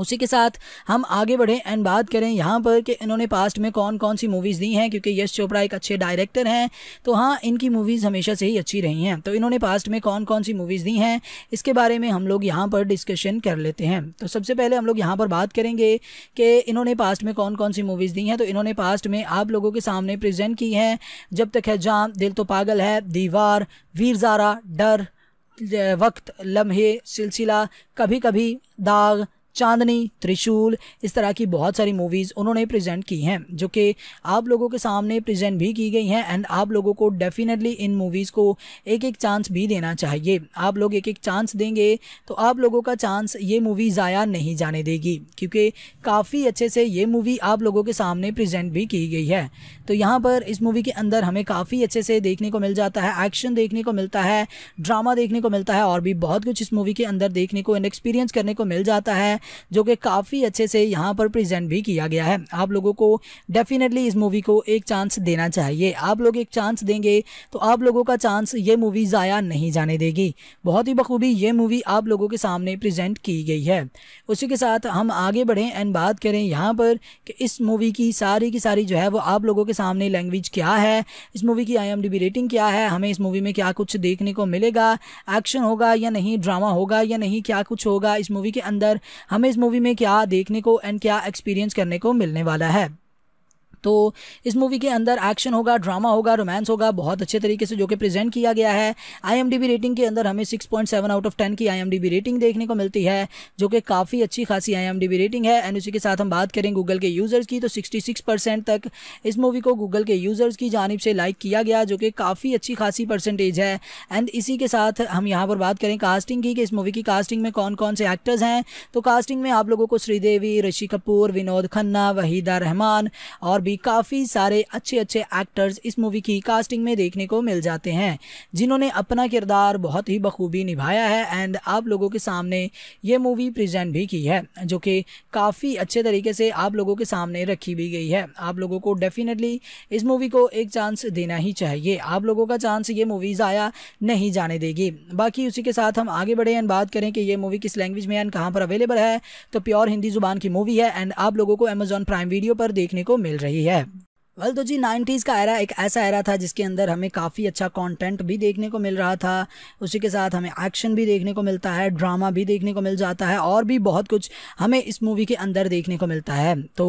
उसी के साथ हम आगे बढ़ें एंड बात करें यहाँ पर कि इन्होंने पास्ट में कौन कौन सी मूवीज़ दी हैं क्योंकि यश चोपड़ा एक अच्छे डायरेक्टर हैं तो हाँ इनकी मूवीज़ हमेशा से ही अच्छी रही हैं तो इन्होंने पास्ट में कौन कौन सी मूवीज़ दी हैं इसके बारे में हम लोग यहाँ पर डिस्कशन कर लेते हैं तो सबसे पहले हम लोग यहाँ पर बात करेंगे कि इन्होंने पास्ट में कौन कौन सी मूवीज़ दी हैं तो इन्होंने पास्ट में आप लोगों के सामने प्रजेंट की हैं जब तक है जाम दिल तो पागल है दीवार वीर ज़ारा डर वक्त लम्हे सिलसिला कभी कभी दाग चांदनी त्रिशूल इस तरह की बहुत सारी मूवीज़ उन्होंने प्रेजेंट की हैं जो कि आप लोगों के सामने प्रेजेंट भी की गई हैं एंड आप लोगों को डेफिनेटली इन मूवीज़ को एक एक चांस भी देना चाहिए आप लोग एक एक चांस देंगे तो आप लोगों का चांस ये मूवी ज़ाया नहीं जाने देगी क्योंकि काफ़ी अच्छे से ये मूवी आप लोगों के सामने प्रजेंट भी की गई है तो यहाँ पर इस मूवी के अंदर हमें काफ़ी अच्छे से देखने को मिल जाता है एक्शन देखने को मिलता है ड्रामा देखने को मिलता है और भी बहुत कुछ इस मूवी के अंदर देखने को एंड एक्सपीरियंस करने को मिल जाता है जो कि काफ़ी अच्छे से यहाँ पर प्रेजेंट भी किया गया है आप लोगों को डेफिनेटली इस मूवी को एक चांस देना चाहिए आप लोग एक चांस देंगे तो आप लोगों का चांस ये मूवी ज़ाया नहीं जाने देगी बहुत ही बखूबी ये मूवी आप लोगों के सामने प्रजेंट की गई है उसी के साथ हम आगे बढ़ें एंड बात करें यहाँ पर कि इस मूवी की सारी की सारी जो है वो आप लोगों के सामने लैंग्वेज क्या है इस मूवी की आई रेटिंग क्या है हमें इस मूवी में क्या कुछ देखने को मिलेगा एक्शन होगा या नहीं ड्रामा होगा या नहीं क्या कुछ होगा इस मूवी के अंदर हमें इस मूवी में क्या देखने को एंड क्या एक्सपीरियंस करने को मिलने वाला है तो इस मूवी के अंदर एक्शन होगा ड्रामा होगा रोमांस होगा बहुत अच्छे तरीके से जो कि प्रेजेंट किया गया है आई रेटिंग के अंदर हमें सिक्स आउट ऑफ टेन की आई रेटिंग देखने को मिलती है जो कि काफ़ी अच्छी खासी आई रेटिंग है एंड उसी के साथ हम बात करें गूगल के यूज़र्स की तो सिक्सटी तक इस मूवी को गूगल के यूज़र्स की जानब से लाइक किया गया जो कि काफ़ी अच्छी खासी परसेंटेज है एंड इसी के साथ हम यहाँ पर बात करें कास्टिंग की कि इस मूवी की कास्टिंग में कौन कौन से एक्टर्स हैं तो कास्टिंग में आप लोगों को श्रीदेवी ऋषि कपूर विनोद खन्ना वहीदा रहमान और बी भी काफ़ी सारे अच्छे अच्छे एक्टर्स इस मूवी की कास्टिंग में देखने को मिल जाते हैं जिन्होंने अपना किरदार बहुत ही बखूबी निभाया है एंड आप लोगों के सामने ये मूवी प्रेजेंट भी की है जो कि काफ़ी अच्छे तरीके से आप लोगों के सामने रखी भी गई है आप लोगों को डेफिनेटली इस मूवी को एक चांस देना ही चाहिए आप लोगों का चांस ये मूवी जया नहीं जाने देगी बाकी उसी के साथ हम आगे बढ़े एंड बात करें कि ये मूवी किस लैंग्वेज में एंड कहाँ पर अवेलेबल है तो प्योर हिंदी जुबान की मूवी है एंड आप लोगों को अमेजॉन प्राइम वीडियो पर देखने को मिल रही है yeah, वेल तो जी 90s का एरा एक ऐसा एरा था जिसके अंदर हमें काफ़ी अच्छा कंटेंट भी देखने को मिल रहा था उसी के साथ हमें एक्शन भी देखने को मिलता है ड्रामा भी देखने को मिल जाता है और भी बहुत कुछ हमें इस मूवी के अंदर देखने को मिलता है तो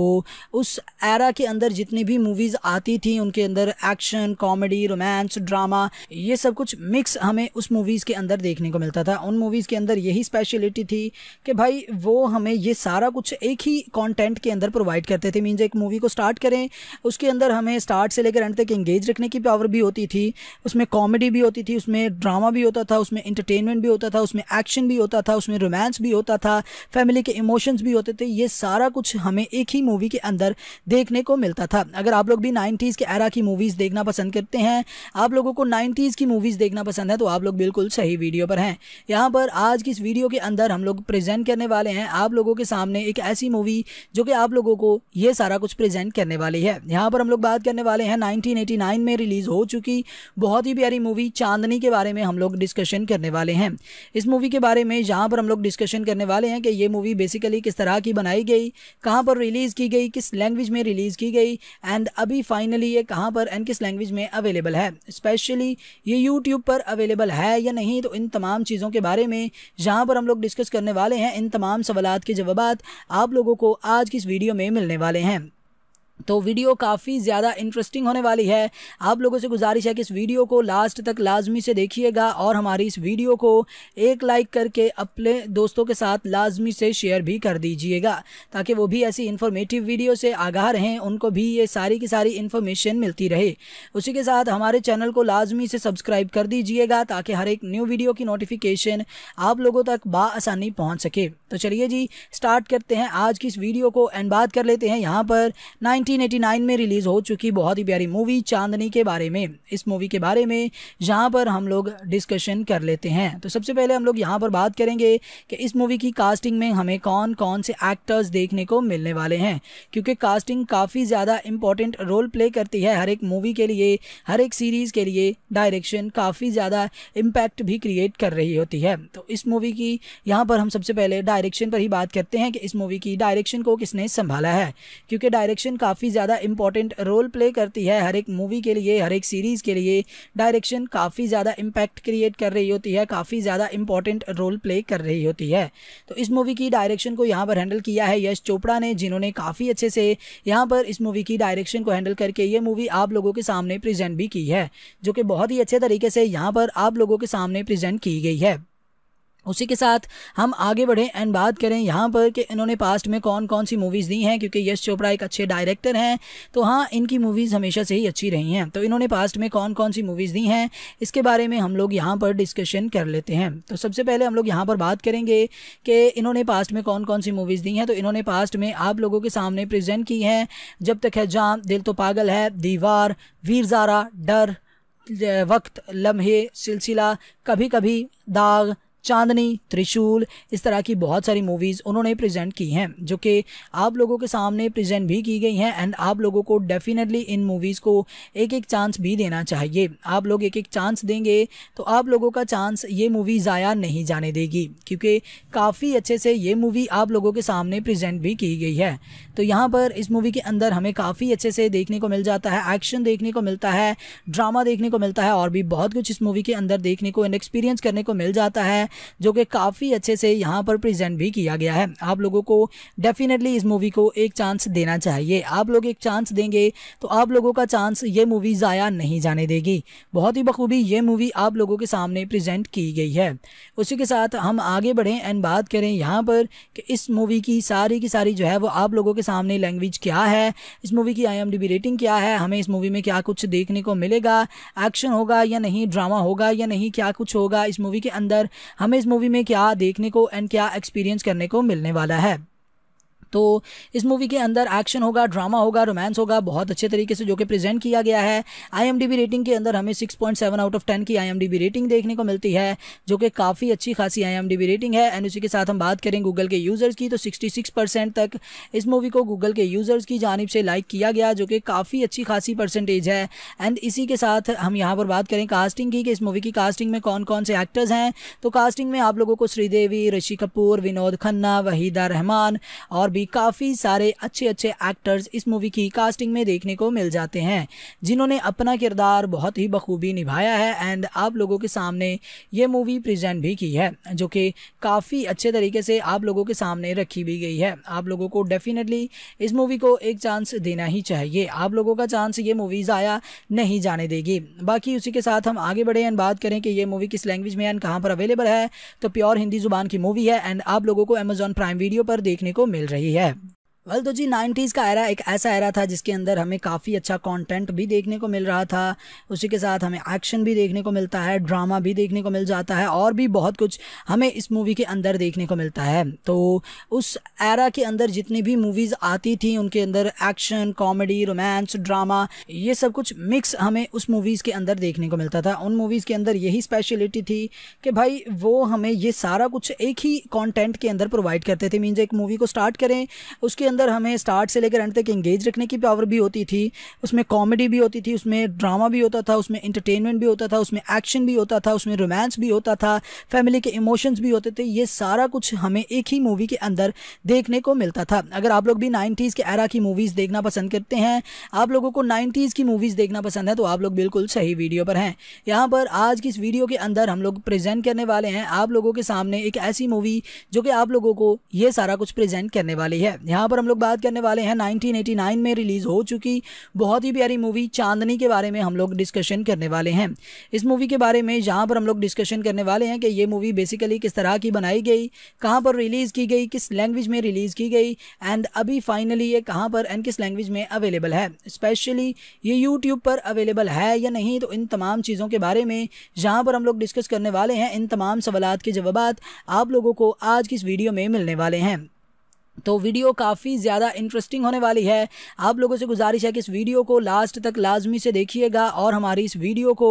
उस एरा के अंदर जितनी भी मूवीज़ आती थी उनके अंदर एक्शन कॉमेडी रोमांस ड्रामा ये सब कुछ मिक्स हमें उस मूवीज़ के अंदर देखने को मिलता था उन मूवीज़ के अंदर यही स्पेशलिटी थी कि भाई वो हमें ये सारा कुछ एक ही कॉन्टेंट के अंदर प्रोवाइड करते थे मीन्स एक मूवी को स्टार्ट करें उसके अंदर हमें स्टार्ट से लेकर एंड तक इंगेज रखने की पावर भी होती थी उसमें कॉमेडी भी होती थी उसमें ड्रामा भी होता था उसमें इंटरटेनमेंट भी होता था उसमें एक्शन भी होता था उसमें रोमांस भी होता था फैमिली के इमोशंस भी होते थे ये सारा कुछ हमें एक ही मूवी के अंदर देखने को मिलता था अगर आप लोग भी नाइन्टीज़ के एरा की मूवीज़ देखना पसंद करते हैं आप लोगों को नाइन्टीज़ की मूवीज़ देखना पसंद है तो आप लोग बिल्कुल सही वीडियो पर हैं यहाँ पर आज की इस वीडियो के अंदर हम लोग प्रेजेंट करने वाले हैं आप लोगों के सामने एक ऐसी मूवी जो कि आप लोगों को ये सारा कुछ प्रेजेंट करने वाली है यहाँ पर हम लोग बात करने वाले हैं 1989 में रिलीज़ हो चुकी बहुत ही प्यारी मूवी चांदनी के बारे में हम लोग डिस्कशन करने वाले हैं इस मूवी के बारे में जहाँ पर हम लोग डिस्कशन करने वाले हैं कि ये मूवी बेसिकली किस तरह की बनाई गई कहाँ पर रिलीज़ की गई किस लैंग्वेज में रिलीज़ की गई एंड अभी फाइनली ये कहाँ पर एंड किस लैंग्वेज में अवेलेबल है स्पेशली ये यूट्यूब पर अवेलेबल है या नहीं तो इन तमाम चीज़ों के बारे में जहाँ पर हम लोग डिस्कस करने वाले हैं इन तमाम सवाल के जवाब आप लोगों को आज की इस वीडियो में मिलने वाले हैं तो वीडियो काफ़ी ज़्यादा इंटरेस्टिंग होने वाली है आप लोगों से गुजारिश है कि इस वीडियो को लास्ट तक लाजमी से देखिएगा और हमारी इस वीडियो को एक लाइक करके अपने दोस्तों के साथ लाजमी से शेयर भी कर दीजिएगा ताकि वो भी ऐसी इन्फॉर्मेटिव वीडियो से आगाह रहें उनको भी ये सारी की सारी इन्फॉर्मेशन मिलती रहे उसी के साथ हमारे चैनल को लाजमी से सब्सक्राइब कर दीजिएगा ताकि हर एक न्यू वीडियो की नोटिफिकेशन आप लोगों तक बासानी पहुँच सके तो चलिए जी स्टार्ट करते हैं आज की इस वीडियो को एंड बात कर लेते हैं यहाँ पर नाइन 1989 में रिलीज़ हो चुकी बहुत ही प्यारी मूवी चांदनी के बारे में इस मूवी के बारे में यहाँ पर हम लोग डिस्कशन कर लेते हैं तो सबसे पहले हम लोग यहाँ पर बात करेंगे कि इस मूवी की कास्टिंग में हमें कौन कौन से एक्टर्स देखने को मिलने वाले हैं क्योंकि कास्टिंग काफ़ी ज़्यादा इंपॉर्टेंट रोल प्ले करती है हर एक मूवी के लिए हर एक सीरीज़ के लिए डायरेक्शन काफ़ी ज़्यादा इम्पैक्ट भी क्रिएट कर रही होती है तो इस मूवी की यहाँ पर हम सबसे पहले डायरेक्शन पर ही बात करते हैं कि इस मूवी की डायरेक्शन को किसने संभाला है क्योंकि डायरेक्शन काफ़ी काफ़ी ज़्यादा इंपॉर्टेंट रोल प्ले करती है हर एक मूवी के लिए हर एक सीरीज़ के लिए डायरेक्शन काफ़ी ज़्यादा इम्पैक्ट क्रिएट कर रही होती है काफ़ी ज़्यादा इंपॉर्टेंट रोल प्ले कर रही होती है तो इस मूवी की डायरेक्शन को यहाँ पर हैंडल किया है यश चोपड़ा ने जिन्होंने काफ़ी अच्छे से यहाँ पर इस मूवी की डायरेक्शन को हैंडल करके ये मूवी आप लोगों के सामने प्रेजेंट भी की है जो कि बहुत ही अच्छे तरीके से यहाँ पर आप लोगों के सामने प्रेजेंट की गई है उसी के साथ हम आगे बढ़ें एंड बात करें यहाँ पर कि इन्होंने पास्ट में कौन कौन सी मूवीज़ दी हैं क्योंकि यश चोपड़ा एक अच्छे डायरेक्टर हैं तो हाँ इनकी मूवीज़ हमेशा से ही अच्छी रही हैं तो इन्होंने पास्ट में कौन कौन सी मूवीज़ दी हैं इसके बारे में हम लोग यहाँ पर डिस्कशन कर लेते हैं तो सबसे पहले हम लोग यहाँ पर बात करेंगे कि इन्होंने पास्ट में कौन कौन सी मूवीज़ दी हैं तो इन्होंने पास्ट में आप लोगों के सामने प्रजेंट की हैं जब तक है जाम दिल तो पागल है दीवार वीर ज़ारा डर वक्त लम्हे सिलसिला कभी कभी दाग चांदनी त्रिशूल इस तरह की बहुत सारी मूवीज़ उन्होंने प्रेजेंट की हैं जो कि आप लोगों के सामने प्रेजेंट भी की गई हैं एंड आप लोगों को डेफिनेटली इन मूवीज़ को एक एक चांस भी देना चाहिए आप लोग एक एक चांस देंगे तो आप लोगों का चांस ये मूवी ज़ाया नहीं जाने देगी क्योंकि काफ़ी अच्छे से ये मूवी आप लोगों के सामने प्रजेंट भी की गई है तो यहाँ पर इस मूवी के अंदर हमें काफ़ी अच्छे से देखने को मिल जाता है एक्शन देखने को मिलता है ड्रामा देखने को मिलता है और भी बहुत कुछ इस मूवी के अंदर देखने को एंड एक्सपीरियंस करने को मिल जाता है जो कि काफ़ी अच्छे से यहाँ पर प्रेजेंट भी किया गया है आप लोगों को डेफिनेटली इस मूवी को एक चांस देना चाहिए आप लोग एक चांस देंगे तो आप लोगों का चांस ये मूवी ज़ाया नहीं जाने देगी बहुत ही बखूबी ये मूवी आप लोगों के सामने प्रजेंट की गई है उसी के साथ हम आगे बढ़ें एंड बात करें यहाँ पर कि इस मूवी की सारी की सारी जो है वो आप लोगों के सामने लैंग्वेज क्या है इस मूवी की आई रेटिंग क्या है हमें इस मूवी में क्या कुछ देखने को मिलेगा एक्शन होगा या नहीं ड्रामा होगा या नहीं क्या कुछ होगा इस मूवी के अंदर हम हमें इस मूवी में क्या देखने को एंड क्या एक्सपीरियंस करने को मिलने वाला है तो इस मूवी के अंदर एक्शन होगा ड्रामा होगा रोमांस होगा बहुत अच्छे तरीके से जो कि प्रेजेंट किया गया है आईएमडीबी रेटिंग के अंदर हमें 6.7 आउट ऑफ 10 की आईएमडीबी रेटिंग देखने को मिलती है जो कि काफ़ी अच्छी खासी आईएमडीबी रेटिंग है एंड उसी के साथ हम बात करें गूगल के यूज़र्स की तो सिक्सटी परसेंट तक इस मूवी को गूगल के यूज़र्स की जानब से लाइक किया गया जो कि काफ़ी अच्छी खासी परसेंटेज है एंड इसी के साथ हम यहाँ पर बात करें कास्टिंग की कि इस मूवी की कास्टिंग में कौन कौन से एक्टर्स हैं तो कास्टिंग में आप लोगों को श्रीदेवी ऋषि कपूर विनोद खन्ना वहीदा रहमान और भी काफ़ी सारे अच्छे अच्छे एक्टर्स इस मूवी की कास्टिंग में देखने को मिल जाते हैं जिन्होंने अपना किरदार बहुत ही बखूबी निभाया है एंड आप लोगों के सामने ये मूवी प्रेजेंट भी की है जो कि काफ़ी अच्छे तरीके से आप लोगों के सामने रखी भी गई है आप लोगों को डेफिनेटली इस मूवी को एक चांस देना ही चाहिए आप लोगों का चांस ये मूवी जया नहीं जाने देगी बाकी उसी के साथ हम आगे बढ़े एंड बात करें कि ये मूवी किस लैंग्वेज में एंड कहाँ पर अवेलेबल है तो प्योर हिंदी जुबान की मूवी है एंड आप लोगों को अमेजॉन प्राइम वीडियो पर देखने को मिल रही है yeah वेल तो जी 90s का एरा एक ऐसा एरा था जिसके अंदर हमें काफ़ी अच्छा कंटेंट भी देखने को मिल रहा था उसी के साथ हमें एक्शन भी देखने को मिलता है ड्रामा भी देखने को मिल जाता है और भी बहुत कुछ हमें इस मूवी के अंदर देखने को मिलता है तो उस एरा के अंदर जितनी भी मूवीज़ आती थी उनके अंदर एक्शन कॉमेडी रोमांस ड्रामा ये सब कुछ मिक्स हमें उस मूवीज़ के अंदर देखने को मिलता था उन मूवीज़ के अंदर यही स्पेशलिटी थी कि भाई वो हमें ये सारा कुछ एक ही कॉन्टेंट के अंदर प्रोवाइड करते थे मीन्स एक मूवी को स्टार्ट करें उसके अंदर हमें स्टार्ट से लेकर एंड तक इंगेज रखने की पावर भी होती थी उसमें कॉमेडी भी होती थी उसमें ड्रामा भी होता था उसमें इंटरटेनमेंट भी होता था उसमें एक्शन भी होता था उसमें रोमांस भी होता था फैमिली के इमोशंस भी होते थे ये सारा कुछ हमें एक ही मूवी के अंदर देखने को मिलता था अगर आप लोग भी नाइन्टीज़ के एरा की मूवीज़ देखना पसंद करते हैं आप लोगों को नाइन्टीज़ की मूवीज़ देखना पसंद है तो आप लोग बिल्कुल सही वीडियो पर हैं यहाँ पर आज की इस वीडियो के अंदर हम लोग प्रेजेंट करने वाले हैं आप लोगों के सामने एक ऐसी मूवी जो कि आप लोगों को ये सारा कुछ प्रेजेंट करने वाली है यहाँ पर हम हम लोग बात करने वाले हैं 1989 में रिलीज़ हो चुकी बहुत ही प्यारी मूवी चांदनी के बारे में हम लोग डिस्कशन करने वाले हैं इस मूवी के बारे में जहाँ पर हम लोग डिस्कशन करने वाले हैं कि ये मूवी बेसिकली किस तरह की बनाई गई कहाँ पर रिलीज़ की गई किस लैंग्वेज में रिलीज़ की गई एंड अभी फाइनली ये कहाँ पर एंड किस लैंग्वेज में अवेलेबल है स्पेशली ये यूट्यूब पर अवेलेबल है या नहीं तो इन तमाम चीज़ों के बारे में जहाँ पर हम लोग डिस्कस करने वाले हैं इन तमाम सवाल के जवाब आप लोगों को आज की इस वीडियो में मिलने वाले हैं तो वीडियो काफ़ी ज़्यादा इंटरेस्टिंग होने वाली है आप लोगों से गुजारिश है कि इस वीडियो को लास्ट तक लाजमी से देखिएगा और हमारी इस वीडियो को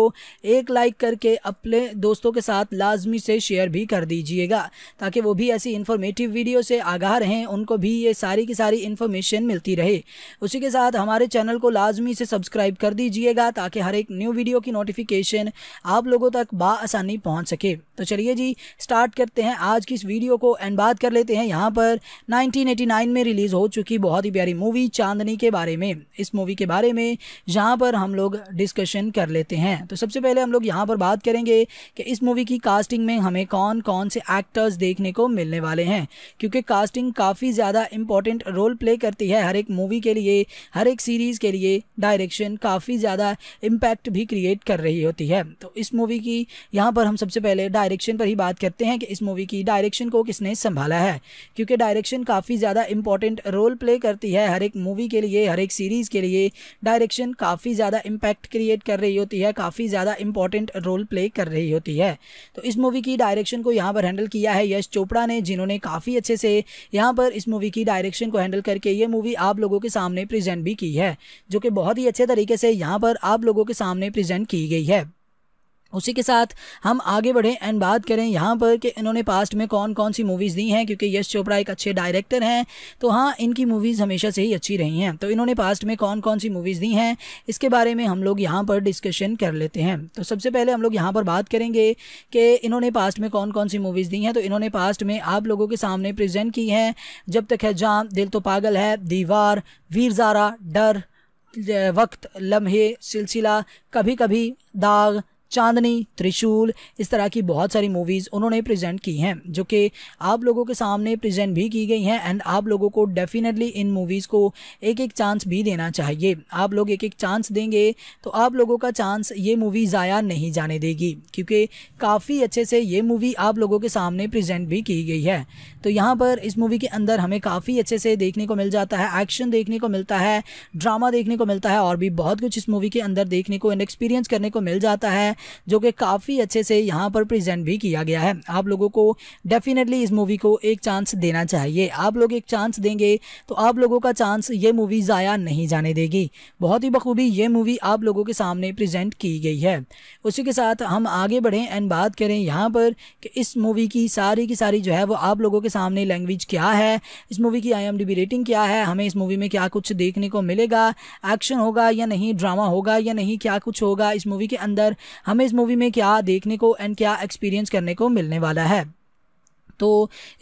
एक लाइक करके अपने दोस्तों के साथ लाजमी से शेयर भी कर दीजिएगा ताकि वो भी ऐसी इन्फॉर्मेटिव वीडियो से आगाह रहें उनको भी ये सारी की सारी इन्फॉर्मेशन मिलती रहे उसी के साथ हमारे चैनल को लाजमी से सब्सक्राइब कर दीजिएगा ताकि हर एक न्यू वीडियो की नोटिफिकेशन आप लोगों तक बासानी पहुँच सके तो चलिए जी स्टार्ट करते हैं आज की इस वीडियो को एंड बात कर लेते हैं यहाँ पर नाइन 1989 में रिलीज़ हो चुकी बहुत ही प्यारी मूवी चांदनी के बारे में इस मूवी के बारे में यहाँ पर हम लोग डिस्कशन कर लेते हैं तो सबसे पहले हम लोग यहाँ पर बात करेंगे कि इस मूवी की कास्टिंग में हमें कौन कौन से एक्टर्स देखने को मिलने वाले हैं क्योंकि कास्टिंग काफ़ी ज़्यादा इंपॉर्टेंट रोल प्ले करती है हर एक मूवी के लिए हर एक सीरीज़ के लिए डायरेक्शन काफ़ी ज़्यादा इम्पैक्ट भी क्रिएट कर रही होती है तो इस मूवी की यहाँ पर हम सबसे पहले डायरेक्शन पर ही बात करते हैं कि इस मूवी की डायरेक्शन को किसने संभाला है क्योंकि डायरेक्शन काफ़ी काफ़ी ज़्यादा इंपॉर्टेंट रोल प्ले करती है हर एक मूवी के लिए हर एक सीरीज़ के लिए डायरेक्शन काफ़ी ज़्यादा इम्पैक्ट क्रिएट कर रही होती है काफ़ी ज़्यादा इंपॉर्टेंट रोल प्ले कर रही होती है तो इस मूवी की डायरेक्शन को यहाँ पर हैंडल किया है यश चोपड़ा ने जिन्होंने काफ़ी अच्छे से यहाँ पर इस मूवी की डायरेक्शन को हैंडल करके ये मूवी आप लोगों के सामने प्रजेंट भी की है जो कि बहुत ही अच्छे तरीके से यहाँ पर आप लोगों के सामने प्रजेंट की गई है उसी के साथ हम आगे बढ़ें एंड बात करें यहाँ पर कि इन्होंने पास्ट में कौन कौन सी मूवीज़ दी हैं क्योंकि यश चोपड़ा एक अच्छे डायरेक्टर हैं तो हाँ इनकी मूवीज़ हमेशा से ही अच्छी रही हैं तो इन्होंने पास्ट में कौन कौन सी मूवीज़ दी हैं इसके बारे में हम लोग यहाँ पर डिस्कशन कर लेते हैं तो सबसे पहले हम लोग यहाँ पर बात करेंगे कि इन्होंने पास्ट में कौन कौन सी मूवीज़ दी हैं तो इन्होंने पास्ट में आप लोगों के सामने प्रेजेंट की हैं जब तक है जाम दिल तो पागल है दीवार वीर ज़ारा डर वक्त लम्हे सिलसिला कभी कभी दाग चांदनी त्रिशूल इस तरह की बहुत सारी मूवीज़ उन्होंने प्रेजेंट की हैं जो कि आप लोगों के सामने प्रेजेंट भी की गई हैं एंड आप लोगों को डेफिनेटली इन मूवीज़ को एक एक चांस भी देना चाहिए आप लोग एक एक चांस देंगे तो आप लोगों का चांस ये मूवी ज़ाया नहीं जाने देगी क्योंकि काफ़ी अच्छे से ये मूवी आप लोगों के सामने प्रजेंट भी की गई है तो यहाँ पर इस मूवी के अंदर हमें काफ़ी अच्छे से देखने को मिल जाता है एक्शन देखने को मिलता है ड्रामा देखने को मिलता है और भी बहुत कुछ इस मूवी के अंदर देखने को एंड एक्सपीरियंस करने को मिल जाता है जो कि काफ़ी अच्छे से यहाँ पर प्रेजेंट भी किया गया है आप लोगों को डेफिनेटली इस मूवी को एक चांस देना चाहिए आप लोग एक चांस देंगे तो आप लोगों का चांस ये मूवी ज़ाया नहीं जाने देगी बहुत ही बखूबी ये मूवी आप लोगों के सामने प्रजेंट की गई है उसी के साथ हम आगे बढ़ें एंड बात करें यहाँ पर कि इस मूवी की सारी की सारी जो है वो आप लोगों के सामने लैंग्वेज क्या है इस मूवी की आई रेटिंग क्या है हमें इस मूवी में क्या कुछ देखने को मिलेगा एक्शन होगा या नहीं ड्रामा होगा या नहीं क्या कुछ होगा इस मूवी के अंदर हमें इस मूवी में क्या देखने को एंड क्या एक्सपीरियंस करने को मिलने वाला है तो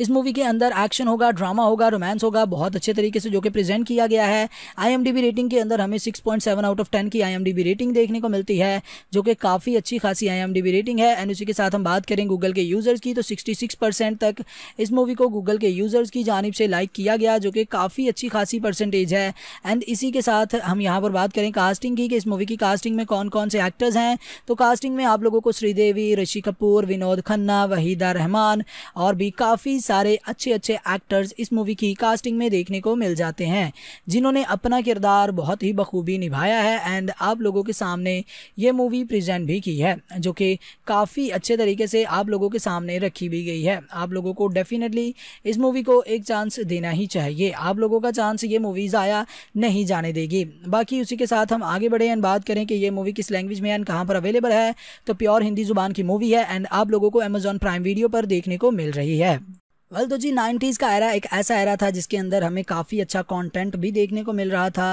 इस मूवी के अंदर एक्शन होगा ड्रामा होगा रोमांस होगा बहुत अच्छे तरीके से जो कि प्रेजेंट किया गया है आई रेटिंग के अंदर हमें सेवन आउट ऑफ टेन की आई रेटिंग देखने को मिलती है जो कि काफ़ी अच्छी खासी आई रेटिंग है एंड उसी के साथ हम बात करें गूगल के यूज़र्स की तो सिक्सटी परसेंट तक इस मूवी को गूगल के यूज़र्स की जानब से लाइक किया गया जो कि काफ़ी अच्छी खासी परसेंटेज है एंड इसी के साथ हम यहाँ पर बात करें कास्टिंग की कि इस मूवी की कास्टिंग में कौन कौन से एक्टर्स हैं तो कास्टिंग में आप लोगों को श्रीदेवी ऋषि कपूर विनोद खन्ना वहीदा रहमान और भी काफ़ी सारे अच्छे अच्छे एक्टर्स इस मूवी की कास्टिंग में देखने को मिल जाते हैं जिन्होंने अपना किरदार बहुत ही बखूबी निभाया है एंड आप लोगों के सामने ये मूवी प्रेजेंट भी की है जो कि काफ़ी अच्छे तरीके से आप लोगों के सामने रखी भी गई है आप लोगों को डेफिनेटली इस मूवी को एक चांस देना ही चाहिए आप लोगों का चांस ये मूवी ज़ाया नहीं जाने देगी बाकी उसी के साथ हम आगे बढ़े एंड बात करें कि ये मूवी किस लैंग्वेज में एंड कहाँ पर अवेलेबल है तो प्योर हिंदी जुबान की मूवी है एंड आप लोगों को अमेजॉन प्राइम वीडियो पर देखने को मिल रही है yeah वल तो जी नाइन्टीज़ का एरा एक ऐसा एरा था जिसके अंदर हमें काफ़ी अच्छा कंटेंट भी देखने को मिल रहा था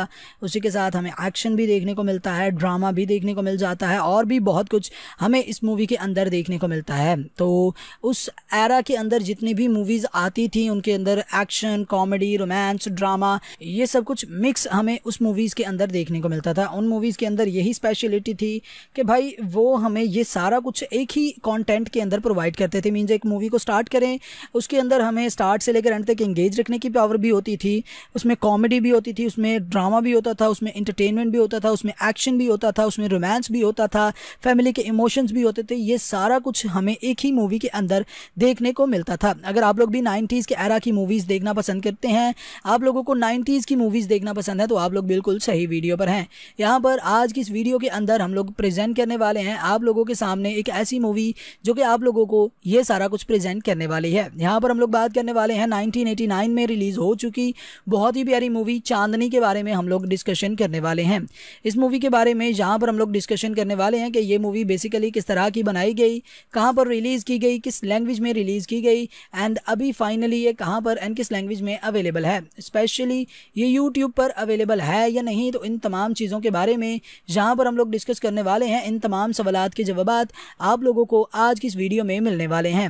उसी के साथ हमें एक्शन भी देखने को मिलता है ड्रामा भी देखने को मिल जाता है और भी बहुत कुछ हमें इस मूवी के अंदर देखने को मिलता है तो उस एरा के अंदर जितनी भी मूवीज़ आती थी उनके अंदर एक्शन कॉमेडी रोमांस ड्रामा ये सब कुछ मिक्स हमें उस मूवीज़ के अंदर देखने को मिलता था उन मूवीज़ के अंदर यही स्पेशलिटी थी कि भाई वो हमें ये सारा कुछ एक ही कॉन्टेंट के अंदर प्रोवाइड करते थे मीन्स एक मूवी को स्टार्ट करें उसके अंदर अंदर हमें स्टार्ट से लेकर एंड तक इंगेज रखने की पावर भी होती थी उसमें कॉमेडी भी होती थी उसमें ड्रामा भी होता था उसमें इंटरटेनमेंट भी होता था उसमें एक्शन भी होता था उसमें रोमांस भी होता था फैमिली के इमोशंस भी होते थे ये सारा कुछ हमें एक ही मूवी के अंदर देखने को मिलता था अगर आप लोग भी नाइन्टीज़ के एरा की मूवीज़ देखना पसंद करते हैं आप लोगों को नाइन्टीज़ की मूवीज़ देखना पसंद है तो आप लोग बिल्कुल सही वीडियो पर हैं यहाँ पर आज की इस वीडियो के अंदर हम लोग प्रेजेंट करने वाले हैं आप लोगों के सामने एक ऐसी मूवी जो कि आप लोगों को ये सारा कुछ प्रेजेंट करने वाली है यहाँ पर हम लोग बात करने वाले हैं 1989 में रिलीज़ हो चुकी बहुत ही प्यारी मूवी चांदनी के बारे में हम लोग डिस्कशन करने वाले हैं इस मूवी के बारे में जहाँ पर हम लोग डिस्कशन करने वाले हैं कि ये मूवी बेसिकली किस तरह की बनाई गई कहाँ पर रिलीज़ की गई किस लैंग्वेज में रिलीज़ की गई एंड अभी फाइनली ये कहाँ पर एंड किस लैंग्वेज में अवेलेबल है स्पेशली ये यूट्यूब पर अवेलेबल है या नहीं तो इन तमाम चीज़ों के बारे में जहाँ पर हम लोग डिस्कस करने वाले हैं इन तमाम सवाल के जवाब आप लोगों को आज की इस वीडियो में मिलने वाले हैं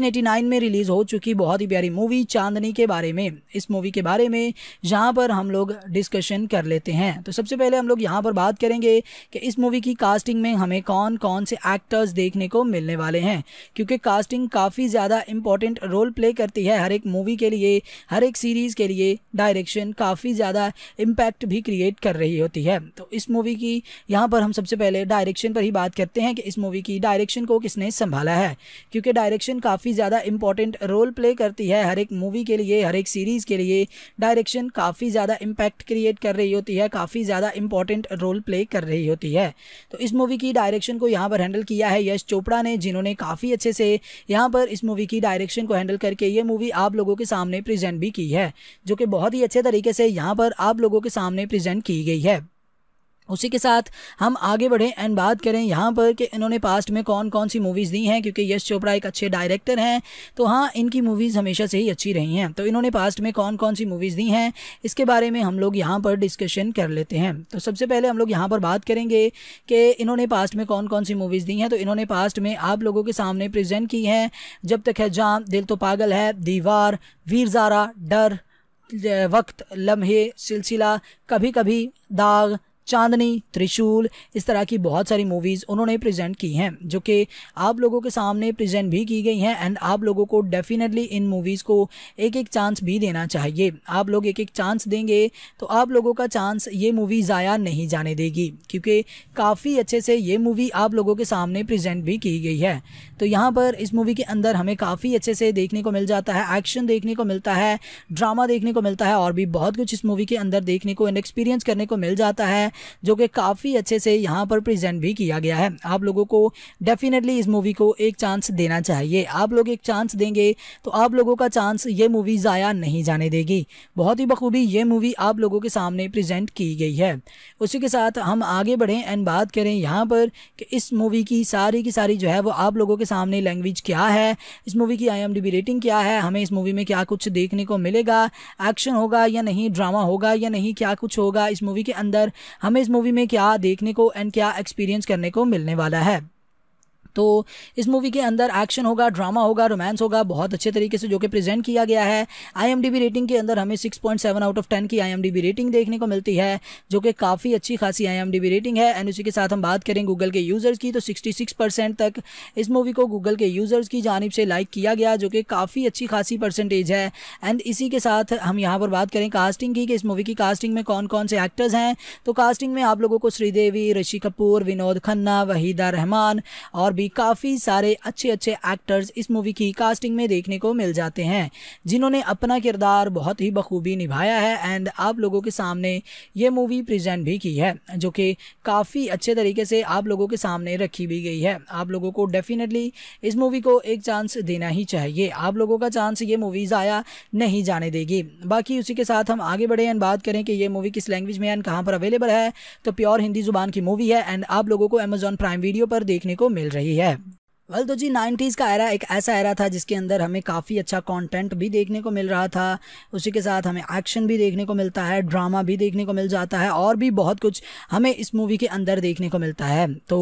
1989 में रिलीज़ हो चुकी बहुत ही प्यारी मूवी चांदनी के बारे में इस मूवी के बारे में यहाँ पर हम लोग डिस्कशन कर लेते हैं तो सबसे पहले हम लोग यहाँ पर बात करेंगे कि इस मूवी की कास्टिंग में हमें कौन कौन से एक्टर्स देखने को मिलने वाले हैं क्योंकि कास्टिंग काफ़ी ज़्यादा इंपॉर्टेंट रोल प्ले करती है हर एक मूवी के लिए हर एक सीरीज़ के लिए डायरेक्शन काफ़ी ज़्यादा इम्पैक्ट भी क्रिएट कर रही होती है तो इस मूवी की यहाँ पर हम सबसे पहले डायरेक्शन पर ही बात करते हैं कि इस मूवी की डायरेक्शन को किसने संभाला है क्योंकि डायरेक्शन काफ़ी काफ़ी ज़्यादा इंपॉर्टेंट रोल प्ले करती है हर एक मूवी के लिए हर एक सीरीज़ के लिए डायरेक्शन काफ़ी ज़्यादा इम्पैक्ट क्रिएट कर रही होती है काफ़ी ज़्यादा इंपॉर्टेंट रोल प्ले कर रही होती है तो इस मूवी की डायरेक्शन को यहाँ पर हैंडल किया है यश चोपड़ा ने जिन्होंने काफ़ी अच्छे से यहाँ पर इस मूवी की डायरेक्शन को हैंडल करके ये मूवी आप लोगों के सामने प्रजेंट भी की है जो कि बहुत ही अच्छे तरीके से यहाँ पर आप लोगों के सामने प्रजेंट की गई है उसी के साथ हम आगे बढ़ें एंड बात करें यहाँ पर कि इन्होंने पास्ट में कौन कौन सी मूवीज़ दी हैं क्योंकि यश चोपड़ा एक अच्छे डायरेक्टर हैं तो हाँ इनकी मूवीज़ हमेशा से ही अच्छी रही हैं तो इन्होंने पास्ट में कौन कौन सी मूवीज़ दी हैं इसके बारे में हम लोग यहाँ पर डिस्कशन कर लेते हैं तो सबसे पहले हम लोग यहाँ पर बात करेंगे कि इन्होंने पास्ट में कौन कौन सी मूवीज़ दी हैं तो इन्होंने पास्ट में आप लोगों के सामने प्रजेंट की हैं जब तक है जाम दिल तो पागल है दीवार वीर ज़ारा डर वक्त लम्हे सिलसिला कभी कभी दाग चांदनी त्रिशूल इस तरह की बहुत सारी मूवीज़ उन्होंने प्रेजेंट की हैं जो कि आप लोगों के सामने प्रेजेंट भी की गई हैं एंड आप लोगों को डेफिनेटली इन मूवीज़ को एक एक चांस भी देना चाहिए आप लोग एक एक चांस देंगे तो आप लोगों का चांस ये मूवी ज़ाया नहीं जाने देगी क्योंकि काफ़ी अच्छे से ये मूवी आप लोगों के सामने प्रजेंट भी की गई है तो यहाँ पर इस मूवी के अंदर हमें काफ़ी अच्छे से देखने को मिल जाता है एक्शन देखने को मिलता है ड्रामा देखने को मिलता है और भी बहुत कुछ इस मूवी के अंदर देखने को एंड एक्सपीरियंस करने को मिल जाता है जो कि काफ़ी अच्छे से यहाँ पर प्रेजेंट भी किया गया है आप लोगों को डेफिनेटली इस मूवी को एक चांस देना चाहिए आप लोग एक चांस देंगे तो आप लोगों का चांस ये मूवी ज़ाया नहीं जाने देगी बहुत ही बखूबी ये मूवी आप लोगों के सामने प्रजेंट की गई है उसी के साथ हम आगे बढ़ें एंड बात करें यहाँ पर कि इस मूवी की सारी की सारी जो है वो आप लोगों के सामने लैंग्वेज क्या है इस मूवी की आई रेटिंग क्या है हमें इस मूवी में क्या कुछ देखने को मिलेगा एक्शन होगा या नहीं ड्रामा होगा या नहीं क्या कुछ होगा इस मूवी के अंदर हमें इस मूवी में क्या देखने को एंड क्या एक्सपीरियंस करने को मिलने वाला है तो इस मूवी के अंदर एक्शन होगा ड्रामा होगा रोमांस होगा बहुत अच्छे तरीके से जो कि प्रेजेंट किया गया है आईएमडीबी रेटिंग के अंदर हमें 6.7 आउट ऑफ 10 की आईएमडीबी रेटिंग देखने को मिलती है जो कि काफ़ी अच्छी खासी आईएमडीबी रेटिंग है एंड उसी के साथ हम बात करें गूगल के यूज़र्स की तो सिक्सटी परसेंट तक इस मूवी को गूगल के यूज़र्स की जानब से लाइक किया गया जो कि काफ़ी अच्छी खासी परसेंटेज है एंड इसी के साथ हम यहाँ पर बात करें कास्टिंग की कि इस मूवी की कास्टिंग में कौन कौन से एक्टर्स हैं तो कास्टिंग में आप लोगों को श्रीदेवी ऋषि कपूर विनोद खन्ना वहीदा रहमान और भी काफ़ी सारे अच्छे अच्छे एक्टर्स इस मूवी की कास्टिंग में देखने को मिल जाते हैं जिन्होंने अपना किरदार बहुत ही बखूबी निभाया है एंड आप लोगों के सामने ये मूवी प्रेजेंट भी की है जो कि काफ़ी अच्छे तरीके से आप लोगों के सामने रखी भी गई है आप लोगों को डेफिनेटली इस मूवी को एक चांस देना ही चाहिए आप लोगों का चांस ये मूवी ज़ाया नहीं जाने देगी बाकी उसी के साथ हम आगे बढ़े एंड बात करें कि ये मूवी किस लैंग्वेज में एंड कहाँ पर अवेलेबल है तो प्योर हिंदी जुबान की मूवी है एंड आप लोगों को अमेजॉन प्राइम वीडियो पर देखने को मिल रही है yeah वेल तो जी 90s का एरा एक ऐसा एरा था जिसके अंदर हमें काफ़ी अच्छा कंटेंट भी देखने को मिल रहा था उसी के साथ हमें एक्शन भी देखने को मिलता है ड्रामा भी देखने को मिल जाता है और भी बहुत कुछ हमें इस मूवी के अंदर देखने को मिलता है तो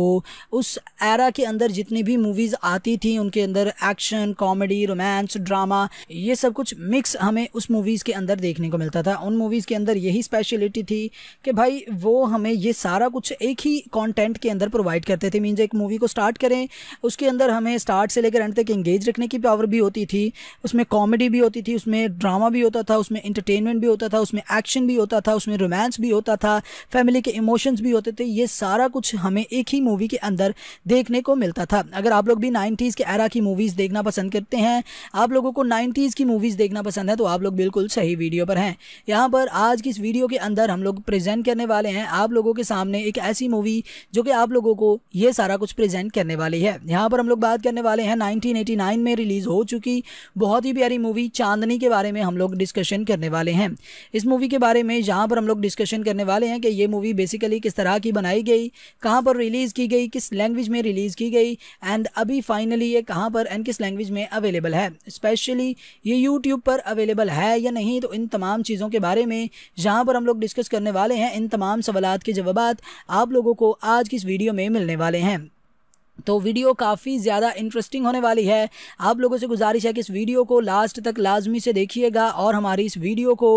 उस एरा के अंदर जितनी भी मूवीज़ आती थी उनके अंदर एक्शन कॉमेडी रोमांस ड्रामा ये सब कुछ मिक्स हमें उस मूवीज़ के अंदर देखने को मिलता था उन मूवीज़ के अंदर यही स्पेशलिटी थी कि भाई वो हमें ये सारा कुछ एक ही कॉन्टेंट के अंदर प्रोवाइड करते थे मीन्स एक मूवी को स्टार्ट करें उसके अंदर हमें स्टार्ट से लेकर एंड तक एंगेज रखने की पावर भी होती थी उसमें कॉमेडी भी होती थी उसमें ड्रामा भी होता था उसमें इंटरटेनमेंट भी होता था उसमें एक्शन भी होता था उसमें रोमांस भी होता था फैमिली के इमोशंस भी होते थे ये सारा कुछ हमें एक ही मूवी के अंदर देखने को मिलता था अगर आप लोग भी नाइन्टीज़ के एरा की मूवीज़ देखना पसंद करते हैं आप लोगों को नाइन्टीज़ की मूवीज़ देखना पसंद है तो आप लोग बिल्कुल सही वीडियो पर हैं यहाँ पर आज की इस वीडियो के अंदर हम लोग प्रेजेंट करने वाले हैं आप लोगों के सामने एक ऐसी मूवी जो कि आप लोगों को ये सारा कुछ प्रेजेंट करने वाली है यहाँ पर हम लोग बात करने वाले हैं 1989 में रिलीज़ हो चुकी बहुत ही प्यारी मूवी चांदनी के बारे में हम लोग डिस्कशन करने वाले हैं इस मूवी के बारे में जहाँ पर हम लोग डिस्कशन करने वाले हैं कि ये मूवी बेसिकली किस तरह की बनाई गई कहाँ पर रिलीज़ की गई किस लैंग्वेज में रिलीज़ की गई एंड अभी फाइनली ये कहाँ पर एंड किस लैंग्वेज में अवेलेबल है स्पेशली ये यूट्यूब पर अवेलेबल है या नहीं तो इन तमाम चीज़ों के बारे में जहाँ पर हम लोग डिस्कस करने वाले हैं इन तमाम सवाल के जवाब आप लोगों को आज की इस वीडियो में मिलने वाले हैं तो वीडियो काफ़ी ज़्यादा इंटरेस्टिंग होने वाली है आप लोगों से गुजारिश है कि इस वीडियो को लास्ट तक लाजमी से देखिएगा और हमारी इस वीडियो को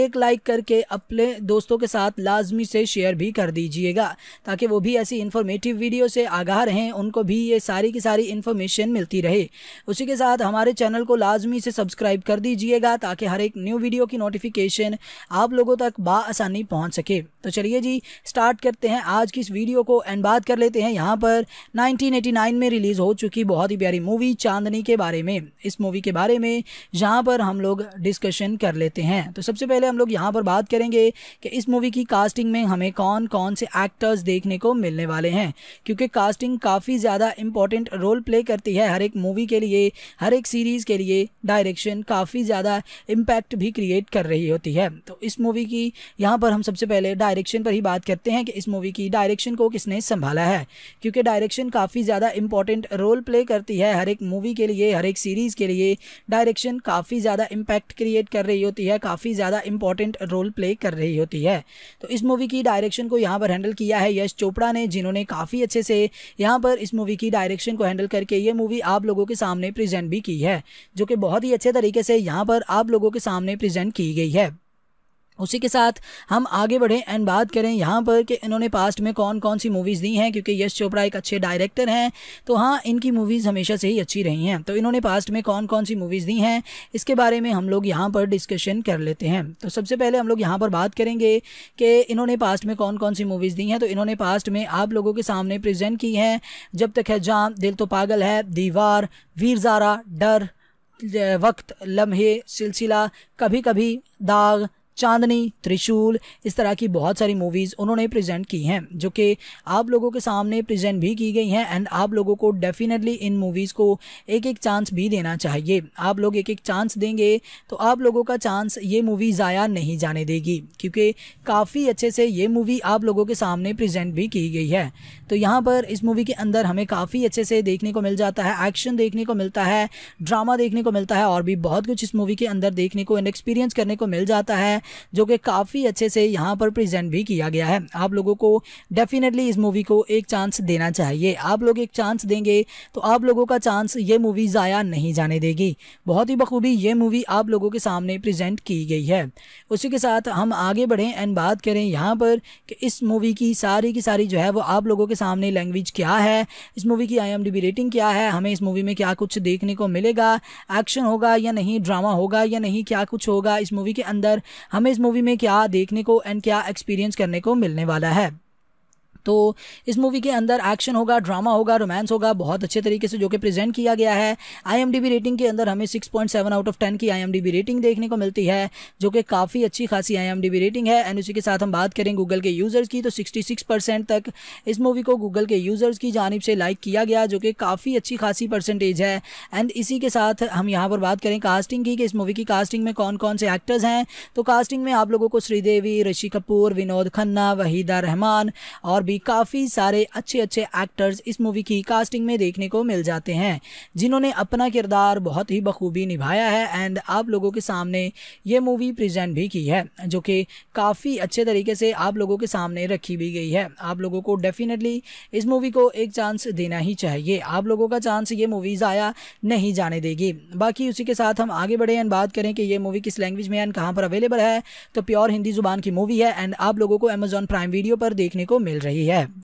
एक लाइक करके अपने दोस्तों के साथ लाजमी से शेयर भी कर दीजिएगा ताकि वो भी ऐसी इन्फॉर्मेटिव वीडियो से आगाह रहें उनको भी ये सारी की सारी इन्फॉर्मेशन मिलती रहे उसी के साथ हमारे चैनल को लाजमी से सब्सक्राइब कर दीजिएगा ताकि हर एक न्यू वीडियो की नोटिफिकेशन आप लोगों तक बासानी पहुँच सके तो चलिए जी स्टार्ट करते हैं आज की इस वीडियो को एंड बात कर लेते हैं यहाँ पर नाइन 1989 में रिलीज़ हो चुकी बहुत ही प्यारी मूवी चांदनी के बारे में इस मूवी के बारे में यहाँ पर हम लोग डिस्कशन कर लेते हैं तो सबसे पहले हम लोग यहाँ पर बात करेंगे कि इस मूवी की कास्टिंग में हमें कौन कौन से एक्टर्स देखने को मिलने वाले हैं क्योंकि कास्टिंग काफ़ी ज़्यादा इंपॉर्टेंट रोल प्ले करती है हर एक मूवी के लिए हर एक सीरीज़ के लिए डायरेक्शन काफ़ी ज़्यादा इम्पैक्ट भी क्रिएट कर रही होती है तो इस मूवी की यहाँ पर हम सबसे पहले डायरेक्शन पर ही बात करते हैं कि इस मूवी की डायरेक्शन को किसने संभाला है क्योंकि डायरेक्शन का काफ़ी ज़्यादा इंपॉर्टेंट रोल प्ले करती है हर एक मूवी के लिए हर एक सीरीज़ के लिए डायरेक्शन काफ़ी ज़्यादा इम्पैक्ट क्रिएट कर रही होती है काफ़ी ज़्यादा इंपॉर्टेंट रोल प्ले कर रही होती है तो इस मूवी की डायरेक्शन को यहाँ पर हैंडल किया है यश चोपड़ा ने जिन्होंने काफ़ी अच्छे से यहाँ पर इस मूवी की डायरेक्शन को हैंडल करके ये मूवी आप लोगों के सामने प्रेजेंट भी की है जो कि बहुत ही अच्छे तरीके से यहाँ पर आप लोगों के सामने प्रजेंट की गई है उसी के साथ हम आगे बढ़ें एंड बात करें यहाँ पर कि इन्होंने पास्ट में कौन कौन सी मूवीज़ दी हैं क्योंकि यश चोपड़ा एक अच्छे डायरेक्टर हैं तो हाँ इनकी मूवीज़ हमेशा से ही अच्छी रही हैं तो इन्होंने पास्ट में कौन कौन सी मूवीज़ दी हैं इसके बारे में हम लोग यहाँ पर डिस्कशन कर लेते हैं तो सबसे पहले हम लोग यहाँ पर बात करेंगे कि इन्होंने पास्ट में कौन कौन सी मूवीज़ दी हैं तो इन्होंने पास्ट में आप लोगों के सामने प्रजेंट की हैं जब तक है जाम दिल तो पागल है दीवार वीर ज़ारा डर वक्त लम्हे सिलसिला कभी कभी दाग चांदनी त्रिशूल इस तरह की बहुत सारी मूवीज़ उन्होंने प्रेजेंट की हैं जो कि आप लोगों के सामने प्रेजेंट भी की गई हैं एंड आप लोगों को डेफिनेटली इन मूवीज़ को एक एक चांस भी देना चाहिए आप लोग एक एक चांस देंगे तो आप लोगों का चांस ये मूवी ज़ाया नहीं जाने देगी क्योंकि काफ़ी अच्छे से ये मूवी आप लोगों के सामने प्रजेंट भी की गई है तो यहाँ पर इस मूवी के अंदर हमें काफ़ी अच्छे से देखने को मिल जाता है एक्शन देखने को मिलता है ड्रामा देखने को मिलता है और भी बहुत कुछ इस मूवी के अंदर देखने को एंड एक्सपीरियंस करने को मिल जाता है जो कि काफ़ी अच्छे से यहाँ पर प्रेजेंट भी किया गया है आप लोगों को डेफिनेटली इस मूवी को एक चांस देना चाहिए आप लोग एक चांस देंगे तो आप लोगों का चांस ये मूवी ज़ाया नहीं जाने देगी बहुत ही बखूबी ये मूवी आप लोगों के सामने प्रेजेंट की गई है उसी के साथ हम आगे बढ़ें एंड बात करें यहाँ पर कि इस मूवी की सारी की सारी जो है वो आप लोगों के सामने लैंग्वेज क्या है इस मूवी की आई रेटिंग क्या है हमें इस मूवी में क्या कुछ देखने को मिलेगा एक्शन होगा या नहीं ड्रामा होगा या नहीं क्या कुछ होगा इस मूवी के अंदर हमें इस मूवी में क्या देखने को एंड क्या एक्सपीरियंस करने को मिलने वाला है तो इस मूवी के अंदर एक्शन होगा ड्रामा होगा रोमांस होगा बहुत अच्छे तरीके से जो कि प्रेजेंट किया गया है आईएमडीबी रेटिंग के अंदर हमें 6.7 आउट ऑफ 10 की आईएमडीबी रेटिंग देखने को मिलती है जो कि काफ़ी अच्छी खासी आईएमडीबी रेटिंग है एंड उसी के साथ हम बात करें गूगल के यूज़र्स की तो सिक्सटी परसेंट तक इस मूवी को गूगल के यूज़र्स की जानब से लाइक किया गया जो कि काफ़ी अच्छी खासी परसेंटेज है एंड इसी के साथ हम यहाँ पर बात करें कास्टिंग की कि इस मूवी की कास्टिंग में कौन कौन से एक्टर्स हैं तो कास्टिंग में आप लोगों को श्रीदेवी ऋषि कपूर विनोद खन्ना वहीदा रहमान और भी भी काफ़ी सारे अच्छे अच्छे एक्टर्स इस मूवी की कास्टिंग में देखने को मिल जाते हैं जिन्होंने अपना किरदार बहुत ही बखूबी निभाया है एंड आप लोगों के सामने ये मूवी प्रेजेंट भी की है जो कि काफ़ी अच्छे तरीके से आप लोगों के सामने रखी भी गई है आप लोगों को डेफिनेटली इस मूवी को एक चांस देना ही चाहिए आप लोगों का चांस ये मूवी ज़ाया नहीं जाने देगी बाकी उसी के साथ हम आगे बढ़े एंड बात करें कि ये मूवी किस लैंग्वेज में एंड कहाँ पर अवेलेबल है तो प्योर हिंदी जुबान की मूवी है एंड आप लोगों को अमेजॉन प्राइम वीडियो पर देखने को मिल रही है yeah,